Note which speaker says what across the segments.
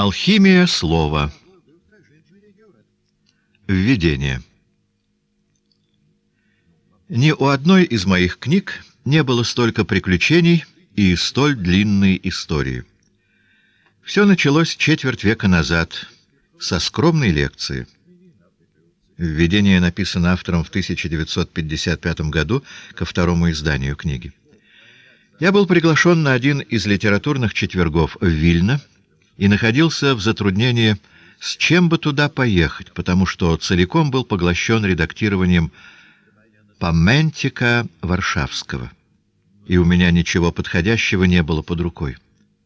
Speaker 1: Алхимия слова. Введение. Ни у одной из моих книг не было столько приключений и столь длинной истории. Все началось четверть века назад со скромной лекции. Введение написано автором в 1955 году ко второму изданию книги. Я был приглашен на один из литературных четвергов в Вильно — и находился в затруднении, с чем бы туда поехать, потому что целиком был поглощен редактированием Паментика Варшавского. И у меня ничего подходящего не было под рукой.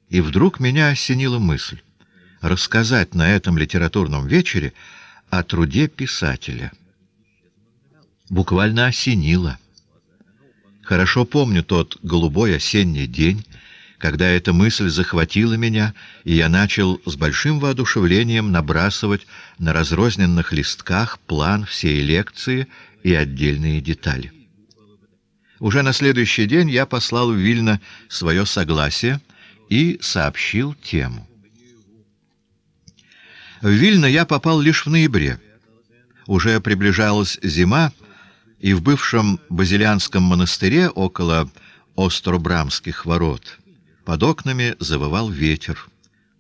Speaker 1: И вдруг меня осенила мысль рассказать на этом литературном вечере о труде писателя. Буквально осенило. Хорошо помню тот голубой осенний день, когда эта мысль захватила меня, и я начал с большим воодушевлением набрасывать на разрозненных листках план всей лекции и отдельные детали. Уже на следующий день я послал в Вильно свое согласие и сообщил тему. В Вильно я попал лишь в ноябре. Уже приближалась зима, и в бывшем базилианском монастыре около Остробрамских ворот под окнами завывал ветер.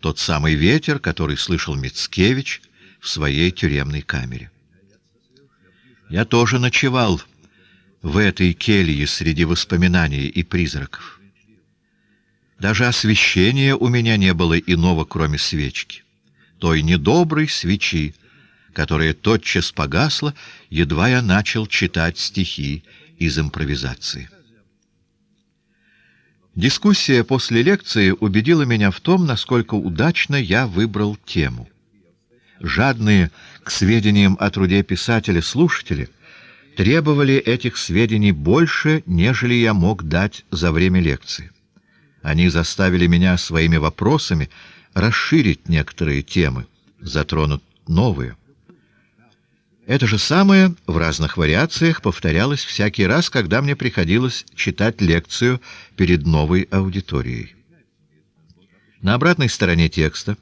Speaker 1: Тот самый ветер, который слышал Мицкевич в своей тюремной камере. Я тоже ночевал в этой келье среди воспоминаний и призраков. Даже освещения у меня не было иного, кроме свечки. Той недоброй свечи, которая тотчас погасла, едва я начал читать стихи из импровизации. Дискуссия после лекции убедила меня в том, насколько удачно я выбрал тему. Жадные к сведениям о труде писателя слушатели требовали этих сведений больше, нежели я мог дать за время лекции. Они заставили меня своими вопросами расширить некоторые темы, затронуть новые. Это же самое в разных вариациях повторялось всякий раз, когда мне приходилось читать лекцию перед новой аудиторией. На обратной стороне текста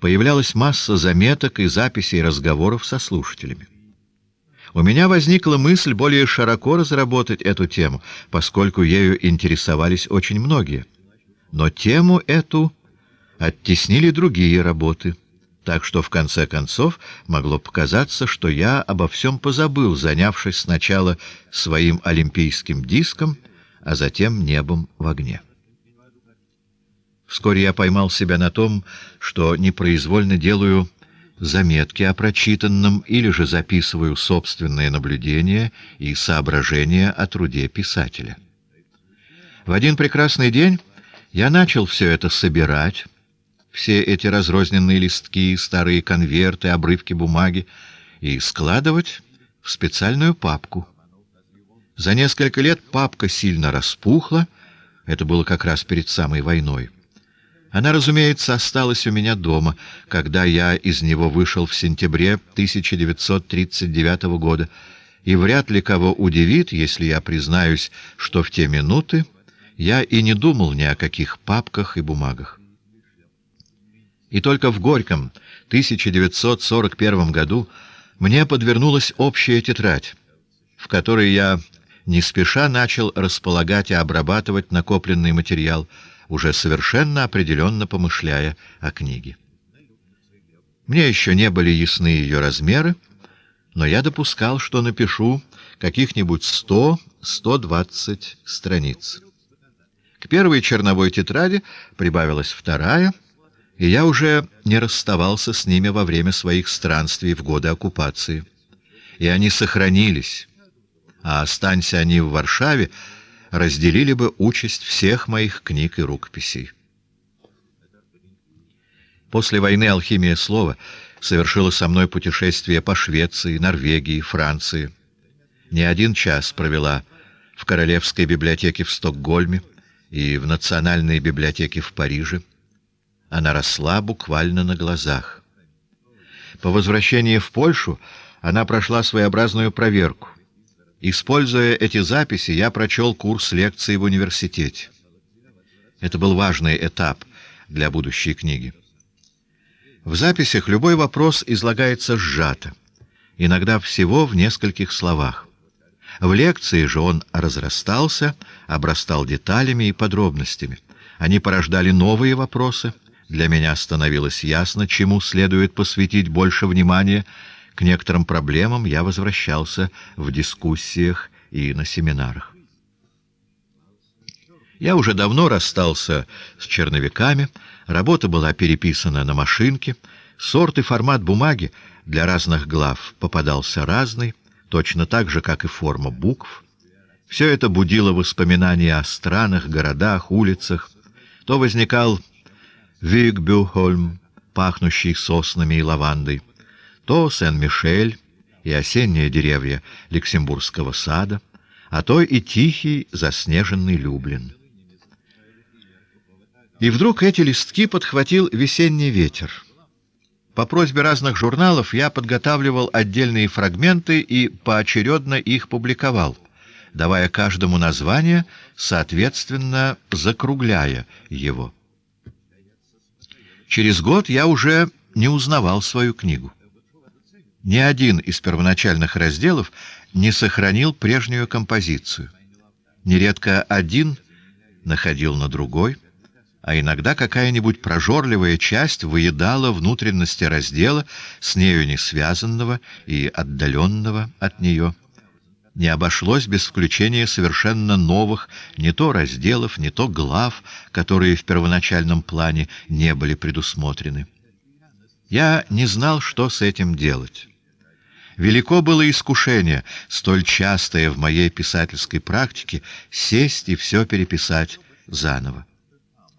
Speaker 1: появлялась масса заметок и записей разговоров со слушателями. У меня возникла мысль более широко разработать эту тему, поскольку ею интересовались очень многие. Но тему эту оттеснили другие работы — так что в конце концов могло показаться, что я обо всем позабыл, занявшись сначала своим олимпийским диском, а затем небом в огне. Вскоре я поймал себя на том, что непроизвольно делаю заметки о прочитанном или же записываю собственные наблюдения и соображения о труде писателя. В один прекрасный день я начал все это собирать, все эти разрозненные листки, старые конверты, обрывки бумаги и складывать в специальную папку. За несколько лет папка сильно распухла, это было как раз перед самой войной. Она, разумеется, осталась у меня дома, когда я из него вышел в сентябре 1939 года, и вряд ли кого удивит, если я признаюсь, что в те минуты я и не думал ни о каких папках и бумагах. И только в Горьком 1941 году мне подвернулась общая тетрадь, в которой я не спеша начал располагать и обрабатывать накопленный материал, уже совершенно определенно помышляя о книге. Мне еще не были ясны ее размеры, но я допускал, что напишу каких-нибудь 100-120 страниц. К первой черновой тетради прибавилась вторая — и я уже не расставался с ними во время своих странствий в годы оккупации. И они сохранились, а останься они в Варшаве, разделили бы участь всех моих книг и рукописей. После войны алхимия слова совершила со мной путешествие по Швеции, Норвегии, Франции. Не один час провела в Королевской библиотеке в Стокгольме и в Национальной библиотеке в Париже, она росла буквально на глазах. По возвращении в Польшу она прошла своеобразную проверку. Используя эти записи, я прочел курс лекций в университете. Это был важный этап для будущей книги. В записях любой вопрос излагается сжато, иногда всего в нескольких словах. В лекции же он разрастался, обрастал деталями и подробностями. Они порождали новые вопросы, для меня становилось ясно, чему следует посвятить больше внимания. К некоторым проблемам я возвращался в дискуссиях и на семинарах. Я уже давно расстался с черновиками, работа была переписана на машинке, сорт и формат бумаги для разных глав попадался разный, точно так же, как и форма букв. Все это будило воспоминания о странах, городах, улицах. То возникал Вигбюхольм, пахнущий соснами и лавандой, то Сен-Мишель и осенние деревья Люксембургского сада, а то и тихий заснеженный Люблин. И вдруг эти листки подхватил весенний ветер. По просьбе разных журналов я подготавливал отдельные фрагменты и поочередно их публиковал, давая каждому название, соответственно, закругляя его. Через год я уже не узнавал свою книгу. Ни один из первоначальных разделов не сохранил прежнюю композицию. Нередко один находил на другой, а иногда какая-нибудь прожорливая часть выедала внутренности раздела, с нею не связанного и отдаленного от нее не обошлось без включения совершенно новых, не то разделов, не то глав, которые в первоначальном плане не были предусмотрены. Я не знал, что с этим делать. Велико было искушение, столь частое в моей писательской практике, сесть и все переписать заново.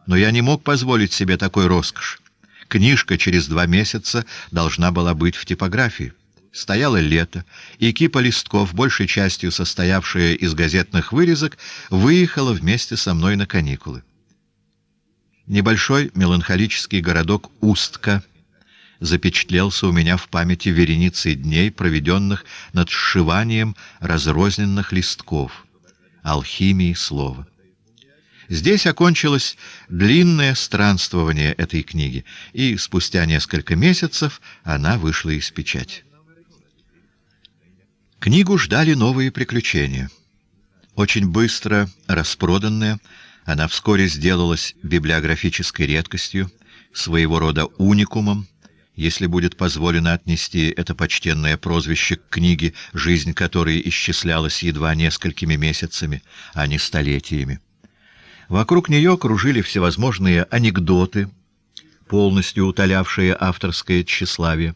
Speaker 1: Но я не мог позволить себе такой роскошь. Книжка через два месяца должна была быть в типографии. Стояло лето, и кипа листков, большей частью состоявшая из газетных вырезок, выехала вместе со мной на каникулы. Небольшой меланхолический городок Устка запечатлелся у меня в памяти вереницей дней, проведенных над сшиванием разрозненных листков, алхимии слова. Здесь окончилось длинное странствование этой книги, и спустя несколько месяцев она вышла из печати. Книгу ждали новые приключения. Очень быстро распроданная, она вскоре сделалась библиографической редкостью, своего рода уникумом, если будет позволено отнести это почтенное прозвище к книге, жизнь которой исчислялась едва несколькими месяцами, а не столетиями. Вокруг нее кружили всевозможные анекдоты, полностью утолявшие авторское тщеславие.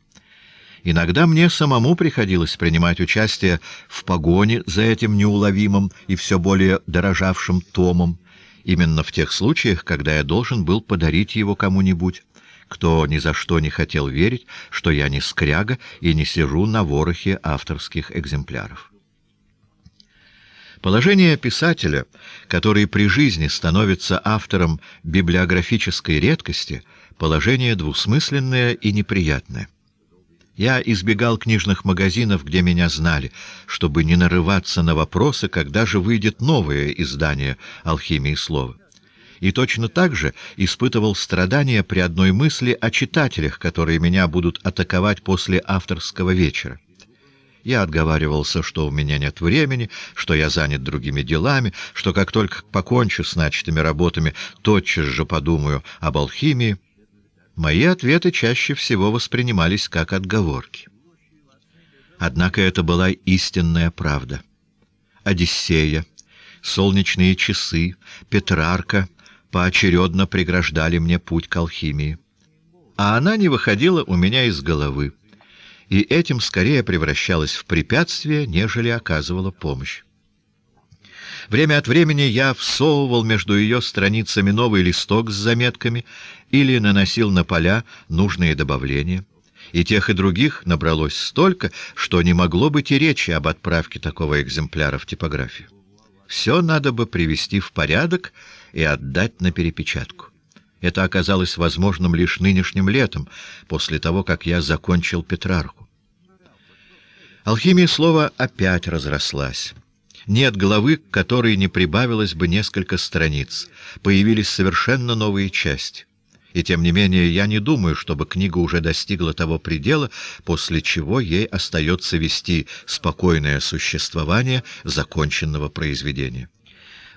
Speaker 1: Иногда мне самому приходилось принимать участие в погоне за этим неуловимым и все более дорожавшим томом, именно в тех случаях, когда я должен был подарить его кому-нибудь, кто ни за что не хотел верить, что я не скряга и не сижу на ворохе авторских экземпляров. Положение писателя, который при жизни становится автором библиографической редкости, положение двусмысленное и неприятное. Я избегал книжных магазинов, где меня знали, чтобы не нарываться на вопросы, когда же выйдет новое издание «Алхимии слова». И точно так же испытывал страдания при одной мысли о читателях, которые меня будут атаковать после авторского вечера. Я отговаривался, что у меня нет времени, что я занят другими делами, что как только покончу с начатыми работами, тотчас же подумаю об алхимии мои ответы чаще всего воспринимались как отговорки. Однако это была истинная правда. Одиссея, солнечные часы, Петрарка поочередно преграждали мне путь к алхимии. А она не выходила у меня из головы, и этим скорее превращалась в препятствие, нежели оказывала помощь. Время от времени я всовывал между ее страницами новый листок с заметками или наносил на поля нужные добавления. И тех, и других набралось столько, что не могло быть и речи об отправке такого экземпляра в типографию. Все надо бы привести в порядок и отдать на перепечатку. Это оказалось возможным лишь нынешним летом, после того, как я закончил Петрарку. Алхимия слова опять разрослась. Нет главы, к которой не прибавилось бы несколько страниц. Появились совершенно новые части. И тем не менее, я не думаю, чтобы книга уже достигла того предела, после чего ей остается вести спокойное существование законченного произведения.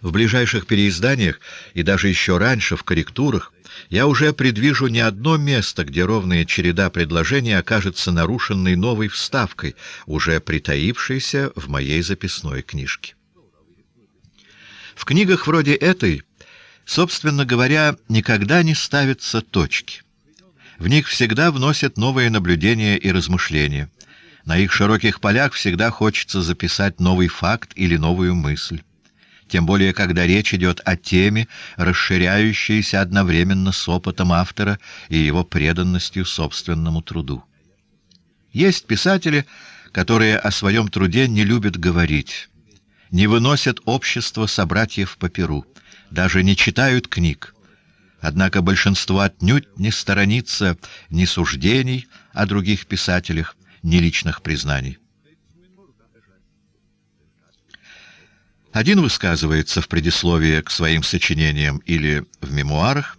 Speaker 1: В ближайших переизданиях и даже еще раньше в корректурах я уже предвижу не одно место, где ровная череда предложений окажется нарушенной новой вставкой, уже притаившейся в моей записной книжке. В книгах вроде этой, собственно говоря, никогда не ставятся точки. В них всегда вносят новые наблюдения и размышления. На их широких полях всегда хочется записать новый факт или новую мысль тем более когда речь идет о теме, расширяющейся одновременно с опытом автора и его преданностью собственному труду. Есть писатели, которые о своем труде не любят говорить, не выносят общество собратьев по перу, даже не читают книг. Однако большинство отнюдь не сторонится ни суждений о других писателях, ни личных признаний. Один высказывается в предисловии к своим сочинениям или в мемуарах,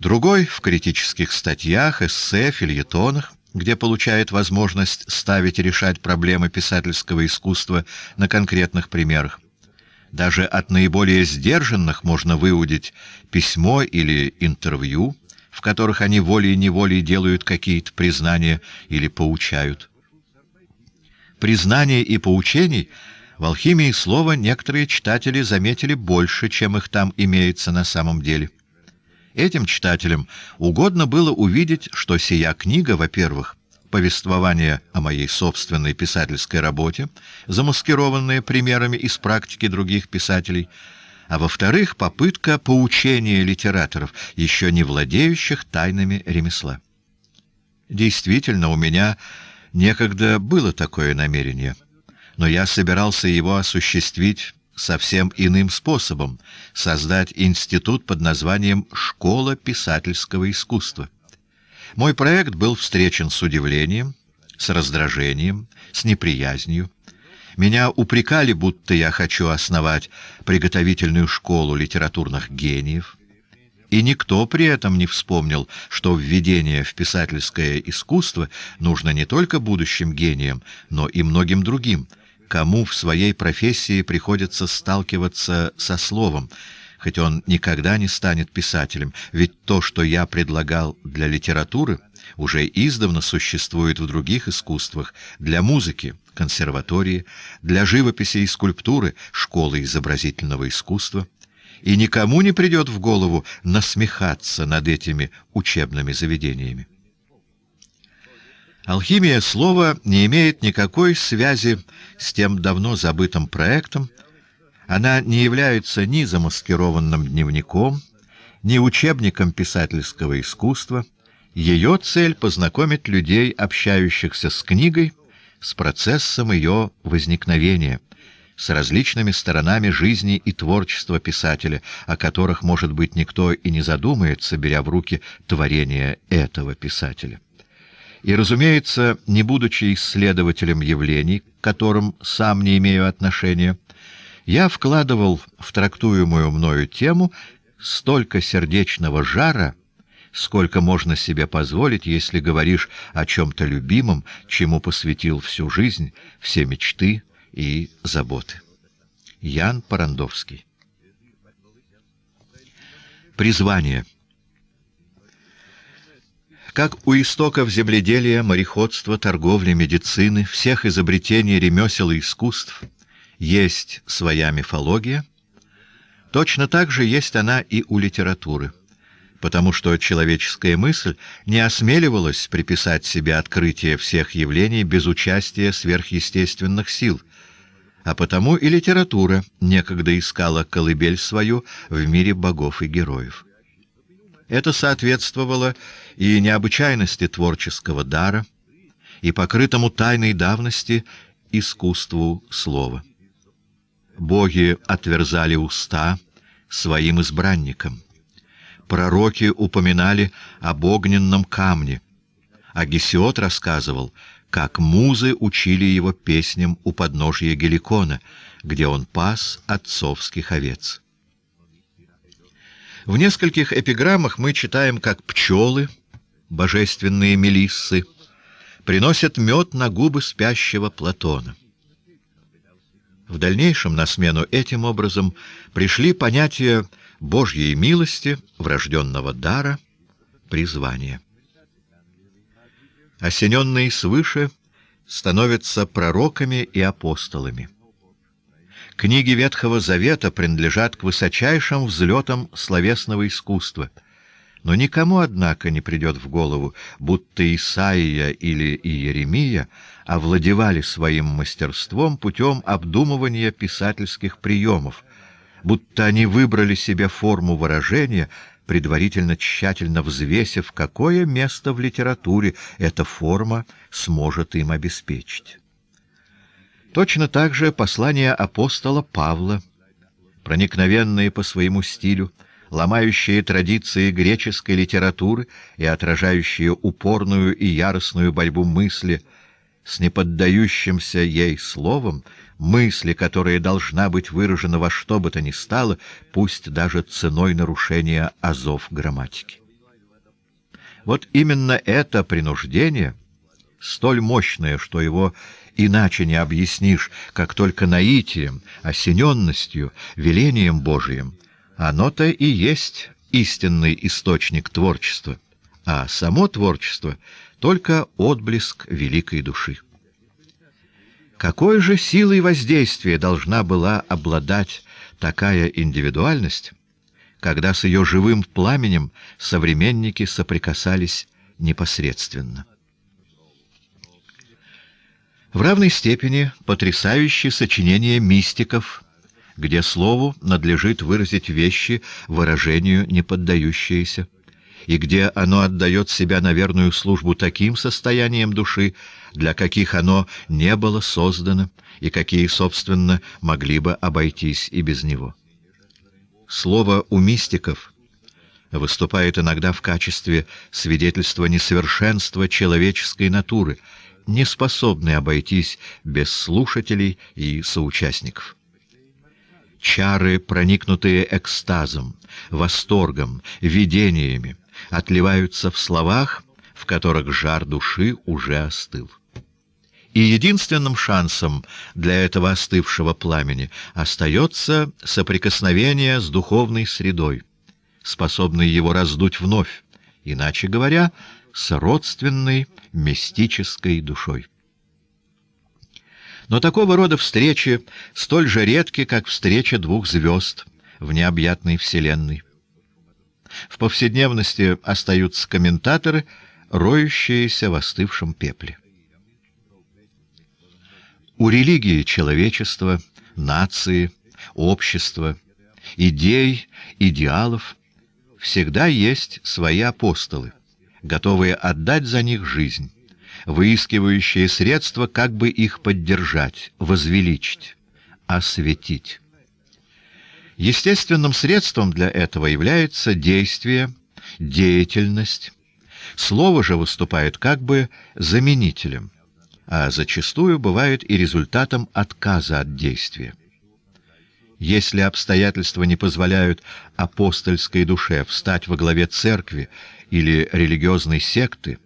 Speaker 1: другой — в критических статьях, эссе, фильетонах, где получает возможность ставить и решать проблемы писательского искусства на конкретных примерах. Даже от наиболее сдержанных можно выудить письмо или интервью, в которых они волей-неволей делают какие-то признания или поучают. Признания и поучений — в алхимии слова некоторые читатели заметили больше, чем их там имеется на самом деле. Этим читателям угодно было увидеть, что сия книга, во-первых, повествование о моей собственной писательской работе, замаскированное примерами из практики других писателей, а во-вторых, попытка поучения литераторов, еще не владеющих тайнами ремесла. Действительно, у меня некогда было такое намерение — но я собирался его осуществить совсем иным способом — создать институт под названием «Школа писательского искусства». Мой проект был встречен с удивлением, с раздражением, с неприязнью. Меня упрекали, будто я хочу основать приготовительную школу литературных гениев. И никто при этом не вспомнил, что введение в писательское искусство нужно не только будущим гениям, но и многим другим, кому в своей профессии приходится сталкиваться со словом, хоть он никогда не станет писателем, ведь то, что я предлагал для литературы, уже издавна существует в других искусствах, для музыки — консерватории, для живописи и скульптуры — школы изобразительного искусства. И никому не придет в голову насмехаться над этими учебными заведениями. Алхимия слова не имеет никакой связи с тем давно забытым проектом. Она не является ни замаскированным дневником, ни учебником писательского искусства. Ее цель — познакомить людей, общающихся с книгой, с процессом ее возникновения, с различными сторонами жизни и творчества писателя, о которых, может быть, никто и не задумается, беря в руки творение этого писателя. И, разумеется, не будучи исследователем явлений, к которым сам не имею отношения, я вкладывал в трактуемую мною тему столько сердечного жара, сколько можно себе позволить, если говоришь о чем-то любимом, чему посвятил всю жизнь, все мечты и заботы. Ян Парандовский Призвание как у истоков земледелия, мореходства, торговли, медицины, всех изобретений, ремесел и искусств есть своя мифология, точно так же есть она и у литературы, потому что человеческая мысль не осмеливалась приписать себе открытие всех явлений без участия сверхъестественных сил, а потому и литература некогда искала колыбель свою в мире богов и героев. Это соответствовало и необычайности творческого дара, и покрытому тайной давности искусству слова. Боги отверзали уста своим избранникам. Пророки упоминали об огненном камне, а Гесиод рассказывал, как музы учили его песням у подножья Геликона, где он пас отцовских овец. В нескольких эпиграммах мы читаем, как пчелы, божественные мелиссы, приносят мед на губы спящего Платона. В дальнейшем на смену этим образом пришли понятия Божьей милости, врожденного дара, призвания. Осененные свыше становятся пророками и апостолами. Книги Ветхого Завета принадлежат к высочайшим взлетам словесного искусства. Но никому, однако, не придет в голову, будто Исаия или Иеремия овладевали своим мастерством путем обдумывания писательских приемов, будто они выбрали себе форму выражения, предварительно тщательно взвесив, какое место в литературе эта форма сможет им обеспечить. Точно так же послание апостола Павла, проникновенные по своему стилю, ломающие традиции греческой литературы и отражающие упорную и яростную борьбу мысли с неподдающимся ей словом, мысли, которая должна быть выражена во что бы то ни стало, пусть даже ценой нарушения азов грамматики. Вот именно это принуждение, столь мощное, что его иначе не объяснишь, как только наитием, осененностью, велением Божиим. Оно-то и есть истинный источник творчества, а само творчество — только отблеск великой души. Какой же силой воздействия должна была обладать такая индивидуальность, когда с ее живым пламенем современники соприкасались непосредственно? В равной степени потрясающее сочинение мистиков, где слову надлежит выразить вещи, выражению не поддающиеся, и где оно отдает себя на верную службу таким состоянием души, для каких оно не было создано и какие, собственно, могли бы обойтись и без него. Слово у мистиков выступает иногда в качестве свидетельства несовершенства человеческой натуры — не способны обойтись без слушателей и соучастников. Чары, проникнутые экстазом, восторгом, видениями, отливаются в словах, в которых жар души уже остыл. И единственным шансом для этого остывшего пламени остается соприкосновение с духовной средой, способной его раздуть вновь, иначе говоря, с родственной мистической душой. Но такого рода встречи столь же редки, как встреча двух звезд в необъятной вселенной. В повседневности остаются комментаторы, роющиеся в остывшем пепле. У религии человечества, нации, общества, идей, идеалов всегда есть свои апостолы, готовые отдать за них жизнь, выискивающие средства, как бы их поддержать, возвеличить, осветить. Естественным средством для этого является действие, деятельность. Слово же выступает как бы заменителем, а зачастую бывает и результатом отказа от действия. Если обстоятельства не позволяют апостольской душе встать во главе церкви или религиозной секты,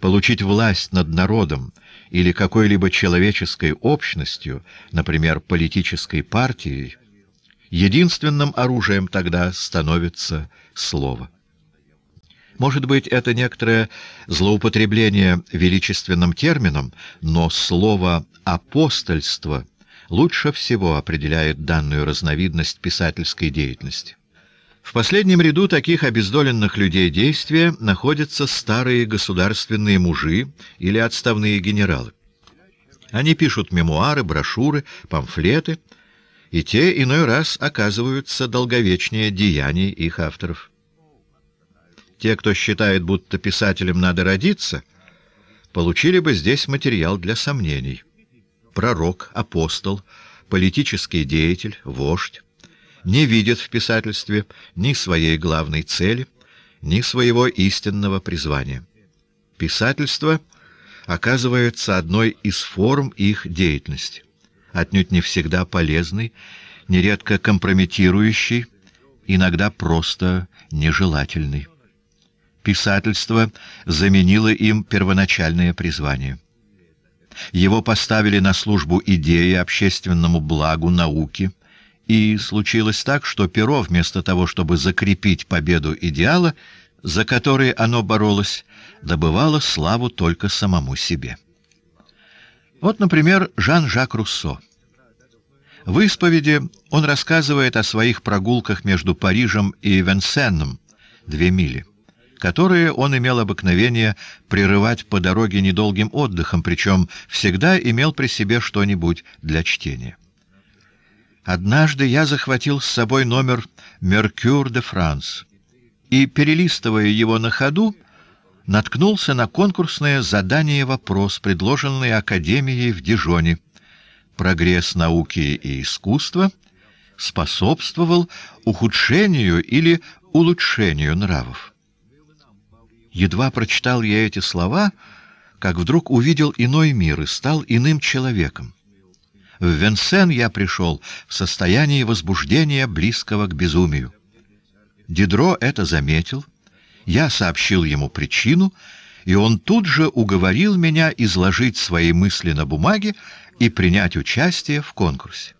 Speaker 1: получить власть над народом или какой-либо человеческой общностью, например, политической партией, единственным оружием тогда становится слово. Может быть, это некоторое злоупотребление величественным термином, но слово «апостольство» лучше всего определяет данную разновидность писательской деятельности. В последнем ряду таких обездоленных людей действия находятся старые государственные мужи или отставные генералы. Они пишут мемуары, брошюры, памфлеты, и те иной раз оказываются долговечнее деяний их авторов. Те, кто считает, будто писателем надо родиться, получили бы здесь материал для сомнений. Пророк, апостол, политический деятель, вождь не видит в писательстве ни своей главной цели, ни своего истинного призвания. Писательство оказывается одной из форм их деятельности, отнюдь не всегда полезной, нередко компрометирующей, иногда просто нежелательной. Писательство заменило им первоначальное призвание. Его поставили на службу идеи общественному благу науки – и случилось так, что перо, вместо того, чтобы закрепить победу идеала, за который оно боролось, добывало славу только самому себе. Вот, например, Жан-Жак Руссо. В исповеди он рассказывает о своих прогулках между Парижем и Венсенном, две мили, которые он имел обыкновение прерывать по дороге недолгим отдыхом, причем всегда имел при себе что-нибудь для чтения. Однажды я захватил с собой номер «Меркюр де Франс» и, перелистывая его на ходу, наткнулся на конкурсное задание-вопрос, предложенное Академией в Дижоне. «Прогресс науки и искусства» способствовал ухудшению или улучшению нравов. Едва прочитал я эти слова, как вдруг увидел иной мир и стал иным человеком. В Венсен я пришел в состоянии возбуждения, близкого к безумию. Дидро это заметил, я сообщил ему причину, и он тут же уговорил меня изложить свои мысли на бумаге и принять участие в конкурсе.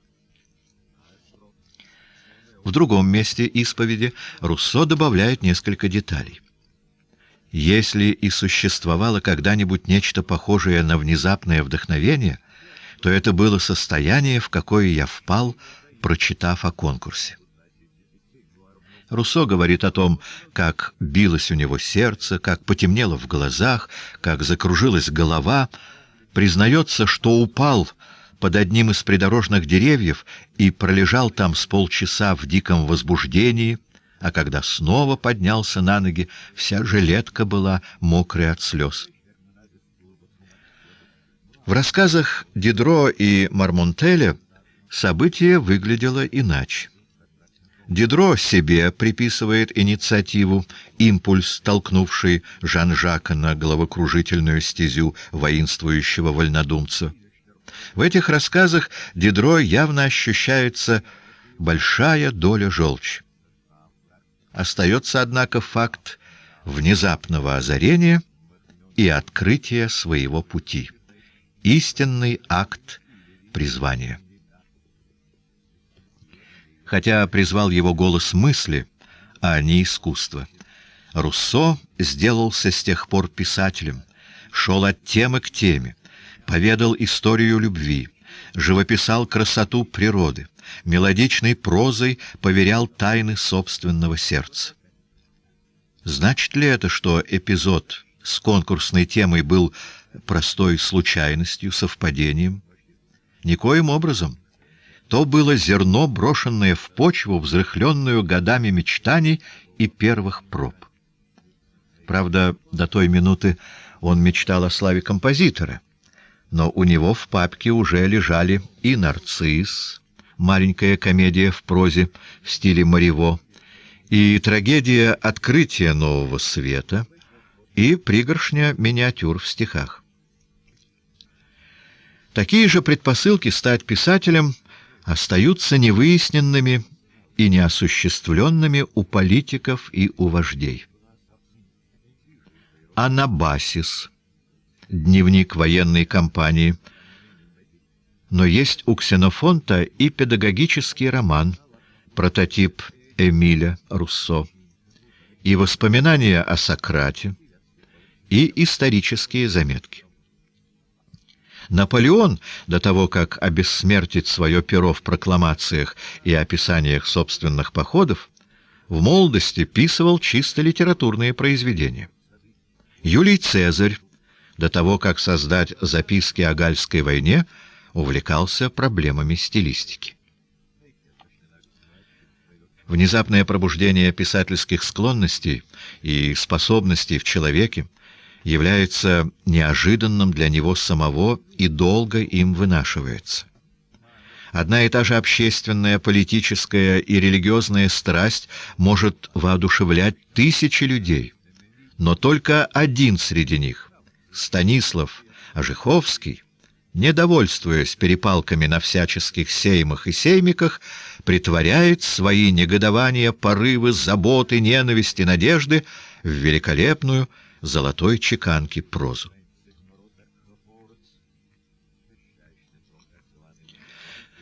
Speaker 1: В другом месте исповеди Руссо добавляет несколько деталей. Если и существовало когда-нибудь нечто похожее на внезапное вдохновение — то это было состояние, в какое я впал, прочитав о конкурсе. Руссо говорит о том, как билось у него сердце, как потемнело в глазах, как закружилась голова, признается, что упал под одним из придорожных деревьев и пролежал там с полчаса в диком возбуждении, а когда снова поднялся на ноги, вся жилетка была мокрая от слез. В рассказах Дидро и Мармонтеля событие выглядело иначе. Дидро себе приписывает инициативу, импульс, толкнувший Жан-Жака на головокружительную стезю воинствующего вольнодумца. В этих рассказах Дидро явно ощущается большая доля желчи. Остается, однако, факт внезапного озарения и открытия своего пути истинный акт призвания. Хотя призвал его голос мысли, а не искусство. Руссо сделался с тех пор писателем, шел от темы к теме, поведал историю любви, живописал красоту природы, мелодичной прозой поверял тайны собственного сердца. Значит ли это, что эпизод с конкурсной темой был простой случайностью, совпадением. Никоим образом. То было зерно, брошенное в почву, взрыхленную годами мечтаний и первых проб. Правда, до той минуты он мечтал о славе композитора, но у него в папке уже лежали и «Нарцисс», маленькая комедия в прозе в стиле Марево, и трагедия «Открытие нового света», и пригоршня миниатюр в стихах. Такие же предпосылки стать писателем остаются невыясненными и неосуществленными у политиков и у вождей. Анабасис. Дневник военной кампании. Но есть у Ксенофонта и педагогический роман, прототип Эмиля Руссо, и воспоминания о Сократе, и исторические заметки. Наполеон, до того, как обессмертить свое перо в прокламациях и описаниях собственных походов, в молодости писывал чисто литературные произведения. Юлий Цезарь, до того, как создать записки о Гальской войне, увлекался проблемами стилистики. Внезапное пробуждение писательских склонностей и способностей в человеке является неожиданным для него самого и долго им вынашивается. Одна и та же общественная, политическая и религиозная страсть может воодушевлять тысячи людей, но только один среди них — Станислав Ожеховский, не довольствуясь перепалками на всяческих сеймах и сеймиках, притворяет свои негодования, порывы, заботы, ненависти, надежды в великолепную, золотой чеканки прозу.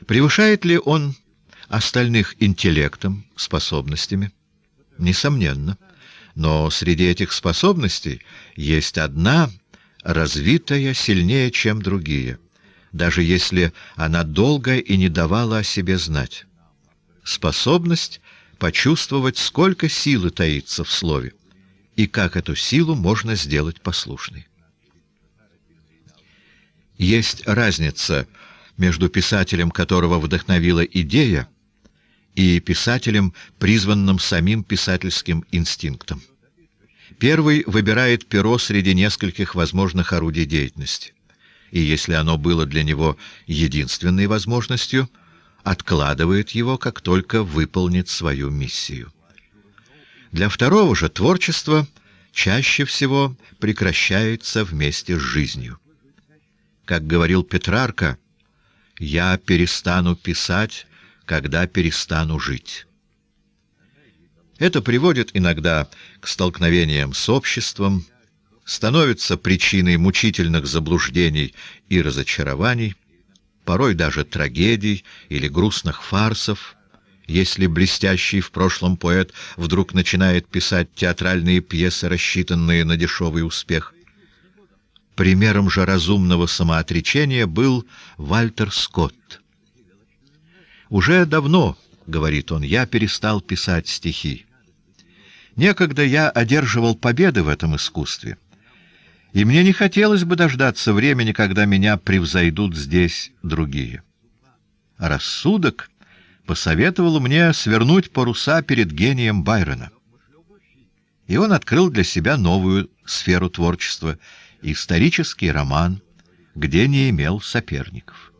Speaker 1: Превышает ли он остальных интеллектом, способностями? Несомненно. Но среди этих способностей есть одна, развитая сильнее, чем другие, даже если она долго и не давала о себе знать. Способность почувствовать, сколько силы таится в слове и как эту силу можно сделать послушной. Есть разница между писателем, которого вдохновила идея, и писателем, призванным самим писательским инстинктом. Первый выбирает перо среди нескольких возможных орудий деятельности. И если оно было для него единственной возможностью, откладывает его, как только выполнит свою миссию. Для второго же творчество чаще всего прекращается вместе с жизнью. Как говорил Петрарка, «Я перестану писать, когда перестану жить». Это приводит иногда к столкновениям с обществом, становится причиной мучительных заблуждений и разочарований, порой даже трагедий или грустных фарсов, если блестящий в прошлом поэт вдруг начинает писать театральные пьесы, рассчитанные на дешевый успех. Примером же разумного самоотречения был Вальтер Скотт. «Уже давно, — говорит он, — я перестал писать стихи. Некогда я одерживал победы в этом искусстве, и мне не хотелось бы дождаться времени, когда меня превзойдут здесь другие. Рассудок посоветовал мне свернуть паруса перед гением Байрона. И он открыл для себя новую сферу творчества — исторический роман, где не имел соперников.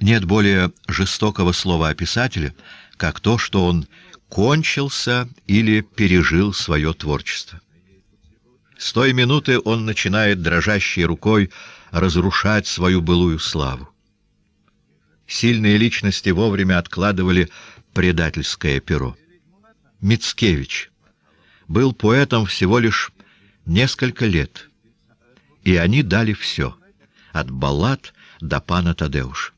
Speaker 1: Нет более жестокого слова о писателе, как то, что он кончился или пережил свое творчество. С той минуты он начинает дрожащей рукой разрушать свою былую славу. Сильные личности вовремя откладывали предательское перо. Мицкевич был поэтом всего лишь несколько лет, и они дали все, от баллад до пана Тадеуш.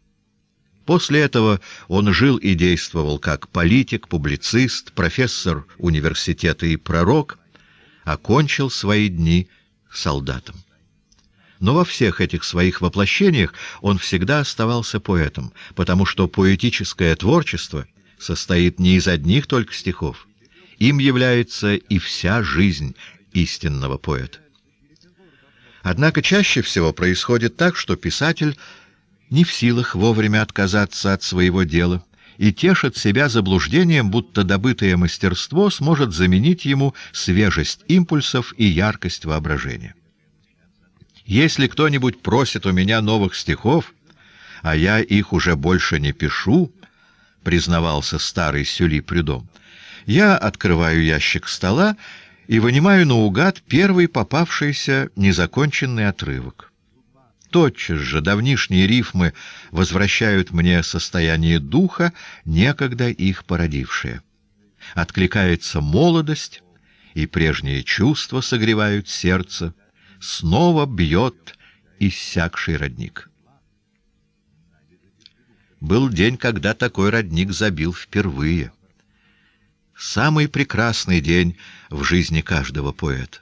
Speaker 1: После этого он жил и действовал как политик, публицист, профессор университета и пророк, окончил свои дни солдатом. Но во всех этих своих воплощениях он всегда оставался поэтом, потому что поэтическое творчество состоит не из одних только стихов. Им является и вся жизнь истинного поэта. Однако чаще всего происходит так, что писатель не в силах вовремя отказаться от своего дела и тешит себя заблуждением, будто добытое мастерство сможет заменить ему свежесть импульсов и яркость воображения. Если кто-нибудь просит у меня новых стихов, а я их уже больше не пишу, — признавался старый Сюли Прюдом, — я открываю ящик стола и вынимаю наугад первый попавшийся незаконченный отрывок. Тотчас же давнишние рифмы возвращают мне состояние духа, некогда их породившее. Откликается молодость, и прежние чувства согревают сердце — снова бьет иссякший родник. Был день, когда такой родник забил впервые. Самый прекрасный день в жизни каждого поэта.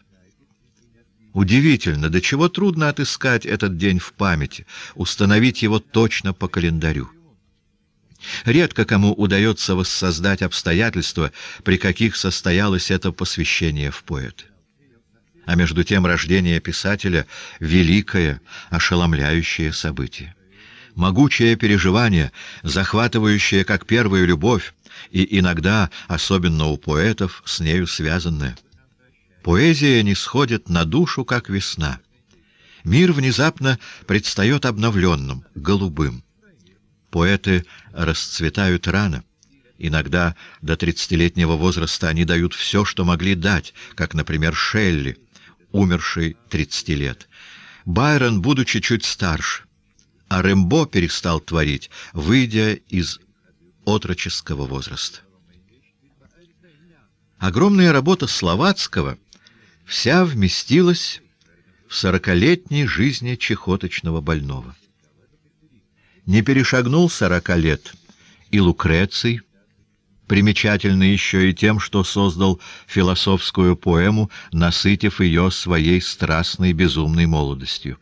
Speaker 1: Удивительно, до чего трудно отыскать этот день в памяти, установить его точно по календарю. Редко кому удается воссоздать обстоятельства, при каких состоялось это посвящение в поэты а между тем рождение писателя — великое, ошеломляющее событие. Могучее переживание, захватывающее как первая любовь, и иногда, особенно у поэтов, с нею связанное. Поэзия не сходит на душу, как весна. Мир внезапно предстает обновленным, голубым. Поэты расцветают рано. Иногда до тридцатилетнего возраста они дают все, что могли дать, как, например, Шелли — умерший 30 лет. Байрон, будучи чуть старше, а Рембо перестал творить, выйдя из отроческого возраста. Огромная работа Словацкого вся вместилась в сорокалетней жизни чехоточного больного. Не перешагнул сорока лет и Лукреций, примечательный еще и тем, что создал философскую поэму, насытив ее своей страстной безумной молодостью.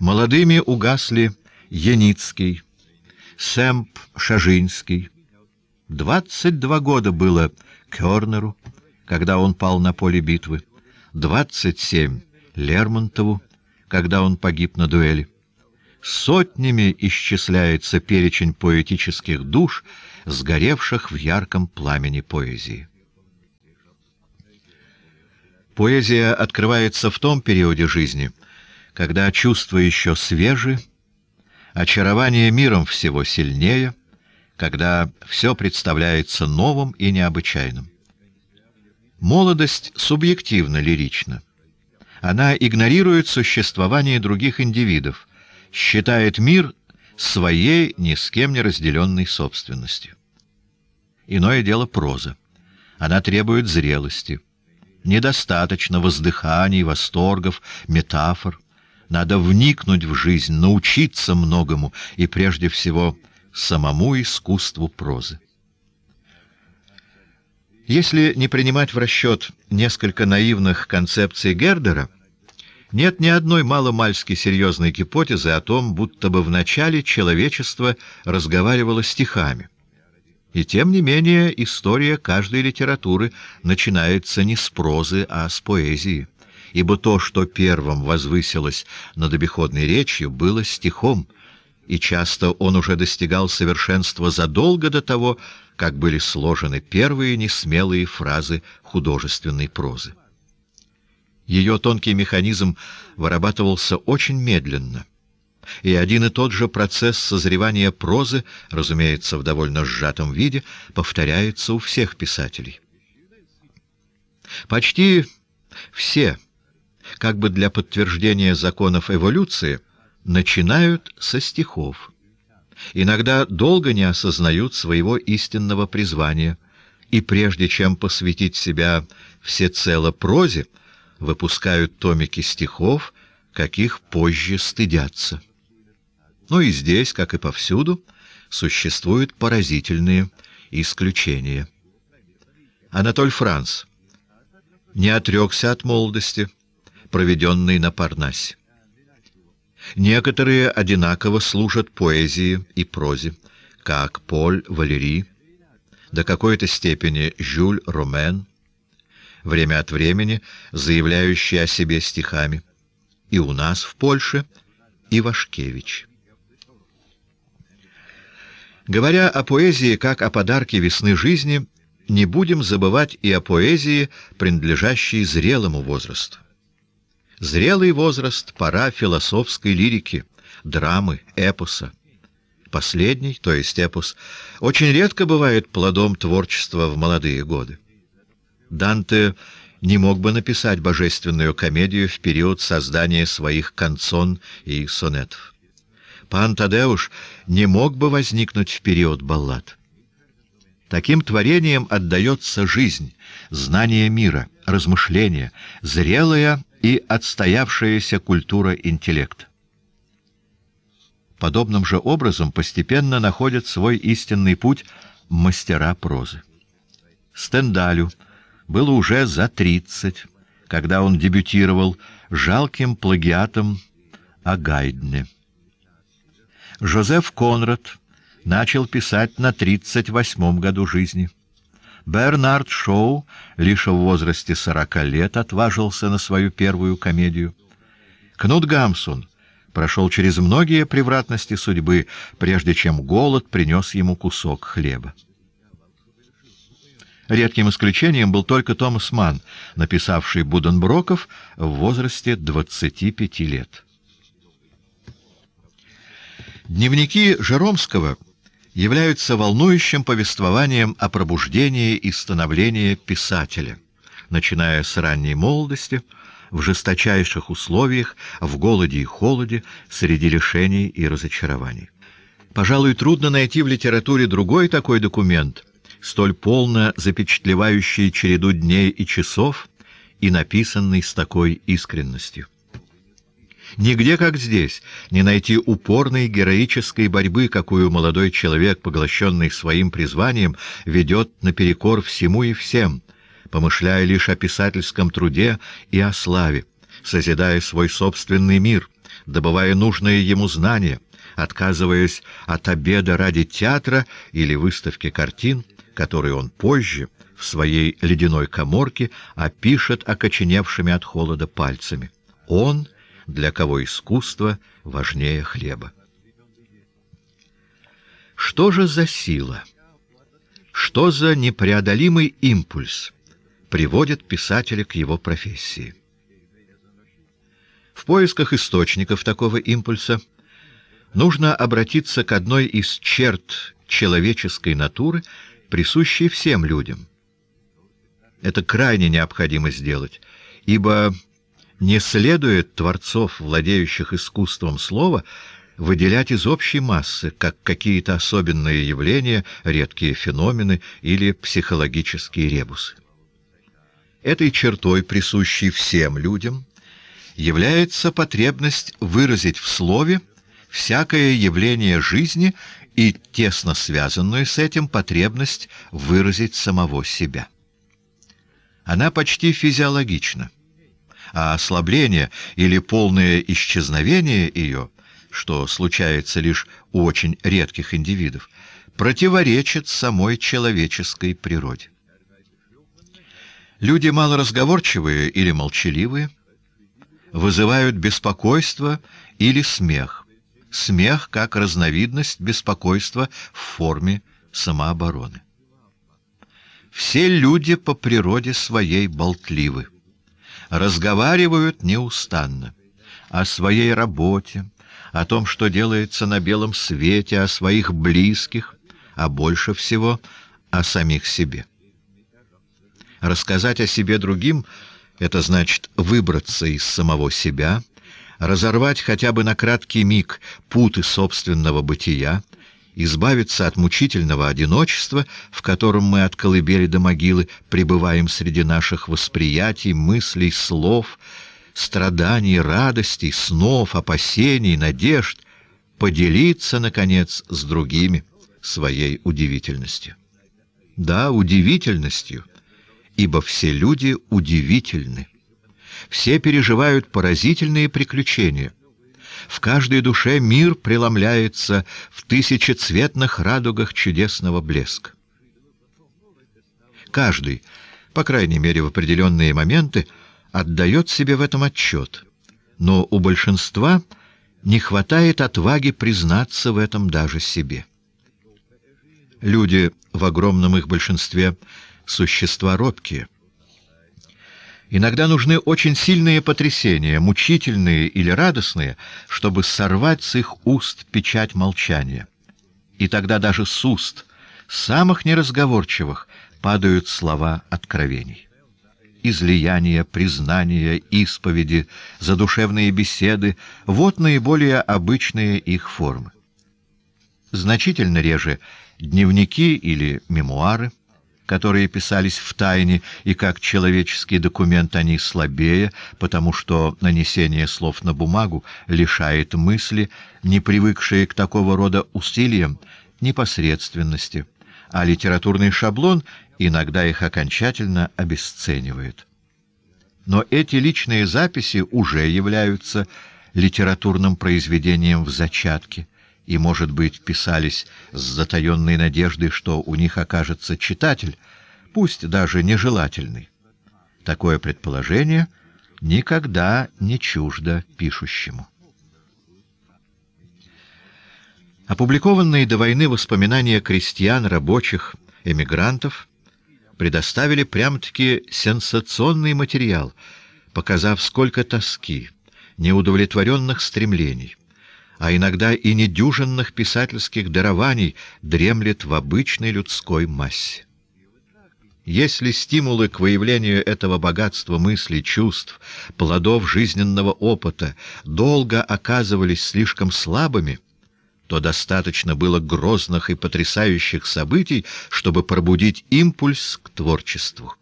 Speaker 1: Молодыми угасли Яницкий, Сэмп Шажинский. Двадцать два года было Кёрнеру, когда он пал на поле битвы, Двадцать семь Лермонтову, когда он погиб на дуэли. Сотнями исчисляется перечень поэтических душ — сгоревших в ярком пламени поэзии. Поэзия открывается в том периоде жизни, когда чувства еще свежи, очарование миром всего сильнее, когда все представляется новым и необычайным. Молодость субъективно лирична. Она игнорирует существование других индивидов, считает мир своей ни с кем не разделенной собственностью. Иное дело проза. Она требует зрелости. Недостаточно воздыханий, восторгов, метафор. Надо вникнуть в жизнь, научиться многому и, прежде всего, самому искусству прозы. Если не принимать в расчет несколько наивных концепций Гердера, нет ни одной маломальски серьезной гипотезы о том, будто бы в начале человечество разговаривало стихами. И тем не менее история каждой литературы начинается не с прозы, а с поэзии, ибо то, что первым возвысилось над обиходной речью, было стихом, и часто он уже достигал совершенства задолго до того, как были сложены первые несмелые фразы художественной прозы. Ее тонкий механизм вырабатывался очень медленно. И один и тот же процесс созревания прозы, разумеется, в довольно сжатом виде, повторяется у всех писателей. Почти все, как бы для подтверждения законов эволюции, начинают со стихов. Иногда долго не осознают своего истинного призвания, и прежде чем посвятить себя всецело прозе, выпускают томики стихов, каких позже стыдятся. Ну и здесь, как и повсюду, существуют поразительные исключения. Анатоль Франц не отрекся от молодости, проведенной на Парнасе. Некоторые одинаково служат поэзии и прозе, как Поль Валерий, до какой-то степени Жюль Ромен, время от времени заявляющий о себе стихами. И у нас в Польше, и Вашкевич. Говоря о поэзии как о подарке весны жизни, не будем забывать и о поэзии, принадлежащей зрелому возрасту. Зрелый возраст — пора философской лирики, драмы, эпоса. Последний, то есть эпос, очень редко бывает плодом творчества в молодые годы. Данте не мог бы написать божественную комедию в период создания своих канцон и сонетов. Пан Тадеуш не мог бы возникнуть в период баллад. Таким творением отдается жизнь, знание мира, размышления, зрелая и отстоявшаяся культура интеллект. Подобным же образом постепенно находят свой истинный путь мастера прозы. Стендалю — было уже за тридцать, когда он дебютировал жалким плагиатом о Гайдне. Жозеф Конрад начал писать на тридцать восьмом году жизни. Бернард Шоу лишь в возрасте сорока лет отважился на свою первую комедию. Кнут Гамсун прошел через многие превратности судьбы, прежде чем голод принес ему кусок хлеба. Редким исключением был только Томас Манн, написавший Буденброков в возрасте 25 лет. Дневники Жеромского являются волнующим повествованием о пробуждении и становлении писателя, начиная с ранней молодости, в жесточайших условиях, в голоде и холоде, среди лишений и разочарований. Пожалуй, трудно найти в литературе другой такой документ — столь полно запечатлевающие череду дней и часов и написанный с такой искренностью. Нигде, как здесь, не найти упорной героической борьбы, какую молодой человек, поглощенный своим призванием, ведет наперекор всему и всем, помышляя лишь о писательском труде и о славе, созидая свой собственный мир, добывая нужные ему знания, отказываясь от обеда ради театра или выставки картин — который он позже в своей ледяной коморке опишет окоченевшими от холода пальцами. Он, для кого искусство важнее хлеба. Что же за сила? Что за непреодолимый импульс приводит писателя к его профессии? В поисках источников такого импульса нужно обратиться к одной из черт человеческой натуры, присущий всем людям. Это крайне необходимо сделать, ибо не следует творцов, владеющих искусством слова, выделять из общей массы, как какие-то особенные явления, редкие феномены или психологические ребусы. Этой чертой, присущей всем людям, является потребность выразить в слове всякое явление жизни, и тесно связанную с этим потребность выразить самого себя. Она почти физиологична, а ослабление или полное исчезновение ее, что случается лишь у очень редких индивидов, противоречит самой человеческой природе. Люди малоразговорчивые или молчаливые вызывают беспокойство или смех, смех как разновидность беспокойства в форме самообороны. Все люди по природе своей болтливы, разговаривают неустанно о своей работе, о том, что делается на белом свете, о своих близких, а больше всего о самих себе. Рассказать о себе другим — это значит выбраться из самого себя — разорвать хотя бы на краткий миг путы собственного бытия, избавиться от мучительного одиночества, в котором мы от колыбели до могилы пребываем среди наших восприятий, мыслей, слов, страданий, радостей, снов, опасений, надежд, поделиться, наконец, с другими своей удивительностью. Да, удивительностью, ибо все люди удивительны все переживают поразительные приключения. В каждой душе мир преломляется в тысячецветных радугах чудесного блеска. Каждый, по крайней мере в определенные моменты, отдает себе в этом отчет, но у большинства не хватает отваги признаться в этом даже себе. Люди в огромном их большинстве – существа робкие – Иногда нужны очень сильные потрясения, мучительные или радостные, чтобы сорвать с их уст печать молчания. И тогда даже с уст, самых неразговорчивых, падают слова откровений. Излияния, признания, исповеди, задушевные беседы — вот наиболее обычные их формы. Значительно реже дневники или мемуары, которые писались в тайне, и как человеческий документ они слабее, потому что нанесение слов на бумагу лишает мысли, не привыкшие к такого рода усилиям, непосредственности, а литературный шаблон иногда их окончательно обесценивает. Но эти личные записи уже являются литературным произведением в зачатке, и, может быть, писались с затаенной надеждой, что у них окажется читатель, пусть даже нежелательный. Такое предположение никогда не чуждо пишущему. Опубликованные до войны воспоминания крестьян, рабочих, эмигрантов предоставили прям-таки сенсационный материал, показав сколько тоски, неудовлетворенных стремлений, а иногда и недюжинных писательских дарований дремлет в обычной людской массе. Если стимулы к выявлению этого богатства мыслей, чувств, плодов жизненного опыта долго оказывались слишком слабыми, то достаточно было грозных и потрясающих событий, чтобы пробудить импульс к творчеству.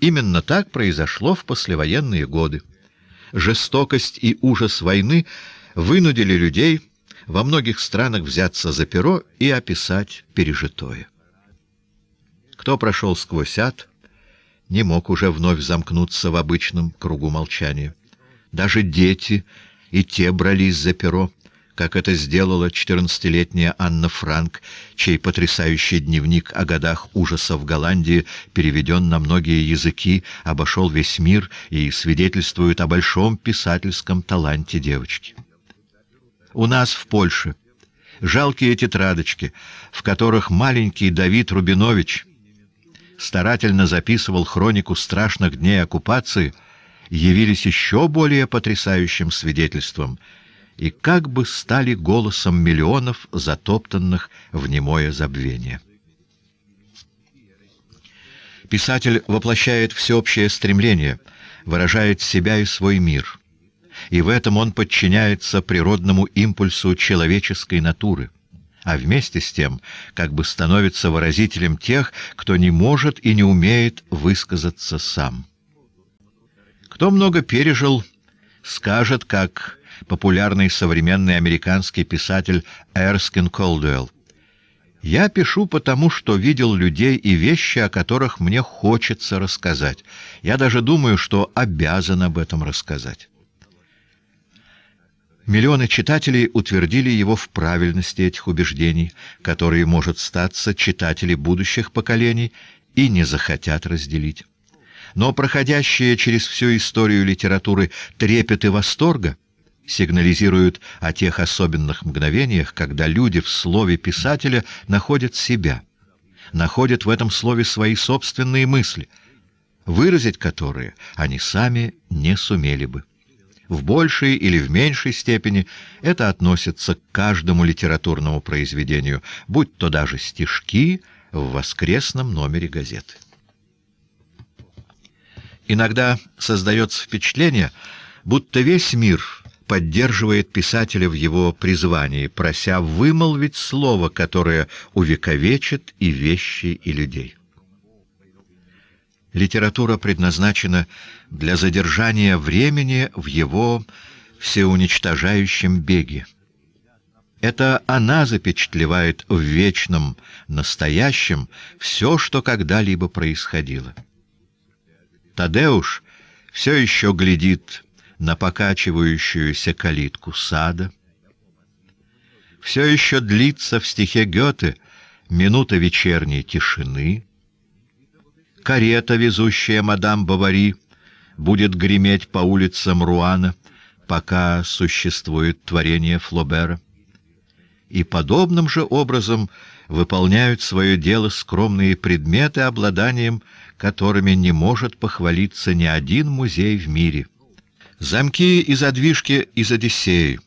Speaker 1: Именно так произошло в послевоенные годы. Жестокость и ужас войны вынудили людей во многих странах взяться за перо и описать пережитое. Кто прошел сквозь ад, не мог уже вновь замкнуться в обычном кругу молчания. Даже дети и те брались за перо, как это сделала 14-летняя Анна Франк, чей потрясающий дневник о годах ужаса в Голландии переведен на многие языки, обошел весь мир и свидетельствует о большом писательском таланте девочки у нас в Польше. Жалкие тетрадочки, в которых маленький Давид Рубинович старательно записывал хронику страшных дней оккупации, явились еще более потрясающим свидетельством и как бы стали голосом миллионов затоптанных в немое забвение. Писатель воплощает всеобщее стремление, выражает себя и свой мир — и в этом он подчиняется природному импульсу человеческой натуры, а вместе с тем как бы становится выразителем тех, кто не может и не умеет высказаться сам. Кто много пережил, скажет, как популярный современный американский писатель Эрскин Колдуэлл, я пишу потому, что видел людей и вещи, о которых мне хочется рассказать. Я даже думаю, что обязан об этом рассказать. Миллионы читателей утвердили его в правильности этих убеждений, которые, может статься, читатели будущих поколений и не захотят разделить. Но проходящие через всю историю литературы трепет и восторга сигнализируют о тех особенных мгновениях, когда люди в слове писателя находят себя, находят в этом слове свои собственные мысли, выразить которые они сами не сумели бы в большей или в меньшей степени это относится к каждому литературному произведению, будь то даже стишки в воскресном номере газеты. Иногда создается впечатление, будто весь мир поддерживает писателя в его призвании, прося вымолвить слово, которое увековечит и вещи, и людей. Литература предназначена для задержания времени в его всеуничтожающем беге. Это она запечатлевает в вечном, настоящем все, что когда-либо происходило. Тадеуш все еще глядит на покачивающуюся калитку сада. Все еще длится в стихе Гёте минута вечерней тишины — карета, везущая мадам Бавари, будет греметь по улицам Руана, пока существует творение Флобера. И подобным же образом выполняют свое дело скромные предметы, обладанием которыми не может похвалиться ни один музей в мире. Замки и задвижки из Одиссеи,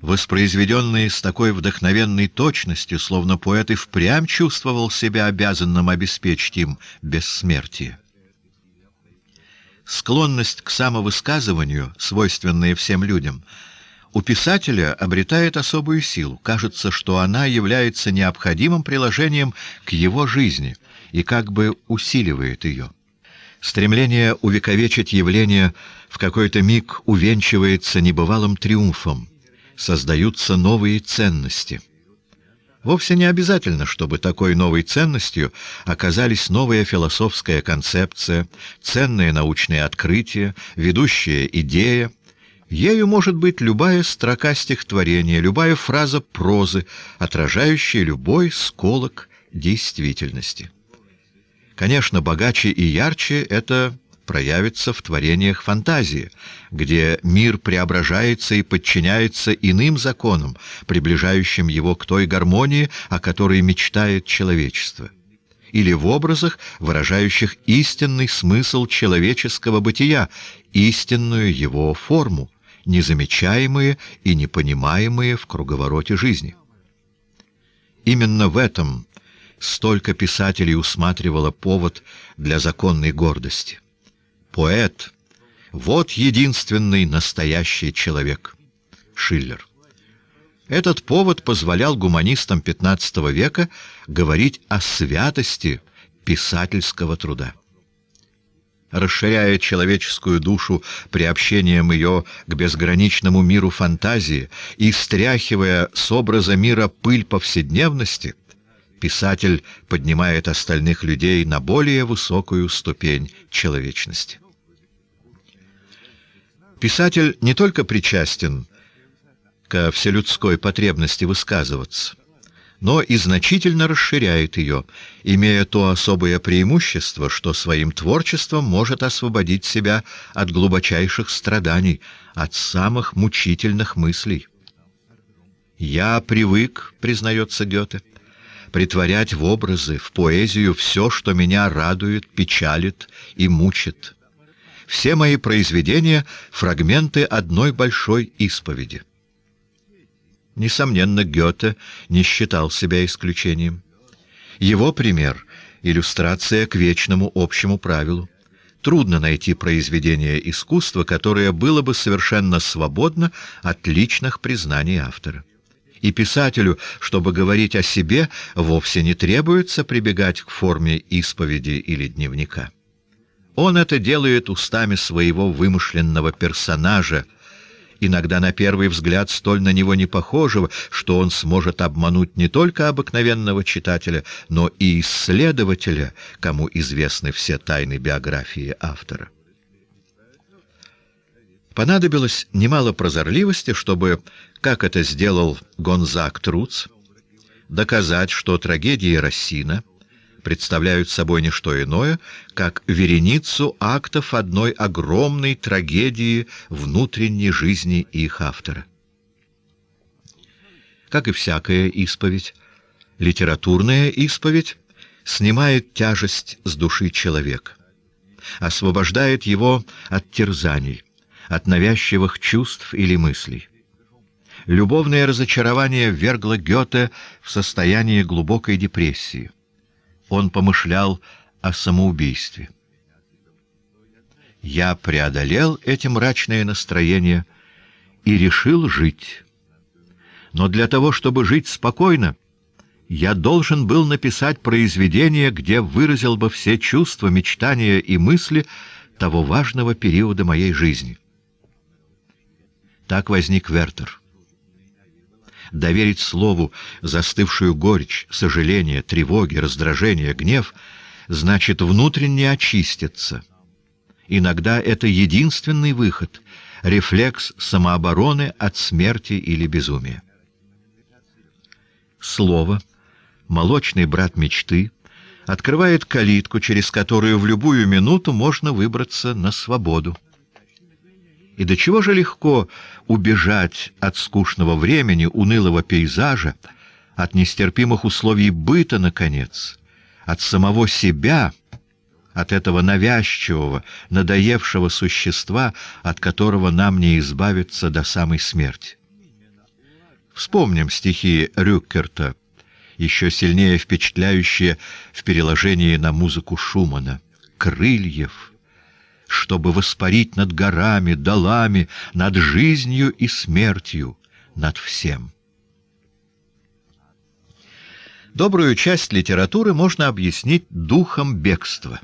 Speaker 1: воспроизведенные с такой вдохновенной точностью, словно поэт и впрямь чувствовал себя обязанным обеспечить им бессмертие. Склонность к самовысказыванию, свойственная всем людям, у писателя обретает особую силу. Кажется, что она является необходимым приложением к его жизни и как бы усиливает ее. Стремление увековечить явление в какой-то миг увенчивается небывалым триумфом создаются новые ценности. Вовсе не обязательно, чтобы такой новой ценностью оказались новая философская концепция, ценные научные открытия, ведущая идея. Ею может быть любая строка стихотворения, любая фраза прозы, отражающая любой сколок действительности. Конечно, богаче и ярче — это проявится в творениях фантазии, где мир преображается и подчиняется иным законам, приближающим его к той гармонии, о которой мечтает человечество, или в образах, выражающих истинный смысл человеческого бытия, истинную его форму, незамечаемые и непонимаемые в круговороте жизни. Именно в этом столько писателей усматривало повод для законной гордости поэт, вот единственный настоящий человек. Шиллер. Этот повод позволял гуманистам XV века говорить о святости писательского труда. Расширяя человеческую душу приобщением ее к безграничному миру фантазии и стряхивая с образа мира пыль повседневности — писатель поднимает остальных людей на более высокую ступень человечности. Писатель не только причастен ко вселюдской потребности высказываться, но и значительно расширяет ее, имея то особое преимущество, что своим творчеством может освободить себя от глубочайших страданий, от самых мучительных мыслей. «Я привык», — признается Гёте, притворять в образы, в поэзию все, что меня радует, печалит и мучит. Все мои произведения — фрагменты одной большой исповеди. Несомненно, Гёте не считал себя исключением. Его пример — иллюстрация к вечному общему правилу. Трудно найти произведение искусства, которое было бы совершенно свободно от личных признаний автора. И писателю, чтобы говорить о себе, вовсе не требуется прибегать к форме исповеди или дневника. Он это делает устами своего вымышленного персонажа, иногда на первый взгляд столь на него не похожего, что он сможет обмануть не только обыкновенного читателя, но и исследователя, кому известны все тайны биографии автора. Понадобилось немало прозорливости, чтобы, как это сделал Гонзак Труц, доказать, что трагедии Рассина представляют собой не что иное, как вереницу актов одной огромной трагедии внутренней жизни их автора. Как и всякая исповедь, литературная исповедь снимает тяжесть с души человека, освобождает его от терзаний, от навязчивых чувств или мыслей. Любовное разочарование ввергло Гёте в состояние глубокой депрессии. Он помышлял о самоубийстве. Я преодолел эти мрачные настроения и решил жить. Но для того, чтобы жить спокойно, я должен был написать произведение, где выразил бы все чувства, мечтания и мысли того важного периода моей жизни. Так возник Вертер. Доверить слову застывшую горечь, сожаление, тревоги, раздражение, гнев — значит внутренне очиститься. Иногда это единственный выход — рефлекс самообороны от смерти или безумия. Слово, молочный брат мечты, открывает калитку, через которую в любую минуту можно выбраться на свободу. И до чего же легко убежать от скучного времени, унылого пейзажа, от нестерпимых условий быта, наконец, от самого себя, от этого навязчивого, надоевшего существа, от которого нам не избавиться до самой смерти. Вспомним стихи Рюккерта, еще сильнее впечатляющие в переложении на музыку Шумана. «Крыльев» чтобы воспарить над горами, долами, над жизнью и смертью, над всем. Добрую часть литературы можно объяснить духом бегства.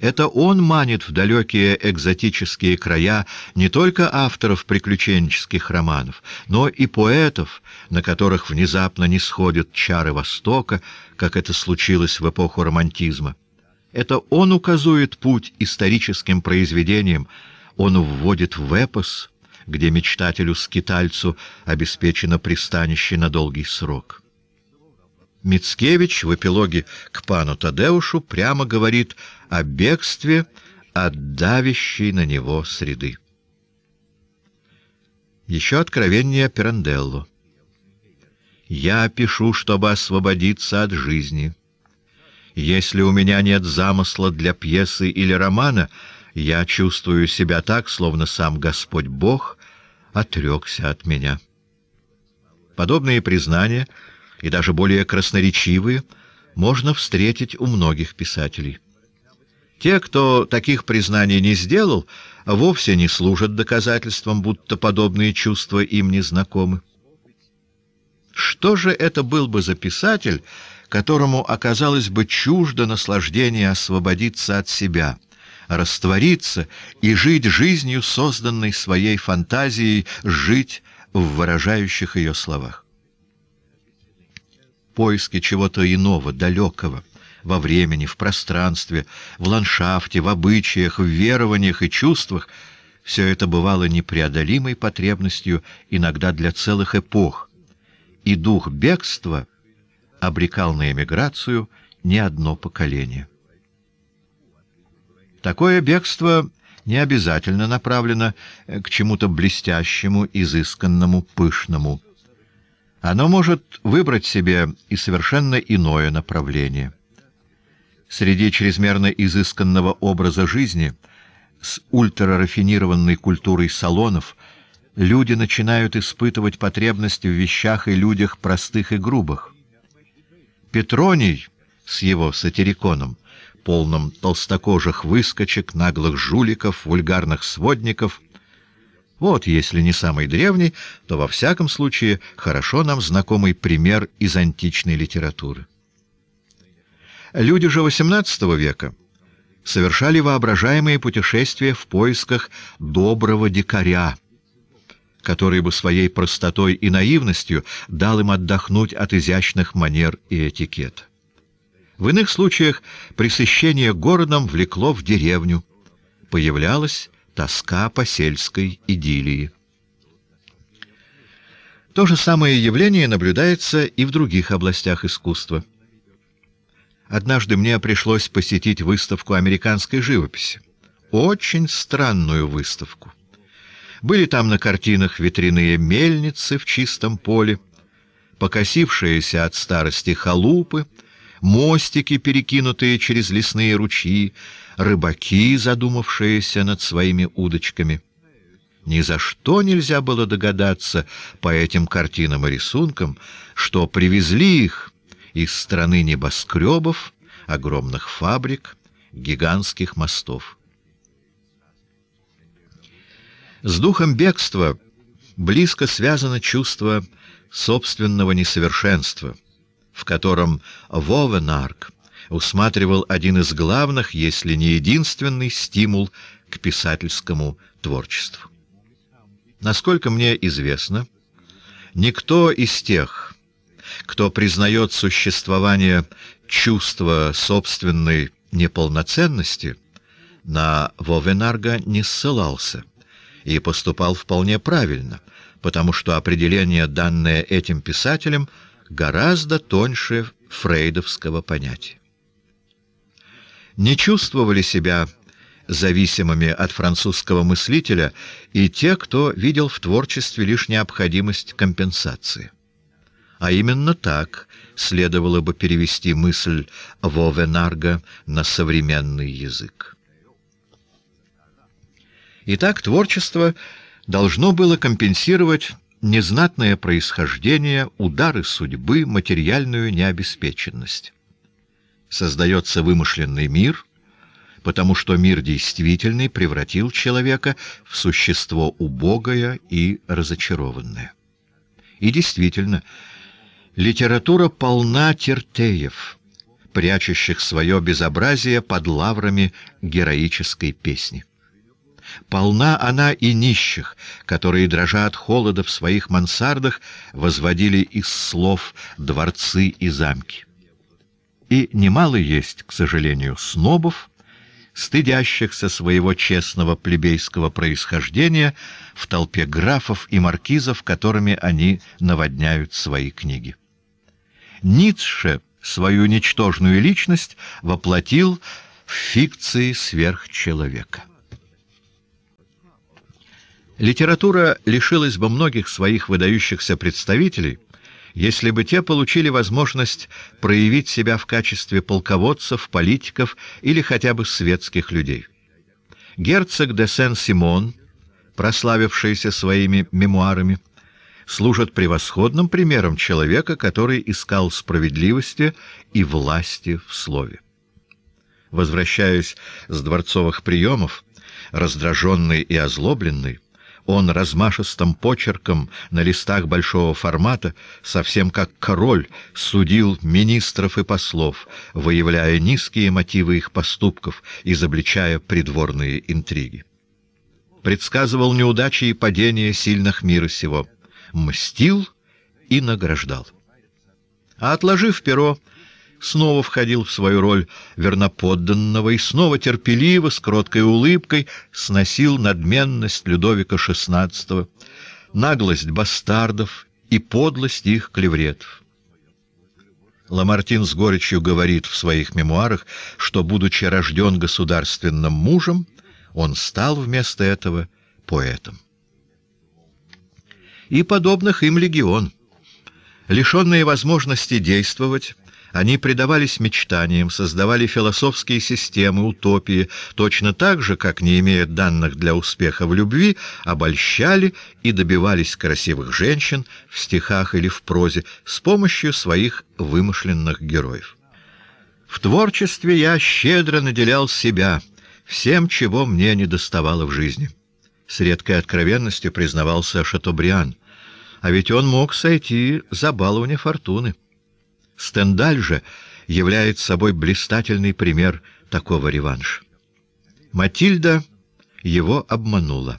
Speaker 1: Это он манит в далекие экзотические края не только авторов приключенческих романов, но и поэтов, на которых внезапно не сходят чары Востока, как это случилось в эпоху романтизма. Это он указует путь историческим произведениям, он вводит в эпос, где мечтателю-скитальцу обеспечено пристанище на долгий срок. Мицкевич в эпилоге к пану Тадеушу прямо говорит о бегстве от давящей на него среды. Еще откровение Пиранделло. «Я пишу, чтобы освободиться от жизни, если у меня нет замысла для пьесы или романа, я чувствую себя так, словно сам Господь Бог отрекся от меня. Подобные признания, и даже более красноречивые, можно встретить у многих писателей. Те, кто таких признаний не сделал, вовсе не служат доказательством, будто подобные чувства им не знакомы. Что же это был бы за писатель, которому оказалось бы чуждо наслаждение освободиться от себя, раствориться и жить жизнью, созданной своей фантазией, жить в выражающих ее словах. Поиски чего-то иного, далекого, во времени, в пространстве, в ландшафте, в обычаях, в верованиях и чувствах — все это бывало непреодолимой потребностью иногда для целых эпох, и дух бегства — обрекал на эмиграцию не одно поколение. Такое бегство не обязательно направлено э, к чему-то блестящему, изысканному, пышному. Оно может выбрать себе и совершенно иное направление. Среди чрезмерно изысканного образа жизни с ультрарафинированной культурой салонов люди начинают испытывать потребность в вещах и людях простых и грубых. Петроний с его сатириконом, полным толстокожих выскочек, наглых жуликов, вульгарных сводников. Вот, если не самый древний, то во всяком случае хорошо нам знакомый пример из античной литературы. Люди же XVIII века совершали воображаемые путешествия в поисках доброго дикаря — который бы своей простотой и наивностью дал им отдохнуть от изящных манер и этикет. В иных случаях пресыщение городом влекло в деревню. Появлялась тоска по сельской идиллии. То же самое явление наблюдается и в других областях искусства. Однажды мне пришлось посетить выставку американской живописи. Очень странную выставку. Были там на картинах ветряные мельницы в чистом поле, покосившиеся от старости халупы, мостики, перекинутые через лесные ручьи, рыбаки, задумавшиеся над своими удочками. Ни за что нельзя было догадаться по этим картинам и рисункам, что привезли их из страны небоскребов, огромных фабрик, гигантских мостов. С духом бегства близко связано чувство собственного несовершенства, в котором Вовенарк усматривал один из главных, если не единственный стимул к писательскому творчеству. Насколько мне известно, никто из тех, кто признает существование чувства собственной неполноценности, на Вовенарга не ссылался и поступал вполне правильно, потому что определение, данное этим писателем, гораздо тоньше фрейдовского понятия. Не чувствовали себя зависимыми от французского мыслителя и те, кто видел в творчестве лишь необходимость компенсации. А именно так следовало бы перевести мысль Вовенарга на современный язык. Итак, творчество должно было компенсировать незнатное происхождение, удары судьбы, материальную необеспеченность. Создается вымышленный мир, потому что мир действительный превратил человека в существо убогое и разочарованное. И действительно, литература полна тертеев, прячущих свое безобразие под лаврами героической песни. Полна она и нищих, которые, дрожа от холода в своих мансардах, возводили из слов дворцы и замки. И немало есть, к сожалению, снобов, стыдящихся своего честного плебейского происхождения в толпе графов и маркизов, которыми они наводняют свои книги. Ницше свою ничтожную личность воплотил в фикции сверхчеловека. Литература лишилась бы многих своих выдающихся представителей, если бы те получили возможность проявить себя в качестве полководцев, политиков или хотя бы светских людей. Герцог де Сен-Симон, прославившийся своими мемуарами, служит превосходным примером человека, который искал справедливости и власти в слове. Возвращаясь с дворцовых приемов, раздраженный и озлобленный, он размашистым почерком на листах большого формата, совсем как король, судил министров и послов, выявляя низкие мотивы их поступков, изобличая придворные интриги. Предсказывал неудачи и падения сильных мира сего, мстил и награждал. А отложив перо, снова входил в свою роль верноподданного и снова терпеливо, с кроткой улыбкой сносил надменность Людовика XVI, наглость бастардов и подлость их клевретов. Ламартин с горечью говорит в своих мемуарах, что, будучи рожден государственным мужем, он стал вместо этого поэтом. И подобных им легион — лишенные возможности действовать, они предавались мечтаниям, создавали философские системы, утопии, точно так же, как, не имея данных для успеха в любви, обольщали и добивались красивых женщин в стихах или в прозе с помощью своих вымышленных героев. В творчестве я щедро наделял себя всем, чего мне не доставало в жизни. С редкой откровенностью признавался Шатобриан, а ведь он мог сойти за балование фортуны. Стендаль же является собой блистательный пример такого реванша. Матильда его обманула.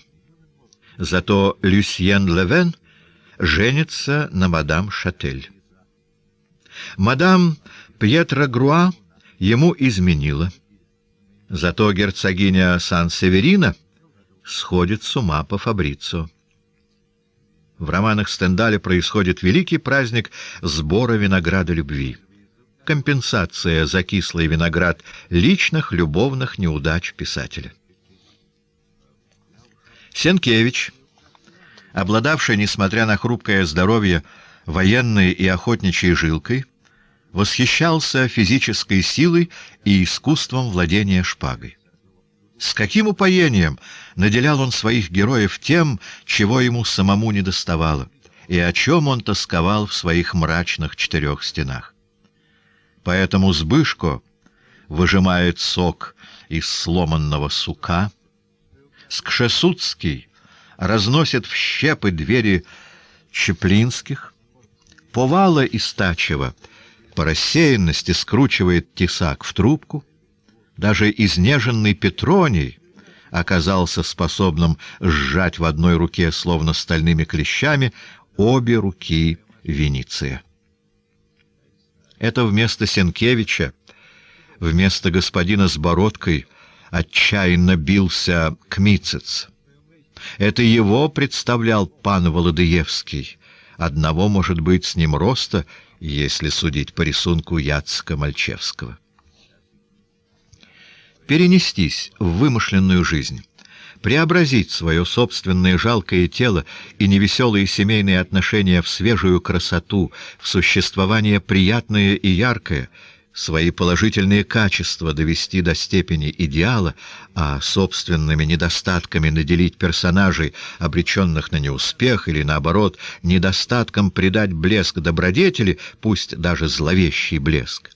Speaker 1: Зато Люсьен Левен женится на мадам Шатель. Мадам Пьетра Груа ему изменила. Зато герцогиня Сан-Северина сходит с ума по Фабрицу. В романах Стендаля происходит великий праздник сбора винограда любви. Компенсация за кислый виноград личных любовных неудач писателя. Сенкевич, обладавший, несмотря на хрупкое здоровье, военной и охотничьей жилкой, восхищался физической силой и искусством владения шпагой. С каким упоением наделял он своих героев тем, чего ему самому не доставало, и о чем он тосковал в своих мрачных четырех стенах. Поэтому Сбышко выжимает сок из сломанного сука, Скшесуцкий разносит в щепы двери Чеплинских, Повала Истачева по рассеянности скручивает тесак в трубку, даже изнеженный Петроний оказался способным сжать в одной руке, словно стальными клещами, обе руки Венеции. Это вместо Сенкевича, вместо господина с бородкой, отчаянно бился Кмицец. Это его представлял пан Володыевский, одного, может быть, с ним роста, если судить по рисунку Яцка-Мальчевского перенестись в вымышленную жизнь, преобразить свое собственное жалкое тело и невеселые семейные отношения в свежую красоту, в существование приятное и яркое, свои положительные качества довести до степени идеала, а собственными недостатками наделить персонажей, обреченных на неуспех или, наоборот, недостатком придать блеск добродетели, пусть даже зловещий блеск.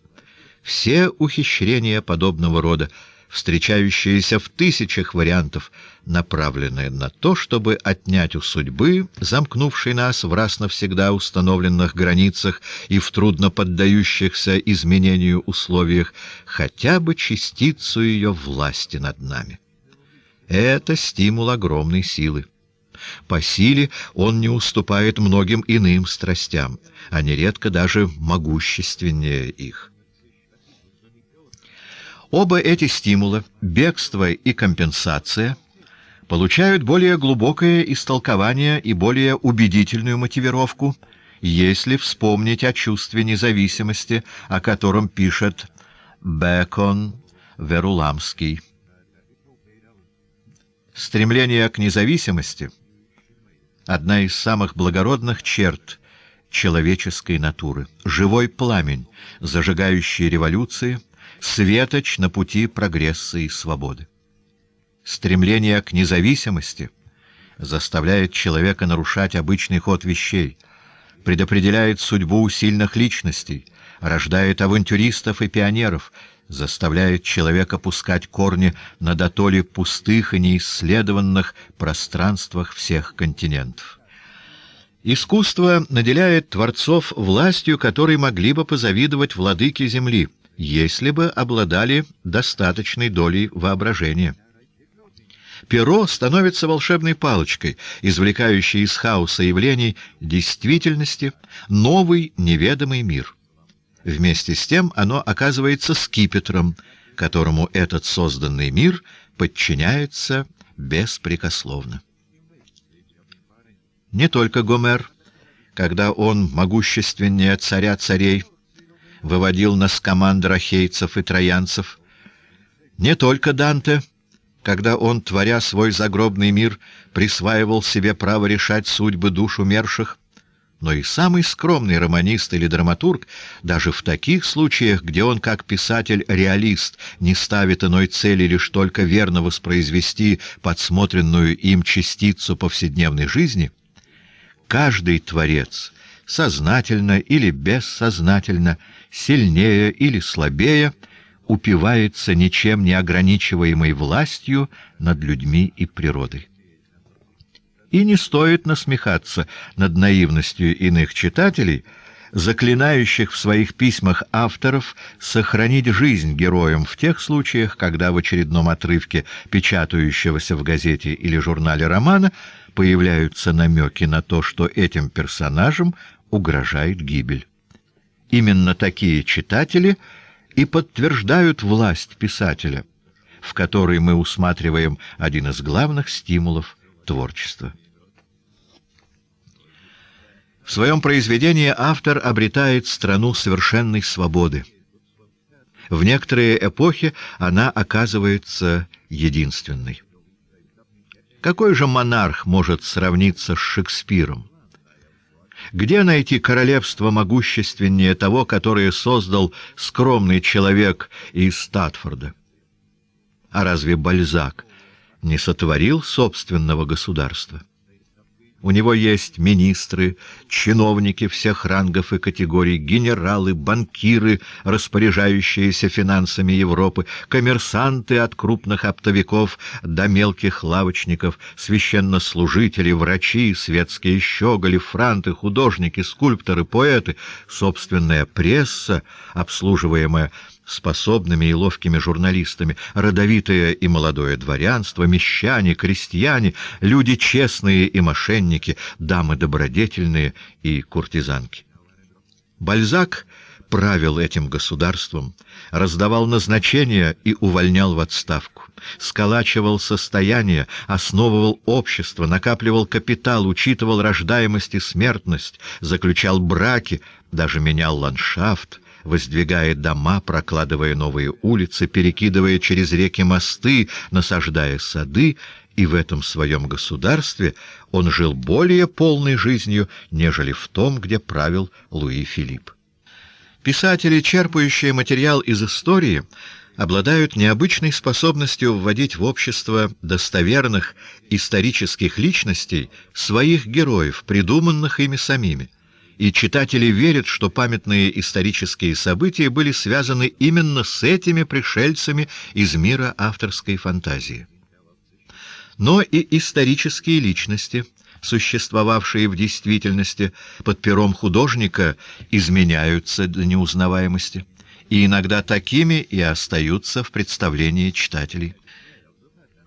Speaker 1: Все ухищрения подобного рода — встречающиеся в тысячах вариантов, направлены на то, чтобы отнять у судьбы, замкнувшей нас в раз навсегда установленных границах и в трудно поддающихся изменению условиях, хотя бы частицу ее власти над нами. Это стимул огромной силы. По силе он не уступает многим иным страстям, а нередко даже могущественнее их. Оба эти стимула, бегство и компенсация, получают более глубокое истолкование и более убедительную мотивировку, если вспомнить о чувстве независимости, о котором пишет Бекон Веруламский. Стремление к независимости — одна из самых благородных черт человеческой натуры, живой пламень, зажигающий революции — светоч на пути прогресса и свободы. Стремление к независимости заставляет человека нарушать обычный ход вещей, предопределяет судьбу сильных личностей, рождает авантюристов и пионеров, заставляет человека пускать корни на дотоле пустых и неисследованных пространствах всех континентов. Искусство наделяет творцов властью, которой могли бы позавидовать владыки земли — если бы обладали достаточной долей воображения. Перо становится волшебной палочкой, извлекающей из хаоса явлений действительности новый неведомый мир. Вместе с тем оно оказывается скипетром, которому этот созданный мир подчиняется беспрекословно. Не только Гомер, когда он могущественнее царя царей, выводил нас команд рахейцев и троянцев. Не только Данте, когда он, творя свой загробный мир, присваивал себе право решать судьбы душ умерших, но и самый скромный романист или драматург, даже в таких случаях, где он как писатель-реалист не ставит иной цели лишь только верно воспроизвести подсмотренную им частицу повседневной жизни, каждый творец сознательно или бессознательно сильнее или слабее упивается ничем не ограничиваемой властью над людьми и природой. И не стоит насмехаться над наивностью иных читателей, заклинающих в своих письмах авторов сохранить жизнь героям в тех случаях, когда в очередном отрывке печатающегося в газете или журнале романа появляются намеки на то, что этим персонажам угрожает гибель. Именно такие читатели и подтверждают власть писателя, в которой мы усматриваем один из главных стимулов творчества. В своем произведении автор обретает страну совершенной свободы. В некоторые эпохи она оказывается единственной. Какой же монарх может сравниться с Шекспиром? Где найти королевство могущественнее того, которое создал скромный человек из Статфорда? А разве Бальзак не сотворил собственного государства? У него есть министры, чиновники всех рангов и категорий, генералы, банкиры, распоряжающиеся финансами Европы, коммерсанты от крупных оптовиков до мелких лавочников, священнослужители, врачи, светские щеголи, франты, художники, скульпторы, поэты, собственная пресса, обслуживаемая способными и ловкими журналистами, родовитое и молодое дворянство, мещане, крестьяне, люди честные и мошенники, дамы добродетельные и куртизанки. Бальзак правил этим государством, раздавал назначения и увольнял в отставку, сколачивал состояние, основывал общество, накапливал капитал, учитывал рождаемость и смертность, заключал браки, даже менял ландшафт, воздвигая дома, прокладывая новые улицы, перекидывая через реки мосты, насаждая сады, и в этом своем государстве он жил более полной жизнью, нежели в том, где правил Луи Филипп. Писатели, черпающие материал из истории, обладают необычной способностью вводить в общество достоверных исторических личностей своих героев, придуманных ими самими и читатели верят, что памятные исторические события были связаны именно с этими пришельцами из мира авторской фантазии. Но и исторические личности, существовавшие в действительности под пером художника, изменяются до неузнаваемости, и иногда такими и остаются в представлении читателей.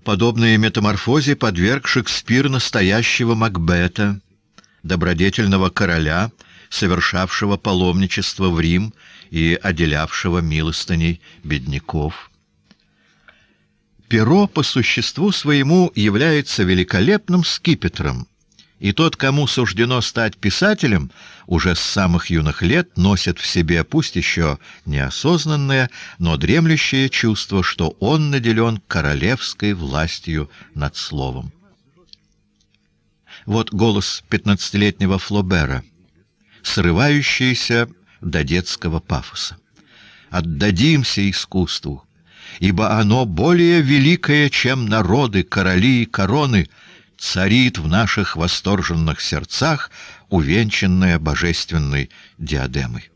Speaker 1: Подобные метаморфозе подверг Шекспир настоящего Макбета, добродетельного короля — совершавшего паломничество в Рим и отделявшего милостыней бедняков. Перо по существу своему является великолепным скипетром, и тот, кому суждено стать писателем, уже с самых юных лет носит в себе, пусть еще неосознанное, но дремлющее чувство, что он наделен королевской властью над словом. Вот голос пятнадцатилетнего Флобера — срывающиеся до детского пафоса. Отдадимся искусству, ибо оно более великое, чем народы, короли и короны, царит в наших восторженных сердцах, увенчанное божественной диадемой.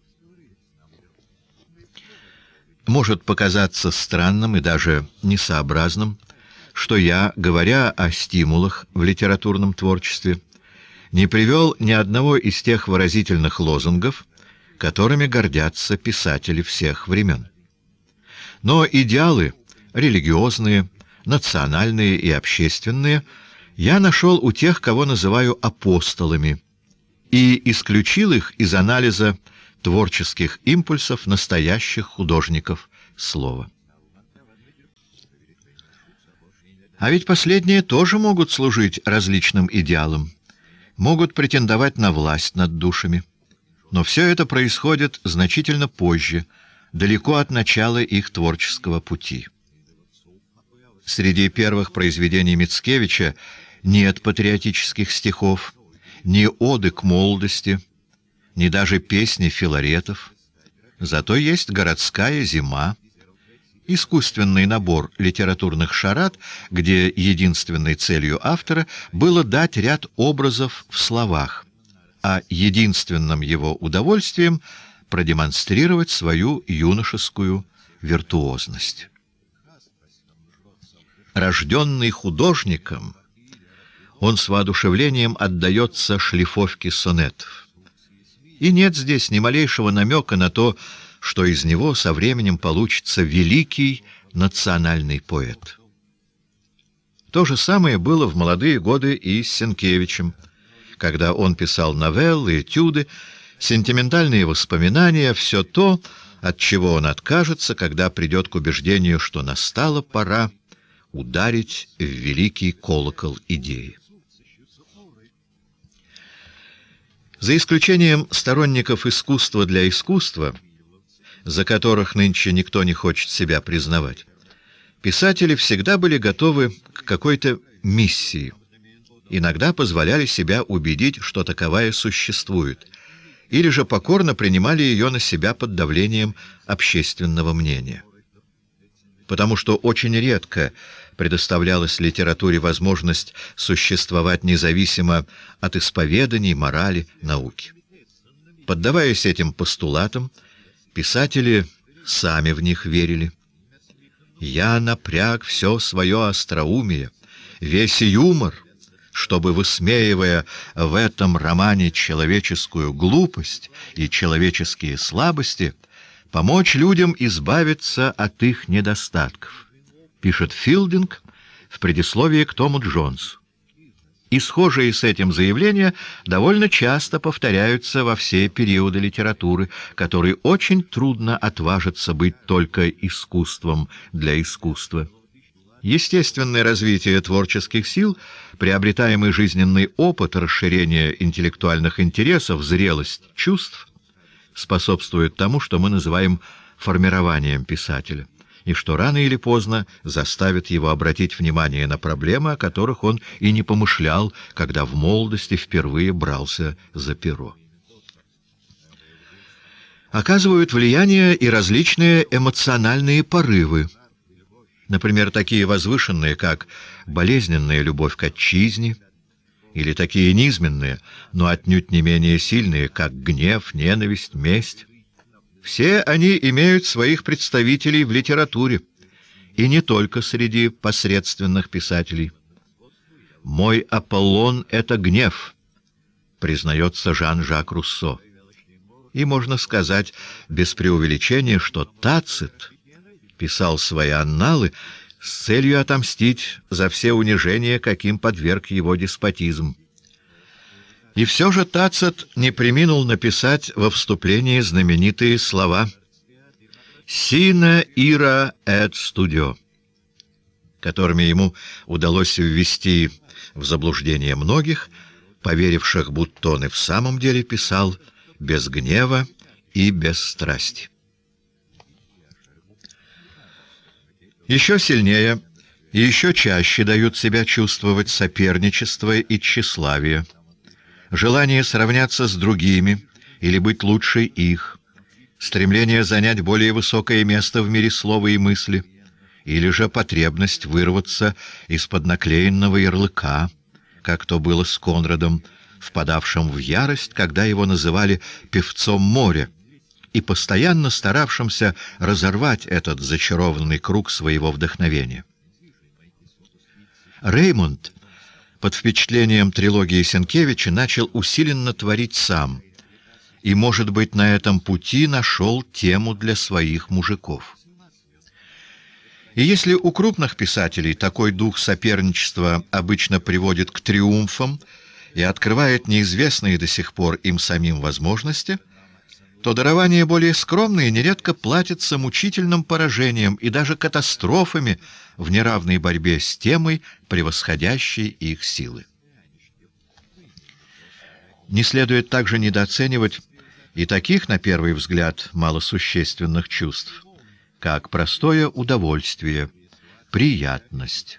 Speaker 1: Может показаться странным и даже несообразным, что я, говоря о стимулах в литературном творчестве, не привел ни одного из тех выразительных лозунгов, которыми гордятся писатели всех времен. Но идеалы, религиозные, национальные и общественные, я нашел у тех, кого называю апостолами, и исключил их из анализа творческих импульсов настоящих художников слова. А ведь последние тоже могут служить различным идеалам могут претендовать на власть над душами. Но все это происходит значительно позже, далеко от начала их творческого пути. Среди первых произведений Мицкевича нет патриотических стихов, ни оды к молодости, ни даже песни филаретов. Зато есть городская зима, искусственный набор литературных шарат, где единственной целью автора было дать ряд образов в словах, а единственным его удовольствием продемонстрировать свою юношескую виртуозность. Рожденный художником, он с воодушевлением отдается шлифовке сонетов. И нет здесь ни малейшего намека на то, что из него со временем получится великий национальный поэт. То же самое было в молодые годы и с Сенкевичем, когда он писал новеллы, этюды, сентиментальные воспоминания, все то, от чего он откажется, когда придет к убеждению, что настала пора ударить в великий колокол идеи. За исключением сторонников искусства для искусства — за которых нынче никто не хочет себя признавать. Писатели всегда были готовы к какой-то миссии. Иногда позволяли себя убедить, что таковая существует, или же покорно принимали ее на себя под давлением общественного мнения. Потому что очень редко предоставлялась литературе возможность существовать независимо от исповеданий, морали, науки. Поддаваясь этим постулатам, Писатели сами в них верили. Я напряг все свое остроумие, весь юмор, чтобы, высмеивая в этом романе человеческую глупость и человеческие слабости, помочь людям избавиться от их недостатков, пишет Филдинг в предисловии к Тому Джонсу. И схожие с этим заявления довольно часто повторяются во все периоды литературы, которые очень трудно отважиться быть только искусством для искусства. Естественное развитие творческих сил, приобретаемый жизненный опыт, расширение интеллектуальных интересов, зрелость чувств способствует тому, что мы называем формированием писателя и что рано или поздно заставит его обратить внимание на проблемы, о которых он и не помышлял, когда в молодости впервые брался за перо. Оказывают влияние и различные эмоциональные порывы, например, такие возвышенные, как болезненная любовь к отчизне, или такие низменные, но отнюдь не менее сильные, как гнев, ненависть, месть. Все они имеют своих представителей в литературе, и не только среди посредственных писателей. «Мой Аполлон — это гнев», — признается Жан-Жак Руссо. И можно сказать без преувеличения, что Тацит писал свои анналы с целью отомстить за все унижения, каким подверг его деспотизм. И все же Тацет не приминул написать во вступлении знаменитые слова «Сина ира эт студио», которыми ему удалось ввести в заблуждение многих, поверивших, будто он и в самом деле писал без гнева и без страсти. Еще сильнее и еще чаще дают себя чувствовать соперничество и тщеславие – желание сравняться с другими или быть лучше их, стремление занять более высокое место в мире слова и мысли, или же потребность вырваться из-под наклеенного ярлыка, как то было с Конрадом, впадавшим в ярость, когда его называли «певцом моря», и постоянно старавшимся разорвать этот зачарованный круг своего вдохновения. Реймонд под впечатлением трилогии Сенкевича начал усиленно творить сам и, может быть, на этом пути нашел тему для своих мужиков. И если у крупных писателей такой дух соперничества обычно приводит к триумфам и открывает неизвестные до сих пор им самим возможности – то дарования более скромные нередко платятся мучительным поражением и даже катастрофами в неравной борьбе с темой, превосходящей их силы. Не следует также недооценивать и таких, на первый взгляд, малосущественных чувств, как простое удовольствие, приятность.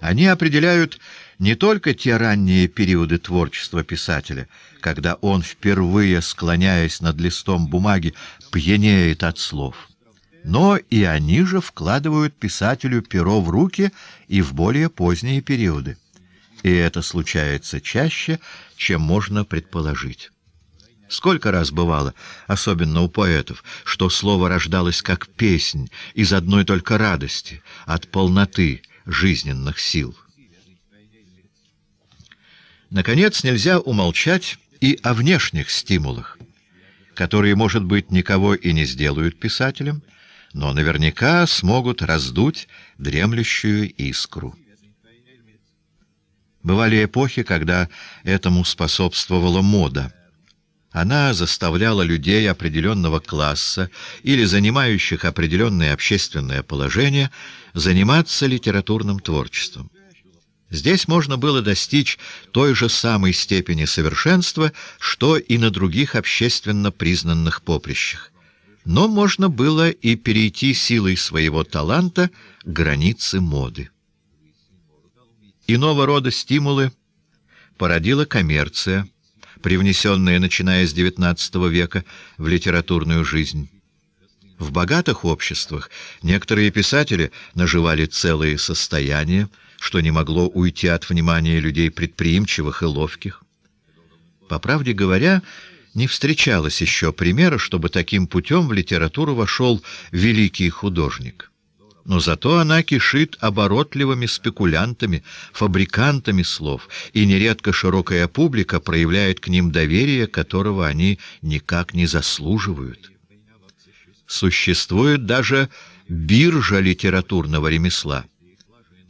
Speaker 1: Они определяют не только те ранние периоды творчества писателя, когда он, впервые склоняясь над листом бумаги, пьянеет от слов. Но и они же вкладывают писателю перо в руки и в более поздние периоды. И это случается чаще, чем можно предположить. Сколько раз бывало, особенно у поэтов, что слово рождалось как песнь из одной только радости, от полноты жизненных сил. Наконец, нельзя умолчать и о внешних стимулах, которые, может быть, никого и не сделают писателем, но наверняка смогут раздуть дремлющую искру. Бывали эпохи, когда этому способствовала мода. Она заставляла людей определенного класса или занимающих определенное общественное положение заниматься литературным творчеством. Здесь можно было достичь той же самой степени совершенства, что и на других общественно признанных поприщах. Но можно было и перейти силой своего таланта границы моды. Иного рода стимулы породила коммерция, привнесенная, начиная с XIX века, в литературную жизнь. В богатых обществах некоторые писатели наживали целые состояния, что не могло уйти от внимания людей предприимчивых и ловких. По правде говоря, не встречалось еще примера, чтобы таким путем в литературу вошел великий художник. Но зато она кишит оборотливыми спекулянтами, фабрикантами слов, и нередко широкая публика проявляет к ним доверие, которого они никак не заслуживают. Существует даже биржа литературного ремесла —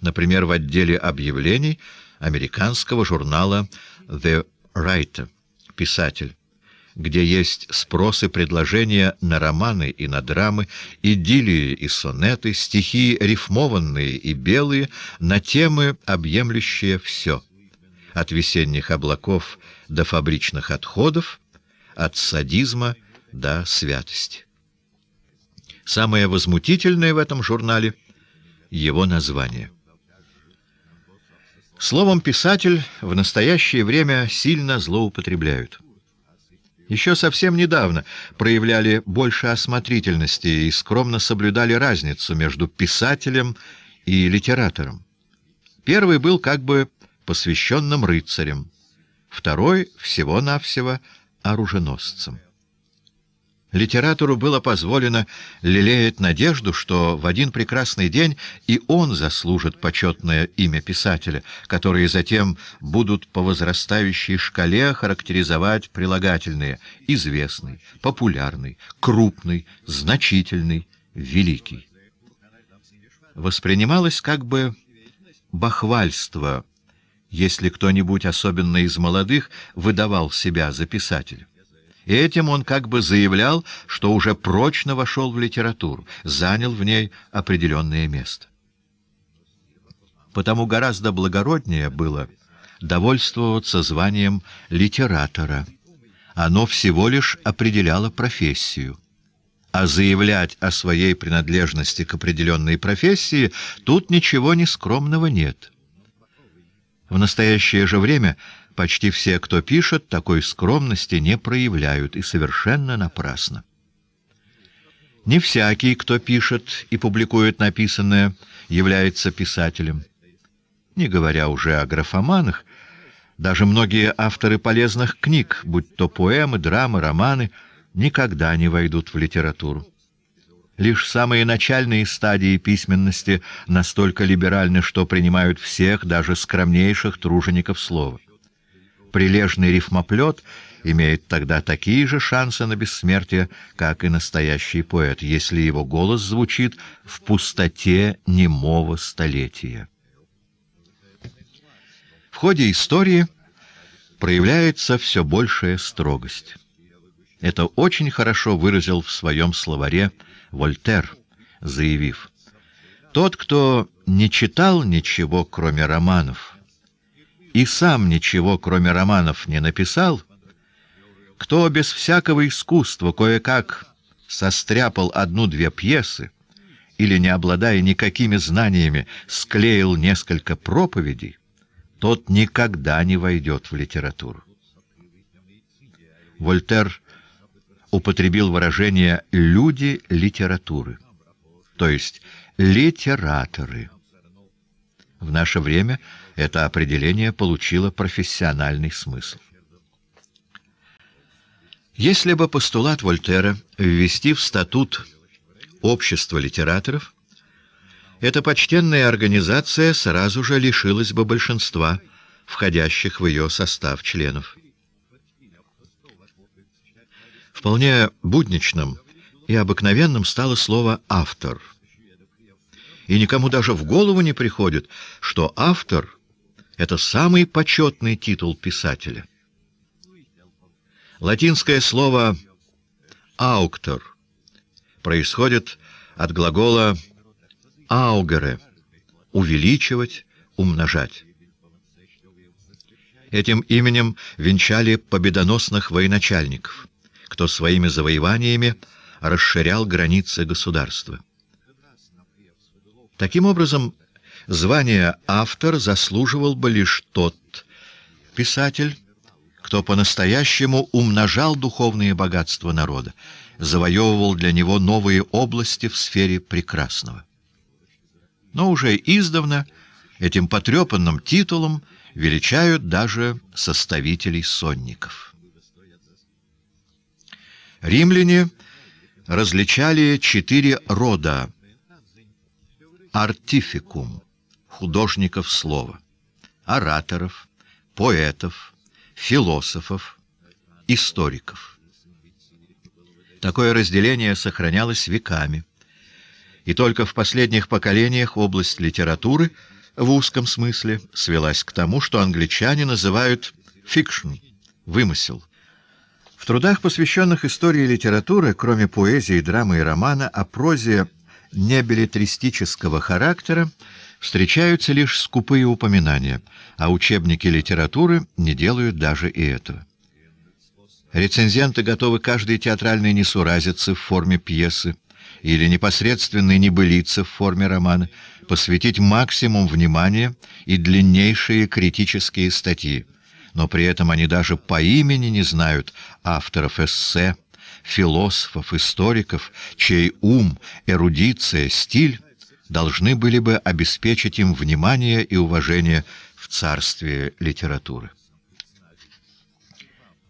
Speaker 1: например, в отделе объявлений американского журнала «The Writer» — «Писатель» где есть спрос и предложения на романы и на драмы, идиллии и сонеты, стихи рифмованные и белые, на темы, объемлющие все. От весенних облаков до фабричных отходов, от садизма до святости. Самое возмутительное в этом журнале — его название. Словом, писатель в настоящее время сильно злоупотребляют. Еще совсем недавно проявляли больше осмотрительности и скромно соблюдали разницу между писателем и литератором. Первый был как бы посвященным рыцарем, второй — всего-навсего оруженосцем. Литературу было позволено лелеять надежду, что в один прекрасный день и он заслужит почетное имя писателя, которые затем будут по возрастающей шкале характеризовать прилагательные «известный», «популярный», «крупный», «значительный», «великий». Воспринималось как бы бахвальство, если кто-нибудь, особенно из молодых, выдавал себя за писателя. Этим он как бы заявлял, что уже прочно вошел в литературу, занял в ней определенное место. Потому гораздо благороднее было довольствоваться званием литератора. Оно всего лишь определяло профессию. А заявлять о своей принадлежности к определенной профессии тут ничего нескромного нет. В настоящее же время – Почти все, кто пишет, такой скромности не проявляют, и совершенно напрасно. Не всякий, кто пишет и публикует написанное, является писателем. Не говоря уже о графоманах, даже многие авторы полезных книг, будь то поэмы, драмы, романы, никогда не войдут в литературу. Лишь самые начальные стадии письменности настолько либеральны, что принимают всех, даже скромнейших тружеников слова прилежный рифмоплет имеет тогда такие же шансы на бессмертие, как и настоящий поэт, если его голос звучит в пустоте немого столетия. В ходе истории проявляется все большая строгость. Это очень хорошо выразил в своем словаре Вольтер, заявив, «Тот, кто не читал ничего, кроме романов, — и сам ничего, кроме романов, не написал, кто без всякого искусства кое-как состряпал одну-две пьесы или, не обладая никакими знаниями, склеил несколько проповедей, тот никогда не войдет в литературу. Вольтер употребил выражение «люди литературы», то есть «литераторы». В наше время – это определение получило профессиональный смысл. Если бы постулат Вольтера ввести в статут общества литераторов, эта почтенная организация сразу же лишилась бы большинства входящих в ее состав членов. Вполне будничным и обыкновенным стало слово «автор». И никому даже в голову не приходит, что автор это самый почетный титул писателя. Латинское слово «ауктор» происходит от глагола «аугере» — «увеличивать», «умножать». Этим именем венчали победоносных военачальников, кто своими завоеваниями расширял границы государства. Таким образом, Звание автор заслуживал бы лишь тот писатель, кто по-настоящему умножал духовные богатства народа, завоевывал для него новые области в сфере прекрасного. Но уже издавна этим потрепанным титулом величают даже составителей сонников. Римляне различали четыре рода. Артификум художников слова, ораторов, поэтов, философов, историков. Такое разделение сохранялось веками, и только в последних поколениях область литературы в узком смысле свелась к тому, что англичане называют «фикшн» — «вымысел». В трудах, посвященных истории литературы, кроме поэзии, драмы и романа, о прозе небелетристического характера встречаются лишь скупые упоминания, а учебники литературы не делают даже и этого. Рецензенты готовы каждой театральной несуразицы в форме пьесы или непосредственной небылицы в форме романа посвятить максимум внимания и длиннейшие критические статьи, но при этом они даже по имени не знают авторов эссе, философов, историков, чей ум, эрудиция, стиль должны были бы обеспечить им внимание и уважение в царстве литературы.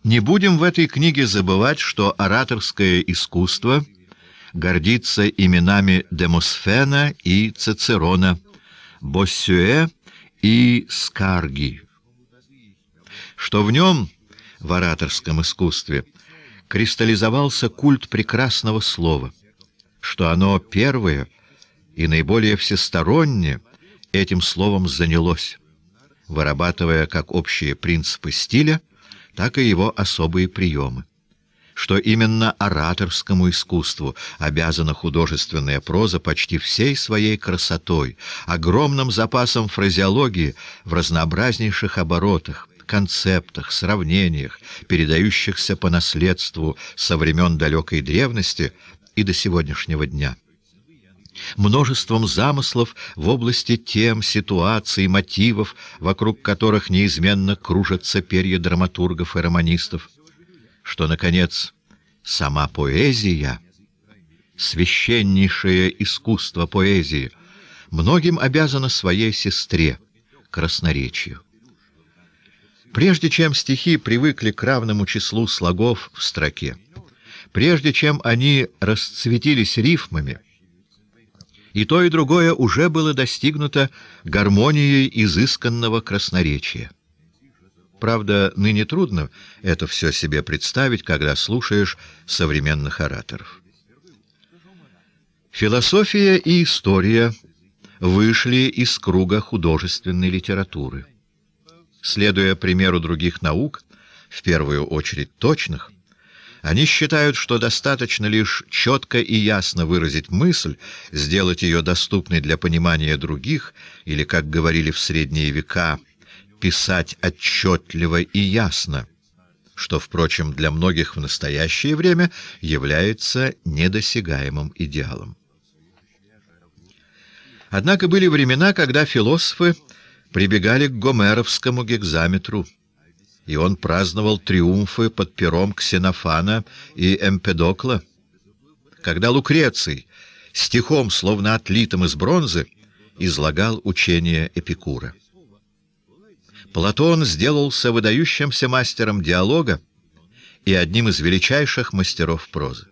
Speaker 1: Не будем в этой книге забывать, что ораторское искусство гордится именами Демосфена и Цицерона, Боссюэ и Скарги, что в нем, в ораторском искусстве, кристаллизовался культ прекрасного слова, что оно первое — и наиболее всесторонне этим словом занялось, вырабатывая как общие принципы стиля, так и его особые приемы. Что именно ораторскому искусству обязана художественная проза почти всей своей красотой, огромным запасом фразеологии в разнообразнейших оборотах, концептах, сравнениях, передающихся по наследству со времен далекой древности и до сегодняшнего дня множеством замыслов в области тем, ситуаций, мотивов, вокруг которых неизменно кружатся перья драматургов и романистов, что, наконец, сама поэзия, священнейшее искусство поэзии, многим обязана своей сестре, красноречию. Прежде чем стихи привыкли к равному числу слогов в строке, прежде чем они расцветились рифмами, и то, и другое уже было достигнуто гармонией изысканного красноречия. Правда, ныне трудно это все себе представить, когда слушаешь современных ораторов. Философия и история вышли из круга художественной литературы. Следуя примеру других наук, в первую очередь точных, они считают, что достаточно лишь четко и ясно выразить мысль, сделать ее доступной для понимания других, или, как говорили в средние века, писать отчетливо и ясно, что, впрочем, для многих в настоящее время является недосягаемым идеалом. Однако были времена, когда философы прибегали к гомеровскому гекзаметру — и он праздновал триумфы под пером Ксенофана и Эмпедокла. Когда Лукреций, стихом, словно отлитым из бронзы, излагал учение Эпикура. Платон сделался выдающимся мастером диалога и одним из величайших мастеров прозы.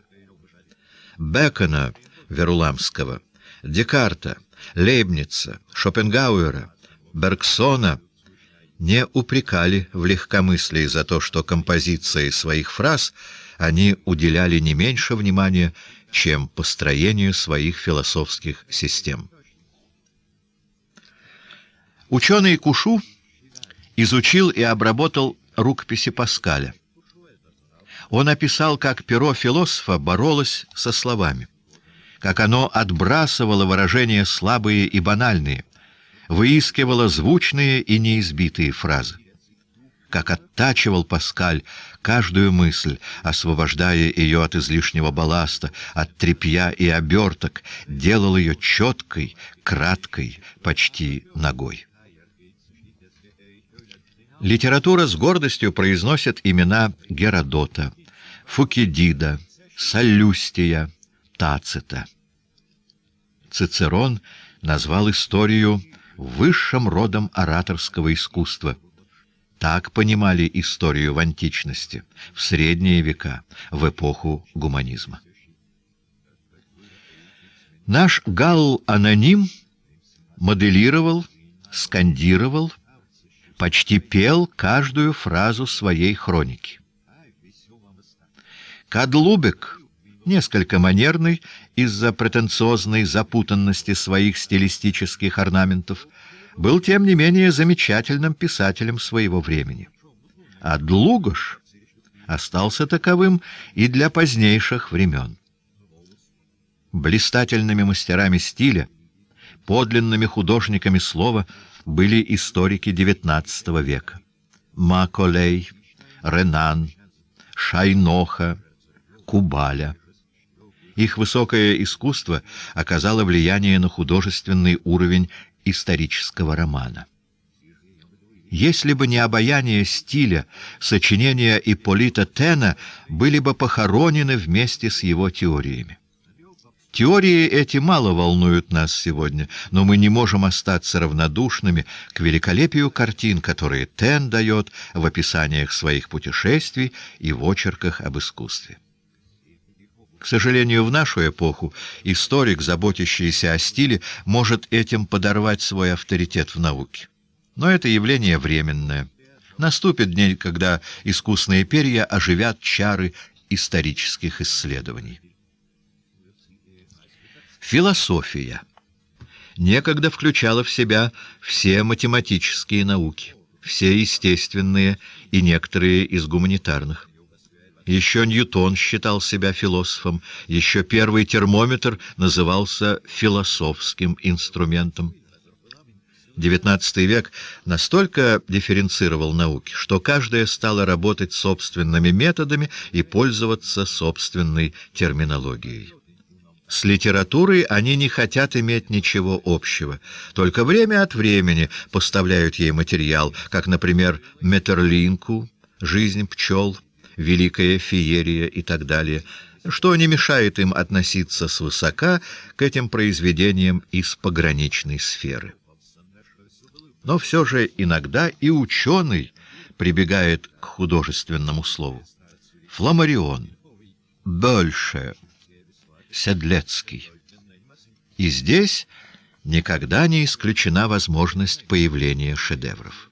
Speaker 1: Бекона Веруламского, Декарта, Лейбница, Шопенгауэра, Бергсона — не упрекали в легкомыслии за то, что композиции своих фраз они уделяли не меньше внимания, чем построению своих философских систем. Ученый Кушу изучил и обработал рукописи Паскаля. Он описал, как перо философа боролось со словами, как оно отбрасывало выражения слабые и банальные, выискивала звучные и неизбитые фразы. Как оттачивал Паскаль каждую мысль, освобождая ее от излишнего балласта, от трепья и оберток, делал ее четкой, краткой, почти ногой. Литература с гордостью произносит имена Геродота, Фукидида, Солюстия, Тацита. Цицерон назвал историю высшим родом ораторского искусства. Так понимали историю в античности, в средние века, в эпоху гуманизма. Наш Галл-аноним моделировал, скандировал, почти пел каждую фразу своей хроники. Кадлубек, несколько манерный из-за претенциозной запутанности своих стилистических орнаментов, был, тем не менее, замечательным писателем своего времени. А Длугош остался таковым и для позднейших времен. Блистательными мастерами стиля, подлинными художниками слова были историки XIX века. Маколей, Ренан, Шайноха, Кубаля. Их высокое искусство оказало влияние на художественный уровень исторического романа. Если бы не обаяние стиля, сочинения Ипполита Тена были бы похоронены вместе с его теориями. Теории эти мало волнуют нас сегодня, но мы не можем остаться равнодушными к великолепию картин, которые Тен дает в описаниях своих путешествий и в очерках об искусстве. К сожалению, в нашу эпоху историк, заботящийся о стиле, может этим подорвать свой авторитет в науке. Но это явление временное. Наступит день, когда искусные перья оживят чары исторических исследований. Философия некогда включала в себя все математические науки, все естественные и некоторые из гуманитарных. Еще Ньютон считал себя философом, еще первый термометр назывался философским инструментом. XIX век настолько дифференцировал науки, что каждая стала работать собственными методами и пользоваться собственной терминологией. С литературой они не хотят иметь ничего общего, только время от времени поставляют ей материал, как, например, Метерлинку, «Жизнь пчел», великая феерия и так далее, что не мешает им относиться свысока к этим произведениям из пограничной сферы. Но все же иногда и ученый прибегает к художественному слову. Фламарион, Больше, Седлецкий. И здесь никогда не исключена возможность появления шедевров.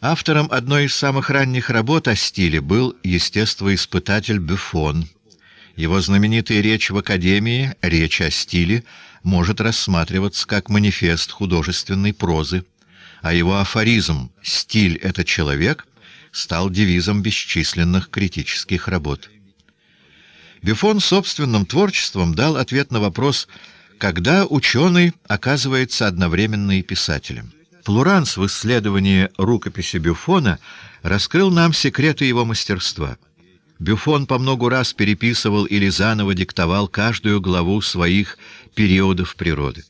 Speaker 1: Автором одной из самых ранних работ о стиле был естествоиспытатель Бюфон. Его знаменитая речь в Академии «Речь о стиле» может рассматриваться как манифест художественной прозы, а его афоризм «Стиль — это человек» стал девизом бесчисленных критических работ. Бифон собственным творчеством дал ответ на вопрос, когда ученый оказывается одновременно и писателем. Флуранс в исследовании рукописи Бюфона раскрыл нам секреты его мастерства. Бюфон по много раз переписывал или заново диктовал каждую главу своих периодов природы,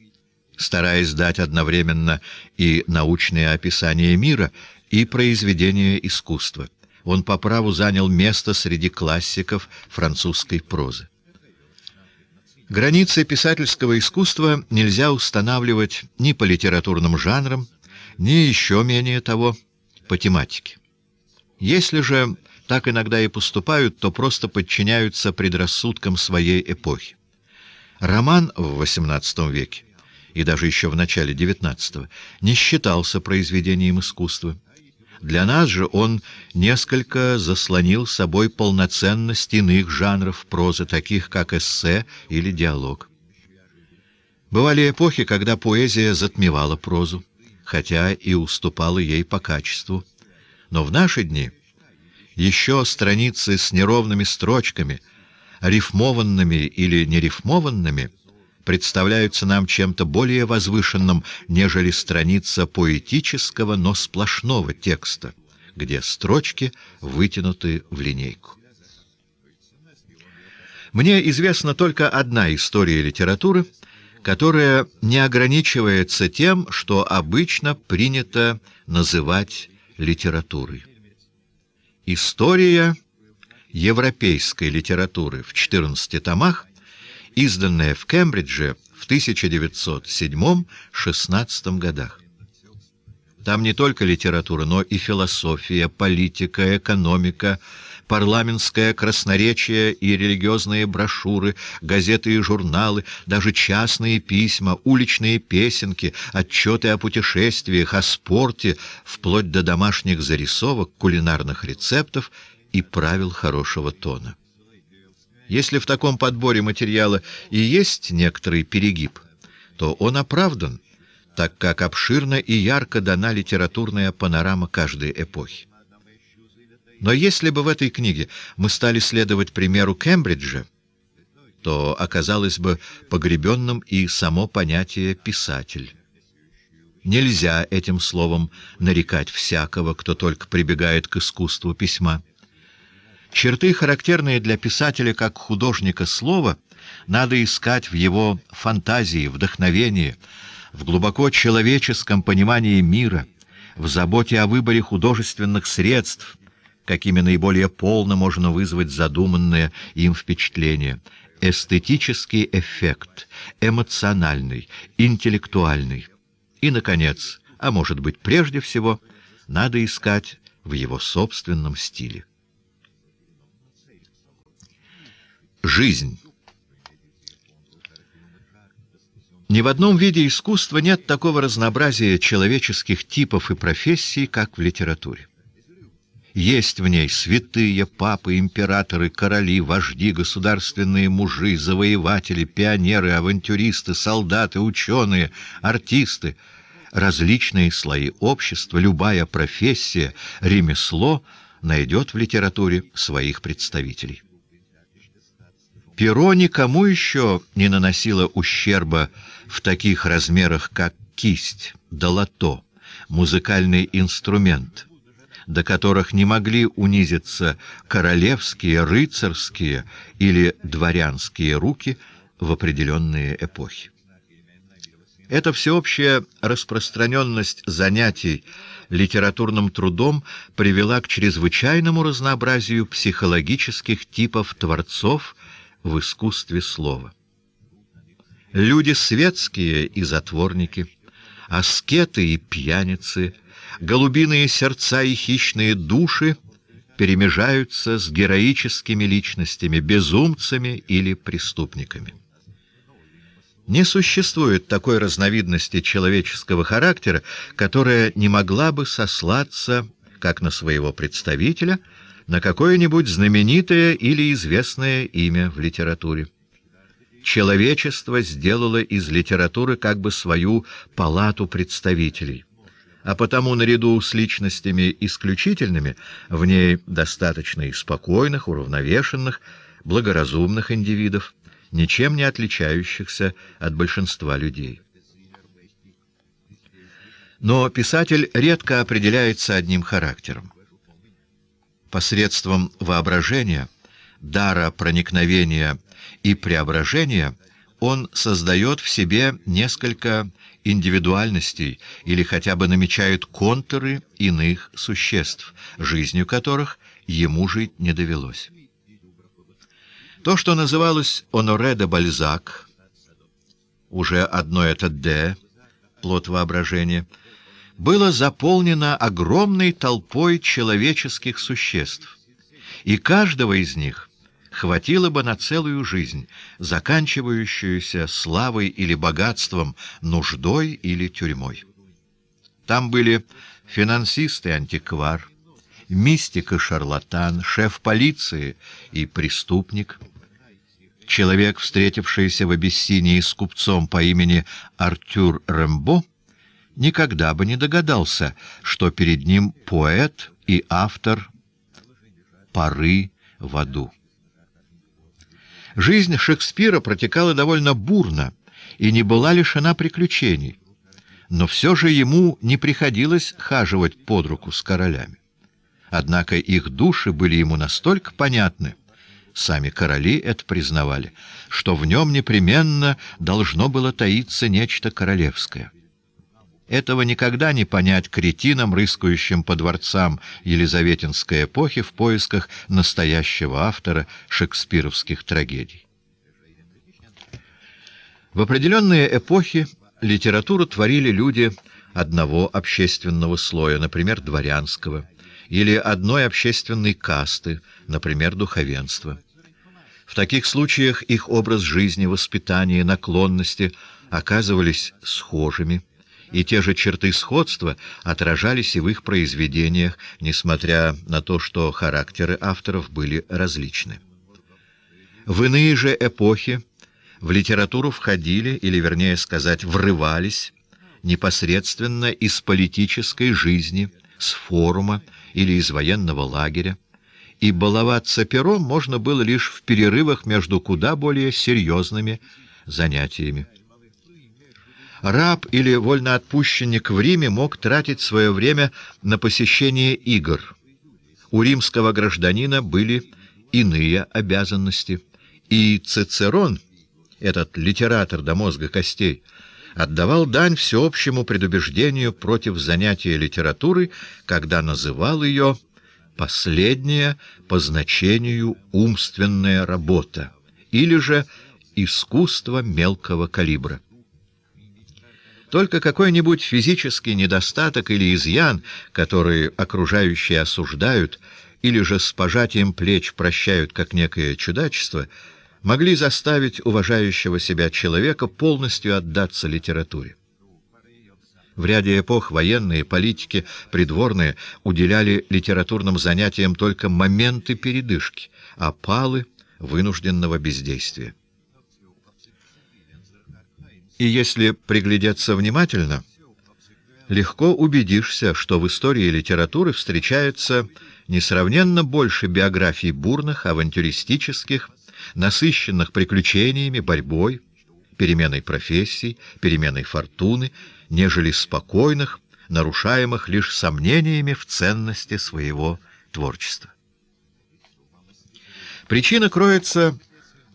Speaker 1: стараясь дать одновременно и научное описание мира, и произведение искусства. Он по праву занял место среди классиков французской прозы. Границы писательского искусства нельзя устанавливать ни по литературным жанрам, ни еще менее того по тематике. Если же так иногда и поступают, то просто подчиняются предрассудкам своей эпохи. Роман в XVIII веке, и даже еще в начале XIX, не считался произведением искусства. Для нас же он несколько заслонил собой полноценность иных жанров прозы, таких как эссе или диалог. Бывали эпохи, когда поэзия затмевала прозу хотя и уступала ей по качеству. Но в наши дни еще страницы с неровными строчками, рифмованными или нерифмованными, представляются нам чем-то более возвышенным, нежели страница поэтического, но сплошного текста, где строчки вытянуты в линейку. Мне известна только одна история литературы — которое не ограничивается тем, что обычно принято называть литературой. История европейской литературы в 14 томах, изданная в Кембридже в 1907-16 годах. Там не только литература, но и философия, политика, экономика, парламентское красноречие и религиозные брошюры, газеты и журналы, даже частные письма, уличные песенки, отчеты о путешествиях, о спорте, вплоть до домашних зарисовок, кулинарных рецептов и правил хорошего тона. Если в таком подборе материала и есть некоторый перегиб, то он оправдан, так как обширно и ярко дана литературная панорама каждой эпохи. Но если бы в этой книге мы стали следовать примеру Кембриджа, то оказалось бы погребенным и само понятие «писатель». Нельзя этим словом нарекать всякого, кто только прибегает к искусству письма. Черты, характерные для писателя как художника слова, надо искать в его фантазии, вдохновении, в глубоко человеческом понимании мира, в заботе о выборе художественных средств, какими наиболее полно можно вызвать задуманное им впечатление. Эстетический эффект, эмоциональный, интеллектуальный. И, наконец, а может быть прежде всего, надо искать в его собственном стиле. Жизнь. Ни в одном виде искусства нет такого разнообразия человеческих типов и профессий, как в литературе. Есть в ней святые, папы, императоры, короли, вожди, государственные мужи, завоеватели, пионеры, авантюристы, солдаты, ученые, артисты. Различные слои общества, любая профессия, ремесло найдет в литературе своих представителей. Перо никому еще не наносило ущерба в таких размерах, как кисть, долото, музыкальный инструмент — до которых не могли унизиться королевские, рыцарские или дворянские руки в определенные эпохи. Эта всеобщая распространенность занятий литературным трудом привела к чрезвычайному разнообразию психологических типов творцов в искусстве слова. Люди светские и затворники, аскеты и пьяницы – голубиные сердца и хищные души перемежаются с героическими личностями, безумцами или преступниками. Не существует такой разновидности человеческого характера, которая не могла бы сослаться, как на своего представителя, на какое-нибудь знаменитое или известное имя в литературе. Человечество сделало из литературы как бы свою палату представителей а потому наряду с личностями исключительными в ней достаточно и спокойных, уравновешенных, благоразумных индивидов, ничем не отличающихся от большинства людей. Но писатель редко определяется одним характером. Посредством воображения, дара проникновения и преображения он создает в себе несколько индивидуальностей или хотя бы намечают контуры иных существ, жизнью которых ему жить не довелось. То, что называлось «Оноре де Бальзак», уже одно это «Д», плод воображения, было заполнено огромной толпой человеческих существ, и каждого из них хватило бы на целую жизнь, заканчивающуюся славой или богатством, нуждой или тюрьмой. Там были финансист и антиквар, мистик и шарлатан, шеф полиции и преступник, человек, встретившийся в Абиссинии с купцом по имени Артюр Рембо, никогда бы не догадался, что перед ним поэт и автор «Пары в аду». Жизнь Шекспира протекала довольно бурно и не была лишена приключений, но все же ему не приходилось хаживать под руку с королями. Однако их души были ему настолько понятны, сами короли это признавали, что в нем непременно должно было таиться нечто королевское. Этого никогда не понять кретинам, рыскающим по дворцам Елизаветинской эпохи в поисках настоящего автора шекспировских трагедий. В определенные эпохи литературу творили люди одного общественного слоя, например, дворянского, или одной общественной касты, например, духовенства. В таких случаях их образ жизни, воспитание, наклонности оказывались схожими – и те же черты сходства отражались и в их произведениях, несмотря на то, что характеры авторов были различны. В иные же эпохи в литературу входили, или вернее сказать, врывались непосредственно из политической жизни, с форума или из военного лагеря, и баловаться пером можно было лишь в перерывах между куда более серьезными занятиями раб или вольноотпущенник в Риме мог тратить свое время на посещение игр. У римского гражданина были иные обязанности. И Цицерон, этот литератор до мозга костей, отдавал дань всеобщему предубеждению против занятия литературы, когда называл ее «последняя по значению умственная работа» или же «искусство мелкого калибра». Только какой-нибудь физический недостаток или изъян, который окружающие осуждают, или же с пожатием плеч прощают как некое чудачество, могли заставить уважающего себя человека полностью отдаться литературе. В ряде эпох военные, политики, придворные уделяли литературным занятиям только моменты передышки, опалы а вынужденного бездействия. И если приглядеться внимательно, легко убедишься, что в истории литературы встречается несравненно больше биографий бурных, авантюристических, насыщенных приключениями, борьбой, переменой профессий, переменой фортуны, нежели спокойных, нарушаемых лишь сомнениями в ценности своего творчества. Причина кроется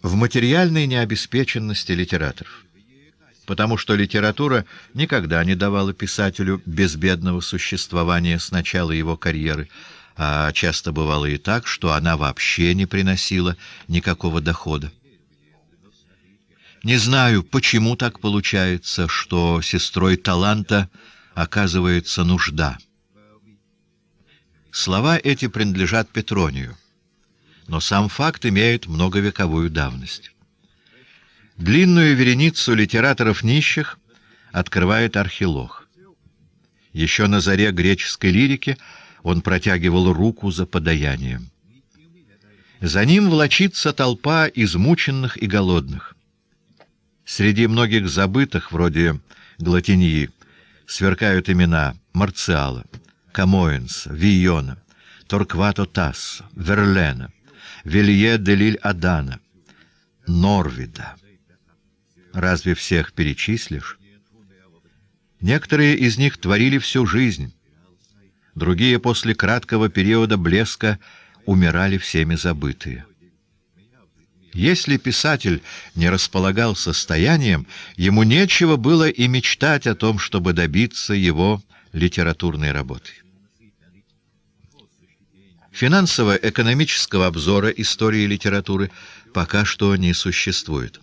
Speaker 1: в материальной необеспеченности литераторов потому что литература никогда не давала писателю безбедного существования с начала его карьеры, а часто бывало и так, что она вообще не приносила никакого дохода. Не знаю, почему так получается, что сестрой таланта оказывается нужда. Слова эти принадлежат Петронию, но сам факт имеет многовековую давность. Длинную вереницу литераторов нищих открывает архилог. Еще на заре греческой лирики он протягивал руку за подаянием. За ним влочится толпа измученных и голодных. Среди многих забытых, вроде Глотиньи, сверкают имена Марциала, Камоинса, Вийона, Торквато Тассо, Верлена, Вилье де Лиль Адана, Норвида. Разве всех перечислишь? Некоторые из них творили всю жизнь, другие после краткого периода блеска умирали всеми забытые. Если писатель не располагал состоянием, ему нечего было и мечтать о том, чтобы добиться его литературной работы. Финансово-экономического обзора истории литературы пока что не существует.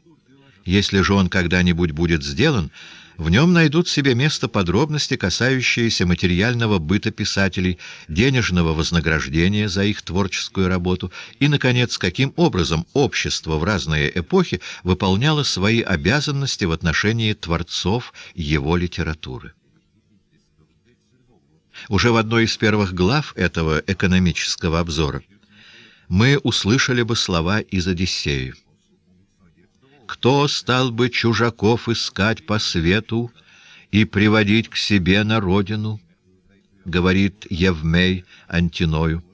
Speaker 1: Если же он когда-нибудь будет сделан, в нем найдут себе место подробности, касающиеся материального быта писателей, денежного вознаграждения за их творческую работу и, наконец, каким образом общество в разные эпохи выполняло свои обязанности в отношении творцов его литературы. Уже в одной из первых глав этого экономического обзора мы услышали бы слова из «Одиссея». Кто стал бы чужаков искать по свету и приводить к себе на родину? Говорит Евмей Антиною.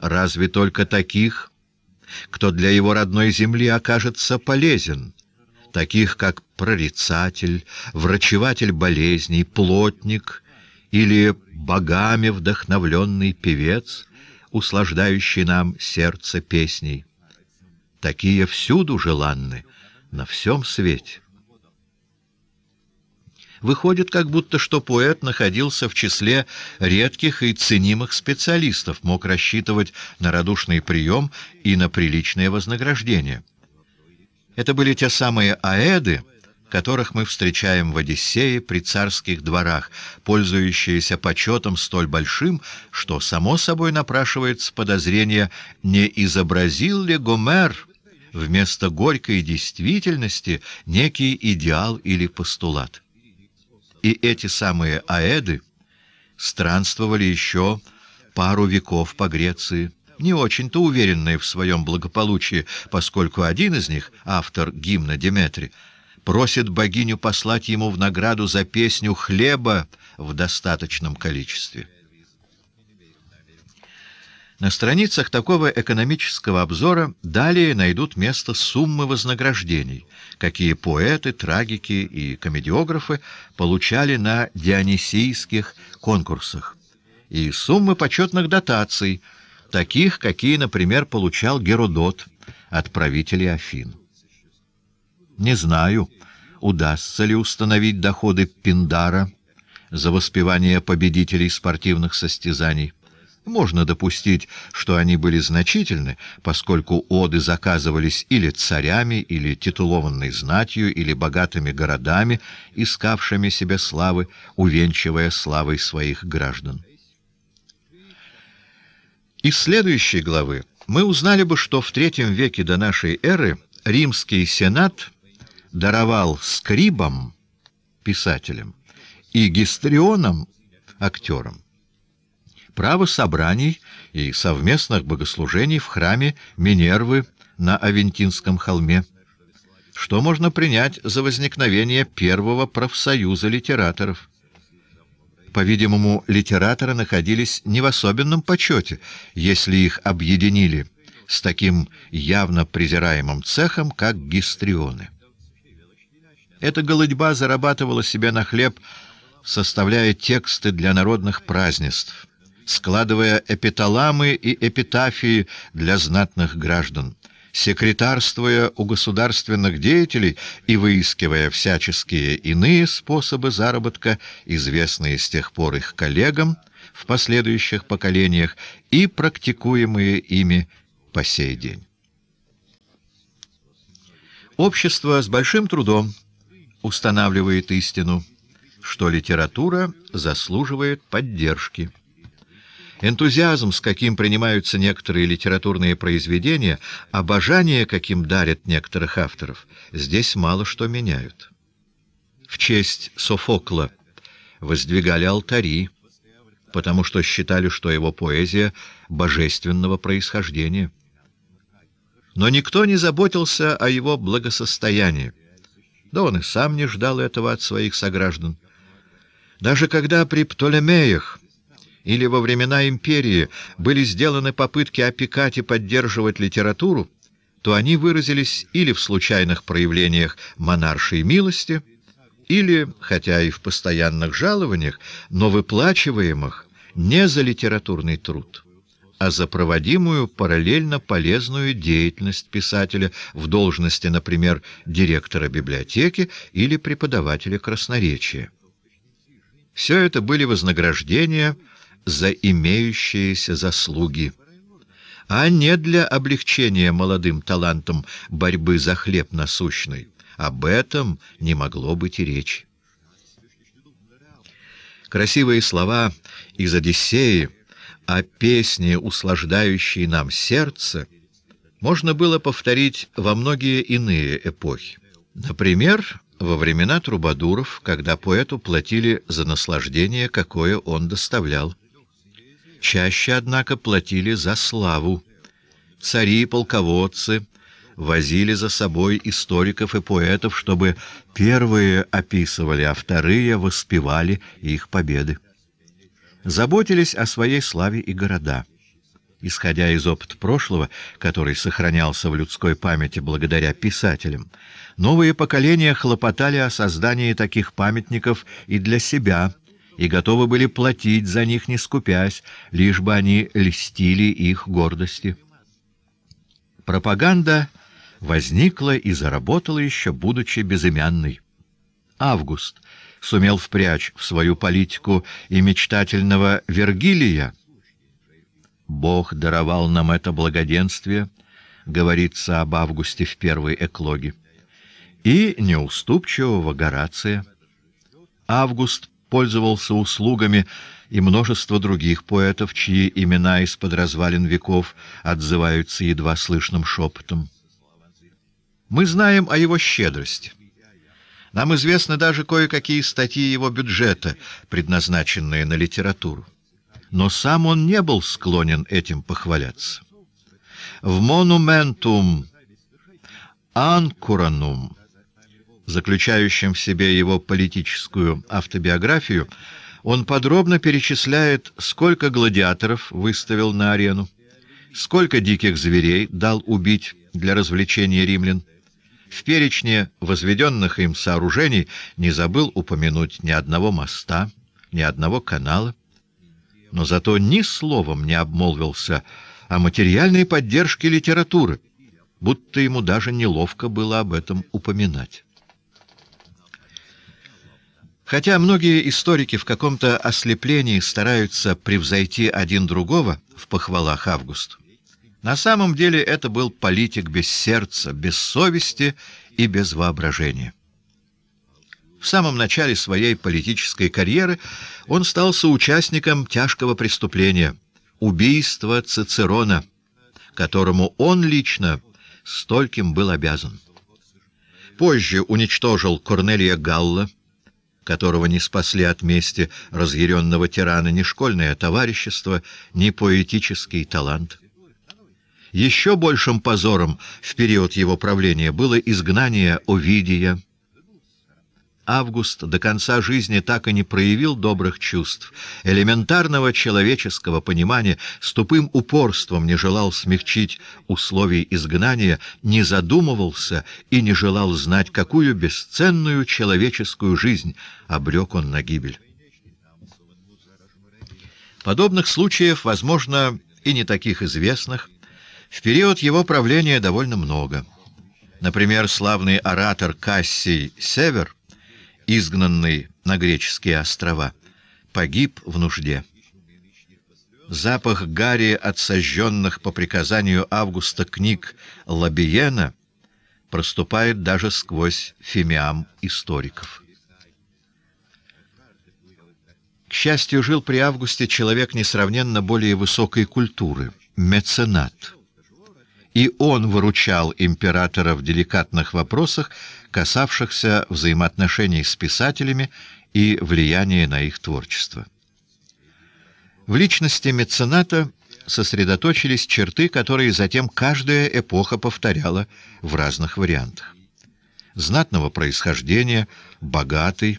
Speaker 1: Разве только таких, кто для его родной земли окажется полезен, таких как прорицатель, врачеватель болезней, плотник или богами вдохновленный певец, услаждающий нам сердце песней? Такие всюду желанны, на всем свете. Выходит, как будто что поэт находился в числе редких и ценимых специалистов, мог рассчитывать на радушный прием и на приличное вознаграждение. Это были те самые аэды, которых мы встречаем в Одиссее при царских дворах, пользующиеся почетом столь большим, что само собой напрашивается подозрение, не изобразил ли Гомер вместо горькой действительности некий идеал или постулат. И эти самые аэды странствовали еще пару веков по Греции, не очень-то уверенные в своем благополучии, поскольку один из них, автор гимна Деметри, просит богиню послать ему в награду за песню хлеба в достаточном количестве. На страницах такого экономического обзора далее найдут место суммы вознаграждений, какие поэты, трагики и комедиографы получали на дионисийских конкурсах, и суммы почетных дотаций, таких, какие, например, получал Геродот от правителей Афин. Не знаю, удастся ли установить доходы Пиндара за воспевание победителей спортивных состязаний. Можно допустить, что они были значительны, поскольку оды заказывались или царями, или титулованной знатью, или богатыми городами, искавшими себе славы, увенчивая славой своих граждан. Из следующей главы мы узнали бы, что в III веке до нашей эры римский сенат даровал скрибам, писателям, и гистрионам, актерам, право собраний и совместных богослужений в храме Минервы на Авентинском холме, что можно принять за возникновение первого профсоюза литераторов. По-видимому, литераторы находились не в особенном почете, если их объединили с таким явно презираемым цехом, как гистрионы. Эта голодьба зарабатывала себе на хлеб, составляя тексты для народных празднеств складывая эпиталамы и эпитафии для знатных граждан, секретарствуя у государственных деятелей и выискивая всяческие иные способы заработка, известные с тех пор их коллегам в последующих поколениях и практикуемые ими по сей день. Общество с большим трудом устанавливает истину, что литература заслуживает поддержки. Энтузиазм, с каким принимаются некоторые литературные произведения, обожание, каким дарят некоторых авторов, здесь мало что меняют. В честь Софокла воздвигали алтари, потому что считали, что его поэзия божественного происхождения. Но никто не заботился о его благосостоянии. Да он и сам не ждал этого от своих сограждан. Даже когда при Птолемеях или во времена империи были сделаны попытки опекать и поддерживать литературу, то они выразились или в случайных проявлениях монаршей милости, или, хотя и в постоянных жалованиях, но выплачиваемых не за литературный труд, а за проводимую параллельно полезную деятельность писателя в должности, например, директора библиотеки или преподавателя красноречия. Все это были вознаграждения – за имеющиеся заслуги, а не для облегчения молодым талантам борьбы за хлеб насущный. Об этом не могло быть и речи. Красивые слова из «Одиссеи» о песне, услаждающей нам сердце, можно было повторить во многие иные эпохи. Например, во времена трубадуров, когда поэту платили за наслаждение, какое он доставлял. Чаще, однако, платили за славу. Цари и полководцы возили за собой историков и поэтов, чтобы первые описывали, а вторые воспевали их победы. Заботились о своей славе и города. Исходя из опыта прошлого, который сохранялся в людской памяти благодаря писателям, новые поколения хлопотали о создании таких памятников и для себя, и готовы были платить за них, не скупясь, лишь бы они льстили их гордости. Пропаганда возникла и заработала еще, будучи безымянной. Август сумел впрячь в свою политику и мечтательного Вергилия. «Бог даровал нам это благоденствие», — говорится об Августе в первой эклоге, и неуступчивого Горация. Август пользовался услугами и множество других поэтов, чьи имена из-под развалин веков отзываются едва слышным шепотом. Мы знаем о его щедрости. Нам известны даже кое-какие статьи его бюджета, предназначенные на литературу. Но сам он не был склонен этим похваляться. В «Монументум Анкуранум» заключающем в себе его политическую автобиографию, он подробно перечисляет, сколько гладиаторов выставил на арену, сколько диких зверей дал убить для развлечения римлян. В перечне возведенных им сооружений не забыл упомянуть ни одного моста, ни одного канала, но зато ни словом не обмолвился о материальной поддержке литературы, будто ему даже неловко было об этом упоминать. Хотя многие историки в каком-то ослеплении стараются превзойти один другого в похвалах Август, на самом деле это был политик без сердца, без совести и без воображения. В самом начале своей политической карьеры он стал соучастником тяжкого преступления — убийства Цицерона, которому он лично стольким был обязан. Позже уничтожил Корнелия Галла — которого не спасли от мести разъяренного тирана ни школьное товарищество, ни поэтический талант. Еще большим позором в период его правления было изгнание Овидия, Август до конца жизни так и не проявил добрых чувств, элементарного человеческого понимания, с тупым упорством не желал смягчить условий изгнания, не задумывался и не желал знать, какую бесценную человеческую жизнь обрек он на гибель. Подобных случаев, возможно, и не таких известных, в период его правления довольно много. Например, славный оратор Кассий Север — изгнанный на греческие острова, погиб в нужде. Запах гари от сожженных по приказанию Августа книг Лабиена проступает даже сквозь фимиам историков. К счастью, жил при Августе человек несравненно более высокой культуры — меценат. И он выручал императора в деликатных вопросах, касавшихся взаимоотношений с писателями и влияния на их творчество. В личности мецената сосредоточились черты, которые затем каждая эпоха повторяла в разных вариантах. Знатного происхождения, богатый,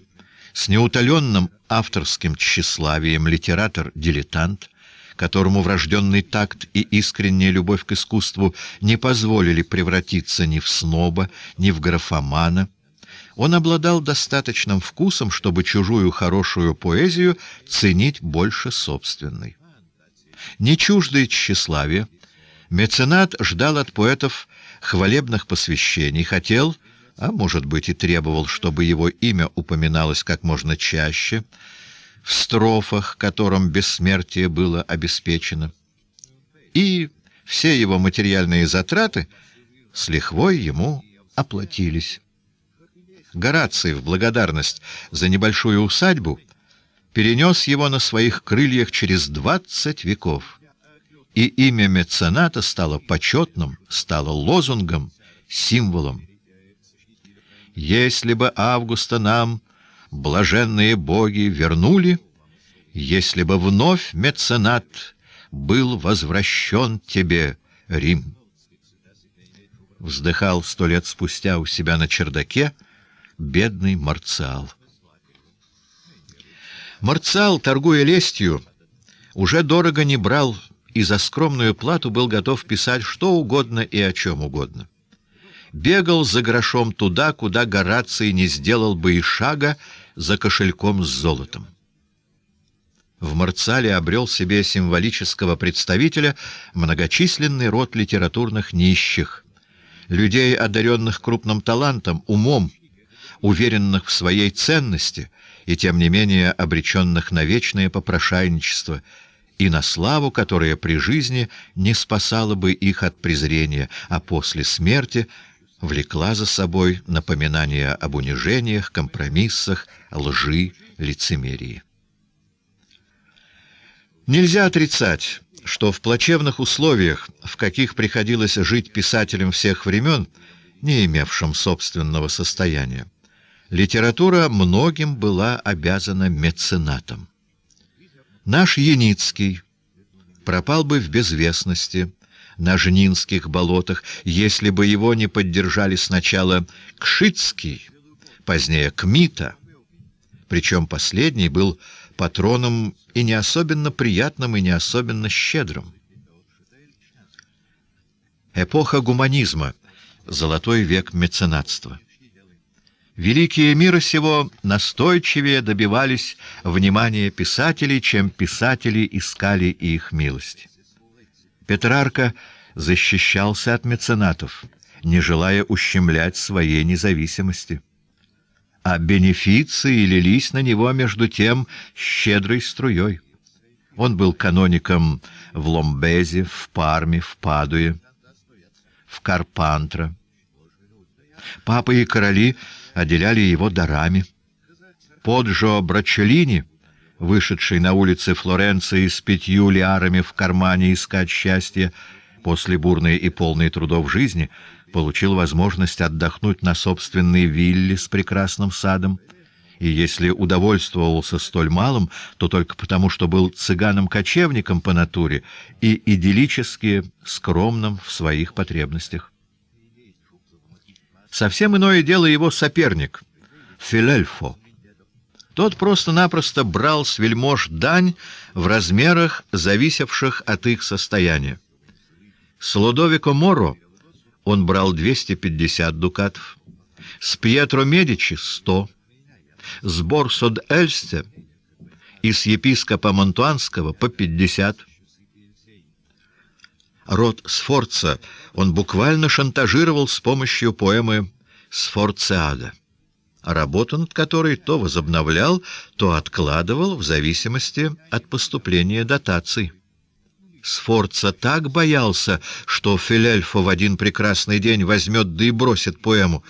Speaker 1: с неутоленным авторским тщеславием литератор-дилетант, которому врожденный такт и искренняя любовь к искусству не позволили превратиться ни в сноба, ни в графомана. Он обладал достаточным вкусом, чтобы чужую хорошую поэзию ценить больше собственной. Не чуждый тщеславие, меценат ждал от поэтов хвалебных посвящений, хотел, а может быть и требовал, чтобы его имя упоминалось как можно чаще — в строфах, которым бессмертие было обеспечено. И все его материальные затраты с лихвой ему оплатились. Гораций в благодарность за небольшую усадьбу перенес его на своих крыльях через двадцать веков, и имя мецената стало почетным, стало лозунгом, символом. «Если бы Августа нам блаженные боги вернули, если бы вновь меценат был возвращен тебе, Рим. Вздыхал сто лет спустя у себя на чердаке бедный Марциал. Марциал, торгуя лестью, уже дорого не брал и за скромную плату был готов писать что угодно и о чем угодно. Бегал за грошом туда, куда Гораций не сделал бы и шага, за кошельком с золотом. В Марцале обрел себе символического представителя многочисленный род литературных нищих, людей, одаренных крупным талантом, умом, уверенных в своей ценности и, тем не менее, обреченных на вечное попрошайничество и на славу, которая при жизни не спасала бы их от презрения, а после смерти — влекла за собой напоминание об унижениях, компромиссах, лжи, лицемерии. Нельзя отрицать, что в плачевных условиях, в каких приходилось жить писателям всех времен, не имевшим собственного состояния, литература многим была обязана меценатом. Наш Яницкий пропал бы в безвестности, на Жнинских болотах, если бы его не поддержали сначала Кшицкий, позднее Кмита. Причем последний был патроном и не особенно приятным, и не особенно щедрым. Эпоха гуманизма, золотой век меценатства. Великие мира сего настойчивее добивались внимания писателей, чем писатели искали их милость. Петрарка защищался от меценатов, не желая ущемлять своей независимости. А бенефиции лились на него между тем щедрой струей. Он был каноником в Ломбезе, в Парме, в Падуе, в Карпантра. Папы и короли отделяли его дарами. Поджо Брачелини — вышедший на улице Флоренции с пятью лиарами в кармане искать счастье, после бурной и полной трудов жизни получил возможность отдохнуть на собственной вилле с прекрасным садом, и если удовольствовался столь малым, то только потому, что был цыганом-кочевником по натуре и идиллически скромным в своих потребностях. Совсем иное дело его соперник Филельфо, тот просто-напросто брал с вельмож дань в размерах, зависевших от их состояния. С Лудовико Моро он брал 250 дукатов, с Пьетро Медичи — 100, с Борсод Эльсте и с епископа Монтуанского по 50. Род Сфорца он буквально шантажировал с помощью поэмы «Сфорциада». А работу над которой то возобновлял, то откладывал в зависимости от поступления дотаций. Сфорца так боялся, что Филельфо в один прекрасный день возьмет да и бросит поэму,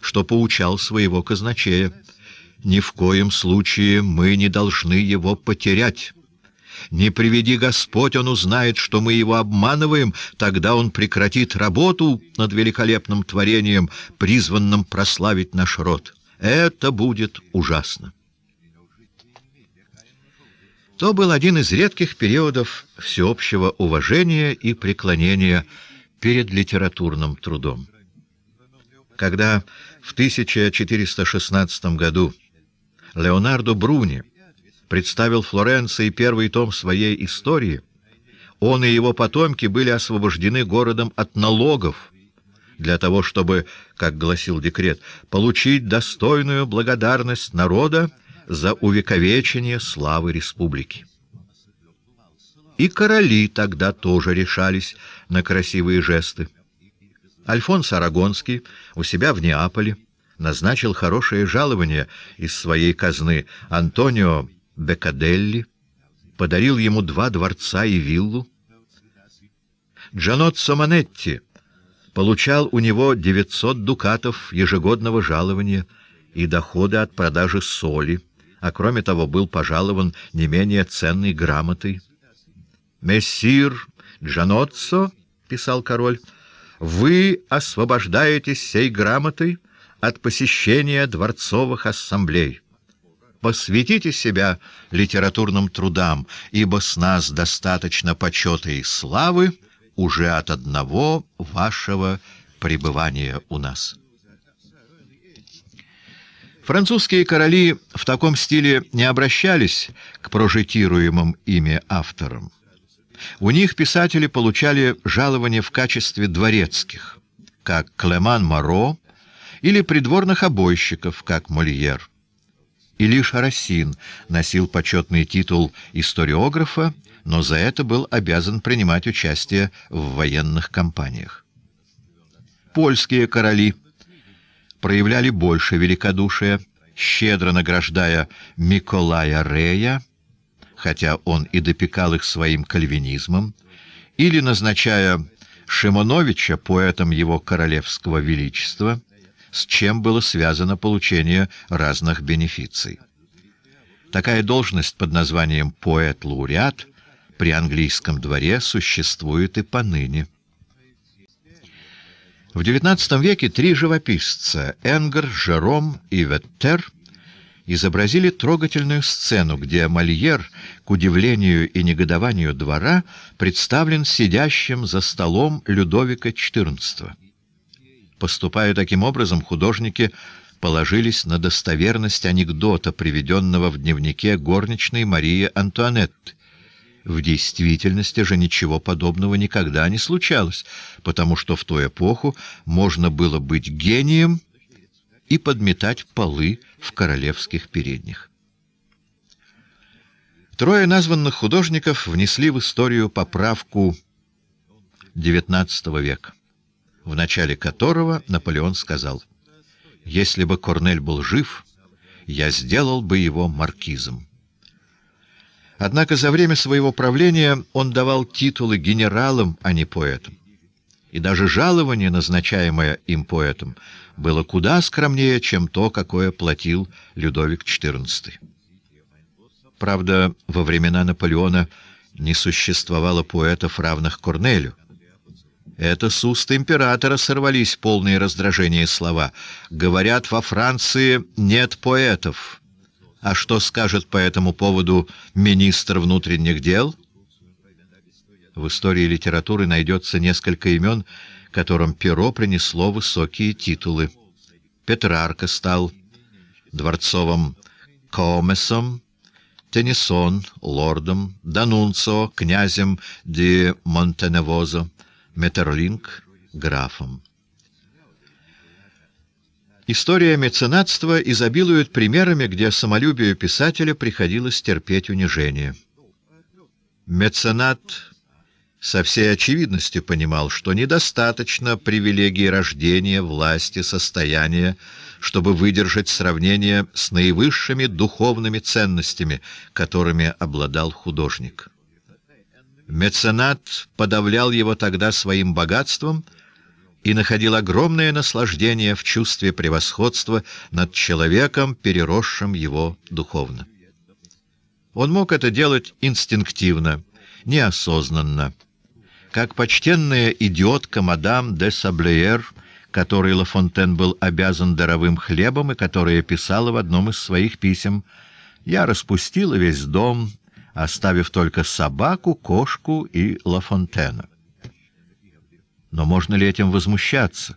Speaker 1: что поучал своего казначея. «Ни в коем случае мы не должны его потерять». «Не приведи Господь, он узнает, что мы его обманываем, тогда он прекратит работу над великолепным творением, призванным прославить наш род». Это будет ужасно. То был один из редких периодов всеобщего уважения и преклонения перед литературным трудом. Когда в 1416 году Леонардо Бруни представил Флоренции первый том своей истории, он и его потомки были освобождены городом от налогов, для того, чтобы, как гласил декрет, получить достойную благодарность народа за увековечение славы республики. И короли тогда тоже решались на красивые жесты. Альфонс Арагонский у себя в Неаполе назначил хорошее жалование из своей казны Антонио Бекаделли, подарил ему два дворца и виллу. Джанотто Манетти получал у него 900 дукатов ежегодного жалования и доходы от продажи соли, а кроме того был пожалован не менее ценной грамотой. «Мессир Джаноццо», — писал король, — «вы освобождаетесь сей грамотой от посещения дворцовых ассамблей» посвятите себя литературным трудам, ибо с нас достаточно почета и славы, уже от одного вашего пребывания у нас. Французские короли в таком стиле не обращались к прожитируемым ими авторам. У них писатели получали жалование в качестве дворецких, как Клеман Моро, или придворных обойщиков, как Мольер. И лишь Росин носил почетный титул историографа но за это был обязан принимать участие в военных кампаниях. Польские короли проявляли больше великодушия, щедро награждая Миколая Рея, хотя он и допекал их своим кальвинизмом, или назначая Шимоновича поэтом его королевского величества, с чем было связано получение разных бенефиций. Такая должность под названием «поэт-лауреат» при английском дворе существует и поныне. В XIX веке три живописца — Энгер, Жером и Веттер — изобразили трогательную сцену, где Мольер, к удивлению и негодованию двора, представлен сидящим за столом Людовика XIV. Поступая таким образом, художники положились на достоверность анекдота, приведенного в дневнике горничной Марии Антуанетты, в действительности же ничего подобного никогда не случалось, потому что в ту эпоху можно было быть гением и подметать полы в королевских передних. Трое названных художников внесли в историю поправку XIX века, в начале которого Наполеон сказал: "Если бы Корнель был жив, я сделал бы его маркизом". Однако за время своего правления он давал титулы генералам, а не поэтам. И даже жалование, назначаемое им поэтам, было куда скромнее, чем то, какое платил Людовик XIV. Правда, во времена Наполеона не существовало поэтов, равных Корнелю. Это с уст императора сорвались полные раздражения слова. «Говорят, во Франции нет поэтов». А что скажет по этому поводу министр внутренних дел? В истории литературы найдется несколько имен, которым перо принесло высокие титулы. Петрарка стал дворцовым комесом, Теннисон — лордом, Данунцо — князем де Монтеневозо, Метерлинг — графом. История меценатства изобилует примерами, где самолюбию писателя приходилось терпеть унижение. Меценат со всей очевидностью понимал, что недостаточно привилегии рождения, власти, состояния, чтобы выдержать сравнение с наивысшими духовными ценностями, которыми обладал художник. Меценат подавлял его тогда своим богатством — и находил огромное наслаждение в чувстве превосходства над человеком, переросшим его духовно. Он мог это делать инстинктивно, неосознанно, как почтенная идиотка мадам де Саблеер, которой Лафонтен был обязан даровым хлебом и которая писала в одном из своих писем «Я распустила весь дом, оставив только собаку, кошку и Лафонтена». Но можно ли этим возмущаться?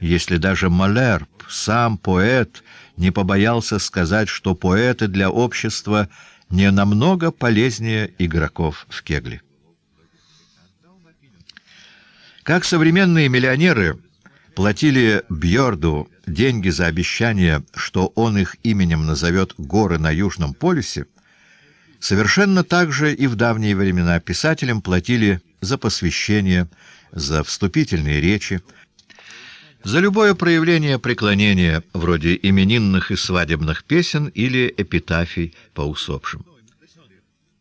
Speaker 1: Если даже Малерб, сам поэт, не побоялся сказать, что поэты для общества не намного полезнее игроков в кегли. Как современные миллионеры платили Бьорду деньги за обещание, что он их именем назовет горы на Южном полюсе, совершенно так же и в давние времена писателям платили за посвящение за вступительные речи, за любое проявление преклонения вроде именинных и свадебных песен или эпитафий по усопшим.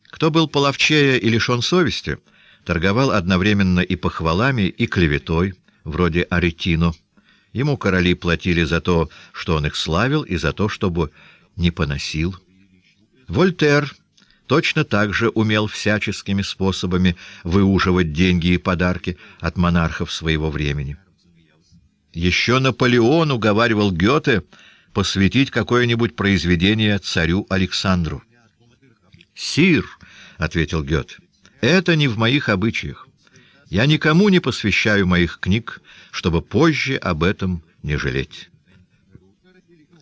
Speaker 1: Кто был половчее и лишен совести, торговал одновременно и похвалами, и клеветой, вроде Аретино. Ему короли платили за то, что он их славил, и за то, чтобы не поносил. Вольтер точно так же умел всяческими способами выуживать деньги и подарки от монархов своего времени. Еще Наполеон уговаривал Гёте посвятить какое-нибудь произведение царю Александру. «Сир», — ответил Гёте, — «это не в моих обычаях. Я никому не посвящаю моих книг, чтобы позже об этом не жалеть»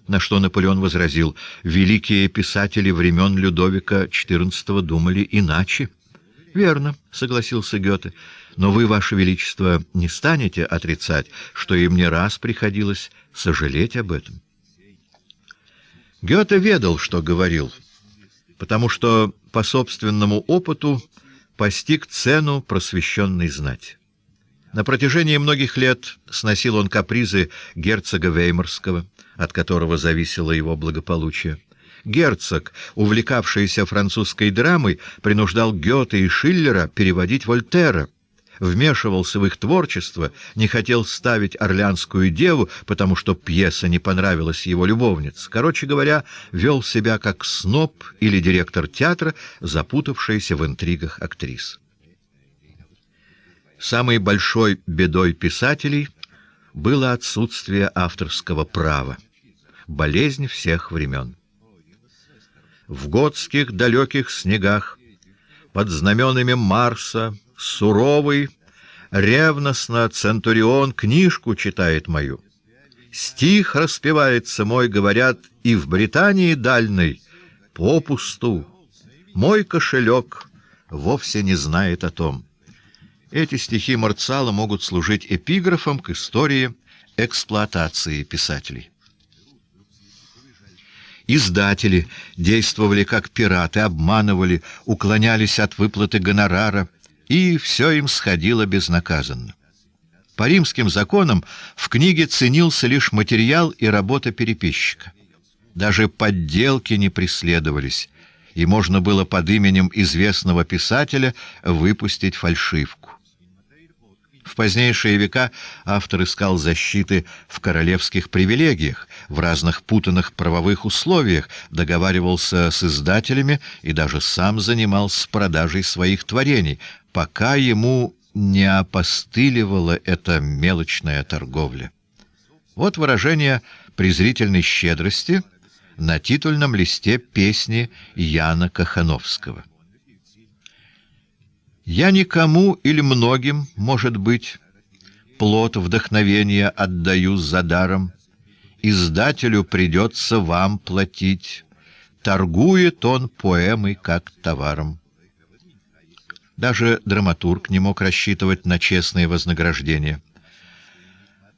Speaker 1: на что Наполеон возразил, «Великие писатели времен Людовика XIV думали иначе». «Верно», — согласился Гёте, — «но вы, Ваше Величество, не станете отрицать, что им не раз приходилось сожалеть об этом». Гёте ведал, что говорил, потому что по собственному опыту постиг цену просвещенной знати. На протяжении многих лет сносил он капризы герцога Веймарского, от которого зависело его благополучие. Герцог, увлекавшийся французской драмой, принуждал Гёте и Шиллера переводить Вольтера, вмешивался в их творчество, не хотел ставить «Орлянскую деву», потому что пьеса не понравилась его любовнице. Короче говоря, вел себя как сноб или директор театра, запутавшийся в интригах актрис. Самой большой бедой писателей было отсутствие авторского права болезнь всех времен. В годских далеких снегах, под знаменами Марса, суровый, ревностно Центурион книжку читает мою. Стих распевается мой, говорят, и в Британии дальней, попусту. Мой кошелек вовсе не знает о том. Эти стихи Марцала могут служить эпиграфом к истории эксплуатации писателей. Издатели действовали как пираты, обманывали, уклонялись от выплаты гонорара, и все им сходило безнаказанно. По римским законам в книге ценился лишь материал и работа переписчика. Даже подделки не преследовались, и можно было под именем известного писателя выпустить фальшивку. В позднейшие века автор искал защиты в королевских привилегиях, в разных путанных правовых условиях, договаривался с издателями и даже сам занимался продажей своих творений, пока ему не опостыливала эта мелочная торговля. Вот выражение презрительной щедрости на титульном листе песни Яна Кахановского. Я никому или многим, может быть, плод вдохновения отдаю за даром. Издателю придется вам платить. Торгует он поэмой как товаром. Даже драматург не мог рассчитывать на честные вознаграждения.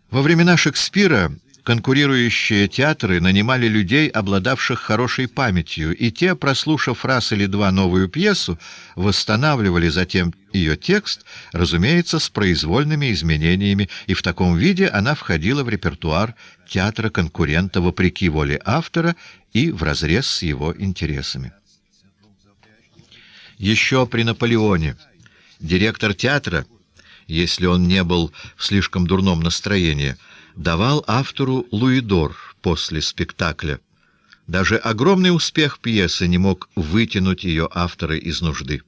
Speaker 1: Во времена Шекспира Конкурирующие театры нанимали людей, обладавших хорошей памятью, и те, прослушав раз или два новую пьесу, восстанавливали затем ее текст, разумеется, с произвольными изменениями, и в таком виде она входила в репертуар театра конкурента вопреки воле автора и вразрез с его интересами. Еще при Наполеоне директор театра, если он не был в слишком дурном настроении, давал автору Луидор после спектакля. Даже огромный успех пьесы не мог вытянуть ее авторы из нужды.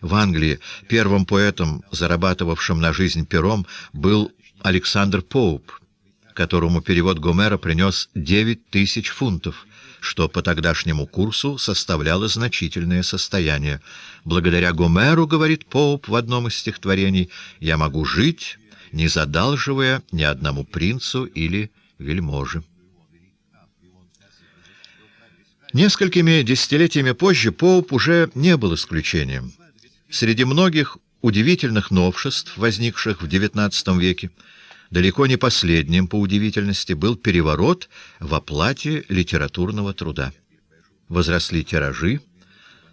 Speaker 1: В Англии первым поэтом, зарабатывавшим на жизнь пером, был Александр Поуп, которому перевод Гомера принес 9 тысяч фунтов, что по тогдашнему курсу составляло значительное состояние. «Благодаря Гомеру, — говорит Поуп в одном из стихотворений, — я могу жить, не задалживая ни одному принцу или вельможе. Несколькими десятилетиями позже Поуп уже не был исключением. Среди многих удивительных новшеств, возникших в XIX веке, далеко не последним по удивительности был переворот в оплате литературного труда. Возросли тиражи,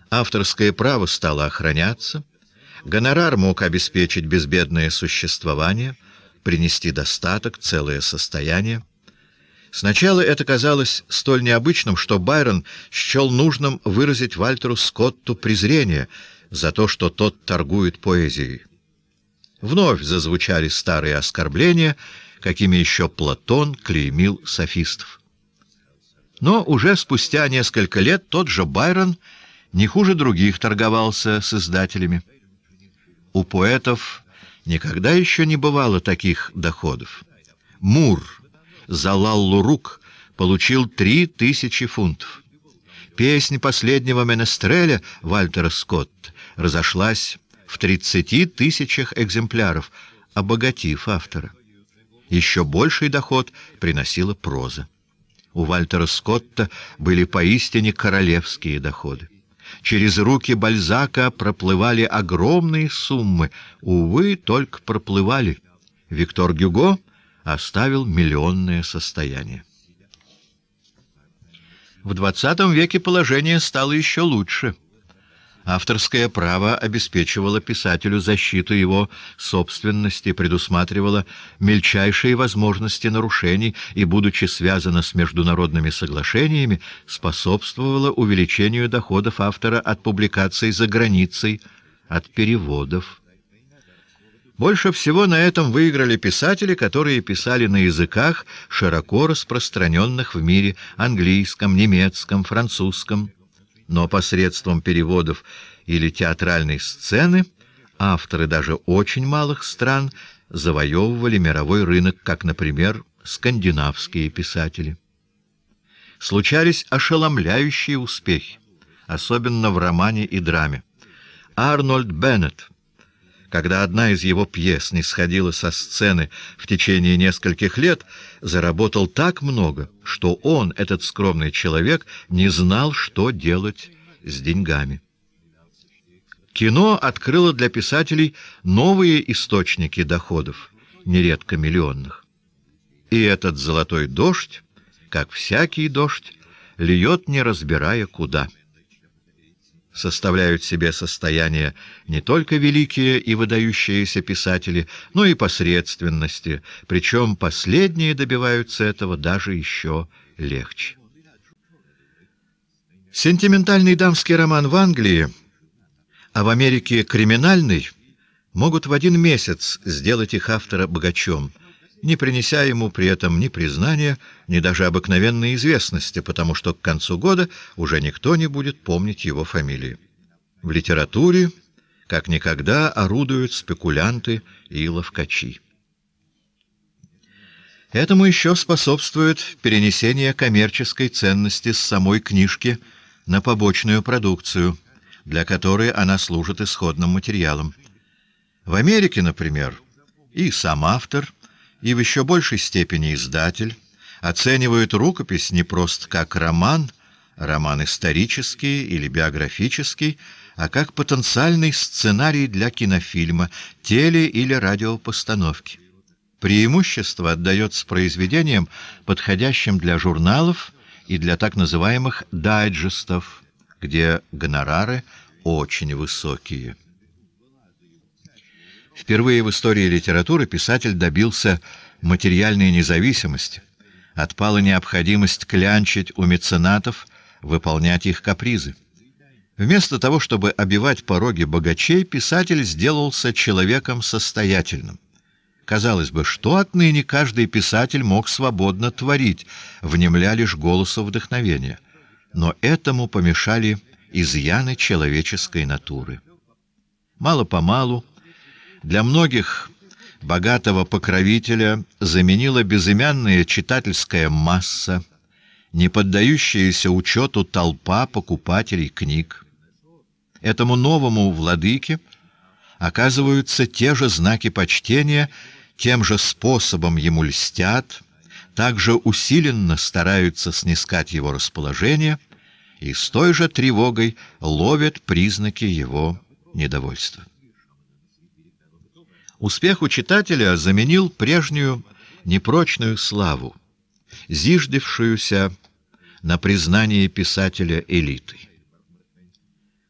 Speaker 1: авторское право стало охраняться, Гонорар мог обеспечить безбедное существование, принести достаток, целое состояние. Сначала это казалось столь необычным, что Байрон счел нужным выразить Вальтеру Скотту презрение за то, что тот торгует поэзией. Вновь зазвучали старые оскорбления, какими еще Платон клеймил софистов. Но уже спустя несколько лет тот же Байрон не хуже других торговался с издателями. У поэтов никогда еще не бывало таких доходов. Мур за Лаллу Рук получил три тысячи фунтов. Песня последнего менестреля Вальтера Скотт разошлась в тридцати тысячах экземпляров, обогатив автора. Еще больший доход приносила проза. У Вальтера Скотта были поистине королевские доходы. Через руки Бальзака проплывали огромные суммы. Увы, только проплывали. Виктор Гюго оставил миллионное состояние. В XX веке положение стало еще лучше — Авторское право обеспечивало писателю защиту его собственности, предусматривало мельчайшие возможности нарушений и, будучи связано с международными соглашениями, способствовало увеличению доходов автора от публикаций за границей, от переводов. Больше всего на этом выиграли писатели, которые писали на языках, широко распространенных в мире: английском, немецком, французском но посредством переводов или театральной сцены авторы даже очень малых стран завоевывали мировой рынок, как, например, скандинавские писатели. Случались ошеломляющие успехи, особенно в романе и драме. Арнольд Беннетт когда одна из его пьес не сходила со сцены в течение нескольких лет, заработал так много, что он, этот скромный человек, не знал, что делать с деньгами. Кино открыло для писателей новые источники доходов, нередко миллионных. И этот золотой дождь, как всякий дождь, льет, не разбирая куда — составляют себе состояние не только великие и выдающиеся писатели, но и посредственности, причем последние добиваются этого даже еще легче. Сентиментальный дамский роман в Англии, а в Америке криминальный, могут в один месяц сделать их автора богачом, не принеся ему при этом ни признания, ни даже обыкновенной известности, потому что к концу года уже никто не будет помнить его фамилии. В литературе как никогда орудуют спекулянты и ловкачи. Этому еще способствует перенесение коммерческой ценности с самой книжки на побочную продукцию, для которой она служит исходным материалом. В Америке, например, и сам автор – и в еще большей степени издатель оценивают рукопись не просто как роман, роман исторический или биографический, а как потенциальный сценарий для кинофильма, теле- или радиопостановки. Преимущество отдается произведениям, подходящим для журналов и для так называемых дайджестов, где гонорары очень высокие. Впервые в истории литературы писатель добился материальной независимости. Отпала необходимость клянчить у меценатов, выполнять их капризы. Вместо того, чтобы обивать пороги богачей, писатель сделался человеком состоятельным. Казалось бы, что отныне каждый писатель мог свободно творить, внемля лишь голосу вдохновения. Но этому помешали изъяны человеческой натуры. Мало-помалу для многих богатого покровителя заменила безымянная читательская масса, не поддающаяся учету толпа покупателей книг. Этому новому владыке оказываются те же знаки почтения, тем же способом ему льстят, также усиленно стараются снискать его расположение и с той же тревогой ловят признаки его недовольства. Успех у читателя заменил прежнюю непрочную славу, зиждевшуюся на признании писателя элиты.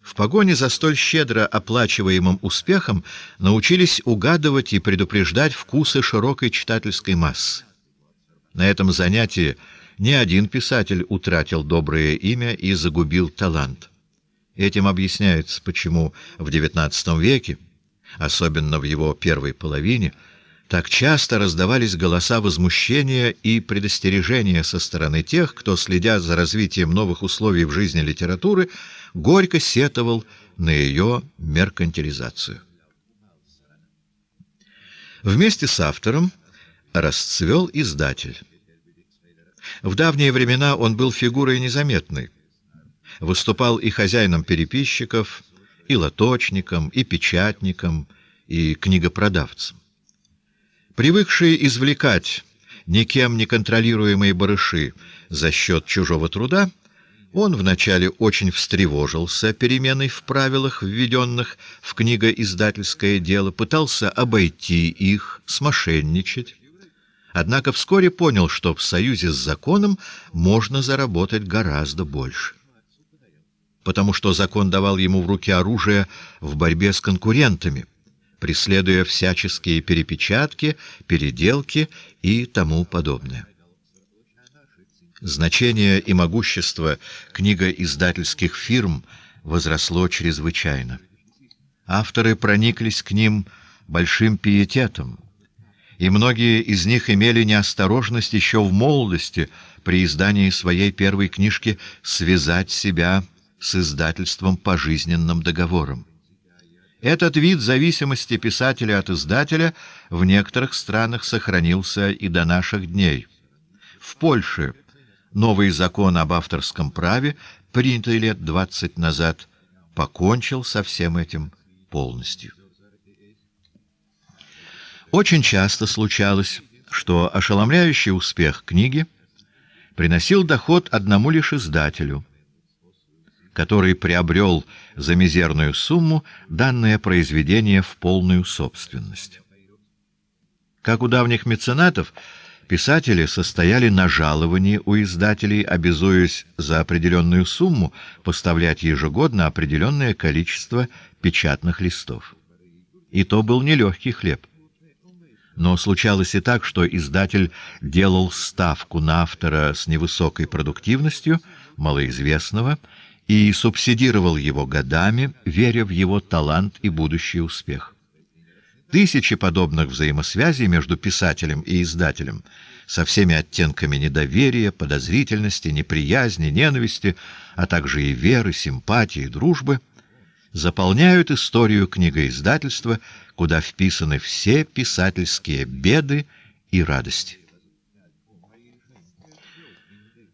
Speaker 1: В погоне за столь щедро оплачиваемым успехом научились угадывать и предупреждать вкусы широкой читательской массы. На этом занятии ни один писатель утратил доброе имя и загубил талант. Этим объясняется, почему в XIX веке особенно в его первой половине, так часто раздавались голоса возмущения и предостережения со стороны тех, кто, следя за развитием новых условий в жизни литературы, горько сетовал на ее меркантилизацию. Вместе с автором расцвел издатель. В давние времена он был фигурой незаметной. Выступал и хозяином переписчиков, и лоточникам, и печатником, и книгопродавцам. Привыкшие извлекать никем не контролируемые барыши за счет чужого труда, он вначале очень встревожился переменой в правилах, введенных в книгоиздательское дело, пытался обойти их, смошенничать. Однако вскоре понял, что в союзе с законом можно заработать гораздо больше потому что закон давал ему в руки оружие в борьбе с конкурентами, преследуя всяческие перепечатки, переделки и тому подобное. Значение и могущество книгоиздательских фирм возросло чрезвычайно. Авторы прониклись к ним большим пиететом, и многие из них имели неосторожность еще в молодости при издании своей первой книжки связать себя с издательством по жизненным договорам. Этот вид зависимости писателя от издателя в некоторых странах сохранился и до наших дней. В Польше новый закон об авторском праве, принятый лет 20 назад, покончил со всем этим полностью. Очень часто случалось, что ошеломляющий успех книги приносил доход одному лишь издателю – который приобрел за мизерную сумму данное произведение в полную собственность. Как у давних меценатов, писатели состояли на жаловании у издателей, обязуясь за определенную сумму поставлять ежегодно определенное количество печатных листов. И то был нелегкий хлеб. Но случалось и так, что издатель делал ставку на автора с невысокой продуктивностью, малоизвестного и субсидировал его годами, веря в его талант и будущий успех. Тысячи подобных взаимосвязей между писателем и издателем со всеми оттенками недоверия, подозрительности, неприязни, ненависти, а также и веры, симпатии, дружбы заполняют историю книгоиздательства, куда вписаны все писательские беды и радости.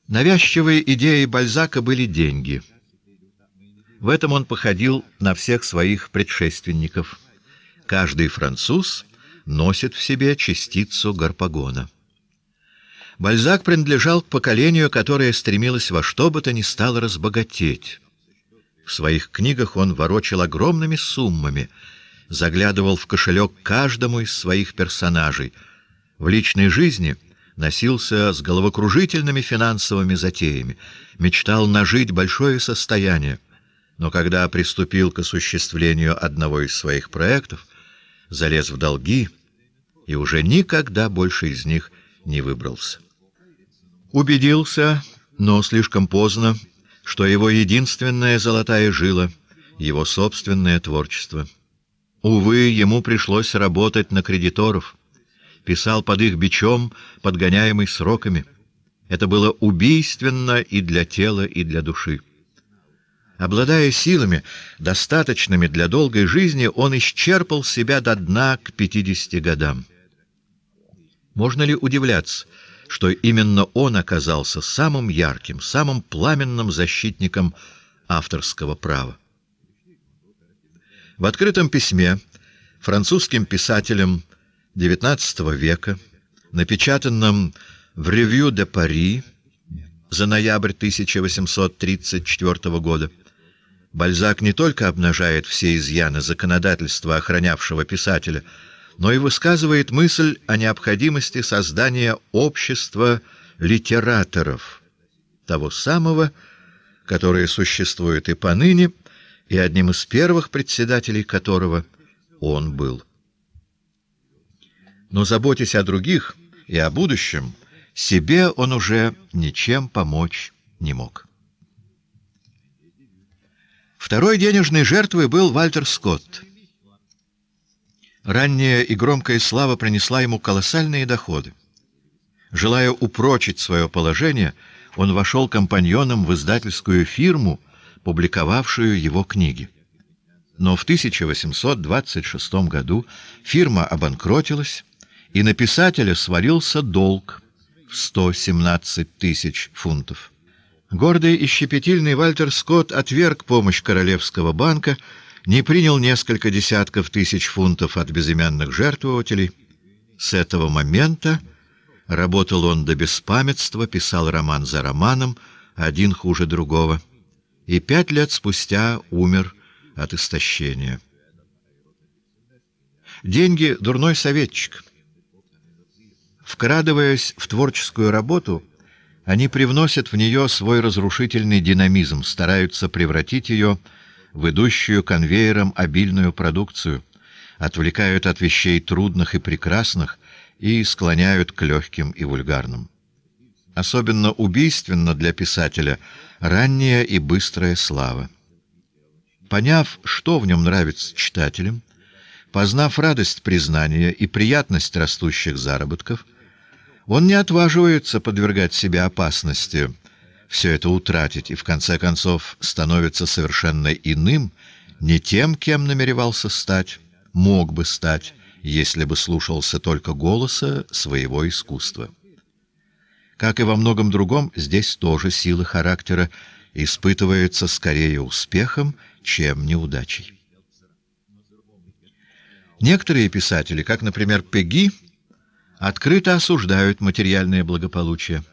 Speaker 1: Навязчивые идеи Бальзака были деньги — в этом он походил на всех своих предшественников. Каждый француз носит в себе частицу гарпагона. Бальзак принадлежал к поколению, которое стремилось во что бы то ни стало разбогатеть. В своих книгах он ворочал огромными суммами, заглядывал в кошелек каждому из своих персонажей. В личной жизни носился с головокружительными финансовыми затеями, мечтал нажить большое состояние но когда приступил к осуществлению одного из своих проектов, залез в долги и уже никогда больше из них не выбрался. Убедился, но слишком поздно, что его единственная золотая жила — его собственное творчество. Увы, ему пришлось работать на кредиторов. Писал под их бичом, подгоняемый сроками. Это было убийственно и для тела, и для души. Обладая силами, достаточными для долгой жизни, он исчерпал себя до дна к 50 годам. Можно ли удивляться, что именно он оказался самым ярким, самым пламенным защитником авторского права? В открытом письме французским писателям XIX века, напечатанном в «Ревью де Пари» за ноябрь 1834 года, Бальзак не только обнажает все изъяны законодательства, охранявшего писателя, но и высказывает мысль о необходимости создания общества литераторов, того самого, которое существует и поныне, и одним из первых председателей которого он был. Но заботясь о других и о будущем, себе он уже ничем помочь не мог. Второй денежной жертвой был Вальтер Скотт. Ранняя и громкая слава принесла ему колоссальные доходы. Желая упрочить свое положение, он вошел компаньоном в издательскую фирму, публиковавшую его книги. Но в 1826 году фирма обанкротилась, и на писателя свалился долг в 117 тысяч фунтов. Гордый и щепетильный Вальтер Скотт отверг помощь Королевского банка, не принял несколько десятков тысяч фунтов от безымянных жертвователей. С этого момента работал он до беспамятства, писал роман за романом, один хуже другого, и пять лет спустя умер от истощения. Деньги — дурной советчик. Вкрадываясь в творческую работу — они привносят в нее свой разрушительный динамизм, стараются превратить ее в идущую конвейером обильную продукцию, отвлекают от вещей трудных и прекрасных и склоняют к легким и вульгарным. Особенно убийственно для писателя ранняя и быстрая слава. Поняв, что в нем нравится читателям, познав радость признания и приятность растущих заработков — он не отваживается подвергать себя опасности, все это утратить, и в конце концов становится совершенно иным, не тем, кем намеревался стать, мог бы стать, если бы слушался только голоса своего искусства. Как и во многом другом, здесь тоже сила характера испытывается скорее успехом, чем неудачей. Некоторые писатели, как, например, Пеги, открыто осуждают материальное благополучие.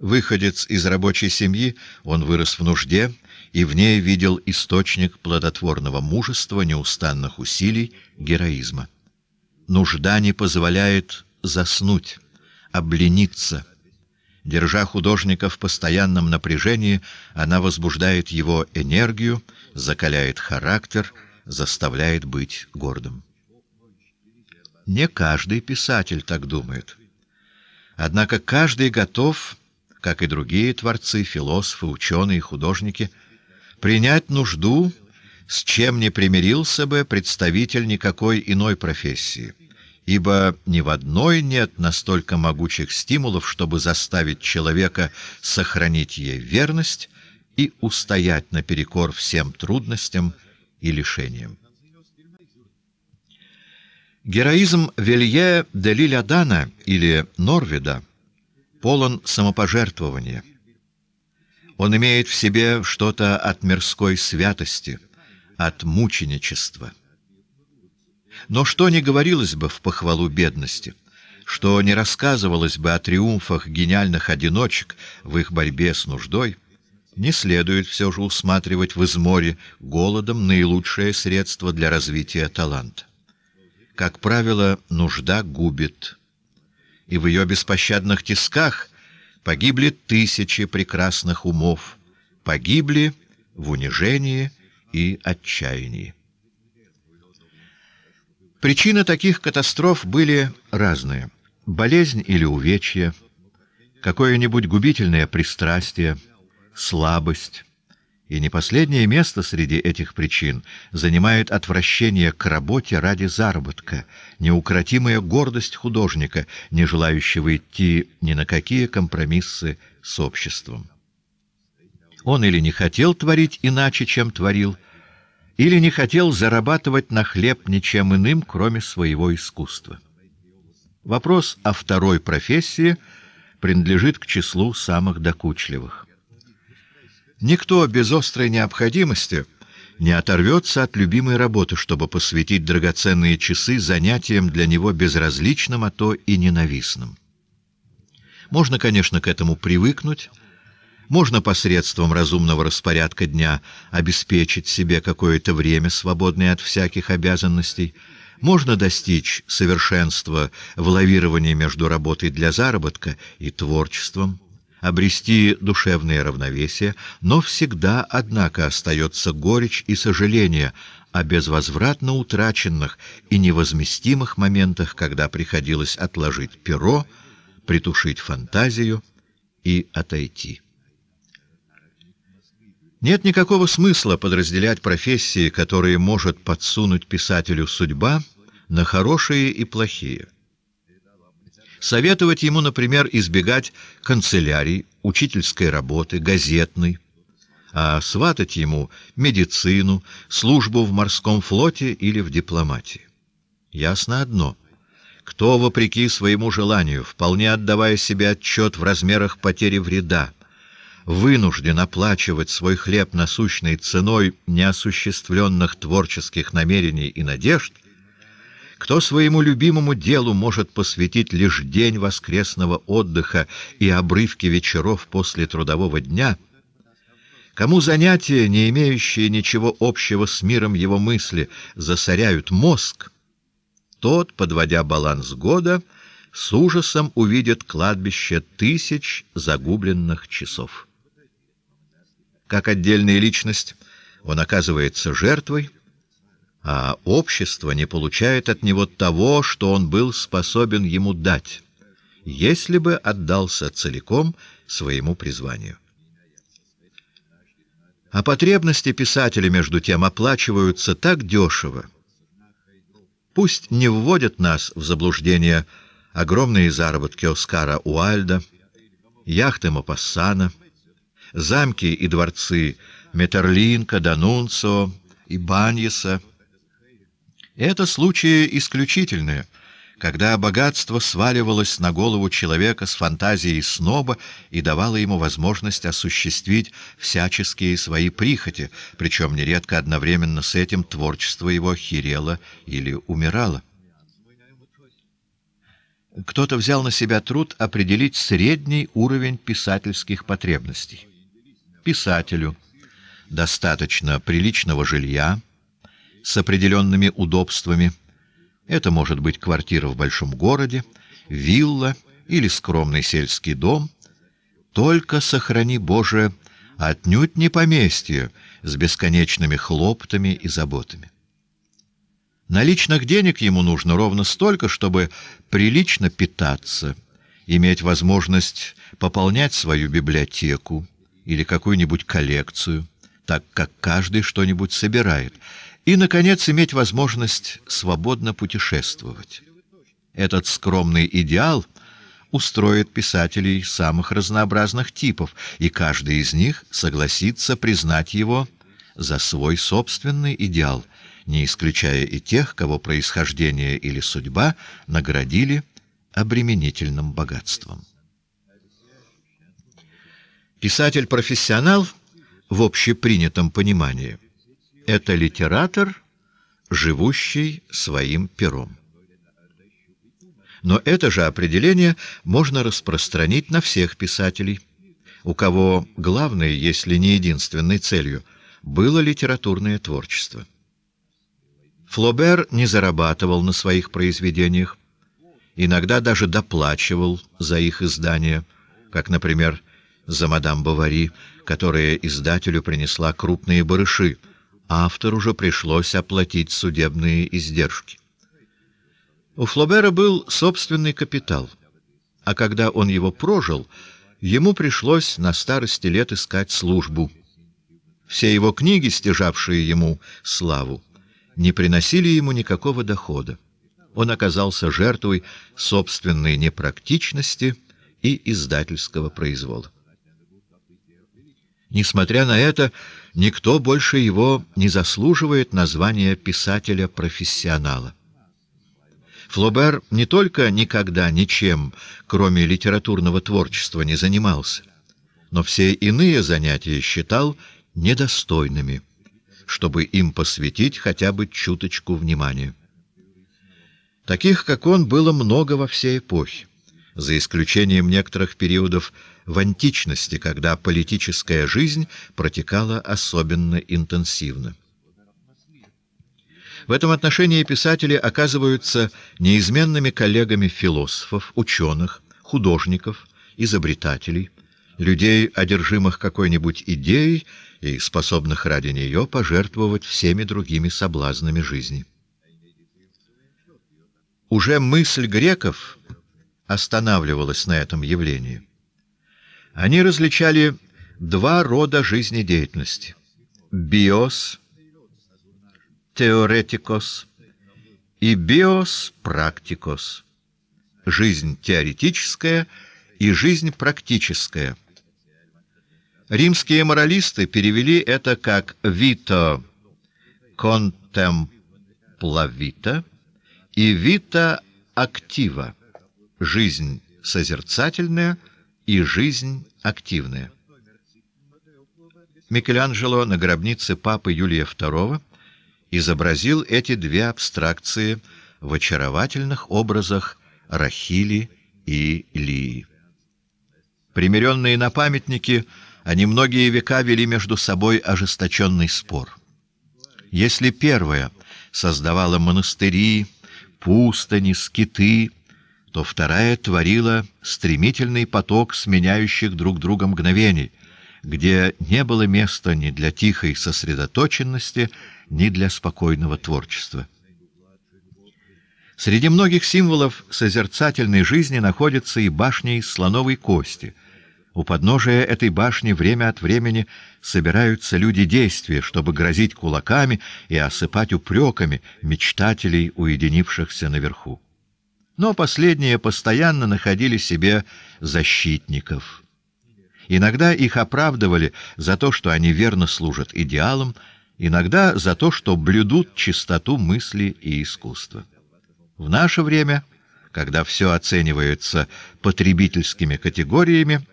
Speaker 1: Выходец из рабочей семьи, он вырос в нужде и в ней видел источник плодотворного мужества, неустанных усилий, героизма. Нужда не позволяет заснуть, облениться. Держа художника в постоянном напряжении, она возбуждает его энергию, закаляет характер, заставляет быть гордым. Не каждый писатель так думает. Однако каждый готов, как и другие творцы, философы, ученые, художники, принять нужду, с чем не примирился бы представитель никакой иной профессии, ибо ни в одной нет настолько могучих стимулов, чтобы заставить человека сохранить ей верность и устоять наперекор всем трудностям и лишениям. Героизм Велье де Лилядана или Норведа полон самопожертвования. Он имеет в себе что-то от мирской святости, от мученичества. Но что не говорилось бы в похвалу бедности, что не рассказывалось бы о триумфах гениальных одиночек в их борьбе с нуждой, не следует все же усматривать в изморе голодом наилучшее средство для развития таланта. Как правило, нужда губит. И в ее беспощадных тисках погибли тысячи прекрасных умов, погибли в унижении и отчаянии. Причины таких катастроф были разные. Болезнь или увечье, какое-нибудь губительное пристрастие, слабость, и не последнее место среди этих причин занимает отвращение к работе ради заработка, неукротимая гордость художника, не желающего идти ни на какие компромиссы с обществом. Он или не хотел творить иначе, чем творил, или не хотел зарабатывать на хлеб ничем иным, кроме своего искусства. Вопрос о второй профессии принадлежит к числу самых докучливых. Никто без острой необходимости не оторвется от любимой работы, чтобы посвятить драгоценные часы занятиям для него безразличным, а то и ненавистным. Можно, конечно, к этому привыкнуть, можно посредством разумного распорядка дня обеспечить себе какое-то время, свободное от всяких обязанностей, можно достичь совершенства в лавировании между работой для заработка и творчеством, обрести душевное равновесие, но всегда, однако, остается горечь и сожаление о безвозвратно утраченных и невозместимых моментах, когда приходилось отложить перо, притушить фантазию и отойти. Нет никакого смысла подразделять профессии, которые может подсунуть писателю судьба, на хорошие и плохие советовать ему, например, избегать канцелярий, учительской работы, газетной, а сватать ему медицину, службу в морском флоте или в дипломатии. Ясно одно. Кто, вопреки своему желанию, вполне отдавая себе отчет в размерах потери вреда, вынужден оплачивать свой хлеб насущной ценой неосуществленных творческих намерений и надежд, кто своему любимому делу может посвятить лишь день воскресного отдыха и обрывки вечеров после трудового дня, кому занятия, не имеющие ничего общего с миром его мысли, засоряют мозг, тот, подводя баланс года, с ужасом увидит кладбище тысяч загубленных часов. Как отдельная личность он оказывается жертвой, а общество не получает от него того, что он был способен ему дать, если бы отдался целиком своему призванию. А потребности писателя, между тем, оплачиваются так дешево. Пусть не вводят нас в заблуждение огромные заработки Оскара Уальда, яхты Мопассана, замки и дворцы Метерлинка, Данунцо и Баньеса, это случаи исключительные, когда богатство сваливалось на голову человека с фантазией сноба и давало ему возможность осуществить всяческие свои прихоти, причем нередко одновременно с этим творчество его хирело или умирало. Кто-то взял на себя труд определить средний уровень писательских потребностей. Писателю достаточно приличного жилья, с определенными удобствами. Это может быть квартира в большом городе, вилла или скромный сельский дом. Только сохрани, Боже, отнюдь не поместье с бесконечными хлоптами и заботами. Наличных денег ему нужно ровно столько, чтобы прилично питаться, иметь возможность пополнять свою библиотеку или какую-нибудь коллекцию, так как каждый что-нибудь собирает, и, наконец, иметь возможность свободно путешествовать. Этот скромный идеал устроит писателей самых разнообразных типов, и каждый из них согласится признать его за свой собственный идеал, не исключая и тех, кого происхождение или судьба наградили обременительным богатством. Писатель-профессионал в общепринятом понимании это литератор, живущий своим пером. Но это же определение можно распространить на всех писателей, у кого главной, если не единственной целью, было литературное творчество. Флобер не зарабатывал на своих произведениях, иногда даже доплачивал за их издание, как, например, за мадам Бавари, которая издателю принесла крупные барыши — автору же пришлось оплатить судебные издержки. У Флобера был собственный капитал, а когда он его прожил, ему пришлось на старости лет искать службу. Все его книги, стяжавшие ему славу, не приносили ему никакого дохода. Он оказался жертвой собственной непрактичности и издательского произвола. Несмотря на это, Никто больше его не заслуживает названия писателя-профессионала. Флобер не только никогда ничем, кроме литературного творчества, не занимался, но все иные занятия считал недостойными, чтобы им посвятить хотя бы чуточку внимания. Таких, как он, было много во всей эпохе за исключением некоторых периодов в античности, когда политическая жизнь протекала особенно интенсивно. В этом отношении писатели оказываются неизменными коллегами философов, ученых, художников, изобретателей, людей, одержимых какой-нибудь идеей и способных ради нее пожертвовать всеми другими соблазнами жизни. Уже мысль греков — останавливалось на этом явлении. Они различали два рода жизнедеятельности — биос, теоретикос и биос-практикос, жизнь теоретическая и жизнь практическая. Римские моралисты перевели это как «вито контемплавита» и vita activa жизнь созерцательная и жизнь активная. Микеланджело на гробнице папы Юлия II изобразил эти две абстракции в очаровательных образах Рахили и Лии. Примиренные на памятники, они многие века вели между собой ожесточенный спор. Если первое создавало монастыри, пустыни, скиты, то вторая творила стремительный поток сменяющих друг друга мгновений, где не было места ни для тихой сосредоточенности, ни для спокойного творчества. Среди многих символов созерцательной жизни находится и башня из слоновой кости. У подножия этой башни время от времени собираются люди действия, чтобы грозить кулаками и осыпать упреками мечтателей, уединившихся наверху но последние постоянно находили себе защитников. Иногда их оправдывали за то, что они верно служат идеалам, иногда за то, что блюдут чистоту мысли и искусства. В наше время, когда все оценивается потребительскими категориями,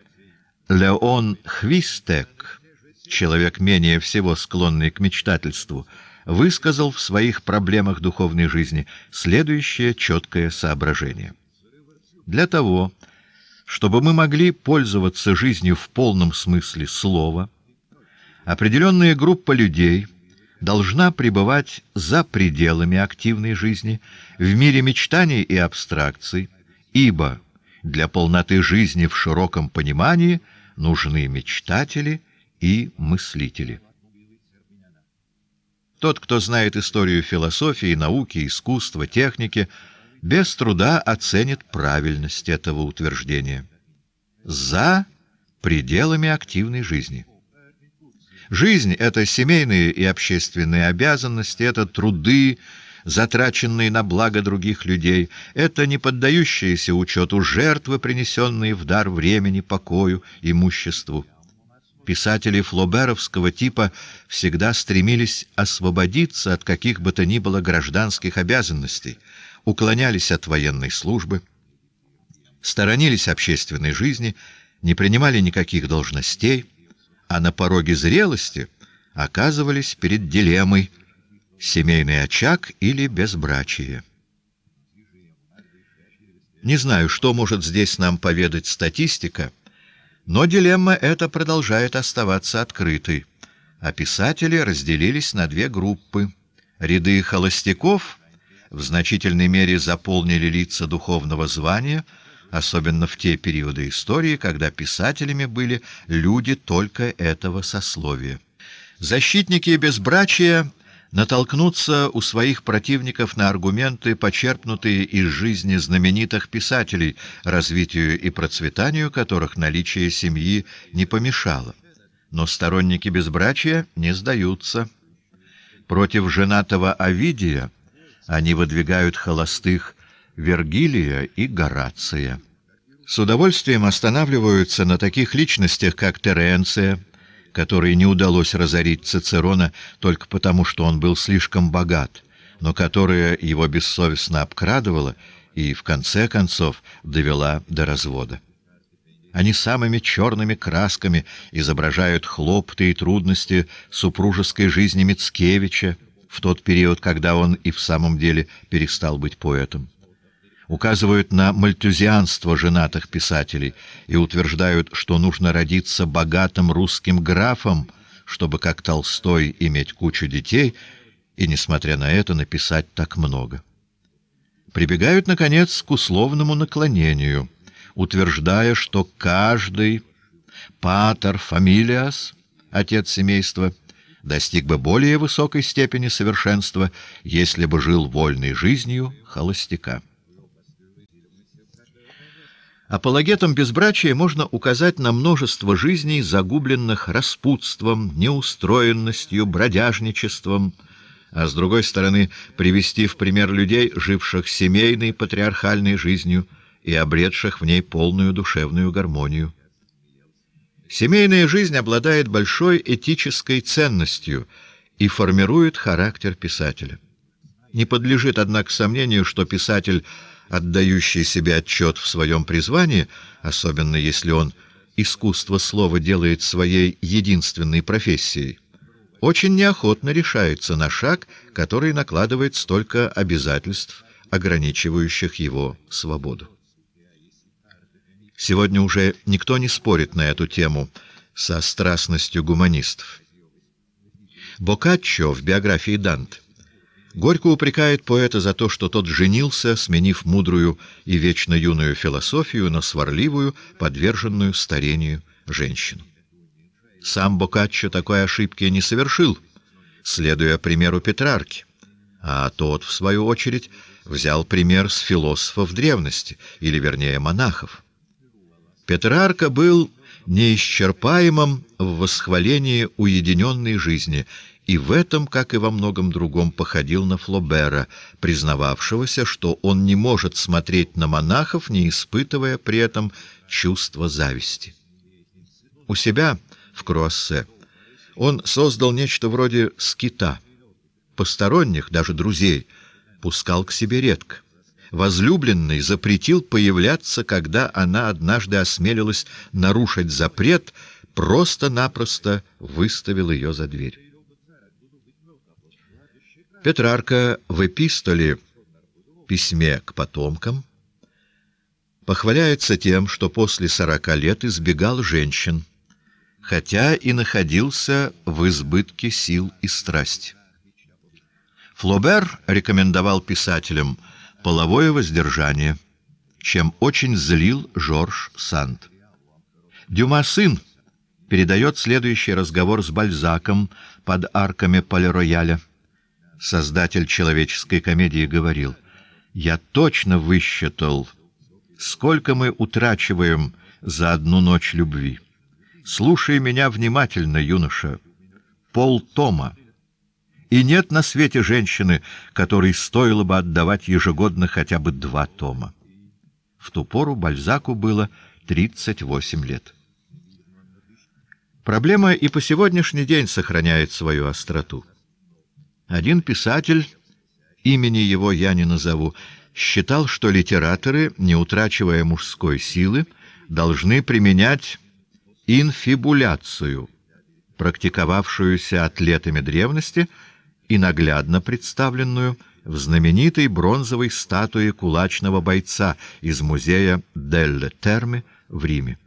Speaker 1: Леон Хвистек, человек менее всего склонный к мечтательству, высказал в своих проблемах духовной жизни следующее четкое соображение. Для того, чтобы мы могли пользоваться жизнью в полном смысле слова, определенная группа людей должна пребывать за пределами активной жизни, в мире мечтаний и абстракций, ибо для полноты жизни в широком понимании нужны мечтатели и мыслители. Тот, кто знает историю философии, науки, искусства, техники, без труда оценит правильность этого утверждения. За пределами активной жизни. Жизнь — это семейные и общественные обязанности, это труды, затраченные на благо других людей, это не поддающиеся учету жертвы, принесенные в дар времени, покою, имуществу. Писатели флоберовского типа всегда стремились освободиться от каких бы то ни было гражданских обязанностей, уклонялись от военной службы, сторонились общественной жизни, не принимали никаких должностей, а на пороге зрелости оказывались перед дилеммой «семейный очаг или безбрачие». Не знаю, что может здесь нам поведать статистика, но дилемма эта продолжает оставаться открытой, а писатели разделились на две группы. Ряды холостяков в значительной мере заполнили лица духовного звания, особенно в те периоды истории, когда писателями были люди только этого сословия. Защитники безбрачия натолкнуться у своих противников на аргументы, почерпнутые из жизни знаменитых писателей, развитию и процветанию которых наличие семьи не помешало. Но сторонники безбрачия не сдаются. Против женатого Овидия они выдвигают холостых Вергилия и Горация. С удовольствием останавливаются на таких личностях, как Теренция, которой не удалось разорить Цицерона только потому, что он был слишком богат, но которая его бессовестно обкрадывала и, в конце концов, довела до развода. Они самыми черными красками изображают хлопоты и трудности супружеской жизни Мицкевича в тот период, когда он и в самом деле перестал быть поэтом указывают на мальтюзианство женатых писателей и утверждают, что нужно родиться богатым русским графом, чтобы, как Толстой, иметь кучу детей и, несмотря на это, написать так много. Прибегают, наконец, к условному наклонению, утверждая, что каждый патер фамилиас, отец семейства, достиг бы более высокой степени совершенства, если бы жил вольной жизнью холостяка. Апологетам безбрачия можно указать на множество жизней, загубленных распутством, неустроенностью, бродяжничеством, а с другой стороны привести в пример людей, живших семейной патриархальной жизнью и обретших в ней полную душевную гармонию. Семейная жизнь обладает большой этической ценностью и формирует характер писателя. Не подлежит, однако, сомнению, что писатель – отдающий себе отчет в своем призвании, особенно если он искусство слова делает своей единственной профессией, очень неохотно решается на шаг, который накладывает столько обязательств, ограничивающих его свободу. Сегодня уже никто не спорит на эту тему со страстностью гуманистов. Боккаччо в биографии Данте Горько упрекает поэта за то, что тот женился, сменив мудрую и вечно юную философию на сварливую, подверженную старению женщину. Сам Боккаччо такой ошибки не совершил, следуя примеру Петрарки, а тот, в свою очередь, взял пример с философов древности, или, вернее, монахов. Петрарка был неисчерпаемым в восхвалении уединенной жизни и в этом, как и во многом другом, походил на Флобера, признававшегося, что он не может смотреть на монахов, не испытывая при этом чувства зависти. У себя в Круассе он создал нечто вроде скита. Посторонних, даже друзей, пускал к себе редко. Возлюбленный запретил появляться, когда она однажды осмелилась нарушить запрет, просто-напросто выставил ее за дверь. Петрарка в эпистоле «Письме к потомкам» похваляется тем, что после сорока лет избегал женщин, хотя и находился в избытке сил и страсти. Флобер рекомендовал писателям половое воздержание, чем очень злил Жорж Санд. Дюма сын передает следующий разговор с Бальзаком под арками Полирояля создатель человеческой комедии, говорил, «Я точно высчитал, сколько мы утрачиваем за одну ночь любви. Слушай меня внимательно, юноша. Пол тома. И нет на свете женщины, которой стоило бы отдавать ежегодно хотя бы два тома». В ту пору Бальзаку было 38 лет. Проблема и по сегодняшний день сохраняет свою остроту. Один писатель, имени его я не назову, считал, что литераторы, не утрачивая мужской силы, должны применять инфибуляцию, практиковавшуюся атлетами древности и наглядно представленную в знаменитой бронзовой статуе кулачного бойца из музея Делле Терме в Риме.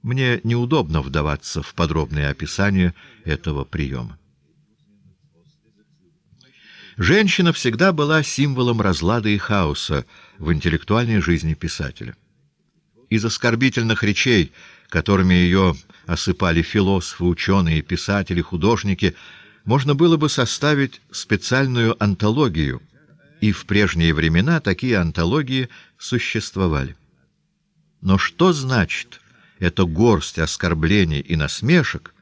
Speaker 1: Мне неудобно вдаваться в подробные описания этого приема. Женщина всегда была символом разлада и хаоса в интеллектуальной жизни писателя. Из оскорбительных речей, которыми ее осыпали философы, ученые, писатели, художники, можно было бы составить специальную антологию, и в прежние времена такие антологии существовали. Но что значит эта горсть оскорблений и насмешек,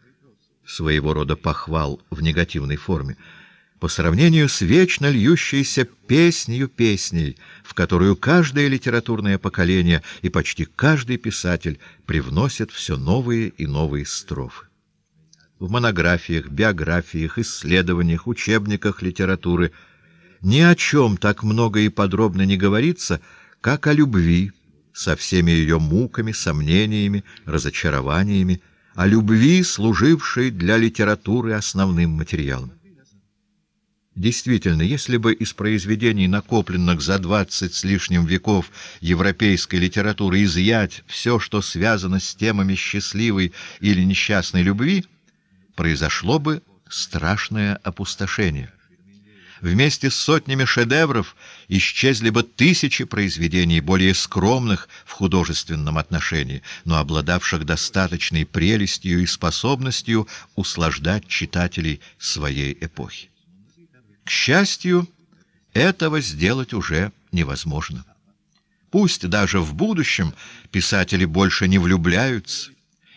Speaker 1: своего рода похвал в негативной форме, по сравнению с вечно льющейся песнью песней, в которую каждое литературное поколение и почти каждый писатель привносит все новые и новые строфы. В монографиях, биографиях, исследованиях, учебниках литературы ни о чем так много и подробно не говорится, как о любви со всеми ее муками, сомнениями, разочарованиями, о любви, служившей для литературы основным материалом. Действительно, если бы из произведений, накопленных за двадцать с лишним веков европейской литературы, изъять все, что связано с темами счастливой или несчастной любви, произошло бы страшное опустошение. Вместе с сотнями шедевров исчезли бы тысячи произведений, более скромных в художественном отношении, но обладавших достаточной прелестью и способностью услаждать читателей своей эпохи. К счастью, этого сделать уже невозможно. Пусть даже в будущем писатели больше не влюбляются,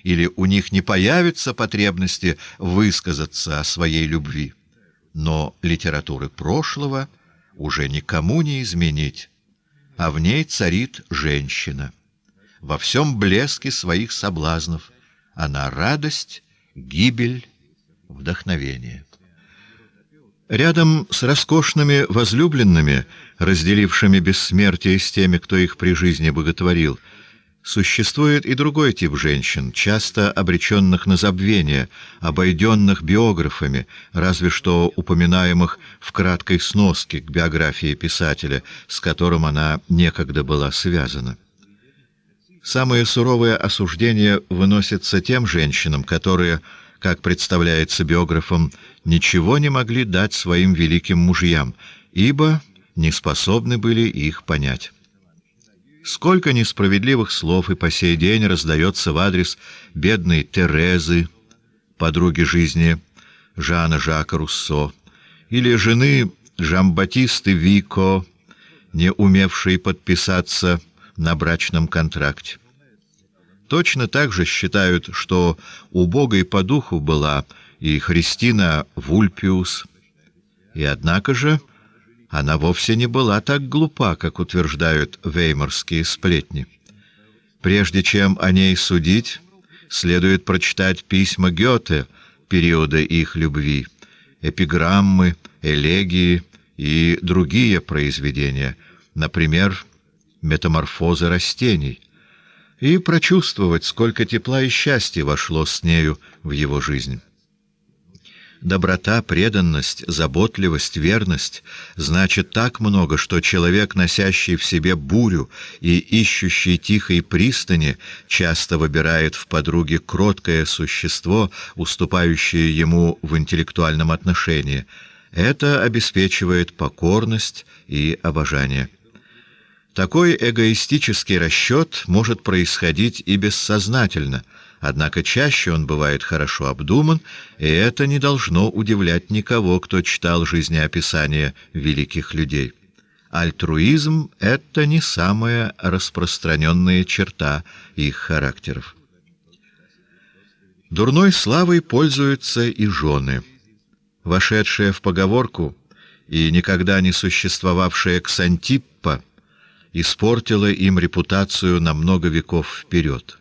Speaker 1: или у них не появится потребности высказаться о своей любви. Но литературы прошлого уже никому не изменить, а в ней царит женщина. Во всем блеске своих соблазнов она радость, гибель, вдохновение. Рядом с роскошными возлюбленными, разделившими бессмертие с теми, кто их при жизни боготворил, существует и другой тип женщин, часто обреченных на забвение, обойденных биографами, разве что упоминаемых в краткой сноске к биографии писателя, с которым она некогда была связана. Самое суровое осуждение выносится тем женщинам, которые, как представляется биографам, ничего не могли дать своим великим мужьям, ибо не способны были их понять. Сколько несправедливых слов и по сей день раздается в адрес бедной Терезы, подруги жизни Жана Жака Руссо, или жены Жамбатисты Вико, не умевшей подписаться на брачном контракте. Точно так же считают, что убогой по духу была и Христина Вульпиус. И однако же она вовсе не была так глупа, как утверждают веймарские сплетни. Прежде чем о ней судить, следует прочитать письма Гёте периода их любви, эпиграммы, элегии и другие произведения, например, «Метаморфозы растений», и прочувствовать, сколько тепла и счастья вошло с нею в его жизнь. Доброта, преданность, заботливость, верность значит так много, что человек, носящий в себе бурю и ищущий тихой пристани, часто выбирает в подруге кроткое существо, уступающее ему в интеллектуальном отношении. Это обеспечивает покорность и обожание. Такой эгоистический расчет может происходить и бессознательно – Однако чаще он бывает хорошо обдуман, и это не должно удивлять никого, кто читал жизнеописания великих людей. Альтруизм — это не самая распространенная черта их характеров. Дурной славой пользуются и жены. Вошедшая в поговорку и никогда не существовавшая Ксантиппа испортила им репутацию на много веков вперед.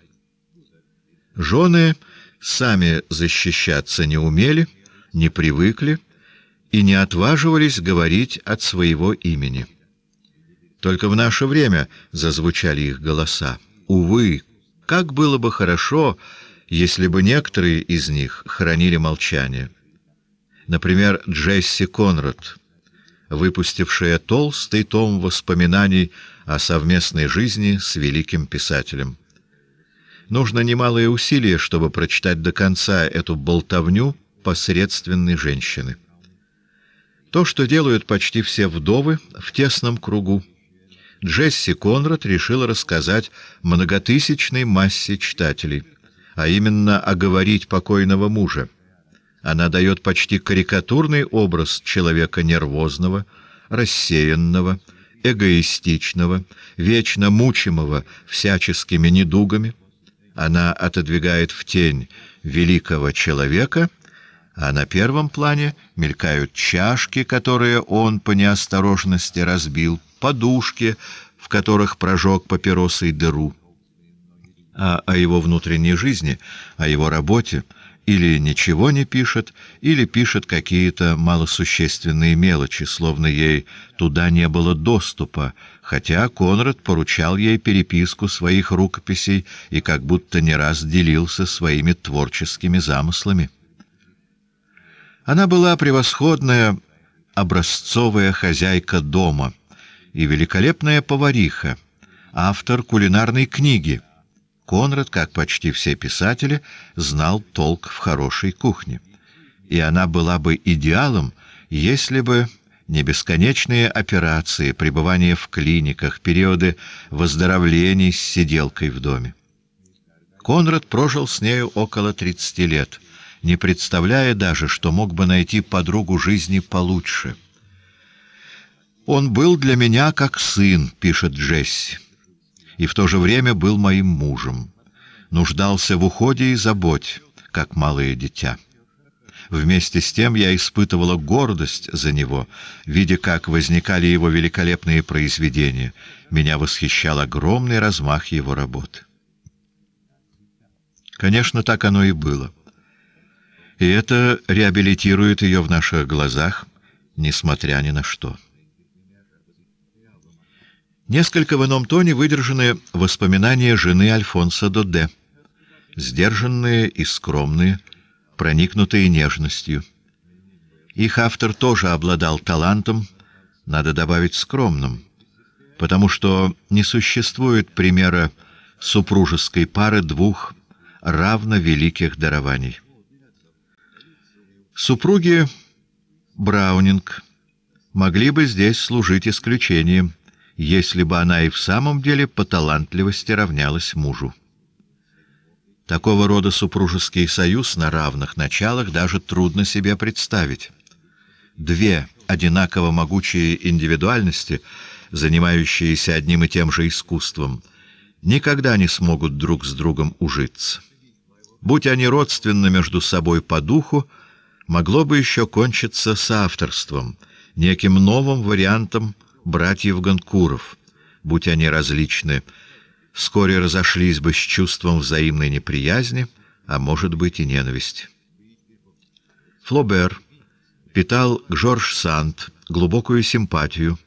Speaker 1: Жены сами защищаться не умели, не привыкли и не отваживались говорить от своего имени. Только в наше время зазвучали их голоса. Увы, как было бы хорошо, если бы некоторые из них хранили молчание. Например, Джесси Конрад, выпустившая толстый том воспоминаний о совместной жизни с великим писателем нужно немалые усилия, чтобы прочитать до конца эту болтовню посредственной женщины. То, что делают почти все вдовы в тесном кругу, Джесси Конрад решила рассказать многотысячной массе читателей, а именно оговорить покойного мужа. Она дает почти карикатурный образ человека нервозного, рассеянного, эгоистичного, вечно мучимого всяческими недугами, она отодвигает в тень великого человека, а на первом плане мелькают чашки, которые он по неосторожности разбил, подушки, в которых прожег папиросой дыру. А о его внутренней жизни, о его работе или ничего не пишет, или пишет какие-то малосущественные мелочи, словно ей туда не было доступа, хотя Конрад поручал ей переписку своих рукописей и как будто не раз делился своими творческими замыслами. Она была превосходная образцовая хозяйка дома и великолепная повариха, автор кулинарной книги. Конрад, как почти все писатели, знал толк в хорошей кухне. И она была бы идеалом, если бы не бесконечные операции, пребывание в клиниках, периоды выздоровлений с сиделкой в доме. Конрад прожил с нею около 30 лет, не представляя даже, что мог бы найти подругу жизни получше. «Он был для меня как сын», — пишет Джесси, — «и в то же время был моим мужем. Нуждался в уходе и заботе, как малое дитя». Вместе с тем я испытывала гордость за него, видя, как возникали его великолепные произведения. Меня восхищал огромный размах его работы. Конечно, так оно и было. И это реабилитирует ее в наших глазах, несмотря ни на что. Несколько в ином тоне выдержаны воспоминания жены Альфонса Доде, сдержанные и скромные, проникнутые нежностью. Их автор тоже обладал талантом, надо добавить скромным, потому что не существует примера супружеской пары двух равно великих дарований. Супруги Браунинг могли бы здесь служить исключением, если бы она и в самом деле по талантливости равнялась мужу. Такого рода супружеский союз на равных началах даже трудно себе представить. Две одинаково могучие индивидуальности, занимающиеся одним и тем же искусством, никогда не смогут друг с другом ужиться. Будь они родственны между собой по духу, могло бы еще кончиться соавторством, неким новым вариантом братьев Гонкуров, будь они различны, вскоре разошлись бы с чувством взаимной неприязни, а может быть и ненависти. Флобер питал к Жорж Санд глубокую симпатию,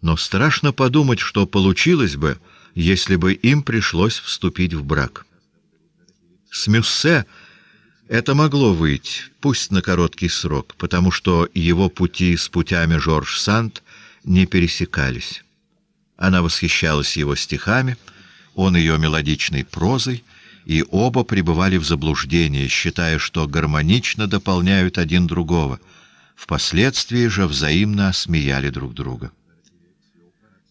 Speaker 1: но страшно подумать, что получилось бы, если бы им пришлось вступить в брак. С Мюссе это могло выйти, пусть на короткий срок, потому что его пути с путями Жорж Санд не пересекались. Она восхищалась его стихами, он ее мелодичной прозой, и оба пребывали в заблуждении, считая, что гармонично дополняют один другого. Впоследствии же взаимно осмеяли друг друга.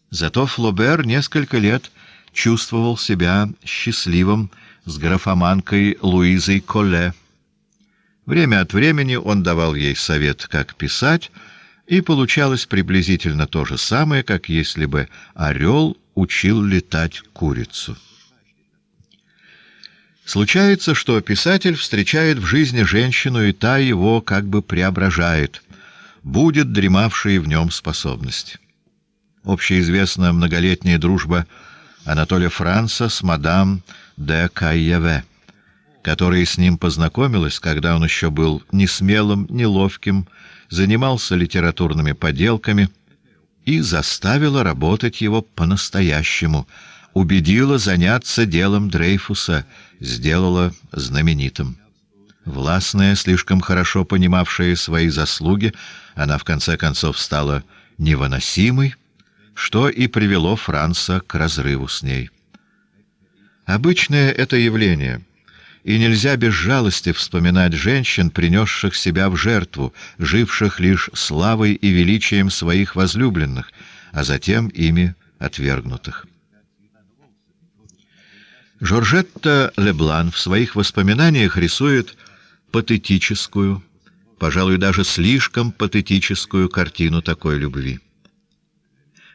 Speaker 1: Зато Флобер несколько лет чувствовал себя счастливым с графоманкой Луизой Колле. Время от времени он давал ей совет, как писать, и получалось приблизительно то же самое, как если бы орел учил летать курицу. Случается, что писатель встречает в жизни женщину, и та его как бы преображает, будет дремавшие в нем способность. Общеизвестна многолетняя дружба Анатолия Франца с мадам де Кайеве, которая с ним познакомилась, когда он еще был несмелым, неловким, занимался литературными поделками и заставила работать его по-настоящему, убедила заняться делом Дрейфуса, сделала знаменитым. Властная, слишком хорошо понимавшая свои заслуги, она в конце концов стала невыносимой, что и привело Франца к разрыву с ней. Обычное это явление — и нельзя без жалости вспоминать женщин, принесших себя в жертву, живших лишь славой и величием своих возлюбленных, а затем ими отвергнутых. Жоржетта Леблан в своих воспоминаниях рисует патетическую, пожалуй, даже слишком патетическую картину такой любви.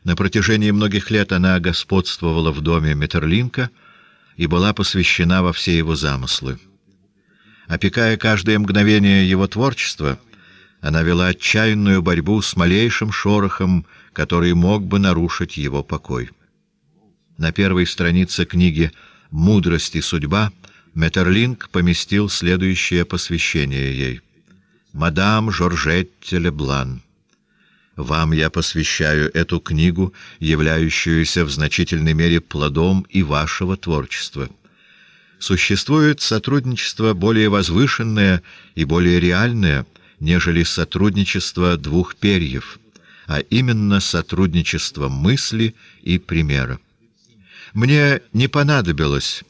Speaker 1: На протяжении многих лет она господствовала в доме Метерлинка — и была посвящена во все его замыслы. Опекая каждое мгновение его творчества, она вела отчаянную борьбу с малейшим шорохом, который мог бы нарушить его покой. На первой странице книги «Мудрость и судьба» Метерлинг поместил следующее посвящение ей. «Мадам Жоржетте Леблан». Вам я посвящаю эту книгу, являющуюся в значительной мере плодом и вашего творчества. Существует сотрудничество более возвышенное и более реальное, нежели сотрудничество двух перьев, а именно сотрудничество мысли и примера. Мне не понадобилось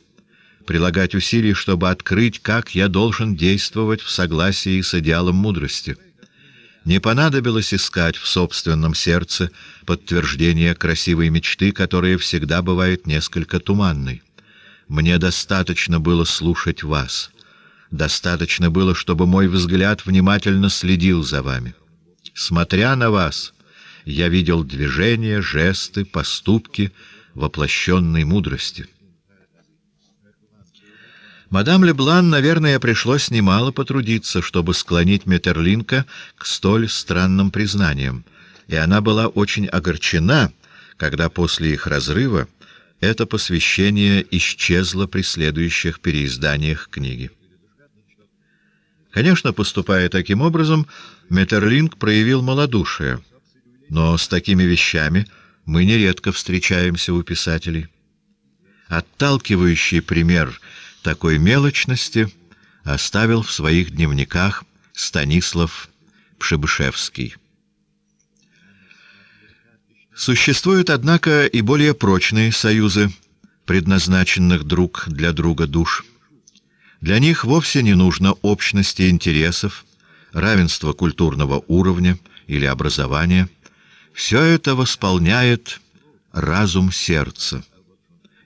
Speaker 1: прилагать усилий, чтобы открыть, как я должен действовать в согласии с идеалом мудрости. Не понадобилось искать в собственном сердце подтверждение красивой мечты, которая всегда бывает несколько туманной. Мне достаточно было слушать вас. Достаточно было, чтобы мой взгляд внимательно следил за вами. Смотря на вас, я видел движения, жесты, поступки воплощенной мудрости. Мадам Леблан, наверное, пришлось немало потрудиться, чтобы склонить Метерлинка к столь странным признаниям, и она была очень огорчена, когда после их разрыва это посвящение исчезло при следующих переизданиях книги. Конечно, поступая таким образом, Метерлинг проявил малодушие, но с такими вещами мы нередко встречаемся у писателей. Отталкивающий пример такой мелочности оставил в своих дневниках Станислав Пшебышевский. Существуют, однако, и более прочные союзы, предназначенных друг для друга душ. Для них вовсе не нужно общности интересов, равенства культурного уровня или образования. Все это восполняет разум сердца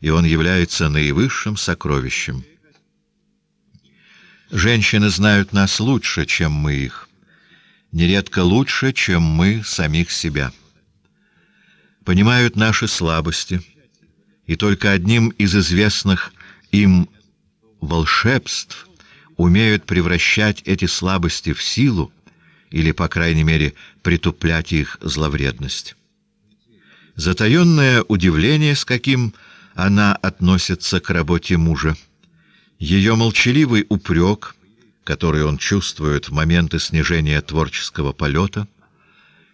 Speaker 1: и он является наивысшим сокровищем. Женщины знают нас лучше, чем мы их, нередко лучше, чем мы самих себя. Понимают наши слабости, и только одним из известных им волшебств умеют превращать эти слабости в силу или, по крайней мере, притуплять их зловредность. Затаенное удивление, с каким она относится к работе мужа. Ее молчаливый упрек, который он чувствует в моменты снижения творческого полета,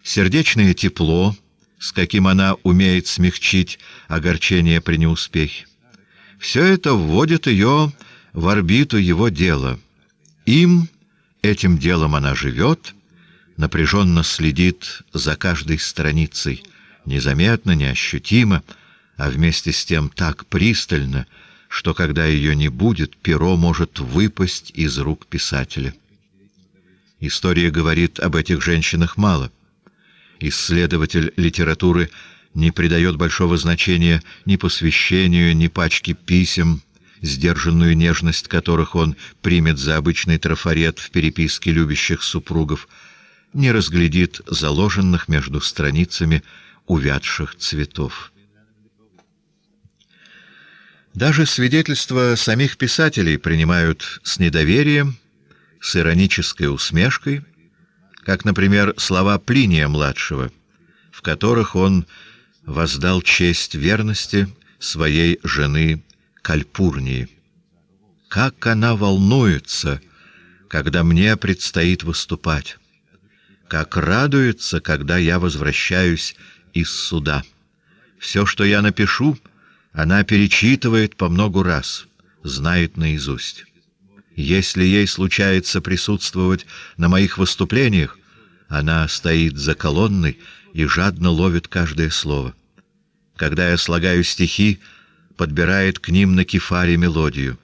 Speaker 1: сердечное тепло, с каким она умеет смягчить огорчение при неуспехе. Все это вводит ее в орбиту его дела. Им, этим делом она живет, напряженно следит за каждой страницей, незаметно, неощутимо, а вместе с тем так пристально, что когда ее не будет, перо может выпасть из рук писателя. История говорит об этих женщинах мало. Исследователь литературы не придает большого значения ни посвящению, ни пачке писем, сдержанную нежность которых он примет за обычный трафарет в переписке любящих супругов, не разглядит заложенных между страницами увядших цветов. Даже свидетельства самих писателей принимают с недоверием, с иронической усмешкой, как, например, слова Плиния-младшего, в которых он воздал честь верности своей жены Кальпурнии. «Как она волнуется, когда мне предстоит выступать! Как радуется, когда я возвращаюсь из суда! Все, что я напишу — она перечитывает по многу раз, знает наизусть. Если ей случается присутствовать на моих выступлениях, она стоит за колонной и жадно ловит каждое слово. Когда я слагаю стихи, подбирает к ним на кефаре мелодию.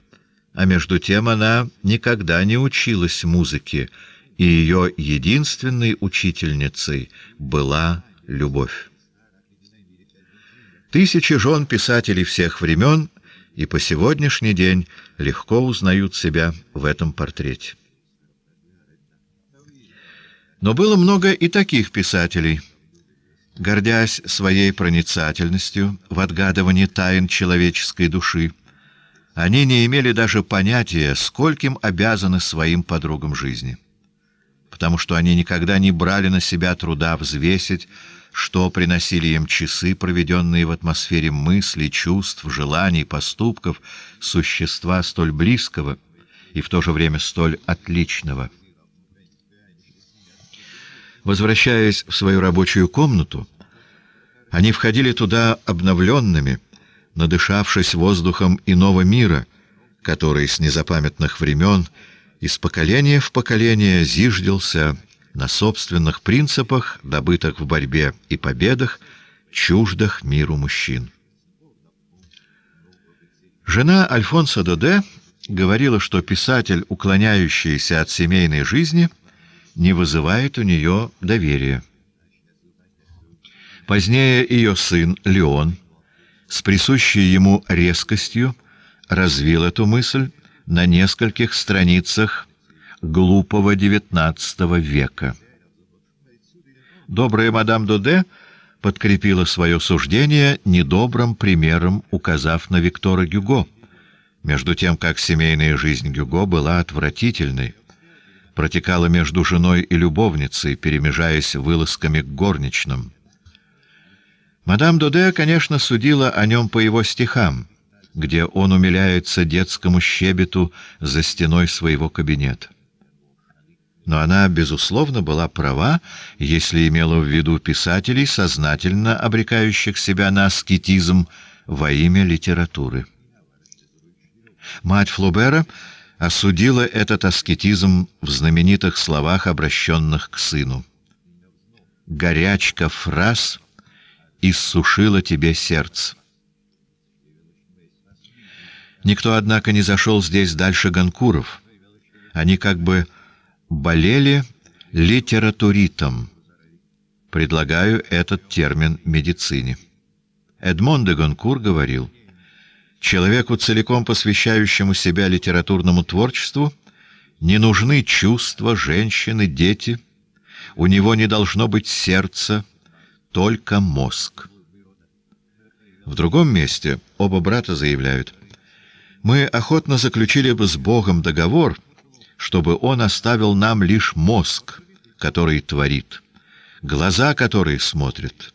Speaker 1: А между тем она никогда не училась музыке, и ее единственной учительницей была любовь. Тысячи жен писателей всех времен и по сегодняшний день легко узнают себя в этом портрете. Но было много и таких писателей, гордясь своей проницательностью в отгадывании тайн человеческой души, они не имели даже понятия, скольким обязаны своим подругам жизни. Потому что они никогда не брали на себя труда взвесить, что приносили им часы, проведенные в атмосфере мыслей, чувств, желаний, поступков, существа столь близкого и в то же время столь отличного. Возвращаясь в свою рабочую комнату, они входили туда обновленными, надышавшись воздухом иного мира, который с незапамятных времен из поколения в поколение зиждился на собственных принципах, добытых в борьбе и победах, чуждых миру мужчин. Жена Альфонса Доде говорила, что писатель, уклоняющийся от семейной жизни, не вызывает у нее доверия. Позднее ее сын Леон с присущей ему резкостью развил эту мысль на нескольких страницах глупого XIX века. Добрая мадам Дуде подкрепила свое суждение недобрым примером, указав на Виктора Гюго, между тем как семейная жизнь Гюго была отвратительной, протекала между женой и любовницей, перемежаясь вылазками к горничным. Мадам Доде, конечно, судила о нем по его стихам, где он умиляется детскому щебету за стеной своего кабинета но она, безусловно, была права, если имела в виду писателей, сознательно обрекающих себя на аскетизм во имя литературы. Мать Флобера осудила этот аскетизм в знаменитых словах, обращенных к сыну. «Горячка фраз иссушила тебе сердце». Никто, однако, не зашел здесь дальше Ганкуров. Они как бы болели литературитом. Предлагаю этот термин медицине. Эдмон де Гонкур говорил, «Человеку, целиком посвящающему себя литературному творчеству, не нужны чувства, женщины, дети. У него не должно быть сердца, только мозг». В другом месте оба брата заявляют, «Мы охотно заключили бы с Богом договор, чтобы он оставил нам лишь мозг, который творит, глаза, которые смотрят,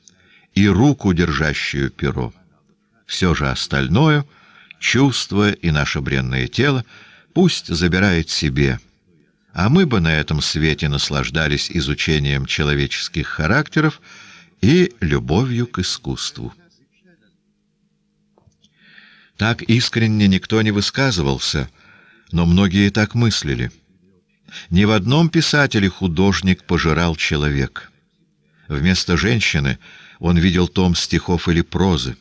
Speaker 1: и руку, держащую перо. Все же остальное, чувство и наше бренное тело, пусть забирает себе. А мы бы на этом свете наслаждались изучением человеческих характеров и любовью к искусству. Так искренне никто не высказывался — но многие так мыслили. Ни в одном писателе художник пожирал человек. Вместо женщины он видел том стихов или прозы,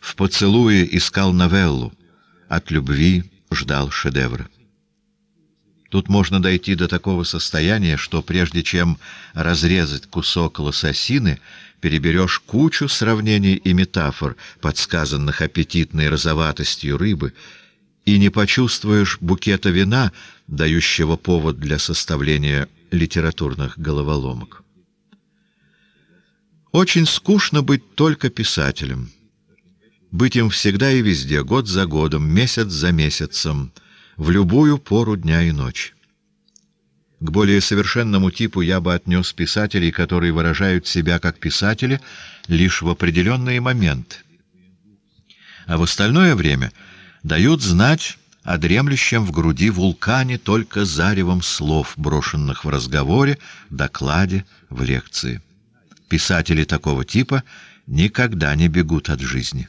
Speaker 1: в поцелуе искал новеллу, от любви ждал шедевра. Тут можно дойти до такого состояния, что прежде чем разрезать кусок лососины, переберешь кучу сравнений и метафор, подсказанных аппетитной розоватостью рыбы, и не почувствуешь букета вина, дающего повод для составления литературных головоломок. Очень скучно быть только писателем. Быть им всегда и везде, год за годом, месяц за месяцем, в любую пору дня и ночи. К более совершенному типу я бы отнес писателей, которые выражают себя как писатели лишь в определенные моменты. А в остальное время — дают знать о дремлющем в груди вулкане только заревом слов, брошенных в разговоре, докладе, в лекции. Писатели такого типа никогда не бегут от жизни.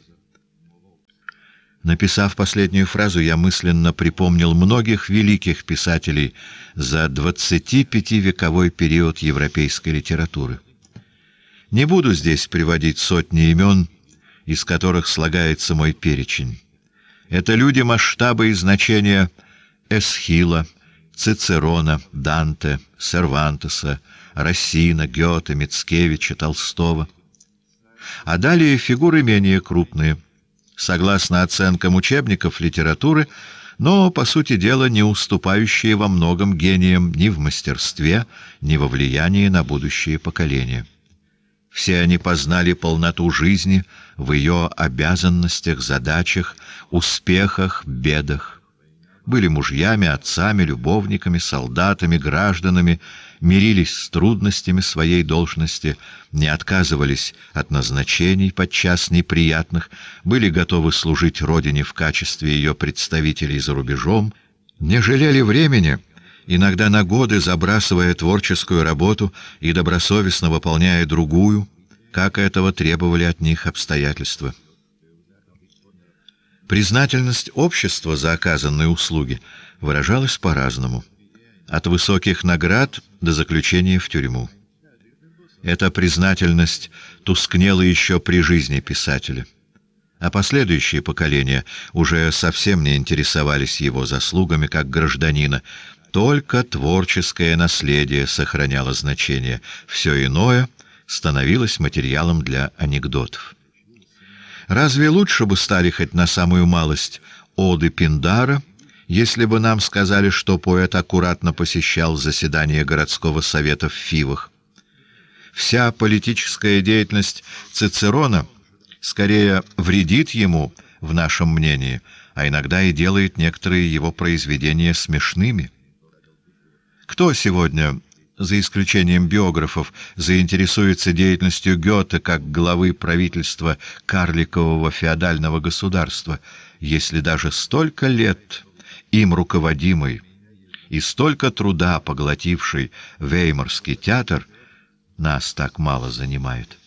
Speaker 1: Написав последнюю фразу, я мысленно припомнил многих великих писателей за 25-вековой период европейской литературы. Не буду здесь приводить сотни имен, из которых слагается мой перечень. Это люди масштаба и значения Эсхила, Цицерона, Данте, Сервантеса, Рассина, Гёте, Мицкевича, Толстого. А далее фигуры менее крупные, согласно оценкам учебников литературы, но, по сути дела, не уступающие во многом гениям ни в мастерстве, ни во влиянии на будущие поколения. Все они познали полноту жизни в ее обязанностях, задачах, успехах, бедах. Были мужьями, отцами, любовниками, солдатами, гражданами, мирились с трудностями своей должности, не отказывались от назначений, подчас неприятных, были готовы служить Родине в качестве ее представителей за рубежом, не жалели времени, иногда на годы забрасывая творческую работу и добросовестно выполняя другую, как этого требовали от них обстоятельства. Признательность общества за оказанные услуги выражалась по-разному. От высоких наград до заключения в тюрьму. Эта признательность тускнела еще при жизни писателя. А последующие поколения уже совсем не интересовались его заслугами как гражданина. Только творческое наследие сохраняло значение. Все иное становилось материалом для анекдотов. Разве лучше бы стали хоть на самую малость оды Пиндара, если бы нам сказали, что поэт аккуратно посещал заседание городского совета в Фивах? Вся политическая деятельность Цицерона скорее вредит ему, в нашем мнении, а иногда и делает некоторые его произведения смешными. Кто сегодня за исключением биографов, заинтересуется деятельностью Гёте как главы правительства карликового феодального государства, если даже столько лет им руководимый и столько труда поглотивший Веймарский театр нас так мало занимает.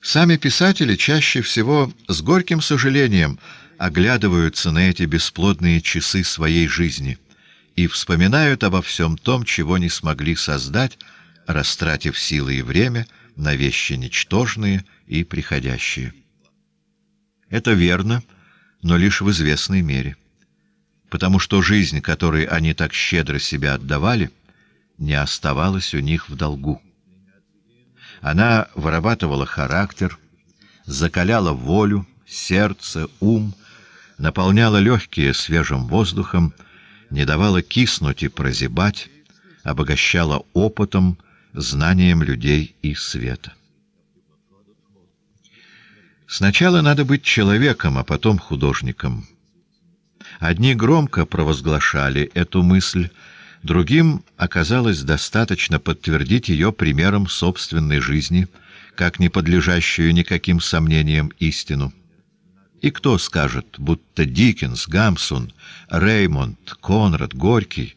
Speaker 1: Сами писатели чаще всего с горьким сожалением оглядываются на эти бесплодные часы своей жизни – и вспоминают обо всем том, чего не смогли создать, растратив силы и время на вещи ничтожные и приходящие. Это верно, но лишь в известной мере. Потому что жизнь, которой они так щедро себя отдавали, не оставалась у них в долгу. Она вырабатывала характер, закаляла волю, сердце, ум, наполняла легкие свежим воздухом, не давала киснуть и прозябать, обогащала опытом, знанием людей и света. Сначала надо быть человеком, а потом художником. Одни громко провозглашали эту мысль, другим оказалось достаточно подтвердить ее примером собственной жизни, как не подлежащую никаким сомнениям истину. И кто скажет, будто Диккенс, Гамсун Реймонд, Конрад, Горький,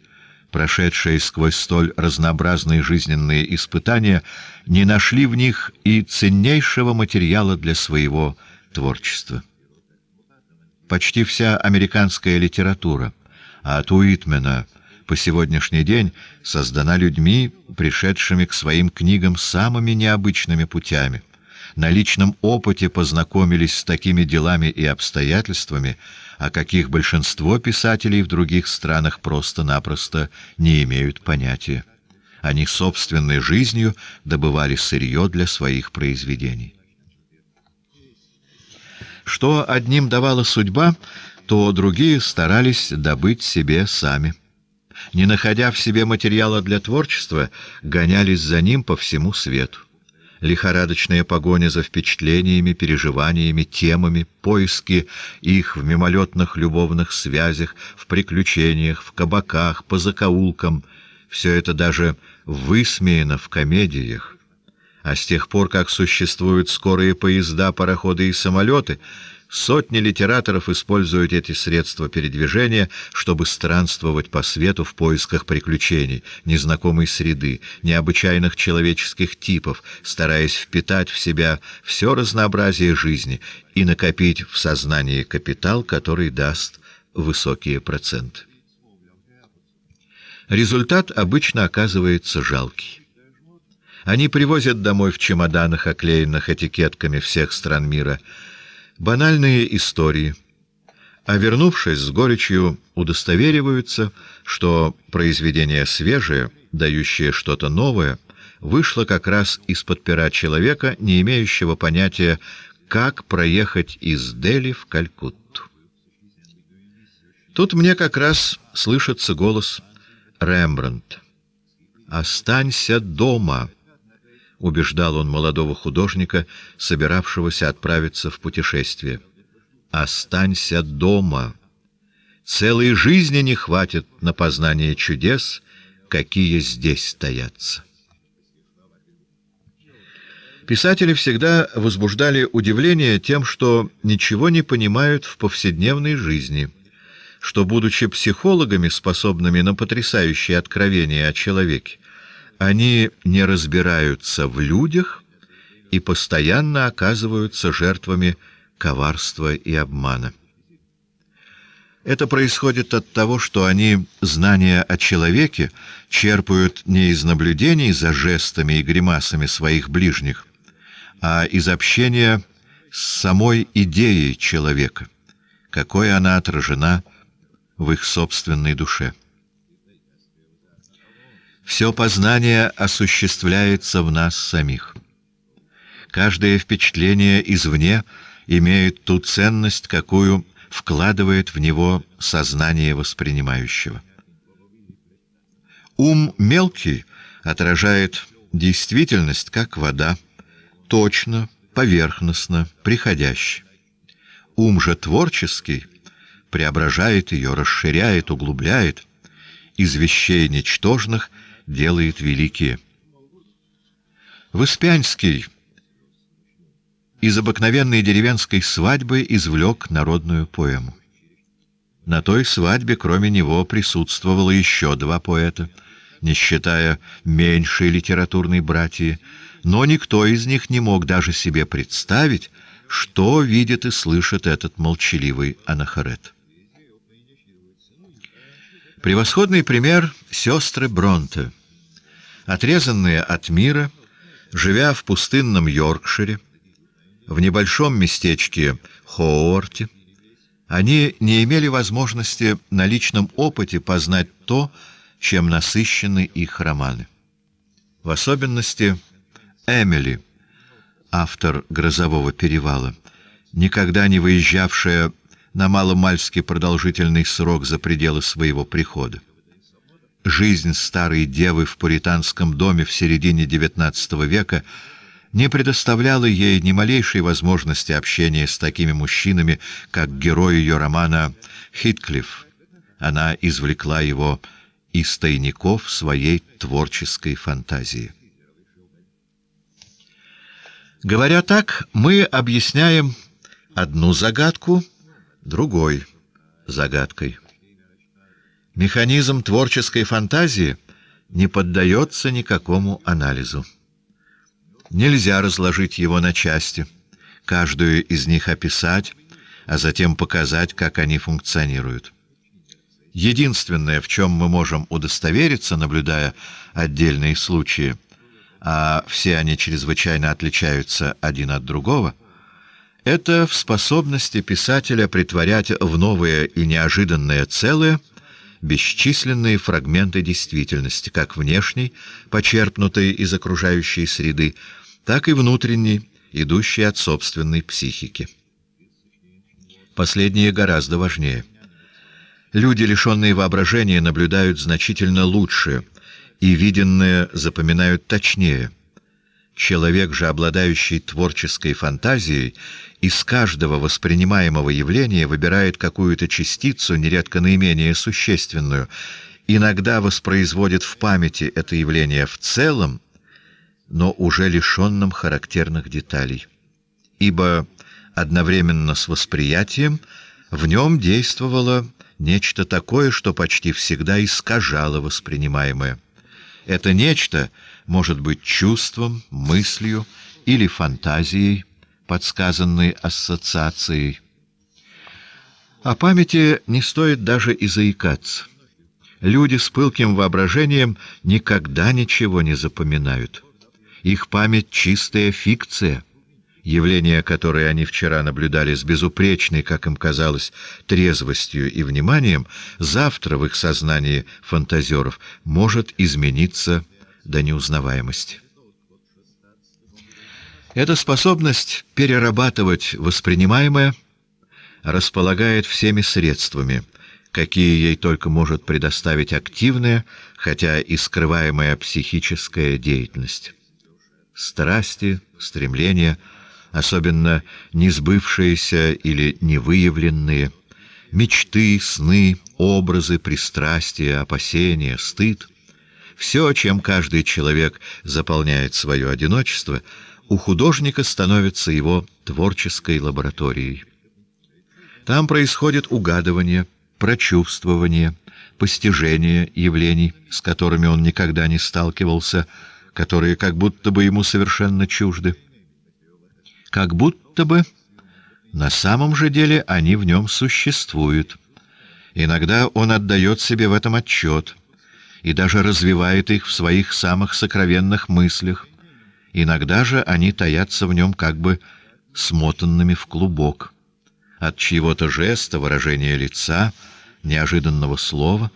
Speaker 1: прошедшие сквозь столь разнообразные жизненные испытания, не нашли в них и ценнейшего материала для своего творчества. Почти вся американская литература, от Уитмена по сегодняшний день, создана людьми, пришедшими к своим книгам самыми необычными путями — на личном опыте познакомились с такими делами и обстоятельствами, о каких большинство писателей в других странах просто-напросто не имеют понятия. Они собственной жизнью добывали сырье для своих произведений. Что одним давала судьба, то другие старались добыть себе сами. Не находя в себе материала для творчества, гонялись за ним по всему свету лихорадочная погоня за впечатлениями, переживаниями, темами, поиски их в мимолетных любовных связях, в приключениях, в кабаках, по закоулкам. Все это даже высмеяно в комедиях. А с тех пор, как существуют скорые поезда, пароходы и самолеты — Сотни литераторов используют эти средства передвижения, чтобы странствовать по свету в поисках приключений, незнакомой среды, необычайных человеческих типов, стараясь впитать в себя все разнообразие жизни и накопить в сознании капитал, который даст высокие проценты. Результат обычно оказывается жалкий. Они привозят домой в чемоданах, оклеенных этикетками всех стран мира, банальные истории, а вернувшись с горечью, удостовериваются, что произведение свежее, дающее что-то новое, вышло как раз из-под пера человека, не имеющего понятия, как проехать из Дели в Калькутту. Тут мне как раз слышится голос Рембрандт. «Останься дома!» убеждал он молодого художника, собиравшегося отправиться в путешествие. «Останься дома. Целой жизни не хватит на познание чудес, какие здесь стоятся». Писатели всегда возбуждали удивление тем, что ничего не понимают в повседневной жизни, что, будучи психологами, способными на потрясающие откровения о человеке, они не разбираются в людях и постоянно оказываются жертвами коварства и обмана. Это происходит от того, что они знания о человеке черпают не из наблюдений за жестами и гримасами своих ближних, а из общения с самой идеей человека, какой она отражена в их собственной душе. Все познание осуществляется в нас самих. Каждое впечатление извне имеет ту ценность, какую вкладывает в него сознание воспринимающего. Ум мелкий отражает действительность как вода, точно, поверхностно, приходящий. Ум же творческий преображает ее, расширяет, углубляет, из вещей ничтожных делает великие. В Испянский из обыкновенной деревенской свадьбы извлек народную поэму. На той свадьбе, кроме него, присутствовало еще два поэта, не считая меньшей литературной братьи, но никто из них не мог даже себе представить, что видит и слышит этот молчаливый анахарет. Превосходный пример сестры Бронте — Отрезанные от мира, живя в пустынном Йоркшире, в небольшом местечке Хоуорте, они не имели возможности на личном опыте познать то, чем насыщены их романы. В особенности Эмили, автор «Грозового перевала», никогда не выезжавшая на маломальски продолжительный срок за пределы своего прихода жизнь старой девы в пуританском доме в середине XIX века не предоставляла ей ни малейшей возможности общения с такими мужчинами, как герой ее романа «Хитклифф». Она извлекла его из тайников своей творческой фантазии. Говоря так, мы объясняем одну загадку другой загадкой. Механизм творческой фантазии не поддается никакому анализу. Нельзя разложить его на части, каждую из них описать, а затем показать, как они функционируют. Единственное, в чем мы можем удостовериться, наблюдая отдельные случаи, а все они чрезвычайно отличаются один от другого, это в способности писателя притворять в новые и неожиданные целые – бесчисленные фрагменты действительности, как внешней, почерпнутой из окружающей среды, так и внутренней, идущей от собственной психики. Последнее гораздо важнее. Люди, лишенные воображения, наблюдают значительно лучше и виденное запоминают точнее. Человек же, обладающий творческой фантазией, из каждого воспринимаемого явления выбирает какую-то частицу, нередко наименее существенную, иногда воспроизводит в памяти это явление в целом, но уже лишенном характерных деталей. Ибо одновременно с восприятием в нем действовало нечто такое, что почти всегда искажало воспринимаемое. Это нечто может быть чувством, мыслью или фантазией, подсказанный ассоциацией. О памяти не стоит даже и заикаться. Люди с пылким воображением никогда ничего не запоминают. Их память — чистая фикция — явление, которое они вчера наблюдали с безупречной, как им казалось, трезвостью и вниманием, завтра в их сознании фантазеров может измениться до неузнаваемости. Эта способность перерабатывать воспринимаемое располагает всеми средствами, какие ей только может предоставить активная, хотя и скрываемая психическая деятельность. Страсти, стремления, особенно несбывшиеся или невыявленные, мечты, сны, образы, пристрастия, опасения, стыд — все, чем каждый человек заполняет свое одиночество — у художника становится его творческой лабораторией. Там происходит угадывание, прочувствование, постижение явлений, с которыми он никогда не сталкивался, которые как будто бы ему совершенно чужды. Как будто бы на самом же деле они в нем существуют. Иногда он отдает себе в этом отчет и даже развивает их в своих самых сокровенных мыслях, Иногда же они таятся в нем как бы смотанными в клубок. От чьего-то жеста, выражения лица, неожиданного слова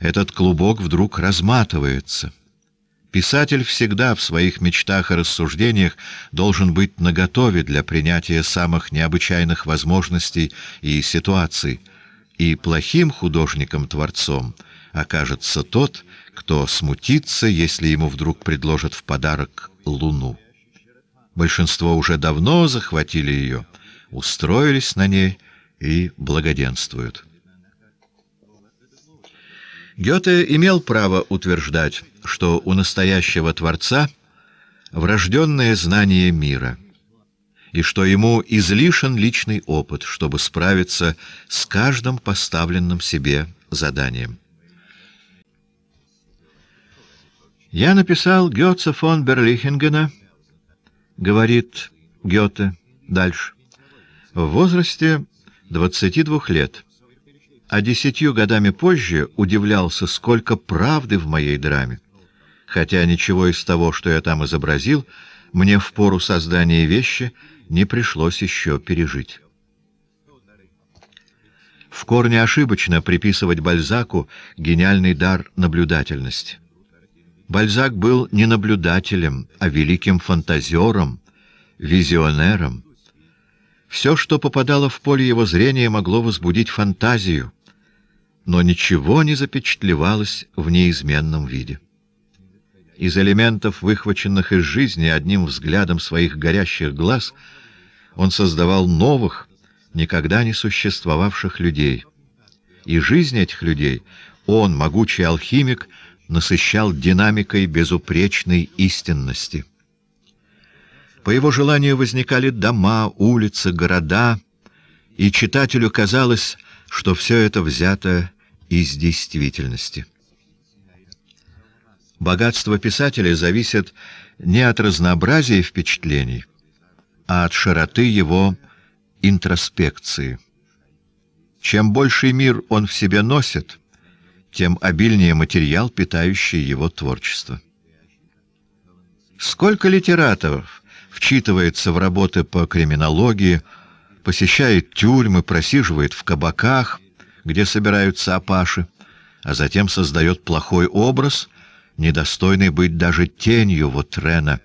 Speaker 1: этот клубок вдруг разматывается. Писатель всегда в своих мечтах и рассуждениях должен быть наготове для принятия самых необычайных возможностей и ситуаций. И плохим художником-творцом окажется тот, кто смутится, если ему вдруг предложат в подарок луну. Большинство уже давно захватили ее, устроились на ней и благоденствуют. Гёте имел право утверждать, что у настоящего Творца врожденное знание мира, и что ему излишен личный опыт, чтобы справиться с каждым поставленным себе заданием. Я написал Гёца фон Берлихингена, говорит Гёте дальше, в возрасте 22 лет, а десятью годами позже удивлялся, сколько правды в моей драме, хотя ничего из того, что я там изобразил, мне в пору создания вещи не пришлось еще пережить. В корне ошибочно приписывать Бальзаку гениальный дар наблюдательность. Бальзак был не наблюдателем, а великим фантазером, визионером. Все, что попадало в поле его зрения, могло возбудить фантазию, но ничего не запечатлевалось в неизменном виде. Из элементов, выхваченных из жизни одним взглядом своих горящих глаз, он создавал новых, никогда не существовавших людей. И жизнь этих людей он, могучий алхимик, насыщал динамикой безупречной истинности. По его желанию возникали дома, улицы, города, и читателю казалось, что все это взято из действительности. Богатство писателя зависит не от разнообразия впечатлений, а от широты его интроспекции. Чем больший мир он в себе носит, тем обильнее материал, питающий его творчество. Сколько литераторов вчитывается в работы по криминологии, посещает тюрьмы, просиживает в кабаках, где собираются опаши, а затем создает плохой образ, недостойный быть даже тенью Вотрена,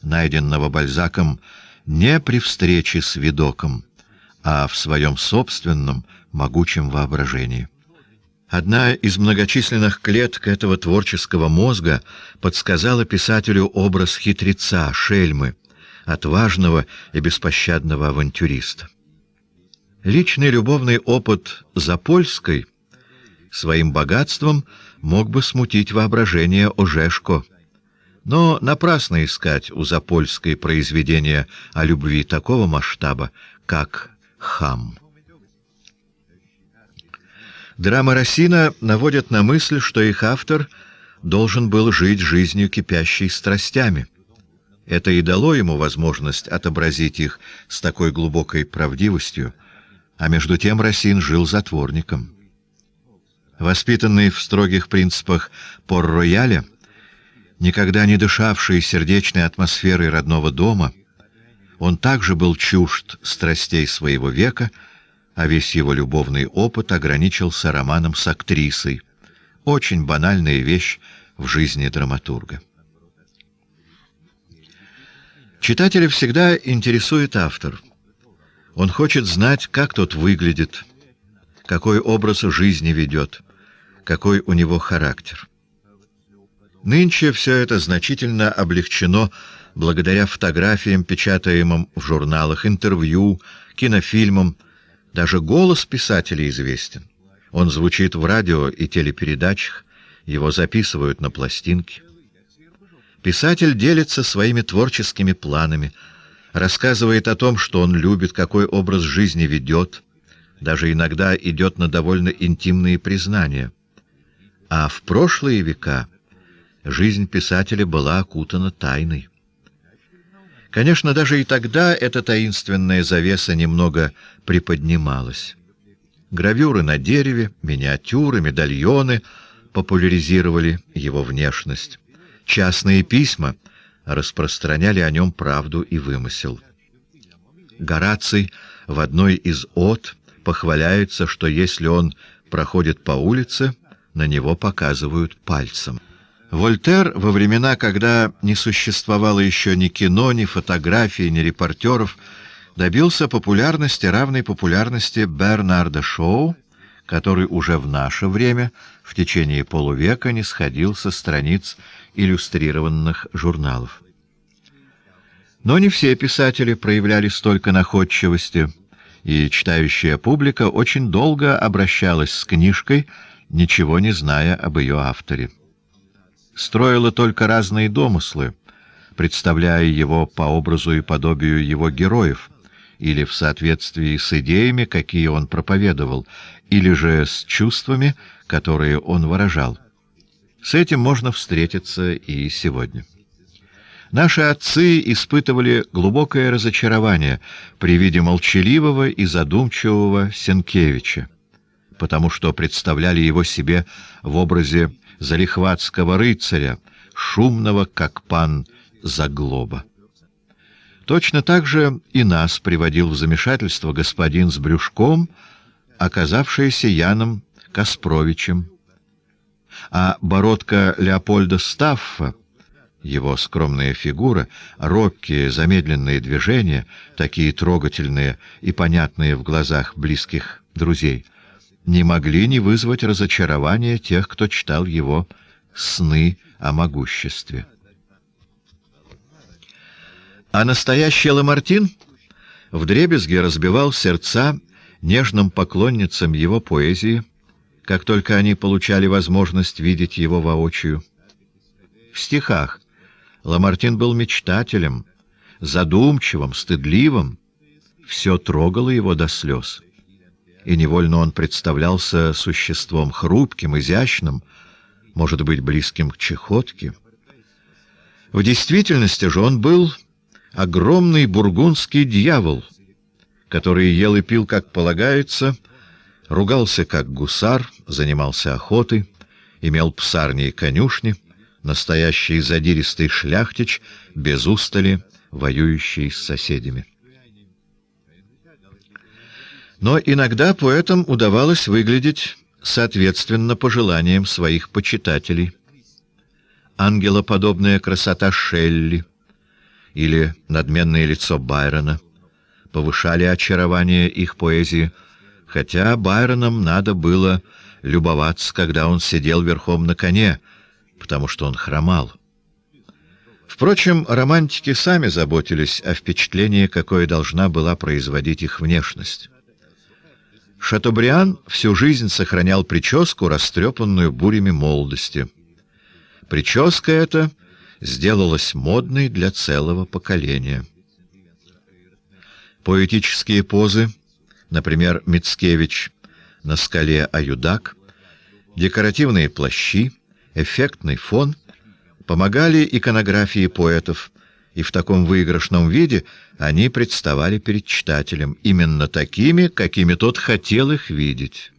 Speaker 1: найденного Бальзаком не при встрече с видоком, а в своем собственном могучем воображении. Одна из многочисленных клеток этого творческого мозга подсказала писателю образ хитреца, шельмы, отважного и беспощадного авантюриста. Личный любовный опыт Запольской своим богатством мог бы смутить воображение Ожешко, но напрасно искать у Запольской произведения о любви такого масштаба, как «Хам». Драма Росина наводит на мысль, что их автор должен был жить жизнью, кипящей страстями. Это и дало ему возможность отобразить их с такой глубокой правдивостью, а между тем Росин жил затворником. Воспитанный в строгих принципах пор-рояля, никогда не дышавший сердечной атмосферой родного дома, он также был чужд страстей своего века — а весь его любовный опыт ограничился романом с актрисой. Очень банальная вещь в жизни драматурга. Читателя всегда интересует автор. Он хочет знать, как тот выглядит, какой образ жизни ведет, какой у него характер. Нынче все это значительно облегчено благодаря фотографиям, печатаемым в журналах, интервью, кинофильмам, даже голос писателя известен. Он звучит в радио и телепередачах, его записывают на пластинке. Писатель делится своими творческими планами, рассказывает о том, что он любит, какой образ жизни ведет, даже иногда идет на довольно интимные признания. А в прошлые века жизнь писателя была окутана тайной. Конечно, даже и тогда эта таинственная завеса немного приподнималась. Гравюры на дереве, миниатюры, медальоны популяризировали его внешность. Частные письма распространяли о нем правду и вымысел. Гораций в одной из от похваляется, что если он проходит по улице, на него показывают пальцем. Вольтер во времена, когда не существовало еще ни кино, ни фотографий, ни репортеров, добился популярности, равной популярности Бернарда Шоу, который уже в наше время в течение полувека не сходил со страниц иллюстрированных журналов. Но не все писатели проявляли столько находчивости, и читающая публика очень долго обращалась с книжкой, ничего не зная об ее авторе строила только разные домыслы, представляя его по образу и подобию его героев, или в соответствии с идеями, какие он проповедовал, или же с чувствами, которые он выражал. С этим можно встретиться и сегодня. Наши отцы испытывали глубокое разочарование при виде молчаливого и задумчивого Сенкевича, потому что представляли его себе в образе залихватского рыцаря, шумного, как пан Заглоба. Точно так же и нас приводил в замешательство господин с брюшком, оказавшийся Яном Каспровичем. А бородка Леопольда Стаффа, его скромная фигура, робкие, замедленные движения, такие трогательные и понятные в глазах близких друзей — не могли не вызвать разочарования тех, кто читал его «Сны о могуществе». А настоящий Ламартин вдребезги разбивал сердца нежным поклонницам его поэзии, как только они получали возможность видеть его воочию. В стихах Ламартин был мечтателем, задумчивым, стыдливым. Все трогало его до слез и невольно он представлялся существом хрупким, изящным, может быть, близким к чехотке. В действительности же он был огромный бургундский дьявол, который ел и пил, как полагается, ругался, как гусар, занимался охотой, имел псарни и конюшни, настоящий задиристый шляхтич, без устали, воюющий с соседями. Но иногда поэтам удавалось выглядеть соответственно пожеланиям своих почитателей. Ангелоподобная красота Шелли или надменное лицо Байрона повышали очарование их поэзии, хотя Байроном надо было любоваться, когда он сидел верхом на коне, потому что он хромал. Впрочем, романтики сами заботились о впечатлении, какое должна была производить их внешность. Шатобриан всю жизнь сохранял прическу, растрепанную бурями молодости. Прическа эта сделалась модной для целого поколения. Поэтические позы, например, Мицкевич на скале Аюдак, декоративные плащи, эффектный фон помогали иконографии поэтов, и в таком выигрышном виде они представали перед читателем, именно такими, какими тот хотел их видеть.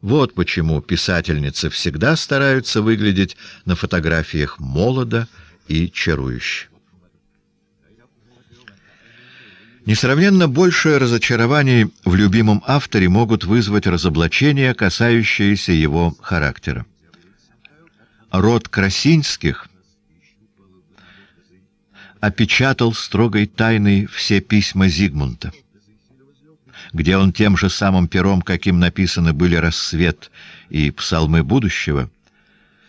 Speaker 1: Вот почему писательницы всегда стараются выглядеть на фотографиях молодо и чарующе. Несравненно большее разочарование в любимом авторе могут вызвать разоблачения, касающиеся его характера. Род Красинских — опечатал строгой тайной все письма Зигмунта, где он тем же самым пером, каким написаны были «Рассвет» и «Псалмы будущего»,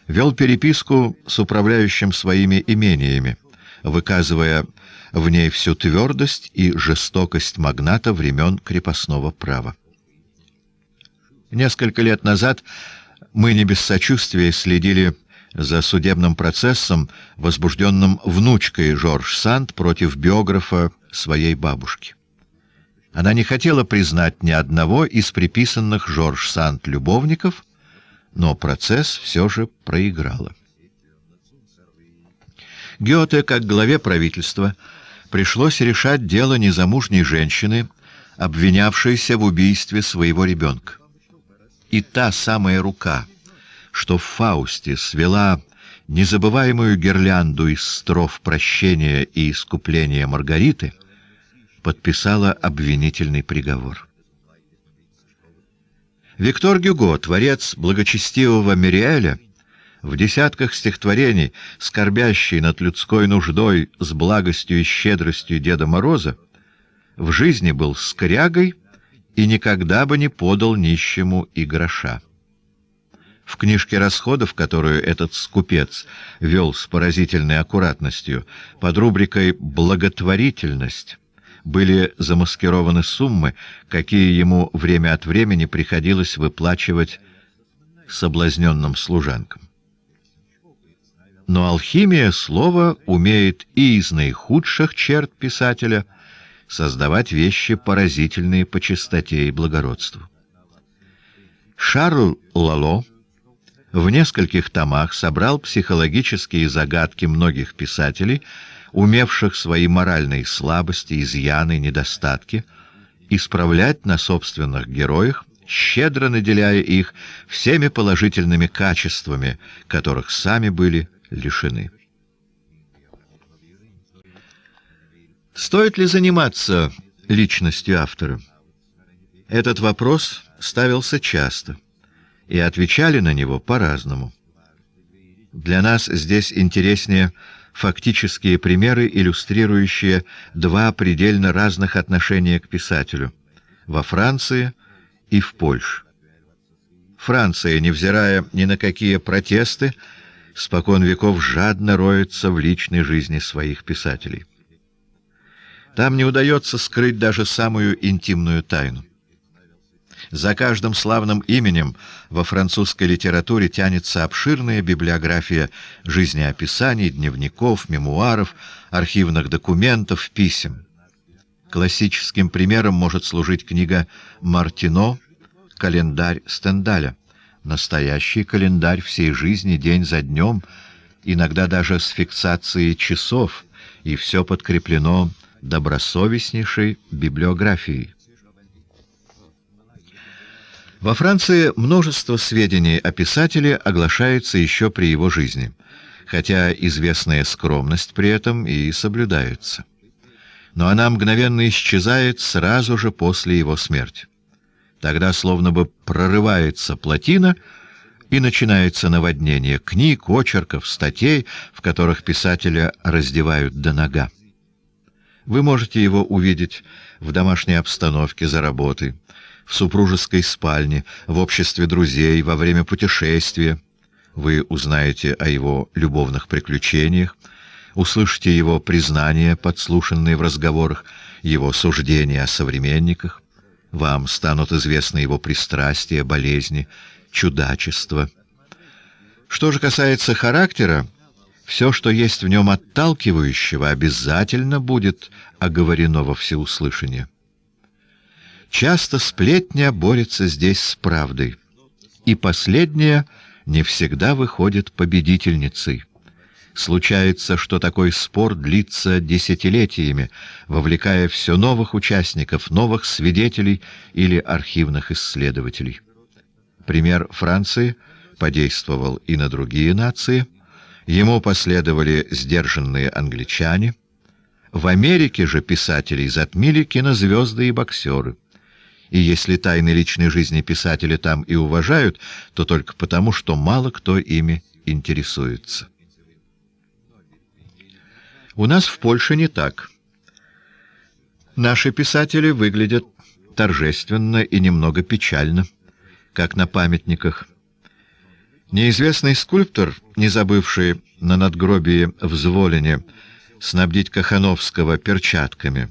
Speaker 1: вел переписку с управляющим своими имениями, выказывая в ней всю твердость и жестокость магната времен крепостного права. Несколько лет назад мы не без сочувствия следили за судебным процессом, возбужденным внучкой Жорж Санд против биографа своей бабушки. Она не хотела признать ни одного из приписанных Жорж Санд любовников, но процесс все же проиграла. Гёте, как главе правительства, пришлось решать дело незамужней женщины, обвинявшейся в убийстве своего ребенка. И та самая рука — что в «Фаусте» свела незабываемую гирлянду из строф прощения и искупления Маргариты, подписала обвинительный приговор. Виктор Гюго, творец благочестивого Мириэля, в десятках стихотворений, скорбящий над людской нуждой с благостью и щедростью Деда Мороза, в жизни был скрягой и никогда бы не подал нищему и гроша. В книжке расходов, которую этот скупец вел с поразительной аккуратностью, под рубрикой «Благотворительность» были замаскированы суммы, какие ему время от времени приходилось выплачивать соблазненным служанкам. Но алхимия слова умеет и из наихудших черт писателя создавать вещи поразительные по чистоте и благородству. Шарль Лало в нескольких томах собрал психологические загадки многих писателей, умевших свои моральные слабости, изъяны, недостатки, исправлять на собственных героях, щедро наделяя их всеми положительными качествами, которых сами были лишены. Стоит ли заниматься личностью автора? Этот вопрос ставился часто и отвечали на него по-разному. Для нас здесь интереснее фактические примеры, иллюстрирующие два предельно разных отношения к писателю — во Франции и в Польше. Франция, невзирая ни на какие протесты, спокон веков жадно роется в личной жизни своих писателей. Там не удается скрыть даже самую интимную тайну. За каждым славным именем во французской литературе тянется обширная библиография жизнеописаний, дневников, мемуаров, архивных документов, писем. Классическим примером может служить книга Мартино «Календарь Стендаля». Настоящий календарь всей жизни, день за днем, иногда даже с фиксацией часов, и все подкреплено добросовестнейшей библиографией. Во Франции множество сведений о писателе оглашается еще при его жизни, хотя известная скромность при этом и соблюдается. Но она мгновенно исчезает сразу же после его смерти. Тогда словно бы прорывается плотина, и начинается наводнение книг, очерков, статей, в которых писателя раздевают до нога. Вы можете его увидеть в домашней обстановке за работой, в супружеской спальне, в обществе друзей, во время путешествия. Вы узнаете о его любовных приключениях, услышите его признания, подслушанные в разговорах, его суждения о современниках. Вам станут известны его пристрастия, болезни, чудачества. Что же касается характера, все, что есть в нем отталкивающего, обязательно будет оговорено во всеуслышание. Часто сплетня борется здесь с правдой. И последняя не всегда выходит победительницей. Случается, что такой спор длится десятилетиями, вовлекая все новых участников, новых свидетелей или архивных исследователей. Пример Франции подействовал и на другие нации. Ему последовали сдержанные англичане. В Америке же писателей затмили кинозвезды и боксеры и если тайны личной жизни писателя там и уважают, то только потому, что мало кто ими интересуется. У нас в Польше не так. Наши писатели выглядят торжественно и немного печально, как на памятниках. Неизвестный скульптор, не забывший на надгробии в Зволине снабдить Кахановского перчатками,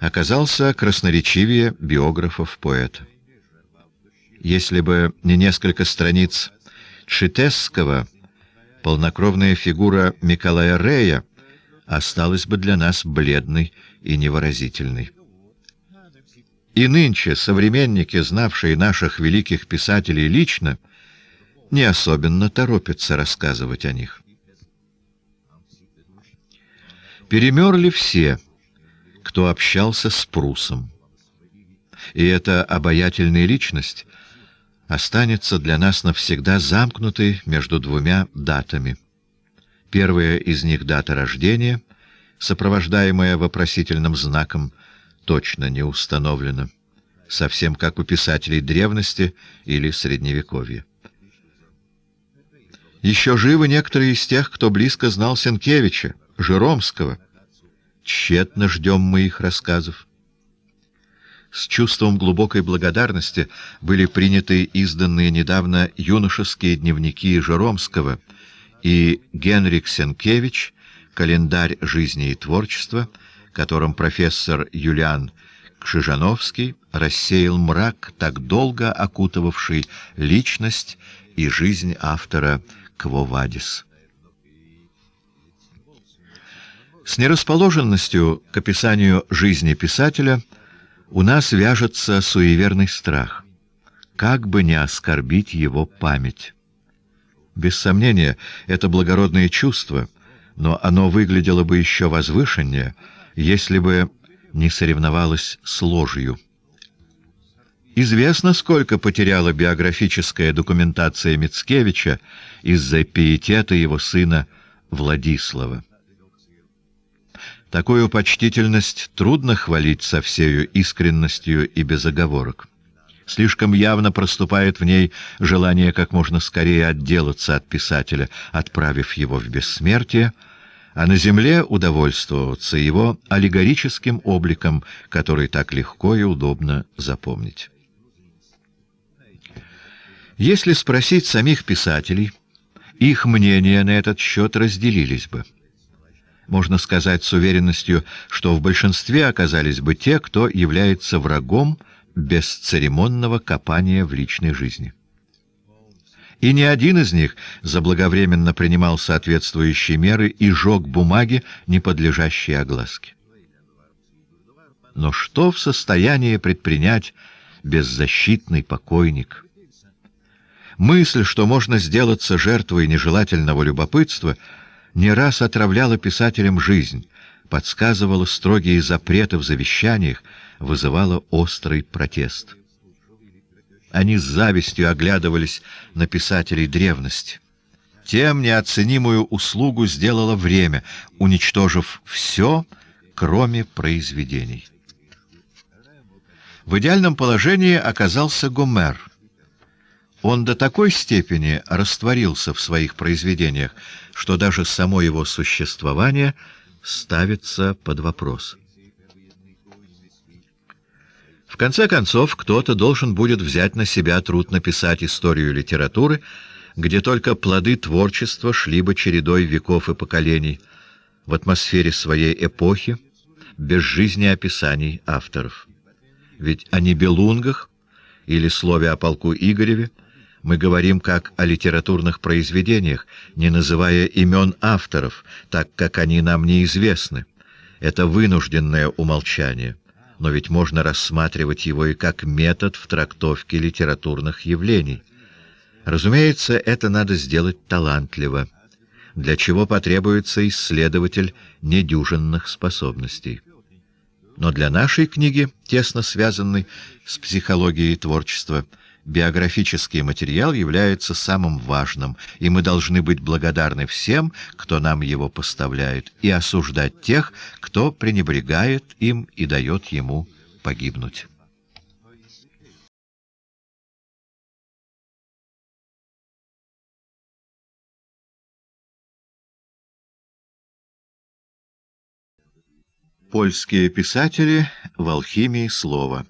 Speaker 1: оказался красноречивее биографов поэта. Если бы не несколько страниц Читесского, полнокровная фигура Миколая Рея осталась бы для нас бледной и невыразительной. И нынче современники, знавшие наших великих писателей лично, не особенно торопятся рассказывать о них. Перемерли все — кто общался с Прусом. И эта обаятельная личность останется для нас навсегда замкнутой между двумя датами. Первая из них — дата рождения, сопровождаемая вопросительным знаком, точно не установлена, совсем как у писателей древности или средневековья. Еще живы некоторые из тех, кто близко знал Сенкевича, Жиромского — Тщетно ждем мы их рассказов. С чувством глубокой благодарности были приняты изданные недавно юношеские дневники Жеромского и Генрик Сенкевич «Календарь жизни и творчества», которым профессор Юлиан Кшижановский рассеял мрак, так долго окутывавший личность и жизнь автора Квовадис. С нерасположенностью к описанию жизни писателя у нас вяжется суеверный страх, как бы не оскорбить его память. Без сомнения, это благородное чувство, но оно выглядело бы еще возвышеннее, если бы не соревновалось с ложью. Известно, сколько потеряла биографическая документация Мицкевича из-за пиетета его сына Владислава. Такую почтительность трудно хвалить со всею искренностью и без оговорок. Слишком явно проступает в ней желание как можно скорее отделаться от писателя, отправив его в бессмертие, а на земле удовольствоваться его аллегорическим обликом, который так легко и удобно запомнить. Если спросить самих писателей, их мнения на этот счет разделились бы можно сказать с уверенностью, что в большинстве оказались бы те, кто является врагом бесцеремонного копания в личной жизни. И ни один из них заблаговременно принимал соответствующие меры и жег бумаги, не подлежащие огласке. Но что в состоянии предпринять беззащитный покойник? Мысль, что можно сделаться жертвой нежелательного любопытства — не раз отравляла писателям жизнь, подсказывала строгие запреты в завещаниях, вызывала острый протест. Они с завистью оглядывались на писателей древности. Тем неоценимую услугу сделало время, уничтожив все, кроме произведений. В идеальном положении оказался Гомер. Он до такой степени растворился в своих произведениях, что даже само его существование ставится под вопрос. В конце концов, кто-то должен будет взять на себя труд написать историю литературы, где только плоды творчества шли бы чередой веков и поколений, в атмосфере своей эпохи, без жизни описаний авторов. Ведь о Нибелунгах или слове о полку Игореве мы говорим как о литературных произведениях, не называя имен авторов, так как они нам неизвестны. Это вынужденное умолчание. Но ведь можно рассматривать его и как метод в трактовке литературных явлений. Разумеется, это надо сделать талантливо, для чего потребуется исследователь недюжинных способностей. Но для нашей книги, тесно связанной с психологией творчества, биографический материал является самым важным, и мы должны быть благодарны всем, кто нам его поставляет, и осуждать тех, кто пренебрегает им и дает ему погибнуть. Польские писатели в алхимии слова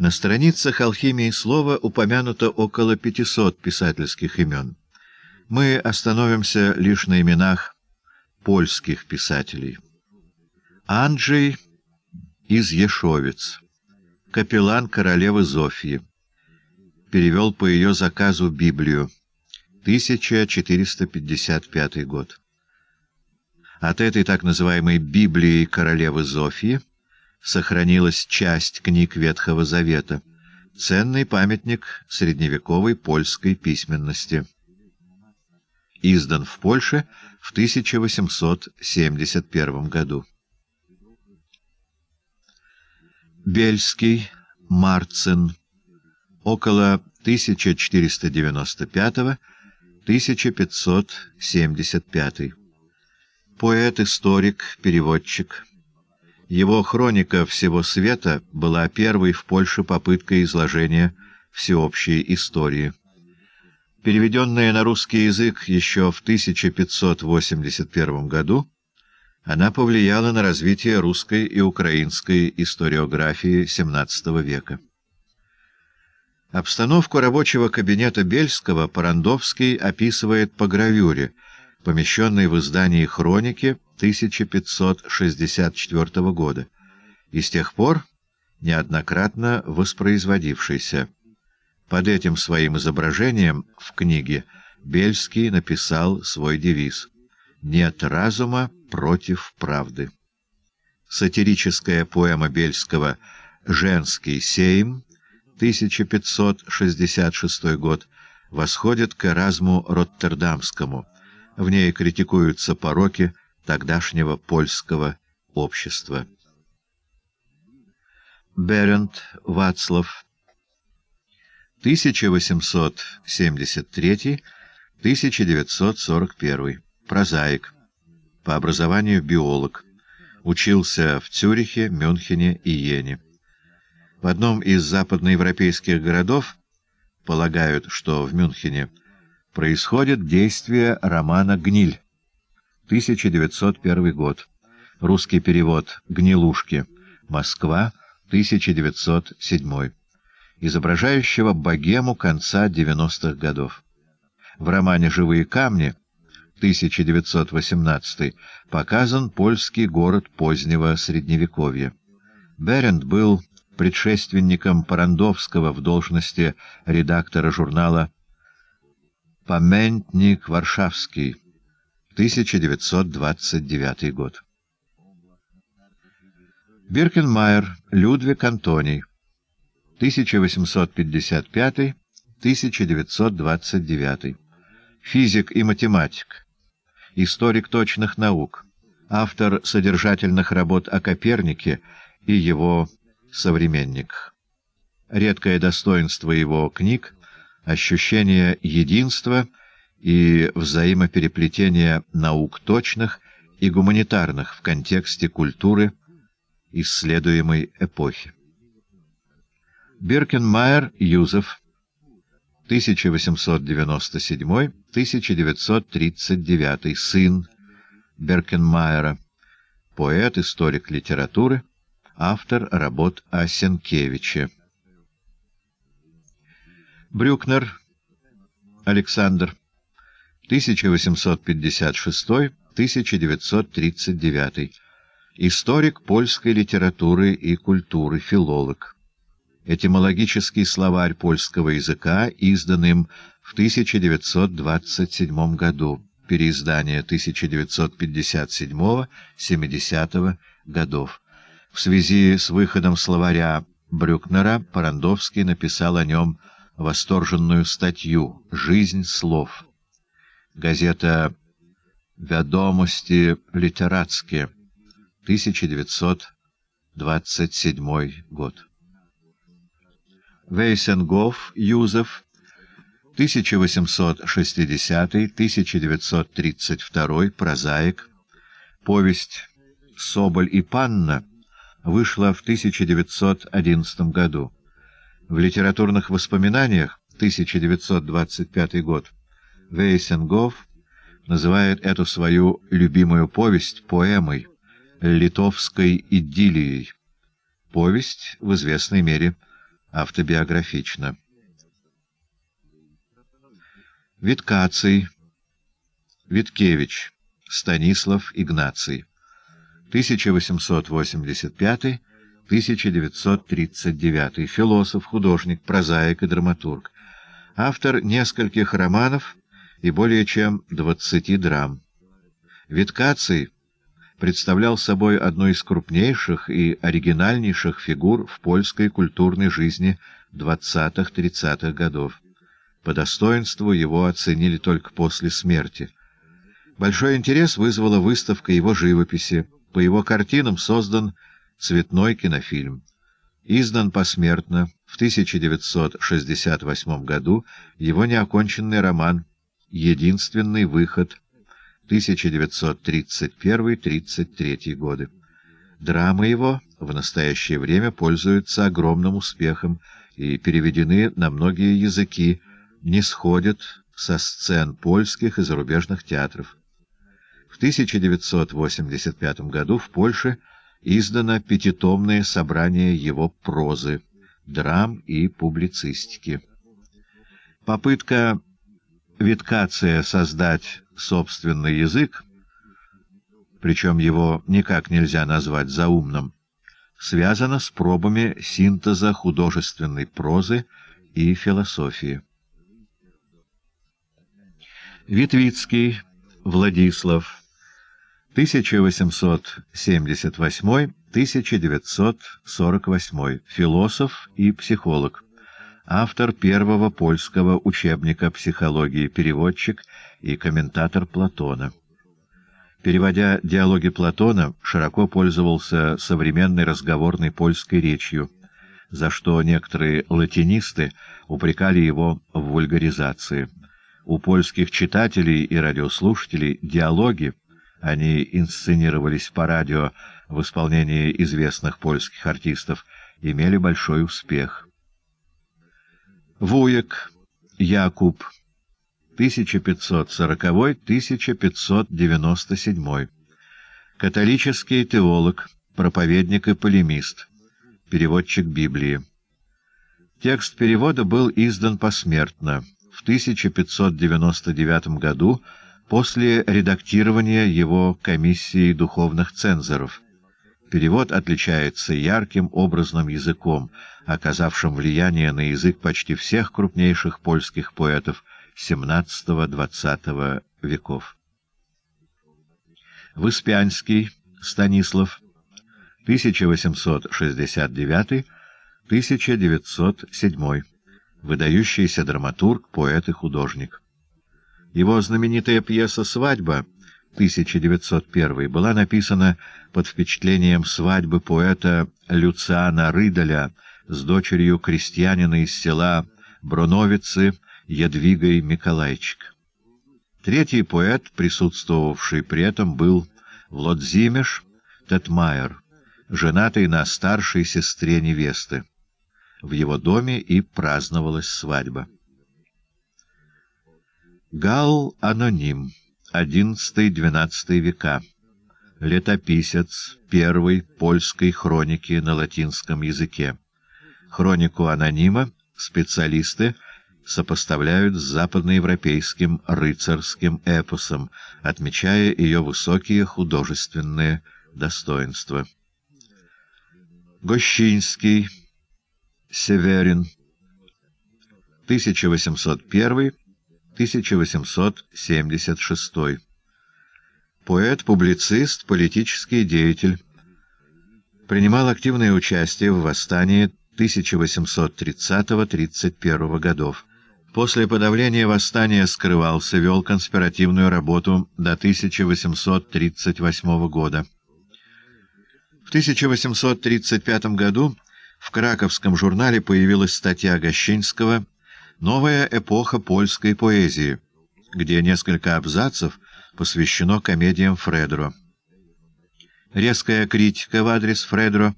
Speaker 1: на страницах «Алхимии слова» упомянуто около 500 писательских имен. Мы остановимся лишь на именах польских писателей. Анджей из Ешовец, капеллан королевы Зофии, перевел по ее заказу Библию, 1455 год. От этой так называемой «Библии королевы Зофии» сохранилась часть книг Ветхого Завета, ценный памятник средневековой польской письменности. Издан в Польше в 1871 году. Бельский, Марцин, около 1495-1575. Поэт, историк, переводчик. Его хроника «Всего света» была первой в Польше попыткой изложения всеобщей истории. Переведенная на русский язык еще в 1581 году, она повлияла на развитие русской и украинской историографии XVII века. Обстановку рабочего кабинета Бельского Порандовский описывает по гравюре, помещенной в издании «Хроники» 1564 года и с тех пор неоднократно воспроизводившийся. Под этим своим изображением в книге Бельский написал свой девиз «Нет разума против правды». Сатирическая поэма Бельского «Женский сейм» 1566 год восходит к разму Роттердамскому. В ней критикуются пороки, тогдашнего польского общества. Берент Вацлав 1873-1941. Прозаик. По образованию биолог. Учился в Цюрихе, Мюнхене и Йене. В одном из западноевропейских городов, полагают, что в Мюнхене, происходит действие романа «Гниль». 1901 год. Русский перевод. Гнилушки. Москва. 1907. Изображающего богему конца 90-х годов. В романе «Живые камни» 1918 показан польский город позднего Средневековья. Беренд был предшественником Парандовского в должности редактора журнала «Памятник Варшавский» 1929 год. Биркенмайер Людвиг Антоний, 1855-1929, физик и математик, историк точных наук, автор содержательных работ о Копернике и его современниках. Редкое достоинство его книг — ощущение единства — и взаимопереплетения наук точных и гуманитарных в контексте культуры исследуемой эпохи. Биркенмайер Юзеф 1897-1939, сын Беркенмайера, поэт, историк литературы, автор работ о Сенкевиче. Брюкнер Александр 1856-1939, историк польской литературы и культуры, филолог. Этимологический словарь польского языка, издан им в 1927 году, переиздание 1957-70 годов. В связи с выходом словаря Брюкнера Парандовский написал о нем «Восторженную статью «Жизнь слов» газета «Ведомости литератские», 1927 год. Вейсенгоф Юзеф, 1860-1932, прозаик, повесть «Соболь и Панна» вышла в 1911 году. В литературных воспоминаниях 1925 год Вейсенгов называет эту свою любимую повесть поэмой, литовской идиллией. Повесть в известной мере автобиографична. Виткаций, Виткевич, Станислав Игнаций, 1885-1939, философ, художник, прозаик и драматург, автор нескольких романов и более чем 20 драм. Виткаций представлял собой одну из крупнейших и оригинальнейших фигур в польской культурной жизни 20-30-х годов. По достоинству его оценили только после смерти. Большой интерес вызвала выставка его живописи. По его картинам создан цветной кинофильм. Издан посмертно в 1968 году его неоконченный роман единственный выход 1931-33 годы. Драмы его в настоящее время пользуются огромным успехом и переведены на многие языки, не сходят со сцен польских и зарубежных театров. В 1985 году в Польше издано пятитомное собрание его прозы, драм и публицистики. Попытка Виткация создать собственный язык, причем его никак нельзя назвать заумным, связано с пробами синтеза художественной прозы и философии. Витвицкий Владислав 1878-1948, философ и психолог автор первого польского учебника психологии, переводчик и комментатор Платона. Переводя диалоги Платона, широко пользовался современной разговорной польской речью, за что некоторые латинисты упрекали его в вульгаризации. У польских читателей и радиослушателей диалоги, они инсценировались по радио в исполнении известных польских артистов, имели большой успех. Вуек Якуб, 1540-1597, католический теолог, проповедник и полемист, переводчик Библии. Текст перевода был издан посмертно в 1599 году после редактирования его комиссией духовных цензоров – Перевод отличается ярким образным языком, оказавшим влияние на язык почти всех крупнейших польских поэтов XVII-XX веков. Выспянский Станислав, 1869-1907, выдающийся драматург, поэт и художник. Его знаменитая пьеса «Свадьба» 1901 была написана под впечатлением свадьбы поэта Люциана Рыдаля с дочерью крестьянина из села Броновицы Ядвигой Миколайчик. Третий поэт, присутствовавший при этом, был Владзимеш Тетмайер, женатый на старшей сестре невесты. В его доме и праздновалась свадьба. Гал Аноним XI-XII века, летописец первой польской хроники на латинском языке. Хронику анонима специалисты сопоставляют с западноевропейским рыцарским эпосом, отмечая ее высокие художественные достоинства. Гощинский, Северин, 1801 1876. Поэт, публицист, политический деятель. Принимал активное участие в восстании 1830-31 годов. После подавления восстания скрывался, вел конспиративную работу до 1838 года. В 1835 году в краковском журнале появилась статья Гощинского Новая эпоха польской поэзии, где несколько абзацев посвящено комедиям Фредро. Резкая критика в адрес Фредро,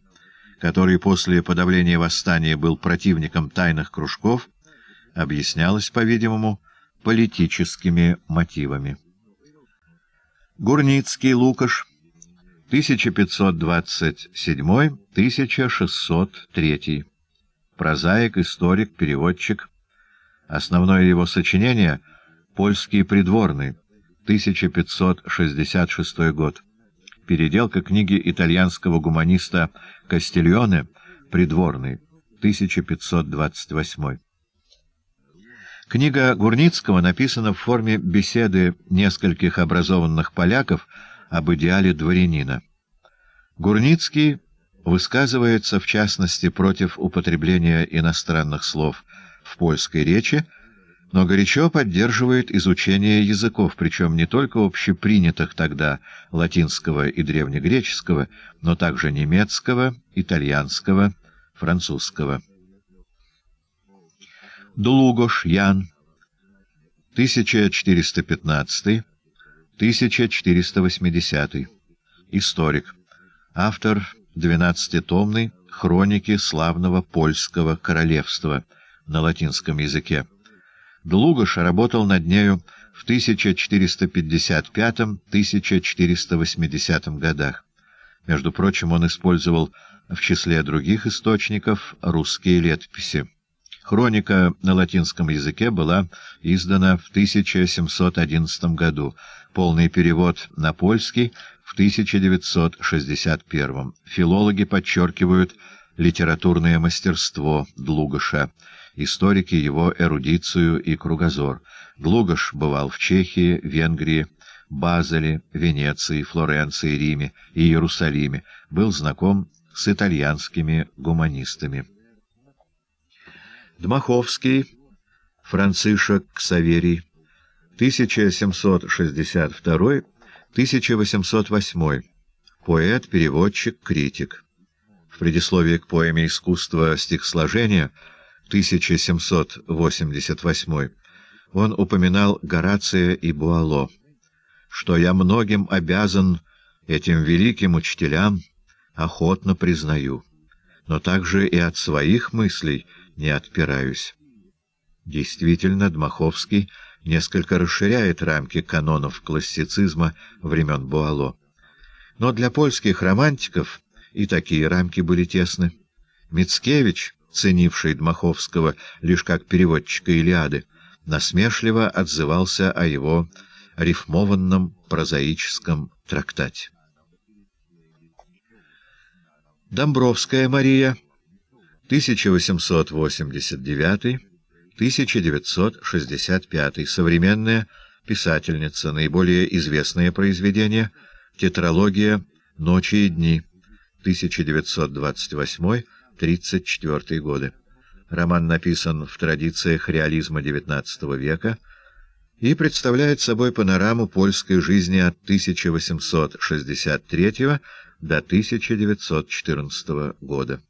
Speaker 1: который после подавления восстания был противником тайных кружков, объяснялась, по-видимому, политическими мотивами. Гурницкий Лукаш, 1527-1603. Прозаик, историк, переводчик, Основное его сочинение "Польский придворный" 1566 год. Переделка книги итальянского гуманиста Кастильоне «Придворный», 1528. Книга Гурницкого написана в форме беседы нескольких образованных поляков об идеале дворянина. Гурницкий высказывается, в частности, против употребления иностранных слов — в польской речи, но горячо поддерживает изучение языков, причем не только общепринятых тогда латинского и древнегреческого, но также немецкого, итальянского, французского. Дулугош Ян 1415-1480 Историк Автор 12-томной хроники славного польского королевства – на латинском языке. Длугаш работал над нею в 1455-1480 годах. Между прочим, он использовал в числе других источников русские летописи. Хроника на латинском языке была издана в 1711 году, полный перевод на польский в 1961. Филологи подчеркивают литературное мастерство Длугаша историки его эрудицию и кругозор. Глугаш бывал в Чехии, Венгрии, Базеле, Венеции, Флоренции, Риме и Иерусалиме, был знаком с итальянскими гуманистами. Дмаховский, Францишек Ксаверий, 1762-1808, поэт, переводчик, критик. В предисловии к поэме «Искусство стихосложения» 1788, он упоминал Горация и Буало, что «я многим обязан этим великим учителям, охотно признаю, но также и от своих мыслей не отпираюсь». Действительно, Дмаховский несколько расширяет рамки канонов классицизма времен Буало. Но для польских романтиков и такие рамки были тесны. Мицкевич ценивший Дмаховского лишь как переводчика Илиады, насмешливо отзывался о его рифмованном прозаическом трактате. Домбровская Мария, 1889-1965, современная писательница, наиболее известное произведение — тетралогия «Ночи и дни», 1928 1934 годы. Роман написан в традициях реализма XIX века и представляет собой панораму польской жизни от 1863 до 1914 года.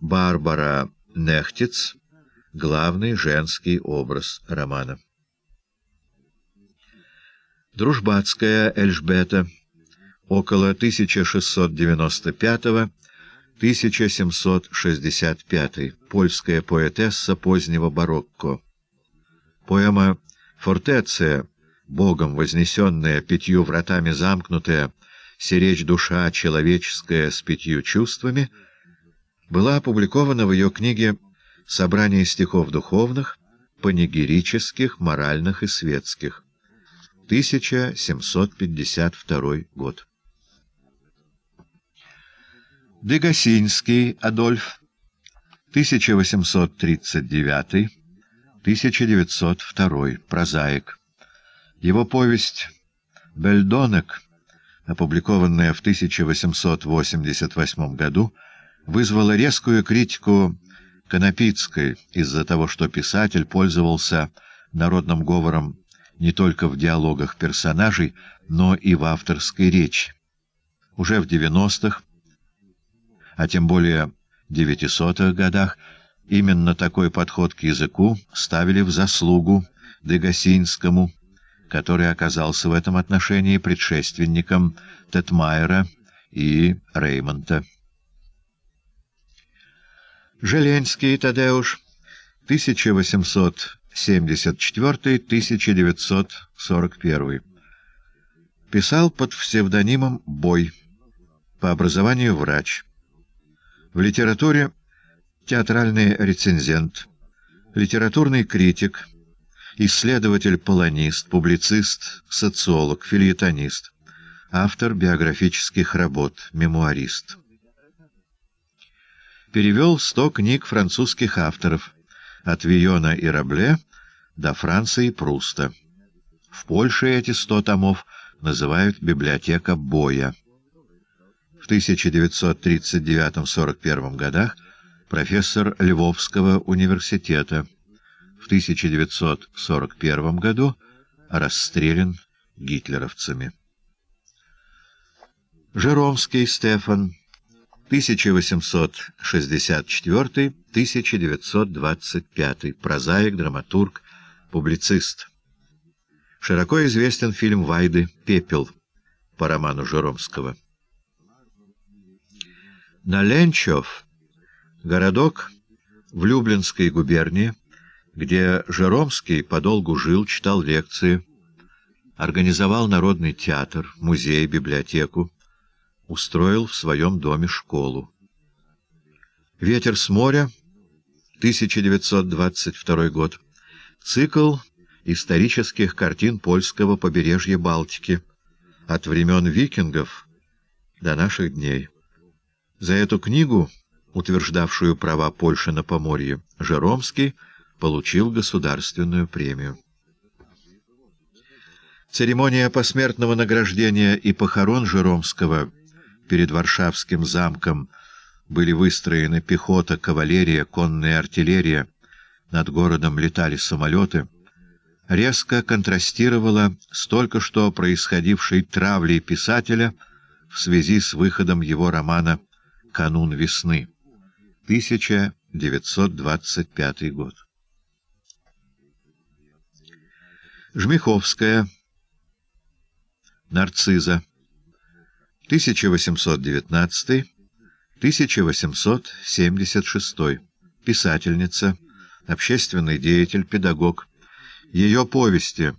Speaker 1: Барбара Нехтиц — главный женский образ романа. Дружбатская Эльжбета около 1695 1765. Польская поэтесса позднего барокко. Поэма «Фортеция», богом вознесенная, пятью вратами замкнутая, «Серечь душа человеческая с пятью чувствами», была опубликована в ее книге «Собрание стихов духовных», панигерических, моральных и светских. 1752 год. Дегасинский Адольф, 1839-1902, прозаик. Его повесть "Бельдонек", опубликованная в 1888 году, вызвала резкую критику Конопицкой из-за того, что писатель пользовался народным говором не только в диалогах персонажей, но и в авторской речи. Уже в 90-х а тем более 900-х годах, именно такой подход к языку ставили в заслугу Дегасинскому, который оказался в этом отношении предшественником Тетмайера и Реймонта. Желенский Тадеуш, 1874-1941. Писал под псевдонимом «Бой». По образованию врач. В литературе театральный рецензент, литературный критик, исследователь-полонист, публицист, социолог, филетонист, автор биографических работ, мемуарист. Перевел сто книг французских авторов от Виона и Рабле до Франции и Пруста. В Польше эти сто томов называют «Библиотека Боя». В 1939-41 годах профессор Львовского университета. В 1941 году расстрелян гитлеровцами. Жеромский Стефан, 1864-1925, прозаик, драматург, публицист. Широко известен фильм Вайды «Пепел» по роману Жеромского. Наленчев — городок в Люблинской губернии, где Жеромский подолгу жил, читал лекции, организовал народный театр, музей, библиотеку, устроил в своем доме школу. «Ветер с моря», 1922 год, цикл исторических картин польского побережья Балтики от времен викингов до наших дней. За эту книгу, утверждавшую права Польши на Поморье, Жеромский получил государственную премию. Церемония посмертного награждения и похорон Жеромского перед Варшавским замком были выстроены пехота, кавалерия, конная артиллерия, над городом летали самолеты, резко контрастировала с только что происходившей травлей писателя в связи с выходом его романа «Самолет» канун весны. 1925 год. Жмиховская. Нарциза. 1819-1876. Писательница, общественный деятель, педагог. Ее повести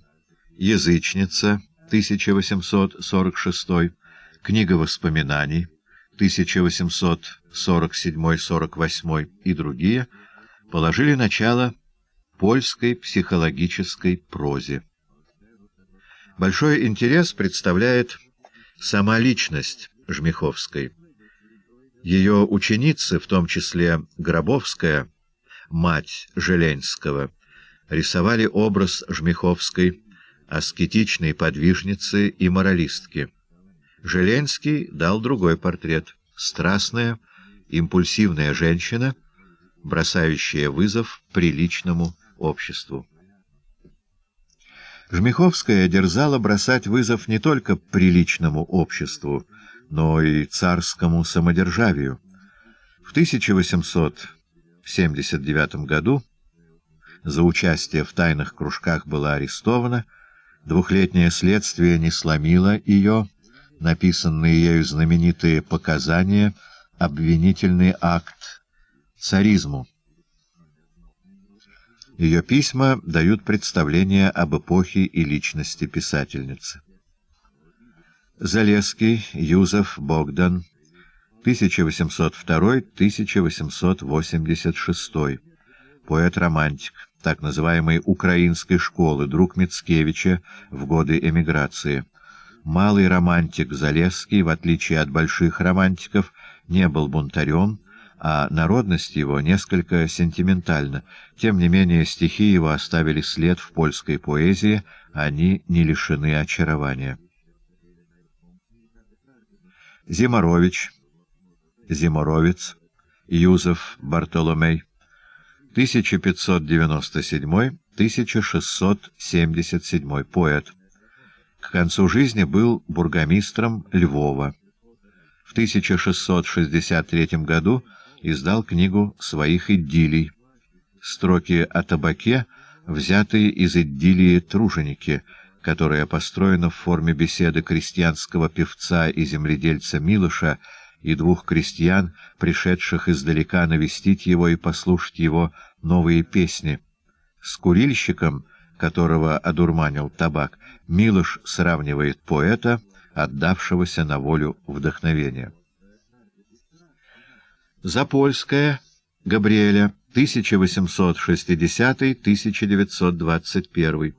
Speaker 1: «Язычница» 1846, книга воспоминаний 1847-48 и другие положили начало польской психологической прозе. Большой интерес представляет сама личность Жмиховской. Ее ученицы, в том числе Гробовская, мать Желенского, рисовали образ Жмиховской аскетичной подвижницы и моралистки – Желенский дал другой портрет. Страстная, импульсивная женщина, бросающая вызов приличному обществу. Жмиховская дерзала бросать вызов не только приличному обществу, но и царскому самодержавию. В 1879 году за участие в тайных кружках была арестована, двухлетнее следствие не сломило ее, написанные ею знаменитые показания, обвинительный акт царизму. Ее письма дают представление об эпохе и личности писательницы. Залеский, Юзеф Богдан, 1802-1886, поэт-романтик, так называемой «Украинской школы», друг Мицкевича в годы эмиграции. Малый романтик Залесский, в отличие от больших романтиков, не был бунтарем, а народность его несколько сентиментальна. Тем не менее, стихи его оставили след в польской поэзии, они не лишены очарования. Зиморович, Зиморовец, Юзеф Бартоломей, 1597-1677, поэт к концу жизни был бургомистром Львова. В 1663 году издал книгу «Своих идиллий». Строки о табаке, взятые из идиллии «Труженики», которая построена в форме беседы крестьянского певца и земледельца Милоша и двух крестьян, пришедших издалека навестить его и послушать его новые песни. С курильщиком — которого одурманил табак, Милош сравнивает поэта, отдавшегося на волю вдохновения. Запольская, Габриэля, 1860-1921.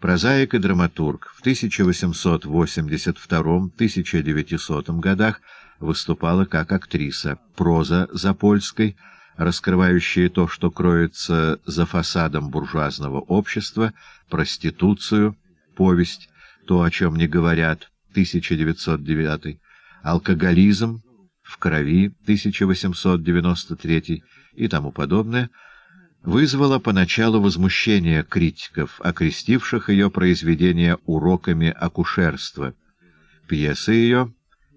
Speaker 1: Прозаик и драматург. В 1882-1900 годах выступала как актриса. Проза Запольской — раскрывающие то, что кроется за фасадом буржуазного общества, проституцию, повесть, то, о чем не говорят, 1909, алкоголизм, в крови, 1893 и тому подобное, вызвало поначалу возмущение критиков, окрестивших ее произведения уроками акушерства. Пьесы ее,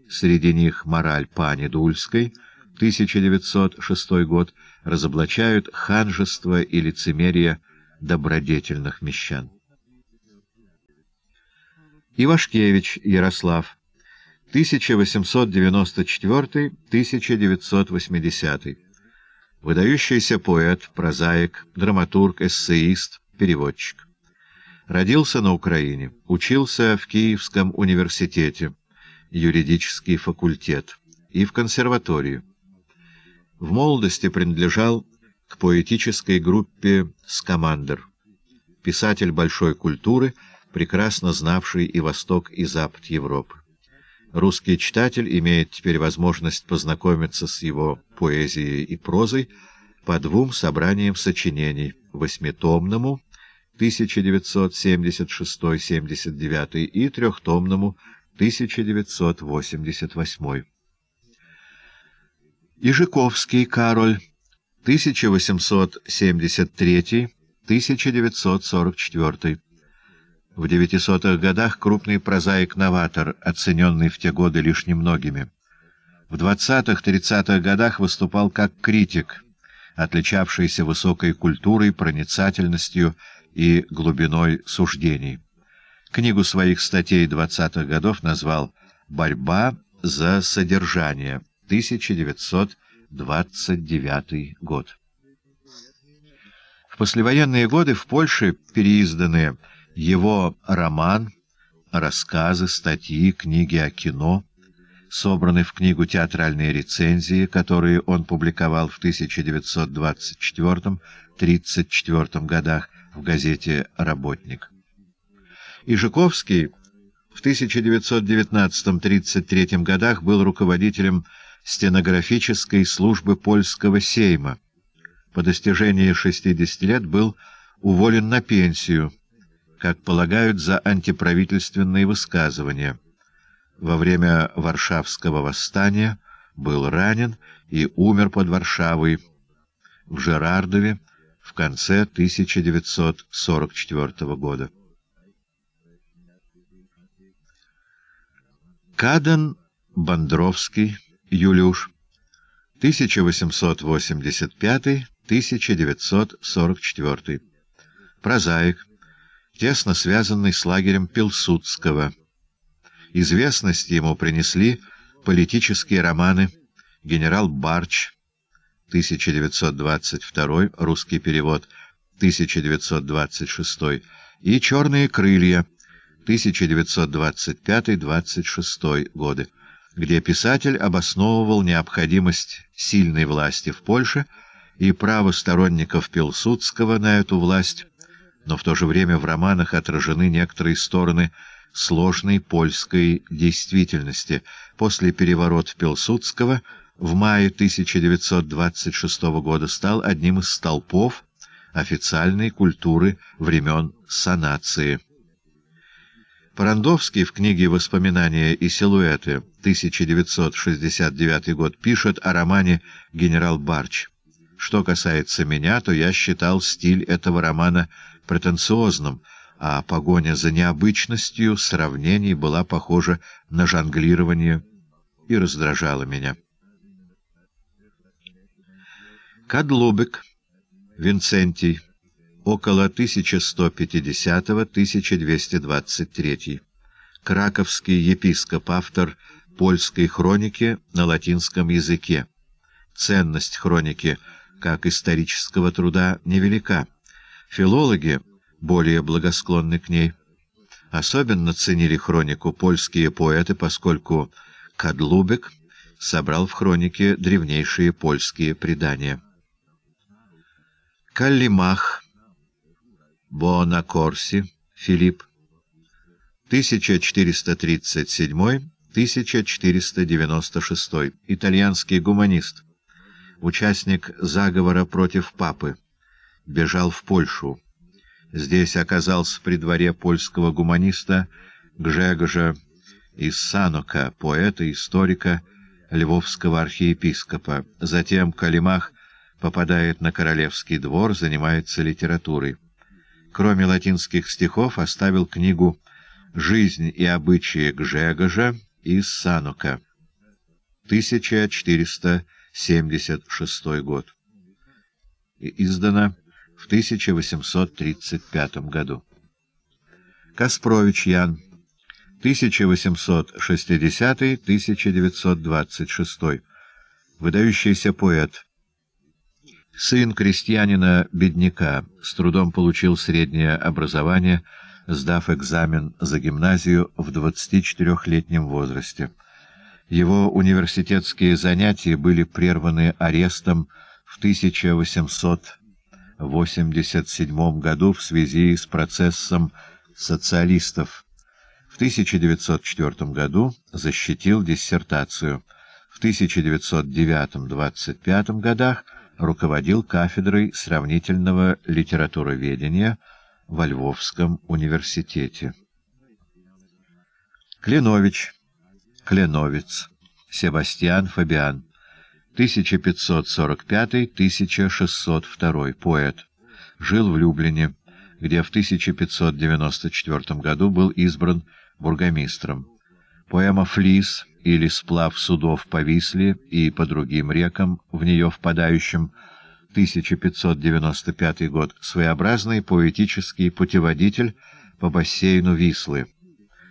Speaker 1: среди них «Мораль пани Дульской», 1906 год, разоблачают ханжество и лицемерие добродетельных мещан. Ивашкевич Ярослав, 1894-1980. Выдающийся поэт, прозаик, драматург, эссеист, переводчик. Родился на Украине, учился в Киевском университете, юридический факультет и в консерваторию. В молодости принадлежал к поэтической группе «Скамандер». Писатель большой культуры, прекрасно знавший и Восток, и Запад Европы. Русский читатель имеет теперь возможность познакомиться с его поэзией и прозой по двум собраниям сочинений — восьмитомному 1976-79 и трехтомному 1988. Ижиковский Кароль, 1873-1944. В 900-х годах крупный прозаик-новатор, оцененный в те годы лишь немногими. В 20-30-х годах выступал как критик, отличавшийся высокой культурой, проницательностью и глубиной суждений. Книгу своих статей 20-х годов назвал «Борьба за содержание». 1929 год. В послевоенные годы в Польше переизданы его роман, рассказы, статьи, книги о кино, собраны в книгу «Театральные рецензии», которые он публиковал в 1924-34 годах в газете «Работник». Ижиковский в 1919-33 годах был руководителем стенографической службы польского сейма. По достижении 60 лет был уволен на пенсию, как полагают, за антиправительственные высказывания. Во время Варшавского восстания был ранен и умер под Варшавой в Жерардове в конце 1944 года. Кадан Бандровский. Юлюш, 1885-1944. Прозаик, тесно связанный с лагерем Пилсудского. Известность ему принесли политические романы «Генерал Барч», 1922, русский перевод, 1926, и «Черные крылья», 1925-26 годы где писатель обосновывал необходимость сильной власти в Польше и право сторонников Пилсудского на эту власть, но в то же время в романах отражены некоторые стороны сложной польской действительности после переворота Пилсудского – в мае 1926 года стал одним из столпов официальной культуры времен санации. Парандовский в книге «Воспоминания и силуэты» 1969 год пишет о романе «Генерал Барч». Что касается меня, то я считал стиль этого романа претенциозным, а погоня за необычностью сравнений была похожа на жонглирование и раздражала меня. Кадлубек, Винцентий, около 1150-1223. Краковский епископ, автор польской хроники на латинском языке. Ценность хроники как исторического труда невелика. Филологи более благосклонны к ней. Особенно ценили хронику польские поэты, поскольку Кадлубек собрал в хронике древнейшие польские предания. Каллимах Бонакорси, Филипп, 1437-1496, итальянский гуманист, участник заговора против папы, бежал в Польшу. Здесь оказался при дворе польского гуманиста Гжегожа из Санока, поэта-историка, львовского архиепископа. Затем Калимах попадает на королевский двор, занимается литературой кроме латинских стихов, оставил книгу «Жизнь и обычаи Гжегожа» из Санука, 1476 год. Издана в 1835 году. Каспрович Ян, 1860-1926, выдающийся поэт, Сын крестьянина-бедняка с трудом получил среднее образование, сдав экзамен за гимназию в 24-летнем возрасте. Его университетские занятия были прерваны арестом в 1887 году в связи с процессом социалистов. В 1904 году защитил диссертацию. В 1909-25 годах — руководил кафедрой сравнительного литературоведения во Львовском университете. Кленович, Кленовец, Себастьян Фабиан, 1545-1602, поэт, жил в Люблине, где в 1594 году был избран бургомистром. Поэма «Флис» или сплав судов по Висле и по другим рекам, в нее впадающим, 1595 год, своеобразный поэтический путеводитель по бассейну Вислы.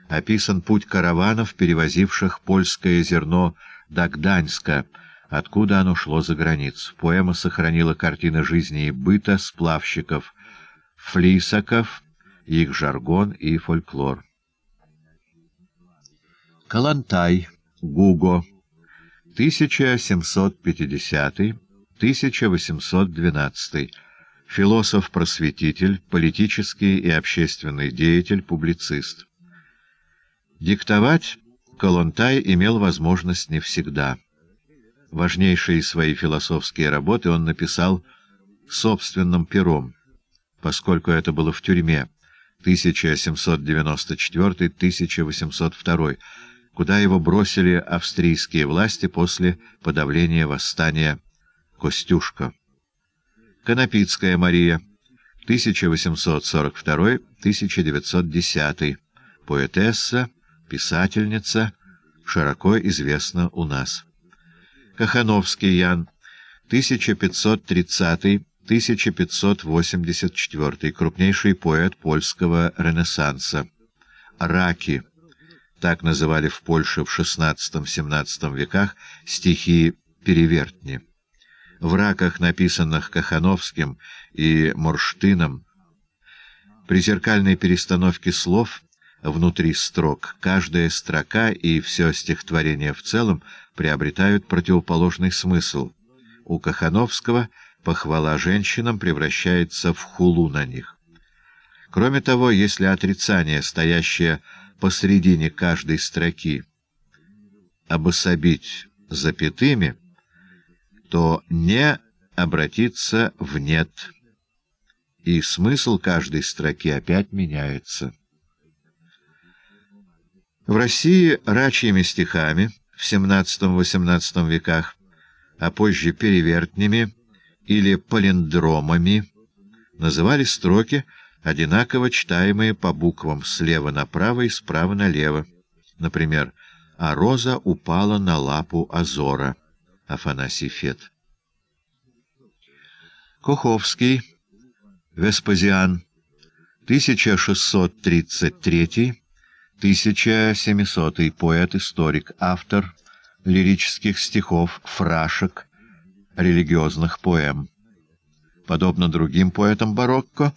Speaker 1: Описан путь караванов, перевозивших польское зерно до Гданьска, откуда оно шло за границу. Поэма сохранила картины жизни и быта сплавщиков, флисаков, их жаргон и фольклор. Калантай Гуго, 1750-1812, философ-просветитель, политический и общественный деятель, публицист. Диктовать Колонтай имел возможность не всегда. Важнейшие свои философские работы он написал собственным пером, поскольку это было в тюрьме, 1794-1802 куда его бросили австрийские власти после подавления восстания Костюшка. Конопицкая Мария, 1842-1910, поэтесса, писательница, широко известна у нас. Кахановский Ян, 1530-1584, крупнейший поэт польского ренессанса. Раки, 1800 так называли в Польше в XVI-XVII веках стихи «Перевертни». В раках, написанных Кахановским и Морштыном, при зеркальной перестановке слов внутри строк каждая строка и все стихотворение в целом приобретают противоположный смысл. У Кахановского похвала женщинам превращается в хулу на них. Кроме того, если отрицание, стоящее посредине каждой строки обособить запятыми, то «не» обратится в «нет», и смысл каждой строки опять меняется. В России рачьими стихами в XVII-XVIII веках, а позже перевертнями или палиндромами называли строки, одинаково читаемые по буквам слева направо и справа налево. Например, «А роза упала на лапу Азора» Афанасий Фет. Коховский, Веспазиан, 1633-1700, поэт-историк, автор лирических стихов, фрашек, религиозных поэм. Подобно другим поэтам барокко,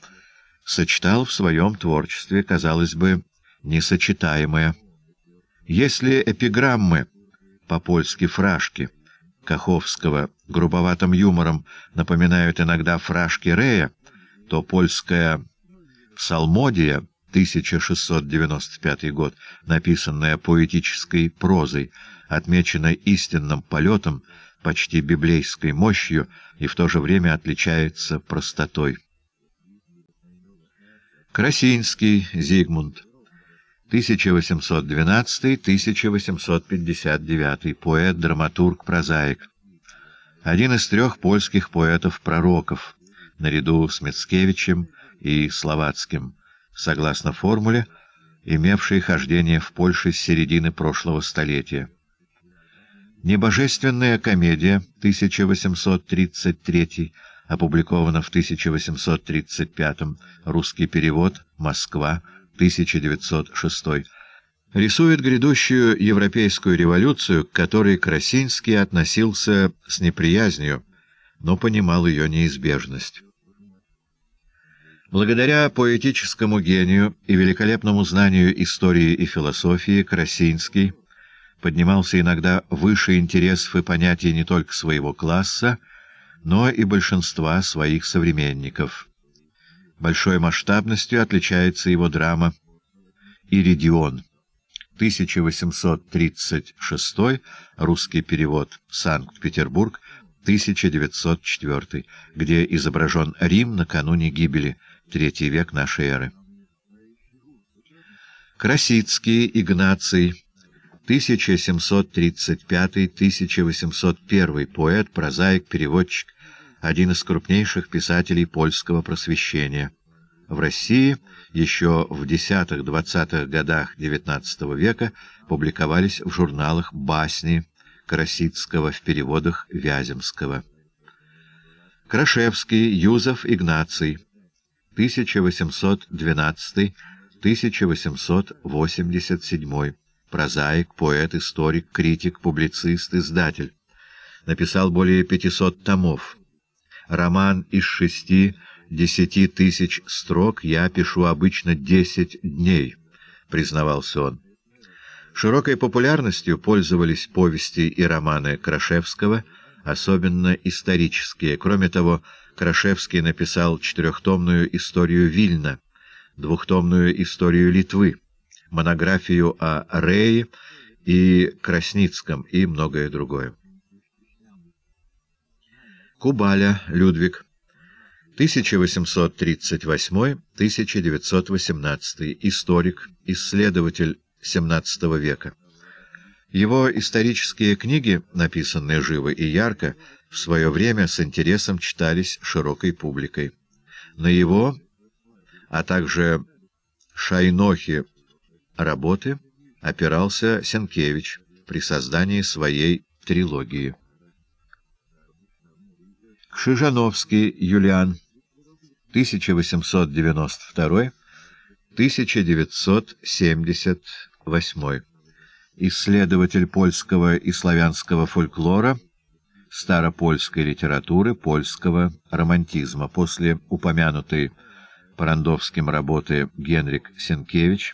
Speaker 1: сочетал в своем творчестве, казалось бы, несочетаемое. Если эпиграммы, по-польски фражки, Каховского грубоватым юмором напоминают иногда фражки Рея, то польская «Псалмодия» 1695 год, написанная поэтической прозой, отмечена истинным полетом, почти библейской мощью и в то же время отличается простотой. Красинский Зигмунд 1812-1859, поэт, драматург, прозаик. Один из трех польских поэтов-пророков, наряду с Мицкевичем и Словацким, согласно формуле, имевшей хождение в Польше с середины прошлого столетия. Небожественная комедия 1833 опубликовано в 1835 русский перевод, Москва, 1906 рисует грядущую европейскую революцию, к которой Красинский относился с неприязнью, но понимал ее неизбежность. Благодаря поэтическому гению и великолепному знанию истории и философии Красинский поднимался иногда выше интересов и понятий не только своего класса, но и большинства своих современников. Большой масштабностью отличается его драма «Иридион». 1836, русский перевод, Санкт-Петербург, 1904, где изображен Рим накануне гибели, третий век нашей эры. Красицкий, Игнаций, 1735-1801 поэт, прозаик, переводчик, один из крупнейших писателей польского просвещения. В России еще в 10-20-х годах XIX века публиковались в журналах басни Красицкого в переводах Вяземского. Крашевский Юзов Игнаций 1812-1887 прозаик, поэт, историк, критик, публицист, издатель. Написал более 500 томов. Роман из шести, десяти тысяч строк я пишу обычно десять дней, признавался он. Широкой популярностью пользовались повести и романы Крашевского, особенно исторические. Кроме того, Крашевский написал четырехтомную историю Вильна, двухтомную историю Литвы монографию о Рее и Красницком и многое другое. Кубаля, Людвиг. 1838-1918. Историк, исследователь XVII века. Его исторические книги, написанные живо и ярко, в свое время с интересом читались широкой публикой. На его, а также Шайнохи работы опирался Сенкевич при создании своей трилогии. Кшижановский Юлиан, 1892-1978, исследователь польского и славянского фольклора, старопольской литературы, польского романтизма. После упомянутой Парандовским работы Генрик Сенкевич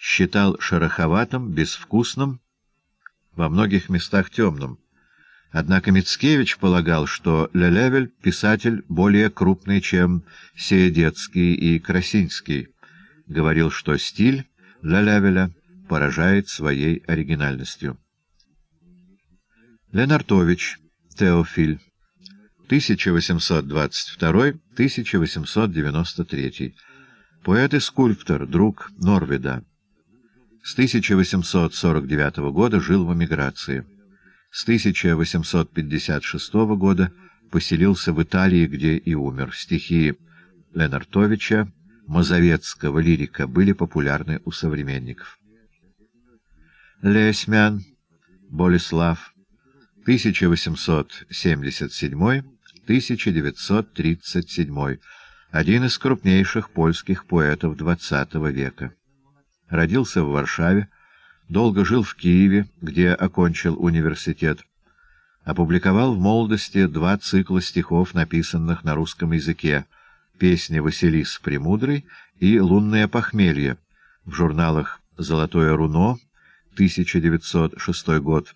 Speaker 1: считал шероховатым, безвкусным, во многих местах темным. Однако Мицкевич полагал, что Лелевель — писатель более крупный, чем Сеедецкий и Красинский. Говорил, что стиль Лелевеля поражает своей оригинальностью. Ленартович, Теофиль, 1822-1893. Поэт и скульптор, друг Норведа. С 1849 года жил в эмиграции. С 1856 года поселился в Италии, где и умер. Стихи Ленартовича, Мазовецкого лирика были популярны у современников. Лесмян, Болеслав, 1877-1937, один из крупнейших польских поэтов XX века родился в Варшаве, долго жил в Киеве, где окончил университет. Опубликовал в молодости два цикла стихов, написанных на русском языке «Песни Василис Премудрый» и «Лунное похмелье» в журналах «Золотое руно» 1906 год,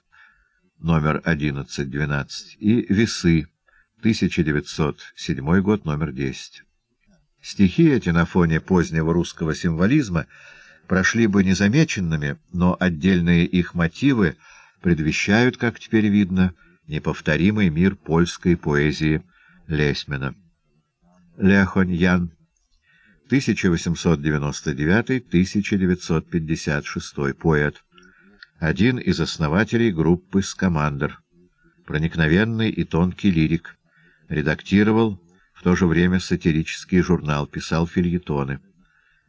Speaker 1: номер 11-12, и «Весы» 1907 год, номер 10. Стихи эти на фоне позднего русского символизма — прошли бы незамеченными, но отдельные их мотивы предвещают, как теперь видно, неповторимый мир польской поэзии Лесьмина. Лехонь Ян, 1899-1956, поэт, один из основателей группы «Скамандр», проникновенный и тонкий лирик, редактировал, в то же время сатирический журнал, писал фильетоны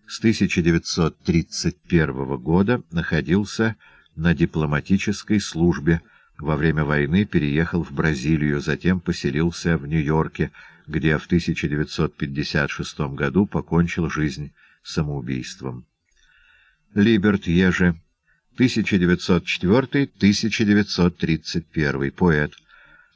Speaker 1: с 1931 года находился на дипломатической службе, во время войны переехал в Бразилию, затем поселился в Нью-Йорке, где в 1956 году покончил жизнь самоубийством. Либерт Еже, 1904-1931, поэт,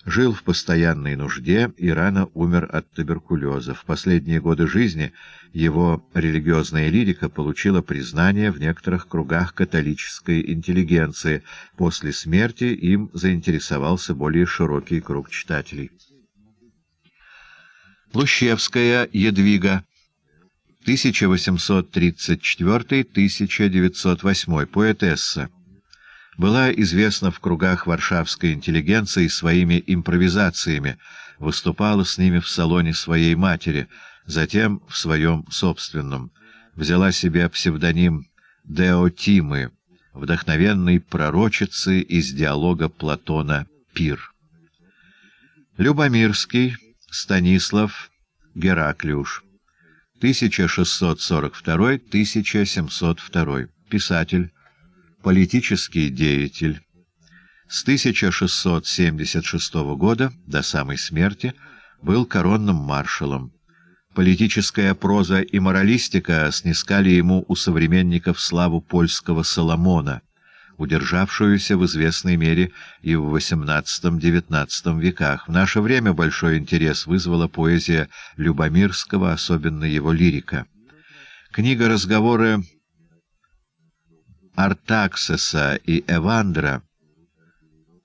Speaker 1: жил в постоянной нужде и рано умер от туберкулеза. В последние годы жизни его религиозная лирика получила признание в некоторых кругах католической интеллигенции. После смерти им заинтересовался более широкий круг читателей. Лущевская Едвига 1834-1908 поэтесса была известна в кругах варшавской интеллигенции своими импровизациями, выступала с ними в салоне своей матери, затем в своем собственном. Взяла себе псевдоним Деотимы, вдохновенной пророчицы из диалога Платона «Пир». Любомирский, Станислав, Гераклиуш. 1642-1702. Писатель политический деятель. С 1676 года до самой смерти был коронным маршалом. Политическая проза и моралистика снискали ему у современников славу польского Соломона, удержавшуюся в известной мере и в XVIII-XIX веках. В наше время большой интерес вызвала поэзия Любомирского, особенно его лирика. Книга «Разговоры Артаксеса и Эвандра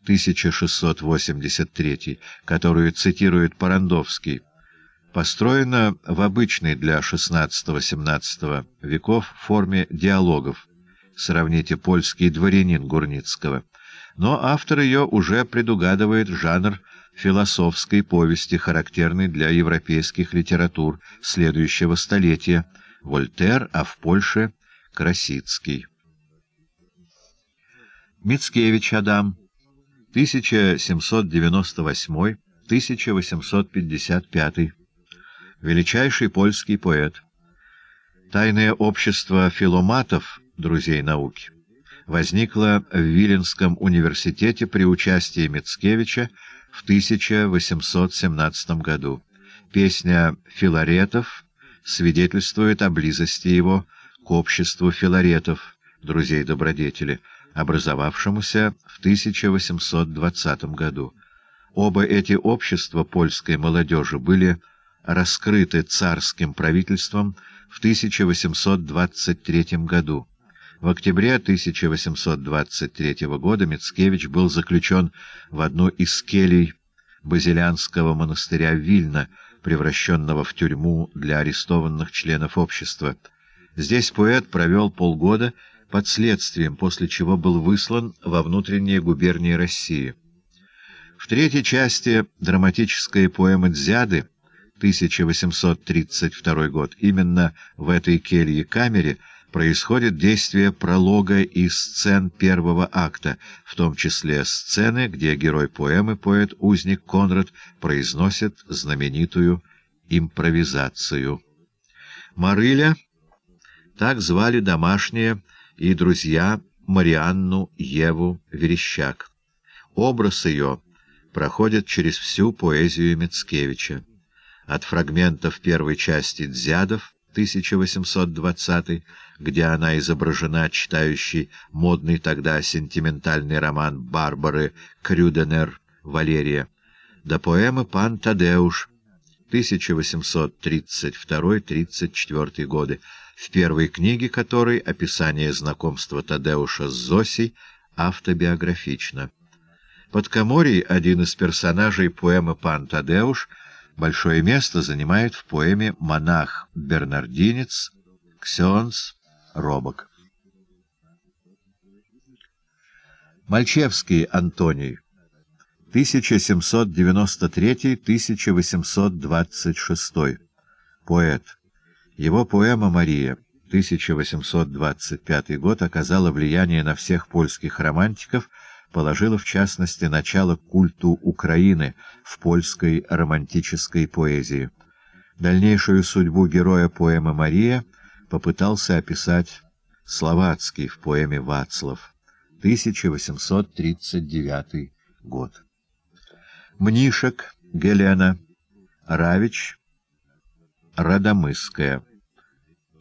Speaker 1: 1683, которую цитирует Порандовский, построена в обычной для XVI-XVII веков форме диалогов. Сравните польский дворянин Гурницкого. Но автор ее уже предугадывает жанр философской повести, характерный для европейских литератур следующего столетия. Вольтер, а в Польше — Красицкий. Мицкевич Адам, 1798-1855, величайший польский поэт. Тайное общество филоматов, друзей науки, возникло в Виленском университете при участии Мицкевича в 1817 году. Песня «Филаретов» свидетельствует о близости его к обществу филаретов, друзей добродетели, образовавшемуся в 1820 году. Оба эти общества польской молодежи были раскрыты царским правительством в 1823 году. В октябре 1823 года Мицкевич был заключен в одну из келей базилианского монастыря Вильна, превращенного в тюрьму для арестованных членов общества. Здесь поэт провел полгода под следствием, после чего был выслан во внутренние губернии России. В третьей части драматическая поэма «Дзяды» 1832 год. Именно в этой келье-камере происходит действие пролога и сцен первого акта, в том числе сцены, где герой поэмы, поэт-узник Конрад, произносит знаменитую импровизацию. Марыля, так звали домашние, и друзья Марианну Еву Верещак. Образ ее проходит через всю поэзию Мицкевича. От фрагментов первой части «Дзядов» 1820, где она изображена читающей модный тогда сентиментальный роман Барбары Крюденер Валерия, до поэмы «Пан Тадеуш» 1832-34 годы, в первой книге которой описание знакомства Тадеуша с Зосей автобиографично. Подкаморий, один из персонажей поэмы «Пан Тадеуш», большое место занимает в поэме «Монах-бернардинец» Ксенс Робок. Мальчевский Антоний, 1793-1826, поэт. Его поэма «Мария» 1825 год оказала влияние на всех польских романтиков, положила в частности начало культу Украины в польской романтической поэзии. Дальнейшую судьбу героя поэмы «Мария» попытался описать Словацкий в поэме «Вацлав» 1839 год. Мнишек, Гелена, Равич Радомысская.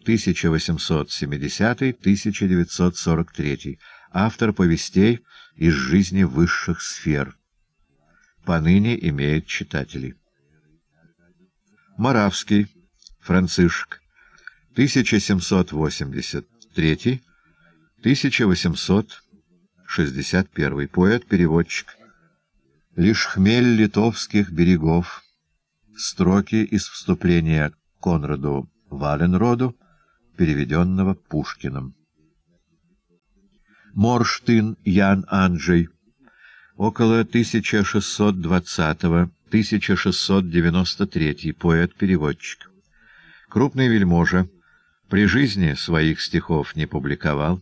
Speaker 1: 1870-1943. Автор повестей из жизни высших сфер. Поныне имеет читателей. Моравский. Францишк. 1783-1861. Поэт-переводчик. Лишь хмель литовских берегов. Строки из вступления Конраду Валенроду, переведенного Пушкиным. Морштин Ян Анджей. Около 1620-1693 поэт-переводчик. Крупный вельможа. При жизни своих стихов не публиковал.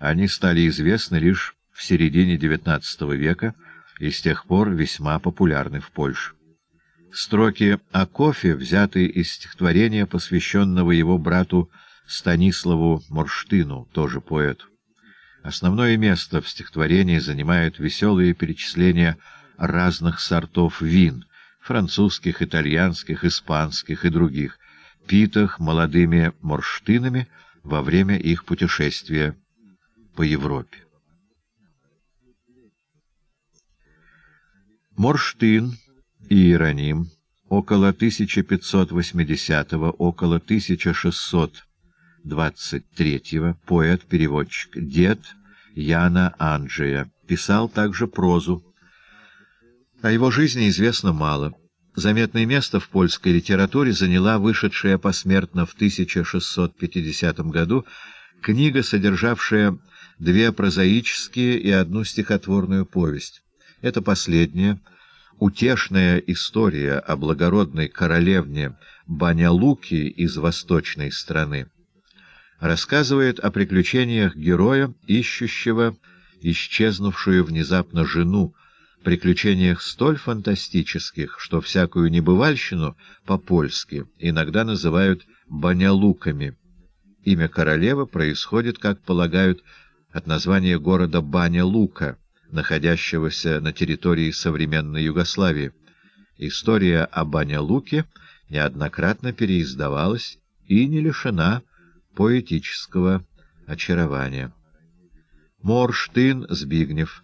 Speaker 1: Они стали известны лишь в середине XIX века и с тех пор весьма популярны в Польше. Строки о кофе взяты из стихотворения, посвященного его брату Станиславу Морштыну, тоже поэт. Основное место в стихотворении занимают веселые перечисления разных сортов вин — французских, итальянских, испанских и других, питах молодыми морштинами во время их путешествия по Европе. Морштин — Иероним около 1580 около 1623 поэт-переводчик, дед Яна Анджия. Писал также прозу. О его жизни известно мало. Заметное место в польской литературе заняла вышедшая посмертно в 1650 году книга, содержавшая две прозаические и одну стихотворную повесть. Это последняя — утешная история о благородной королевне Банялуки из восточной страны, рассказывает о приключениях героя, ищущего исчезнувшую внезапно жену, приключениях столь фантастических, что всякую небывальщину по-польски иногда называют «банялуками». Имя королевы происходит, как полагают, от названия города Баня-Лука, находящегося на территории современной Югославии. История о Баня-Луке неоднократно переиздавалась и не лишена поэтического очарования. Морштин Збигнев.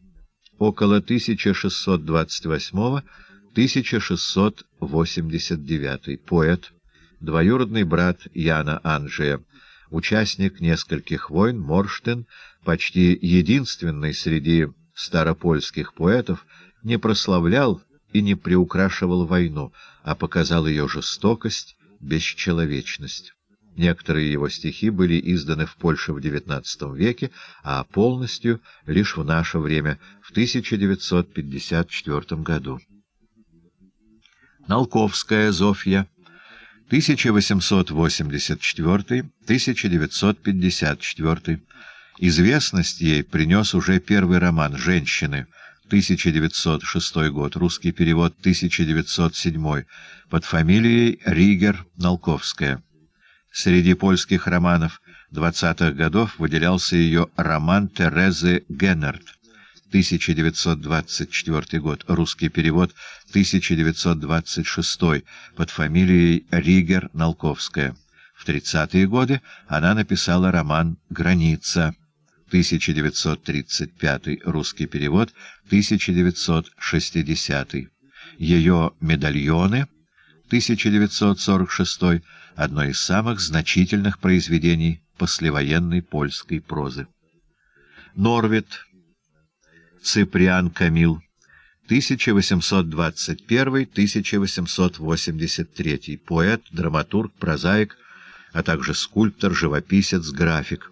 Speaker 1: Около 1628-1689. Поэт, двоюродный брат Яна Анжия, участник нескольких войн Морштин, почти единственный среди старопольских поэтов не прославлял и не приукрашивал войну, а показал ее жестокость, бесчеловечность. Некоторые его стихи были изданы в Польше в XIX веке, а полностью лишь в наше время, в 1954 году. Налковская Зофья, 1884-1954 Известность ей принес уже первый роман «Женщины», 1906 год, русский перевод 1907, под фамилией Ригер-Нолковская. Среди польских романов 20-х годов выделялся ее роман Терезы Геннерт, 1924 год, русский перевод 1926, под фамилией Ригер-Нолковская. В 30-е годы она написала роман «Граница». 1935, русский перевод, 1960. Ее «Медальоны», 1946, одно из самых значительных произведений послевоенной польской прозы. Норвит, Циприан Камил, 1821-1883, поэт, драматург, прозаик, а также скульптор, живописец, график.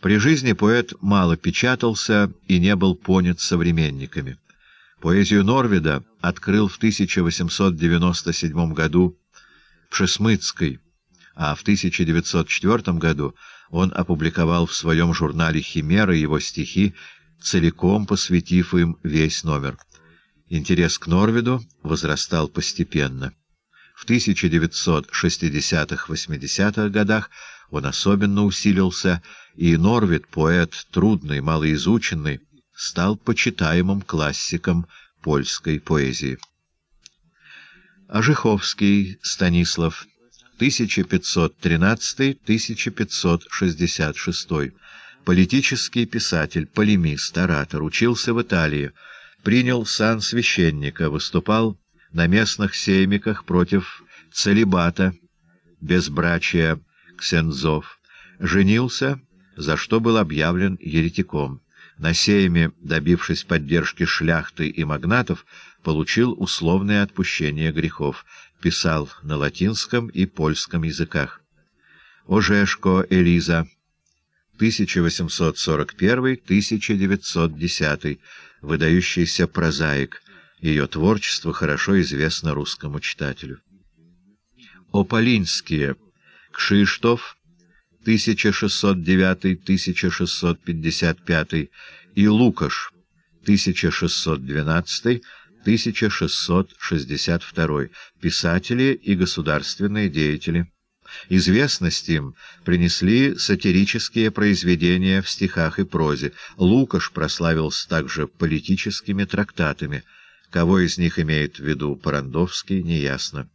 Speaker 1: При жизни поэт мало печатался и не был понят современниками. Поэзию Норвида открыл в 1897 году в Шесмыцкой, а в 1904 году он опубликовал в своем журнале «Химера» его стихи, целиком посвятив им весь номер. Интерес к Норвиду возрастал постепенно. В 1960-80-х годах он особенно усилился и Норвит поэт трудный, малоизученный, стал почитаемым классиком польской поэзии. Ожиховский Станислав, 1513-1566, политический писатель, полемист, оратор, учился в Италии, принял сан священника, выступал на местных сеймиках против целебата, безбрачия ксензов, женился за что был объявлен еретиком. На сейме, добившись поддержки шляхты и магнатов, получил условное отпущение грехов, писал на латинском и польском языках. Ожешко Элиза 1841-1910, выдающийся прозаик. Ее творчество хорошо известно русскому читателю. Ополинские. Кшиштоф 1609-1655 и Лукаш 1612-1662, писатели и государственные деятели. Известность им принесли сатирические произведения в стихах и прозе. Лукаш прославился также политическими трактатами. Кого из них имеет в виду Парандовский, неясно.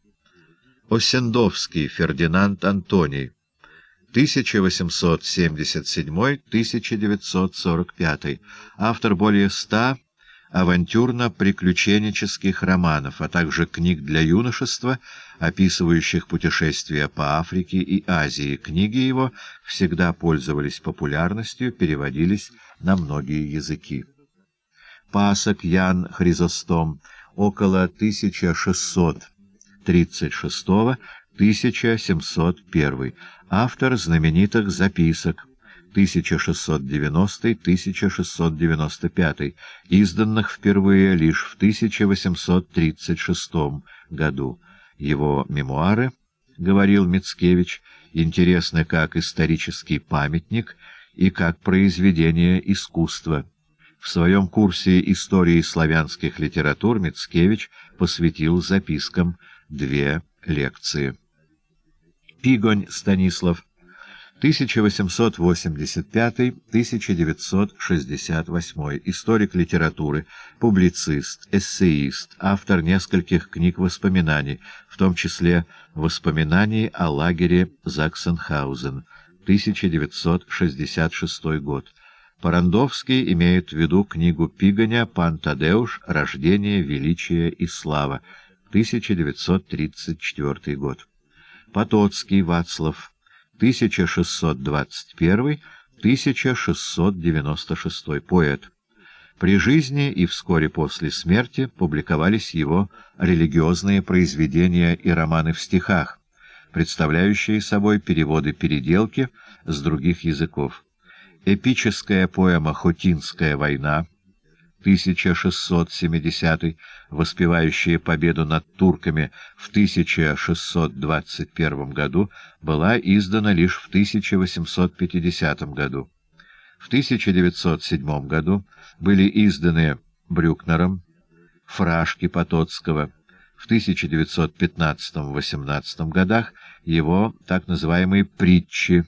Speaker 1: Осендовский Фердинанд Антоний 1877-1945, автор более ста авантюрно-приключенческих романов, а также книг для юношества, описывающих путешествия по Африке и Азии. Книги его всегда пользовались популярностью, переводились на многие языки. Пасок Ян Хризостом около 1636 1701, автор знаменитых записок 1690-1695, изданных впервые лишь в 1836 году. Его мемуары, говорил Мицкевич, интересны как исторический памятник и как произведение искусства. В своем курсе истории славянских литератур Мицкевич посвятил запискам две лекции. Пигонь Станислав, 1885-1968, историк литературы, публицист, эссеист, автор нескольких книг воспоминаний, в том числе «Воспоминаний о лагере Заксенхаузен», 1966 год. Порандовский имеет в виду книгу Пигоня «Пан Тадеуш. Рождение, величие и слава», 1934 год. Потоцкий Вацлав, 1621-1696, поэт. При жизни и вскоре после смерти публиковались его религиозные произведения и романы в стихах, представляющие собой переводы-переделки с других языков. Эпическая поэма «Хотинская война» 1670, воспевающая победу над турками в 1621 году, была издана лишь в 1850 году. В 1907 году были изданы Брюкнером Фрашки Потоцкого», в 1915-18 годах его так называемые «притчи»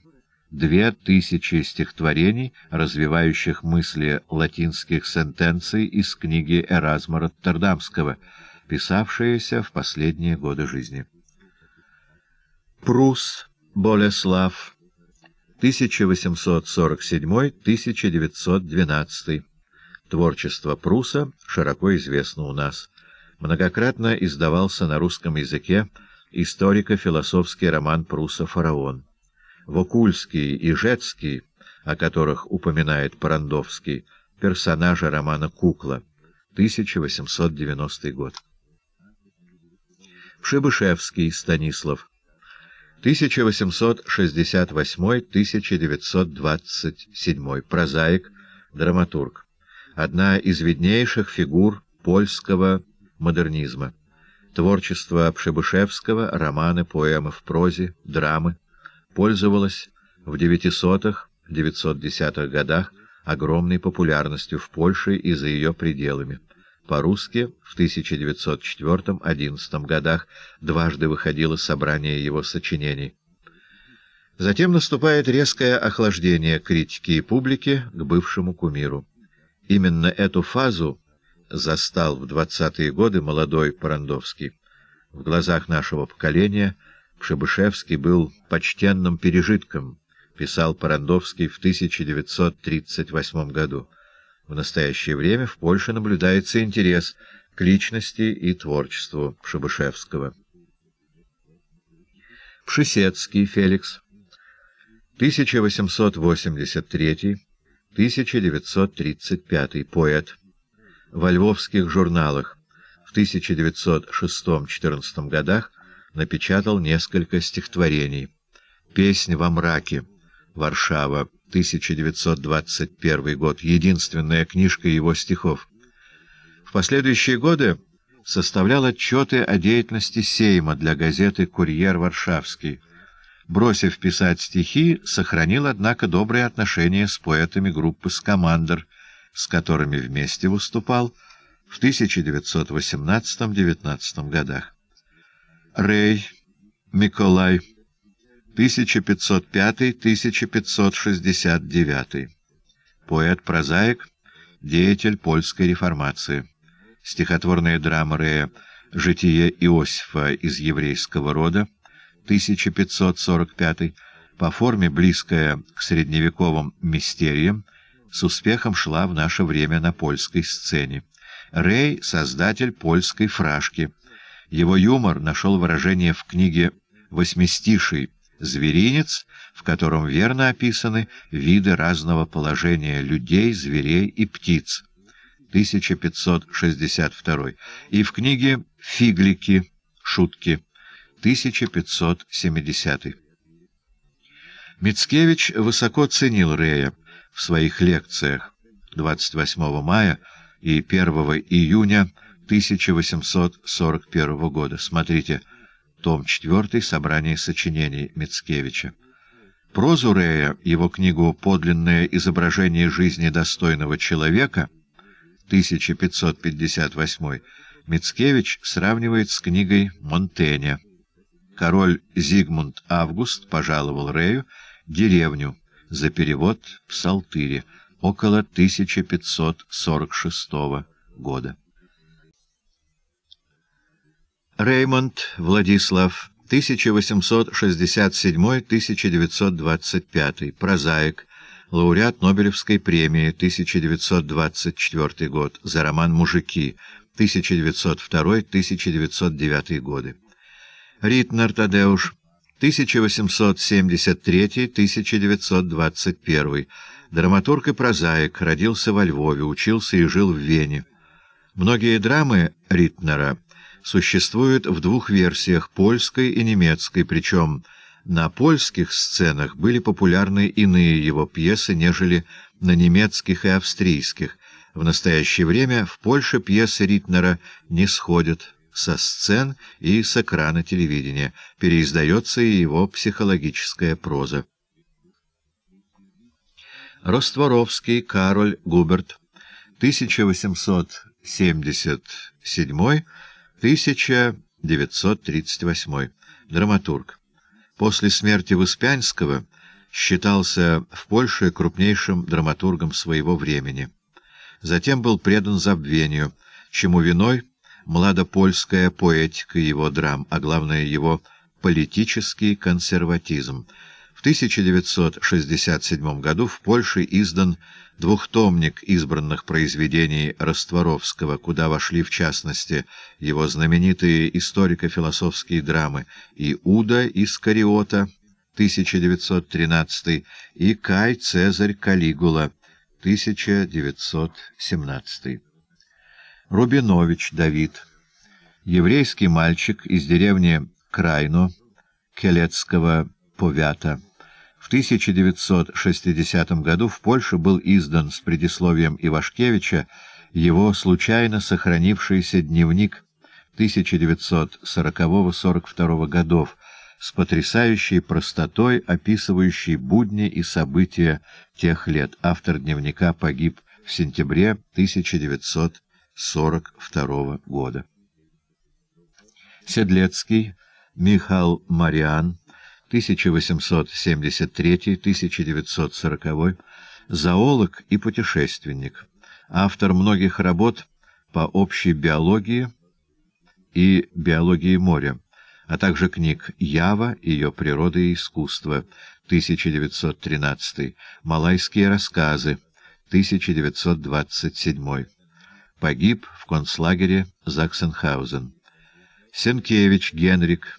Speaker 1: две тысячи стихотворений, развивающих мысли латинских сентенций из книги Эразма Роттердамского, писавшиеся в последние годы жизни. Прус Болеслав, 1847-1912. Творчество Пруса широко известно у нас. Многократно издавался на русском языке историко-философский роман Пруса «Фараон». Вокульский и Жецкий, о которых упоминает Порандовский, персонажи романа «Кукла», 1890 год. Пшибышевский Станислав, 1868-1927, прозаик, драматург, одна из виднейших фигур польского модернизма. Творчество Пшебышевского, романы, поэмы в прозе, драмы пользовалась в 900-910-х годах огромной популярностью в Польше и за ее пределами. По-русски в 1904-11 годах дважды выходило собрание его сочинений. Затем наступает резкое охлаждение критики и публики к бывшему кумиру. Именно эту фазу застал в 20-е годы молодой Порандовский. В глазах нашего поколения – Шебышевский был почтенным пережитком, писал Порандовский в 1938 году. В настоящее время в Польше наблюдается интерес к личности и творчеству Шебышевского. Пшесецкий Феликс 1883-1935 поэт. Во львовских журналах в 1906-14 годах напечатал несколько стихотворений. «Песнь во мраке», «Варшава», 1921 год, единственная книжка его стихов. В последующие годы составлял отчеты о деятельности Сейма для газеты «Курьер Варшавский». Бросив писать стихи, сохранил, однако, добрые отношения с поэтами группы «Скамандр», с которыми вместе выступал в 1918-19 годах. Рей Миколай, 1505-1569. Поэт-прозаик, деятель польской реформации. Стихотворная драма Рея «Житие Иосифа из еврейского рода», 1545 по форме близкая к средневековым мистериям, с успехом шла в наше время на польской сцене. Рей — создатель польской фражки — его юмор нашел выражение в книге «Восьмистиший» «Зверинец», в котором верно описаны виды разного положения людей, зверей и птиц. 1562. И в книге «Фиглики. Шутки» 1570. Мицкевич высоко ценил Рея в своих лекциях 28 мая и 1 июня 1841 года. Смотрите, том 4 «Собрание сочинений Мицкевича». Прозу Рея, его книгу «Подлинное изображение жизни достойного человека» 1558 Мицкевич сравнивает с книгой Монтеня. Король Зигмунд Август пожаловал Рею деревню за перевод в Салтыре около 1546 года. Реймонд Владислав, 1867-1925, прозаик, лауреат Нобелевской премии, 1924 год, за роман «Мужики», 1902-1909 годы. Ритнер Тадеуш, 1873-1921, драматург и прозаик, родился во Львове, учился и жил в Вене. Многие драмы Ритнера существует в двух версиях, польской и немецкой, причем на польских сценах были популярны иные его пьесы, нежели на немецких и австрийских. В настоящее время в Польше пьесы Ритнера не сходят со сцен и с экрана телевидения, переиздается и его психологическая проза. Ростворовский Кароль Губерт 1877 1938. Драматург. После смерти Воспянского считался в Польше крупнейшим драматургом своего времени. Затем был предан забвению, чему виной младопольская поэтика его драм, а главное его политический консерватизм. В 1967 году в Польше издан двухтомник избранных произведений Ростворовского, куда вошли, в частности, его знаменитые историко-философские драмы «Иуда из Кариота» 1913 и «Кай Цезарь Калигула 1917. Рубинович Давид. Еврейский мальчик из деревни Крайно Келецкого повята в 1960 году в Польше был издан с предисловием Ивашкевича его случайно сохранившийся дневник 1940-42 годов с потрясающей простотой, описывающий будни и события тех лет. Автор дневника погиб в сентябре 1942 года. Седлецкий, Михаил Мариан, 1873-1940, зоолог и путешественник, автор многих работ по общей биологии и биологии моря, а также книг «Ява. Ее природа и искусство» 1913, «Малайские рассказы» 1927, погиб в концлагере Заксенхаузен. Сенкевич Генрик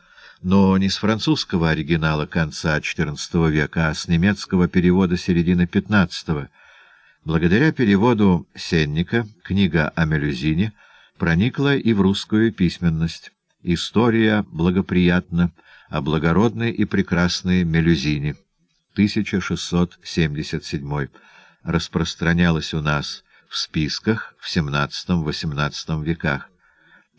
Speaker 1: но не с французского оригинала конца XIV века, а с немецкого перевода середины XV. Благодаря переводу Сенника книга о Мелюзине проникла и в русскую письменность. История благоприятна о благородной и прекрасной Мелюзине. 1677 распространялась у нас в списках в XVII-XVIII веках.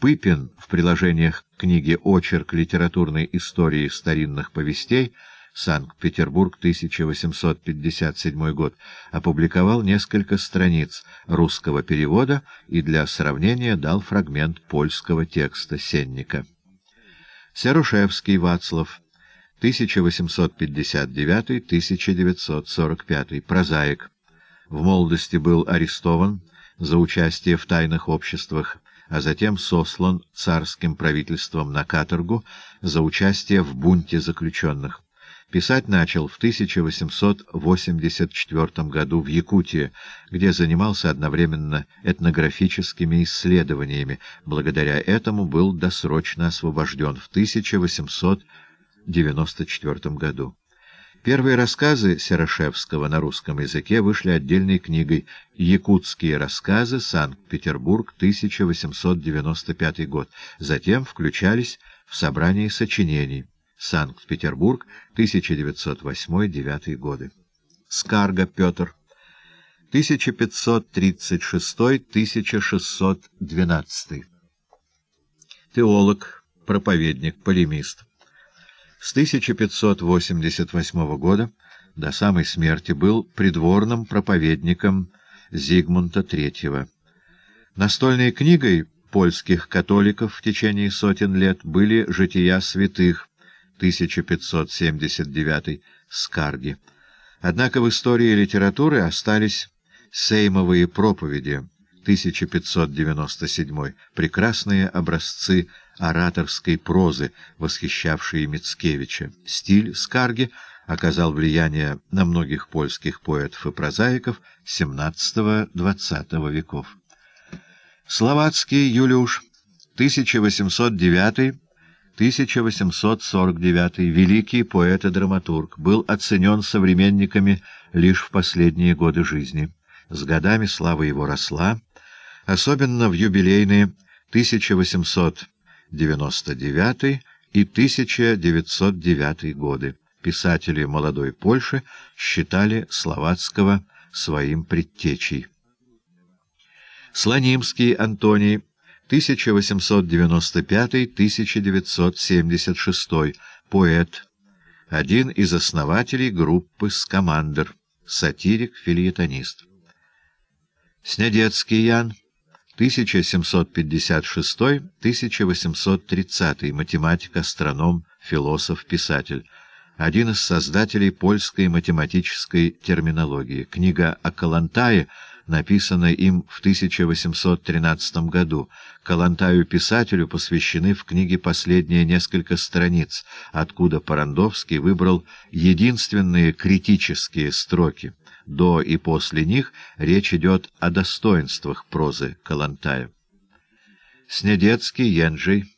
Speaker 1: Пыпин в приложениях книге «Очерк литературной истории старинных повестей» Санкт-Петербург, 1857 год, опубликовал несколько страниц русского перевода и для сравнения дал фрагмент польского текста Сенника. Серушевский Вацлав, 1859-1945, прозаик. В молодости был арестован за участие в тайных обществах а затем сослан царским правительством на каторгу за участие в бунте заключенных. Писать начал в 1884 году в Якутии, где занимался одновременно этнографическими исследованиями. Благодаря этому был досрочно освобожден в 1894 году. Первые рассказы Серошевского на русском языке вышли отдельной книгой «Якутские рассказы. Санкт-Петербург. 1895 год». Затем включались в собрание сочинений «Санкт-Петербург. 1908-1909 годы». Скарга Петр. 1536-1612. Теолог, проповедник, полемист. С 1588 года до самой смерти был придворным проповедником Зигмунта III. Настольной книгой польских католиков в течение сотен лет были «Жития святых» 1579 Скарги. Однако в истории литературы остались сеймовые проповеди 1597, прекрасные образцы ораторской прозы, восхищавшие Мицкевича. Стиль Скарги оказал влияние на многих польских поэтов и прозаиков XVII-XX веков. Словацкий Юлюш, 1809 1849 великий поэт и драматург, был оценен современниками лишь в последние годы жизни. С годами слава его росла, особенно в юбилейные 1899 и 1909 годы. Писатели молодой Польши считали Словацкого своим предтечей. Слонимский Антоний, 1895-1976, поэт, один из основателей группы «Скамандер», сатирик-фильетонист. Снядецкий Ян, 1756-1830, математик, астроном, философ, писатель, один из создателей польской математической терминологии. Книга о Калантае написанная им в 1813 году. Калантаю-писателю посвящены в книге последние несколько страниц, откуда Парандовский выбрал единственные критические строки до и после них речь идет о достоинствах прозы Калантая. Снедецкий, Янджий.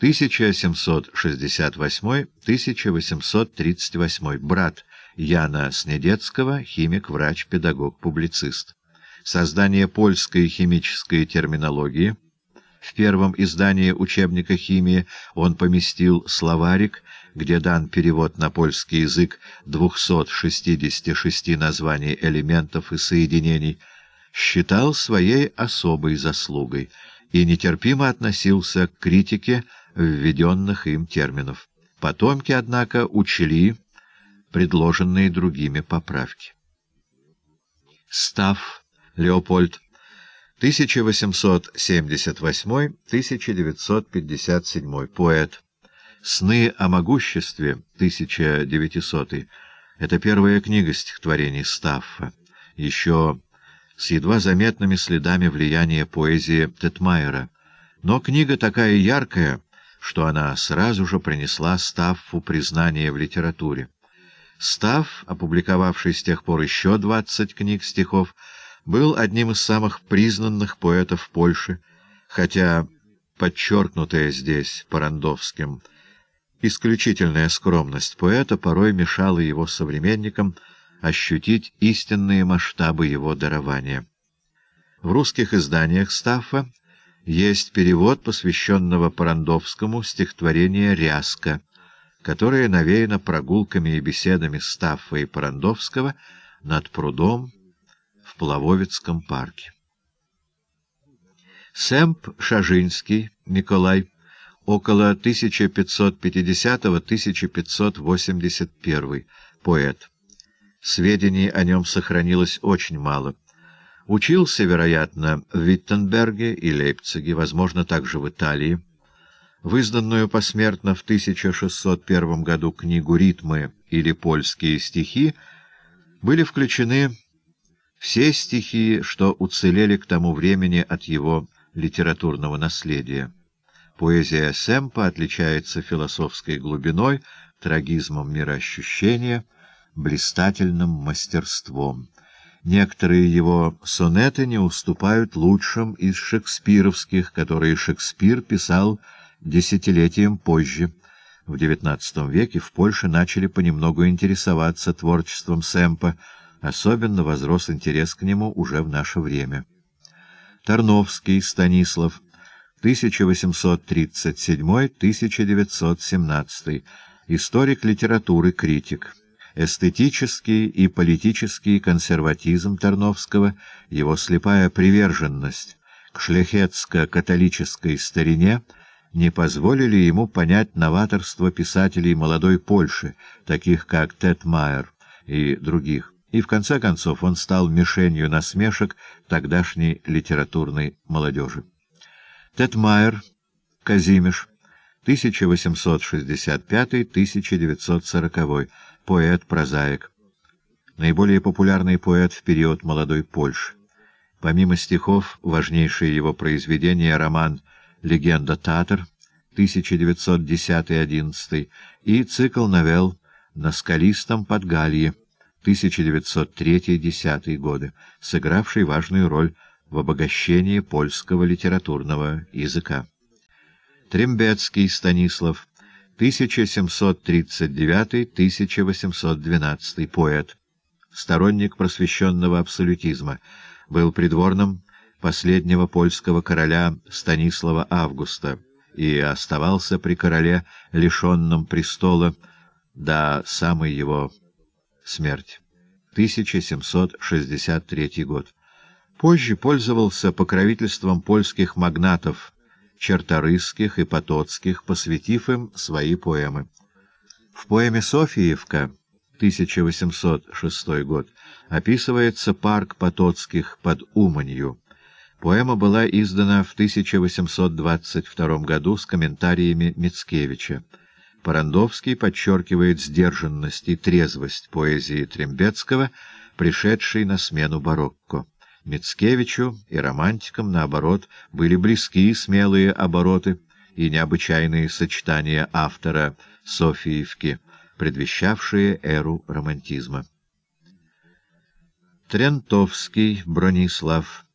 Speaker 1: 1768-1838. Брат Яна Снедецкого, химик, врач, педагог, публицист. Создание польской химической терминологии. В первом издании учебника химии он поместил словарик где дан перевод на польский язык 266 названий элементов и соединений, считал своей особой заслугой и нетерпимо относился к критике введенных им терминов. Потомки, однако, учли предложенные другими поправки. Став Леопольд 1878-1957, поэт, «Сны о могуществе» 1900 — это первая книга стихотворений Стаффа, еще с едва заметными следами влияния поэзии Тетмайера. Но книга такая яркая, что она сразу же принесла Стаффу признание в литературе. Став, опубликовавший с тех пор еще 20 книг стихов, был одним из самых признанных поэтов Польши, хотя подчеркнутое здесь Парандовским Исключительная скромность поэта порой мешала его современникам ощутить истинные масштабы его дарования. В русских изданиях Стаффа есть перевод, посвященного Парандовскому стихотворение «Ряска», которое навеяно прогулками и беседами Стаффа и Парандовского над прудом в Плавовицком парке. Сэмп Шажинский Николай около 1550-1581 поэт. Сведений о нем сохранилось очень мало. Учился, вероятно, в Виттенберге и Лейпциге, возможно, также в Италии. В изданную посмертно в 1601 году книгу «Ритмы» или «Польские стихи» были включены все стихи, что уцелели к тому времени от его литературного наследия. Поэзия Сэмпа отличается философской глубиной, трагизмом мироощущения, блистательным мастерством. Некоторые его сонеты не уступают лучшим из шекспировских, которые Шекспир писал десятилетием позже. В XIX веке в Польше начали понемногу интересоваться творчеством Сэмпа, особенно возрос интерес к нему уже в наше время. Тарновский, Станислав, 1837-1917, историк литературы, критик. Эстетический и политический консерватизм Тарновского, его слепая приверженность к шляхетско-католической старине не позволили ему понять новаторство писателей молодой Польши, таких как Тед Майер и других и в конце концов он стал мишенью насмешек тогдашней литературной молодежи. Тетмайер, Казимиш, 1865-1940, поэт-прозаик. Наиболее популярный поэт в период молодой Польши. Помимо стихов, важнейшее его произведение — роман «Легенда Татар» 1910-11 и цикл новелл «На скалистом Подгалье» 1903-10 годы, сыгравший важную роль в обогащении польского литературного языка. Трембецкий Станислав, 1739-1812 поэт, сторонник просвещенного абсолютизма, был придворным последнего польского короля Станислава Августа и оставался при короле, лишенном престола, до самой его смерти. 1763 год. Позже пользовался покровительством польских магнатов, черторысских и потоцких, посвятив им свои поэмы. В поэме «Софиевка» 1806 год описывается парк Потоцких под Уманью. Поэма была издана в 1822 году с комментариями Мицкевича. Парандовский подчеркивает сдержанность и трезвость поэзии Трембецкого, пришедшей на смену барокко. Мицкевичу и романтикам, наоборот, были близки смелые обороты и необычайные сочетания автора Софиевки, предвещавшие эру романтизма. Трентовский Бронислав,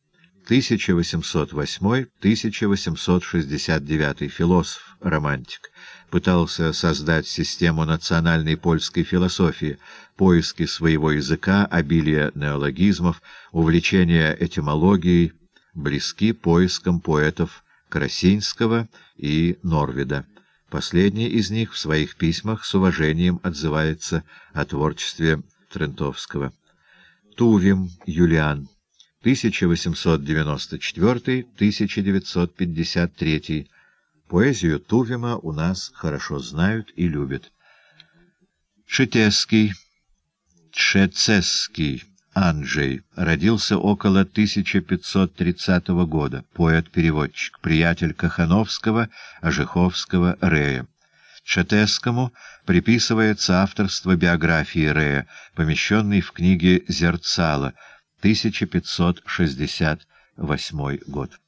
Speaker 1: 1808-1869, философ-романтик, пытался создать систему национальной польской философии, поиски своего языка, обилие неологизмов, увлечение этимологией, близки поискам поэтов Красинского и Норвида. Последний из них в своих письмах с уважением отзывается о творчестве Трентовского. Тувим Юлиан 1894-1953 Поэзию Тувима у нас хорошо знают и любят. Шитеский, Тшецесский, Анджей, родился около 1530 года, поэт-переводчик, приятель Кахановского, Ожиховского, Рея. Шетескому приписывается авторство биографии Рея, помещенной в книге «Зерцало», 1568 год.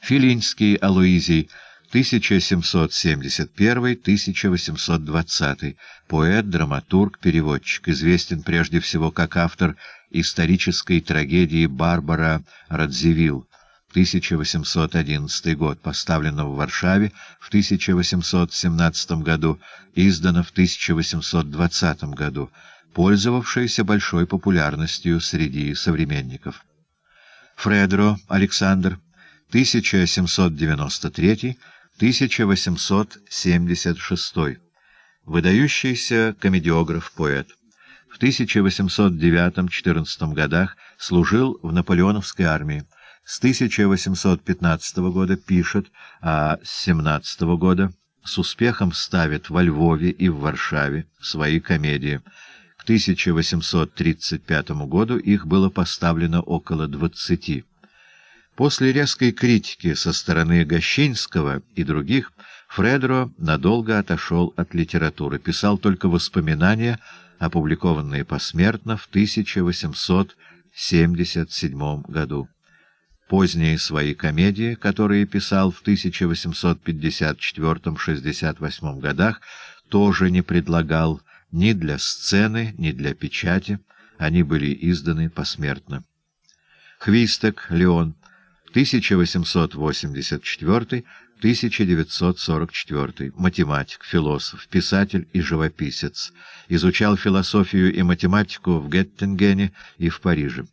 Speaker 1: Филинский Алоизий, 1771-1820, поэт, драматург, переводчик, известен прежде всего как автор исторической трагедии Барбара Радзивилл, 1811 год, поставлено в Варшаве в 1817 году, издано в 1820 году, пользовавшееся большой популярностью среди современников. Фредро Александр 1793-1876, выдающийся комедиограф-поэт. В 1809-14 годах служил в наполеоновской армии. С 1815 года пишет, а с 17 года с успехом ставит во Львове и в Варшаве свои комедии. К 1835 году их было поставлено около 20. После резкой критики со стороны Гощинского и других Фредро надолго отошел от литературы, писал только воспоминания, опубликованные посмертно в 1877 году. Поздние свои комедии, которые писал в 1854-68 годах, тоже не предлагал ни для сцены, ни для печати, они были изданы посмертно. Хвисток Леон 1884-1944, математик, философ, писатель и живописец. Изучал философию и математику в Геттингене и в Париже.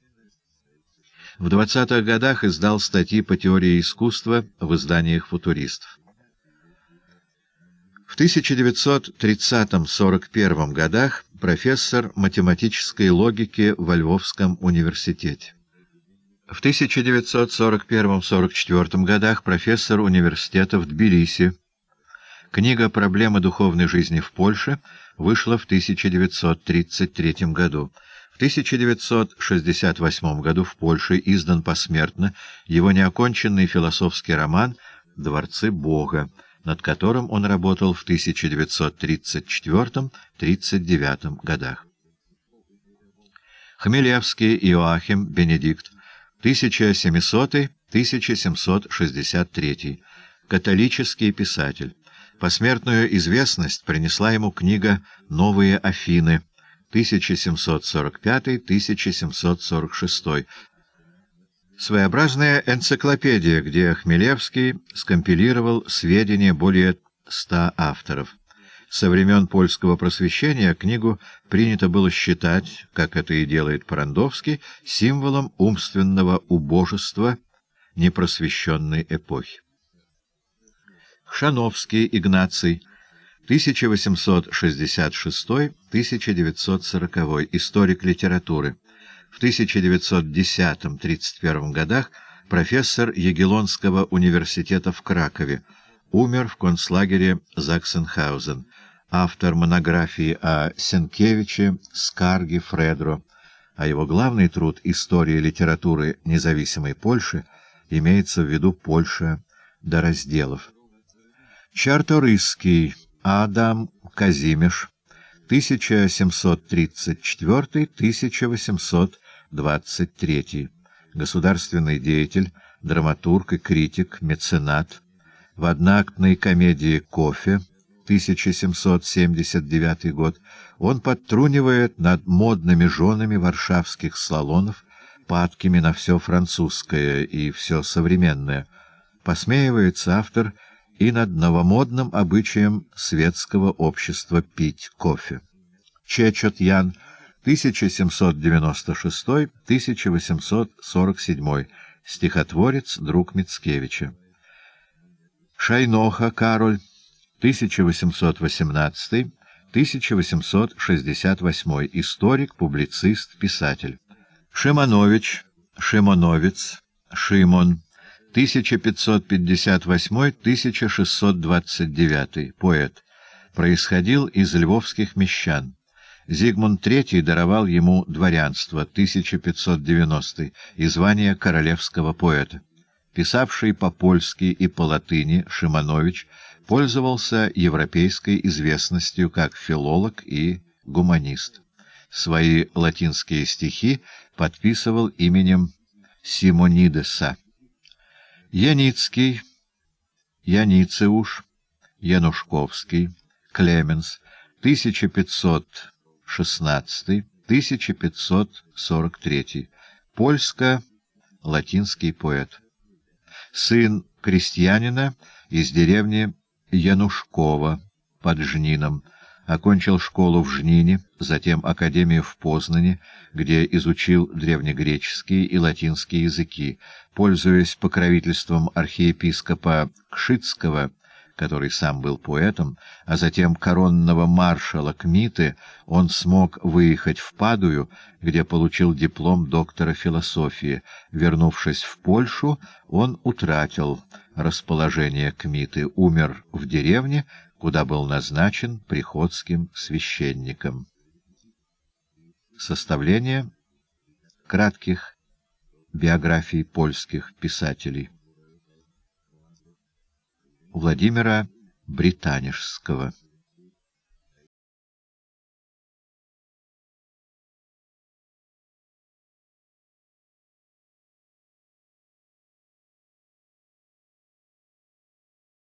Speaker 1: В 20-х годах издал статьи по теории искусства в изданиях футуристов. В 1930-41 годах профессор математической логики во Львовском университете. В 1941-44 годах профессор университета в Тбилиси. Книга «Проблемы духовной жизни в Польше» вышла в 1933 году. В 1968 году в Польше издан посмертно его неоконченный философский роман «Дворцы Бога», над которым он работал в 1934-39 годах. Хмелевский Иоахим Бенедикт 1700-1763. Католический писатель. Посмертную известность принесла ему книга «Новые Афины» 1745-1746. Своеобразная энциклопедия, где Хмелевский скомпилировал сведения более ста авторов. Со времен польского просвещения книгу принято было считать, как это и делает Порандовский, символом умственного убожества непросвещенной эпохи. Шановский Игнаций, 1866-1940, историк литературы, в 1910-31 годах профессор Егелонского университета в Кракове, умер в концлагере Заксенхаузен, автор монографии о Сенкевиче Скарге Фредро, а его главный труд «История литературы независимой Польши» имеется в виду Польша до разделов. Чарторийский Адам Казимеш, 1734-1823, государственный деятель, драматург и критик, меценат, в одноактной комедии «Кофе» 1779 год, он подтрунивает над модными женами варшавских слалонов, падкими на все французское и все современное. Посмеивается автор и над новомодным обычаем светского общества пить кофе. Чечет Ян, 1796-1847, стихотворец друг Мицкевича. Шайноха Кароль 1818-1868, историк, публицист, писатель. Шиманович, Шимоновец, Шимон, 1558-1629, поэт, происходил из львовских мещан. Зигмунд III даровал ему дворянство 1590 и звание королевского поэта. Писавший по-польски и по-латыни Шиманович пользовался европейской известностью как филолог и гуманист. Свои латинские стихи подписывал именем Симонидеса. Яницкий, Яницеуш, Янушковский, Клеменс, 1516-1543, польско-латинский поэт. Сын крестьянина из деревни Янушкова под Жнином, окончил школу в Жнине, затем академию в Познане, где изучил древнегреческие и латинские языки, пользуясь покровительством архиепископа Кшицкого, который сам был поэтом, а затем коронного маршала Кмиты, он смог выехать в Падую, где получил диплом доктора философии. Вернувшись в Польшу, он утратил расположение Кмиты, умер в деревне, куда был назначен приходским священником. Составление кратких биографий польских писателей Владимира Британишского.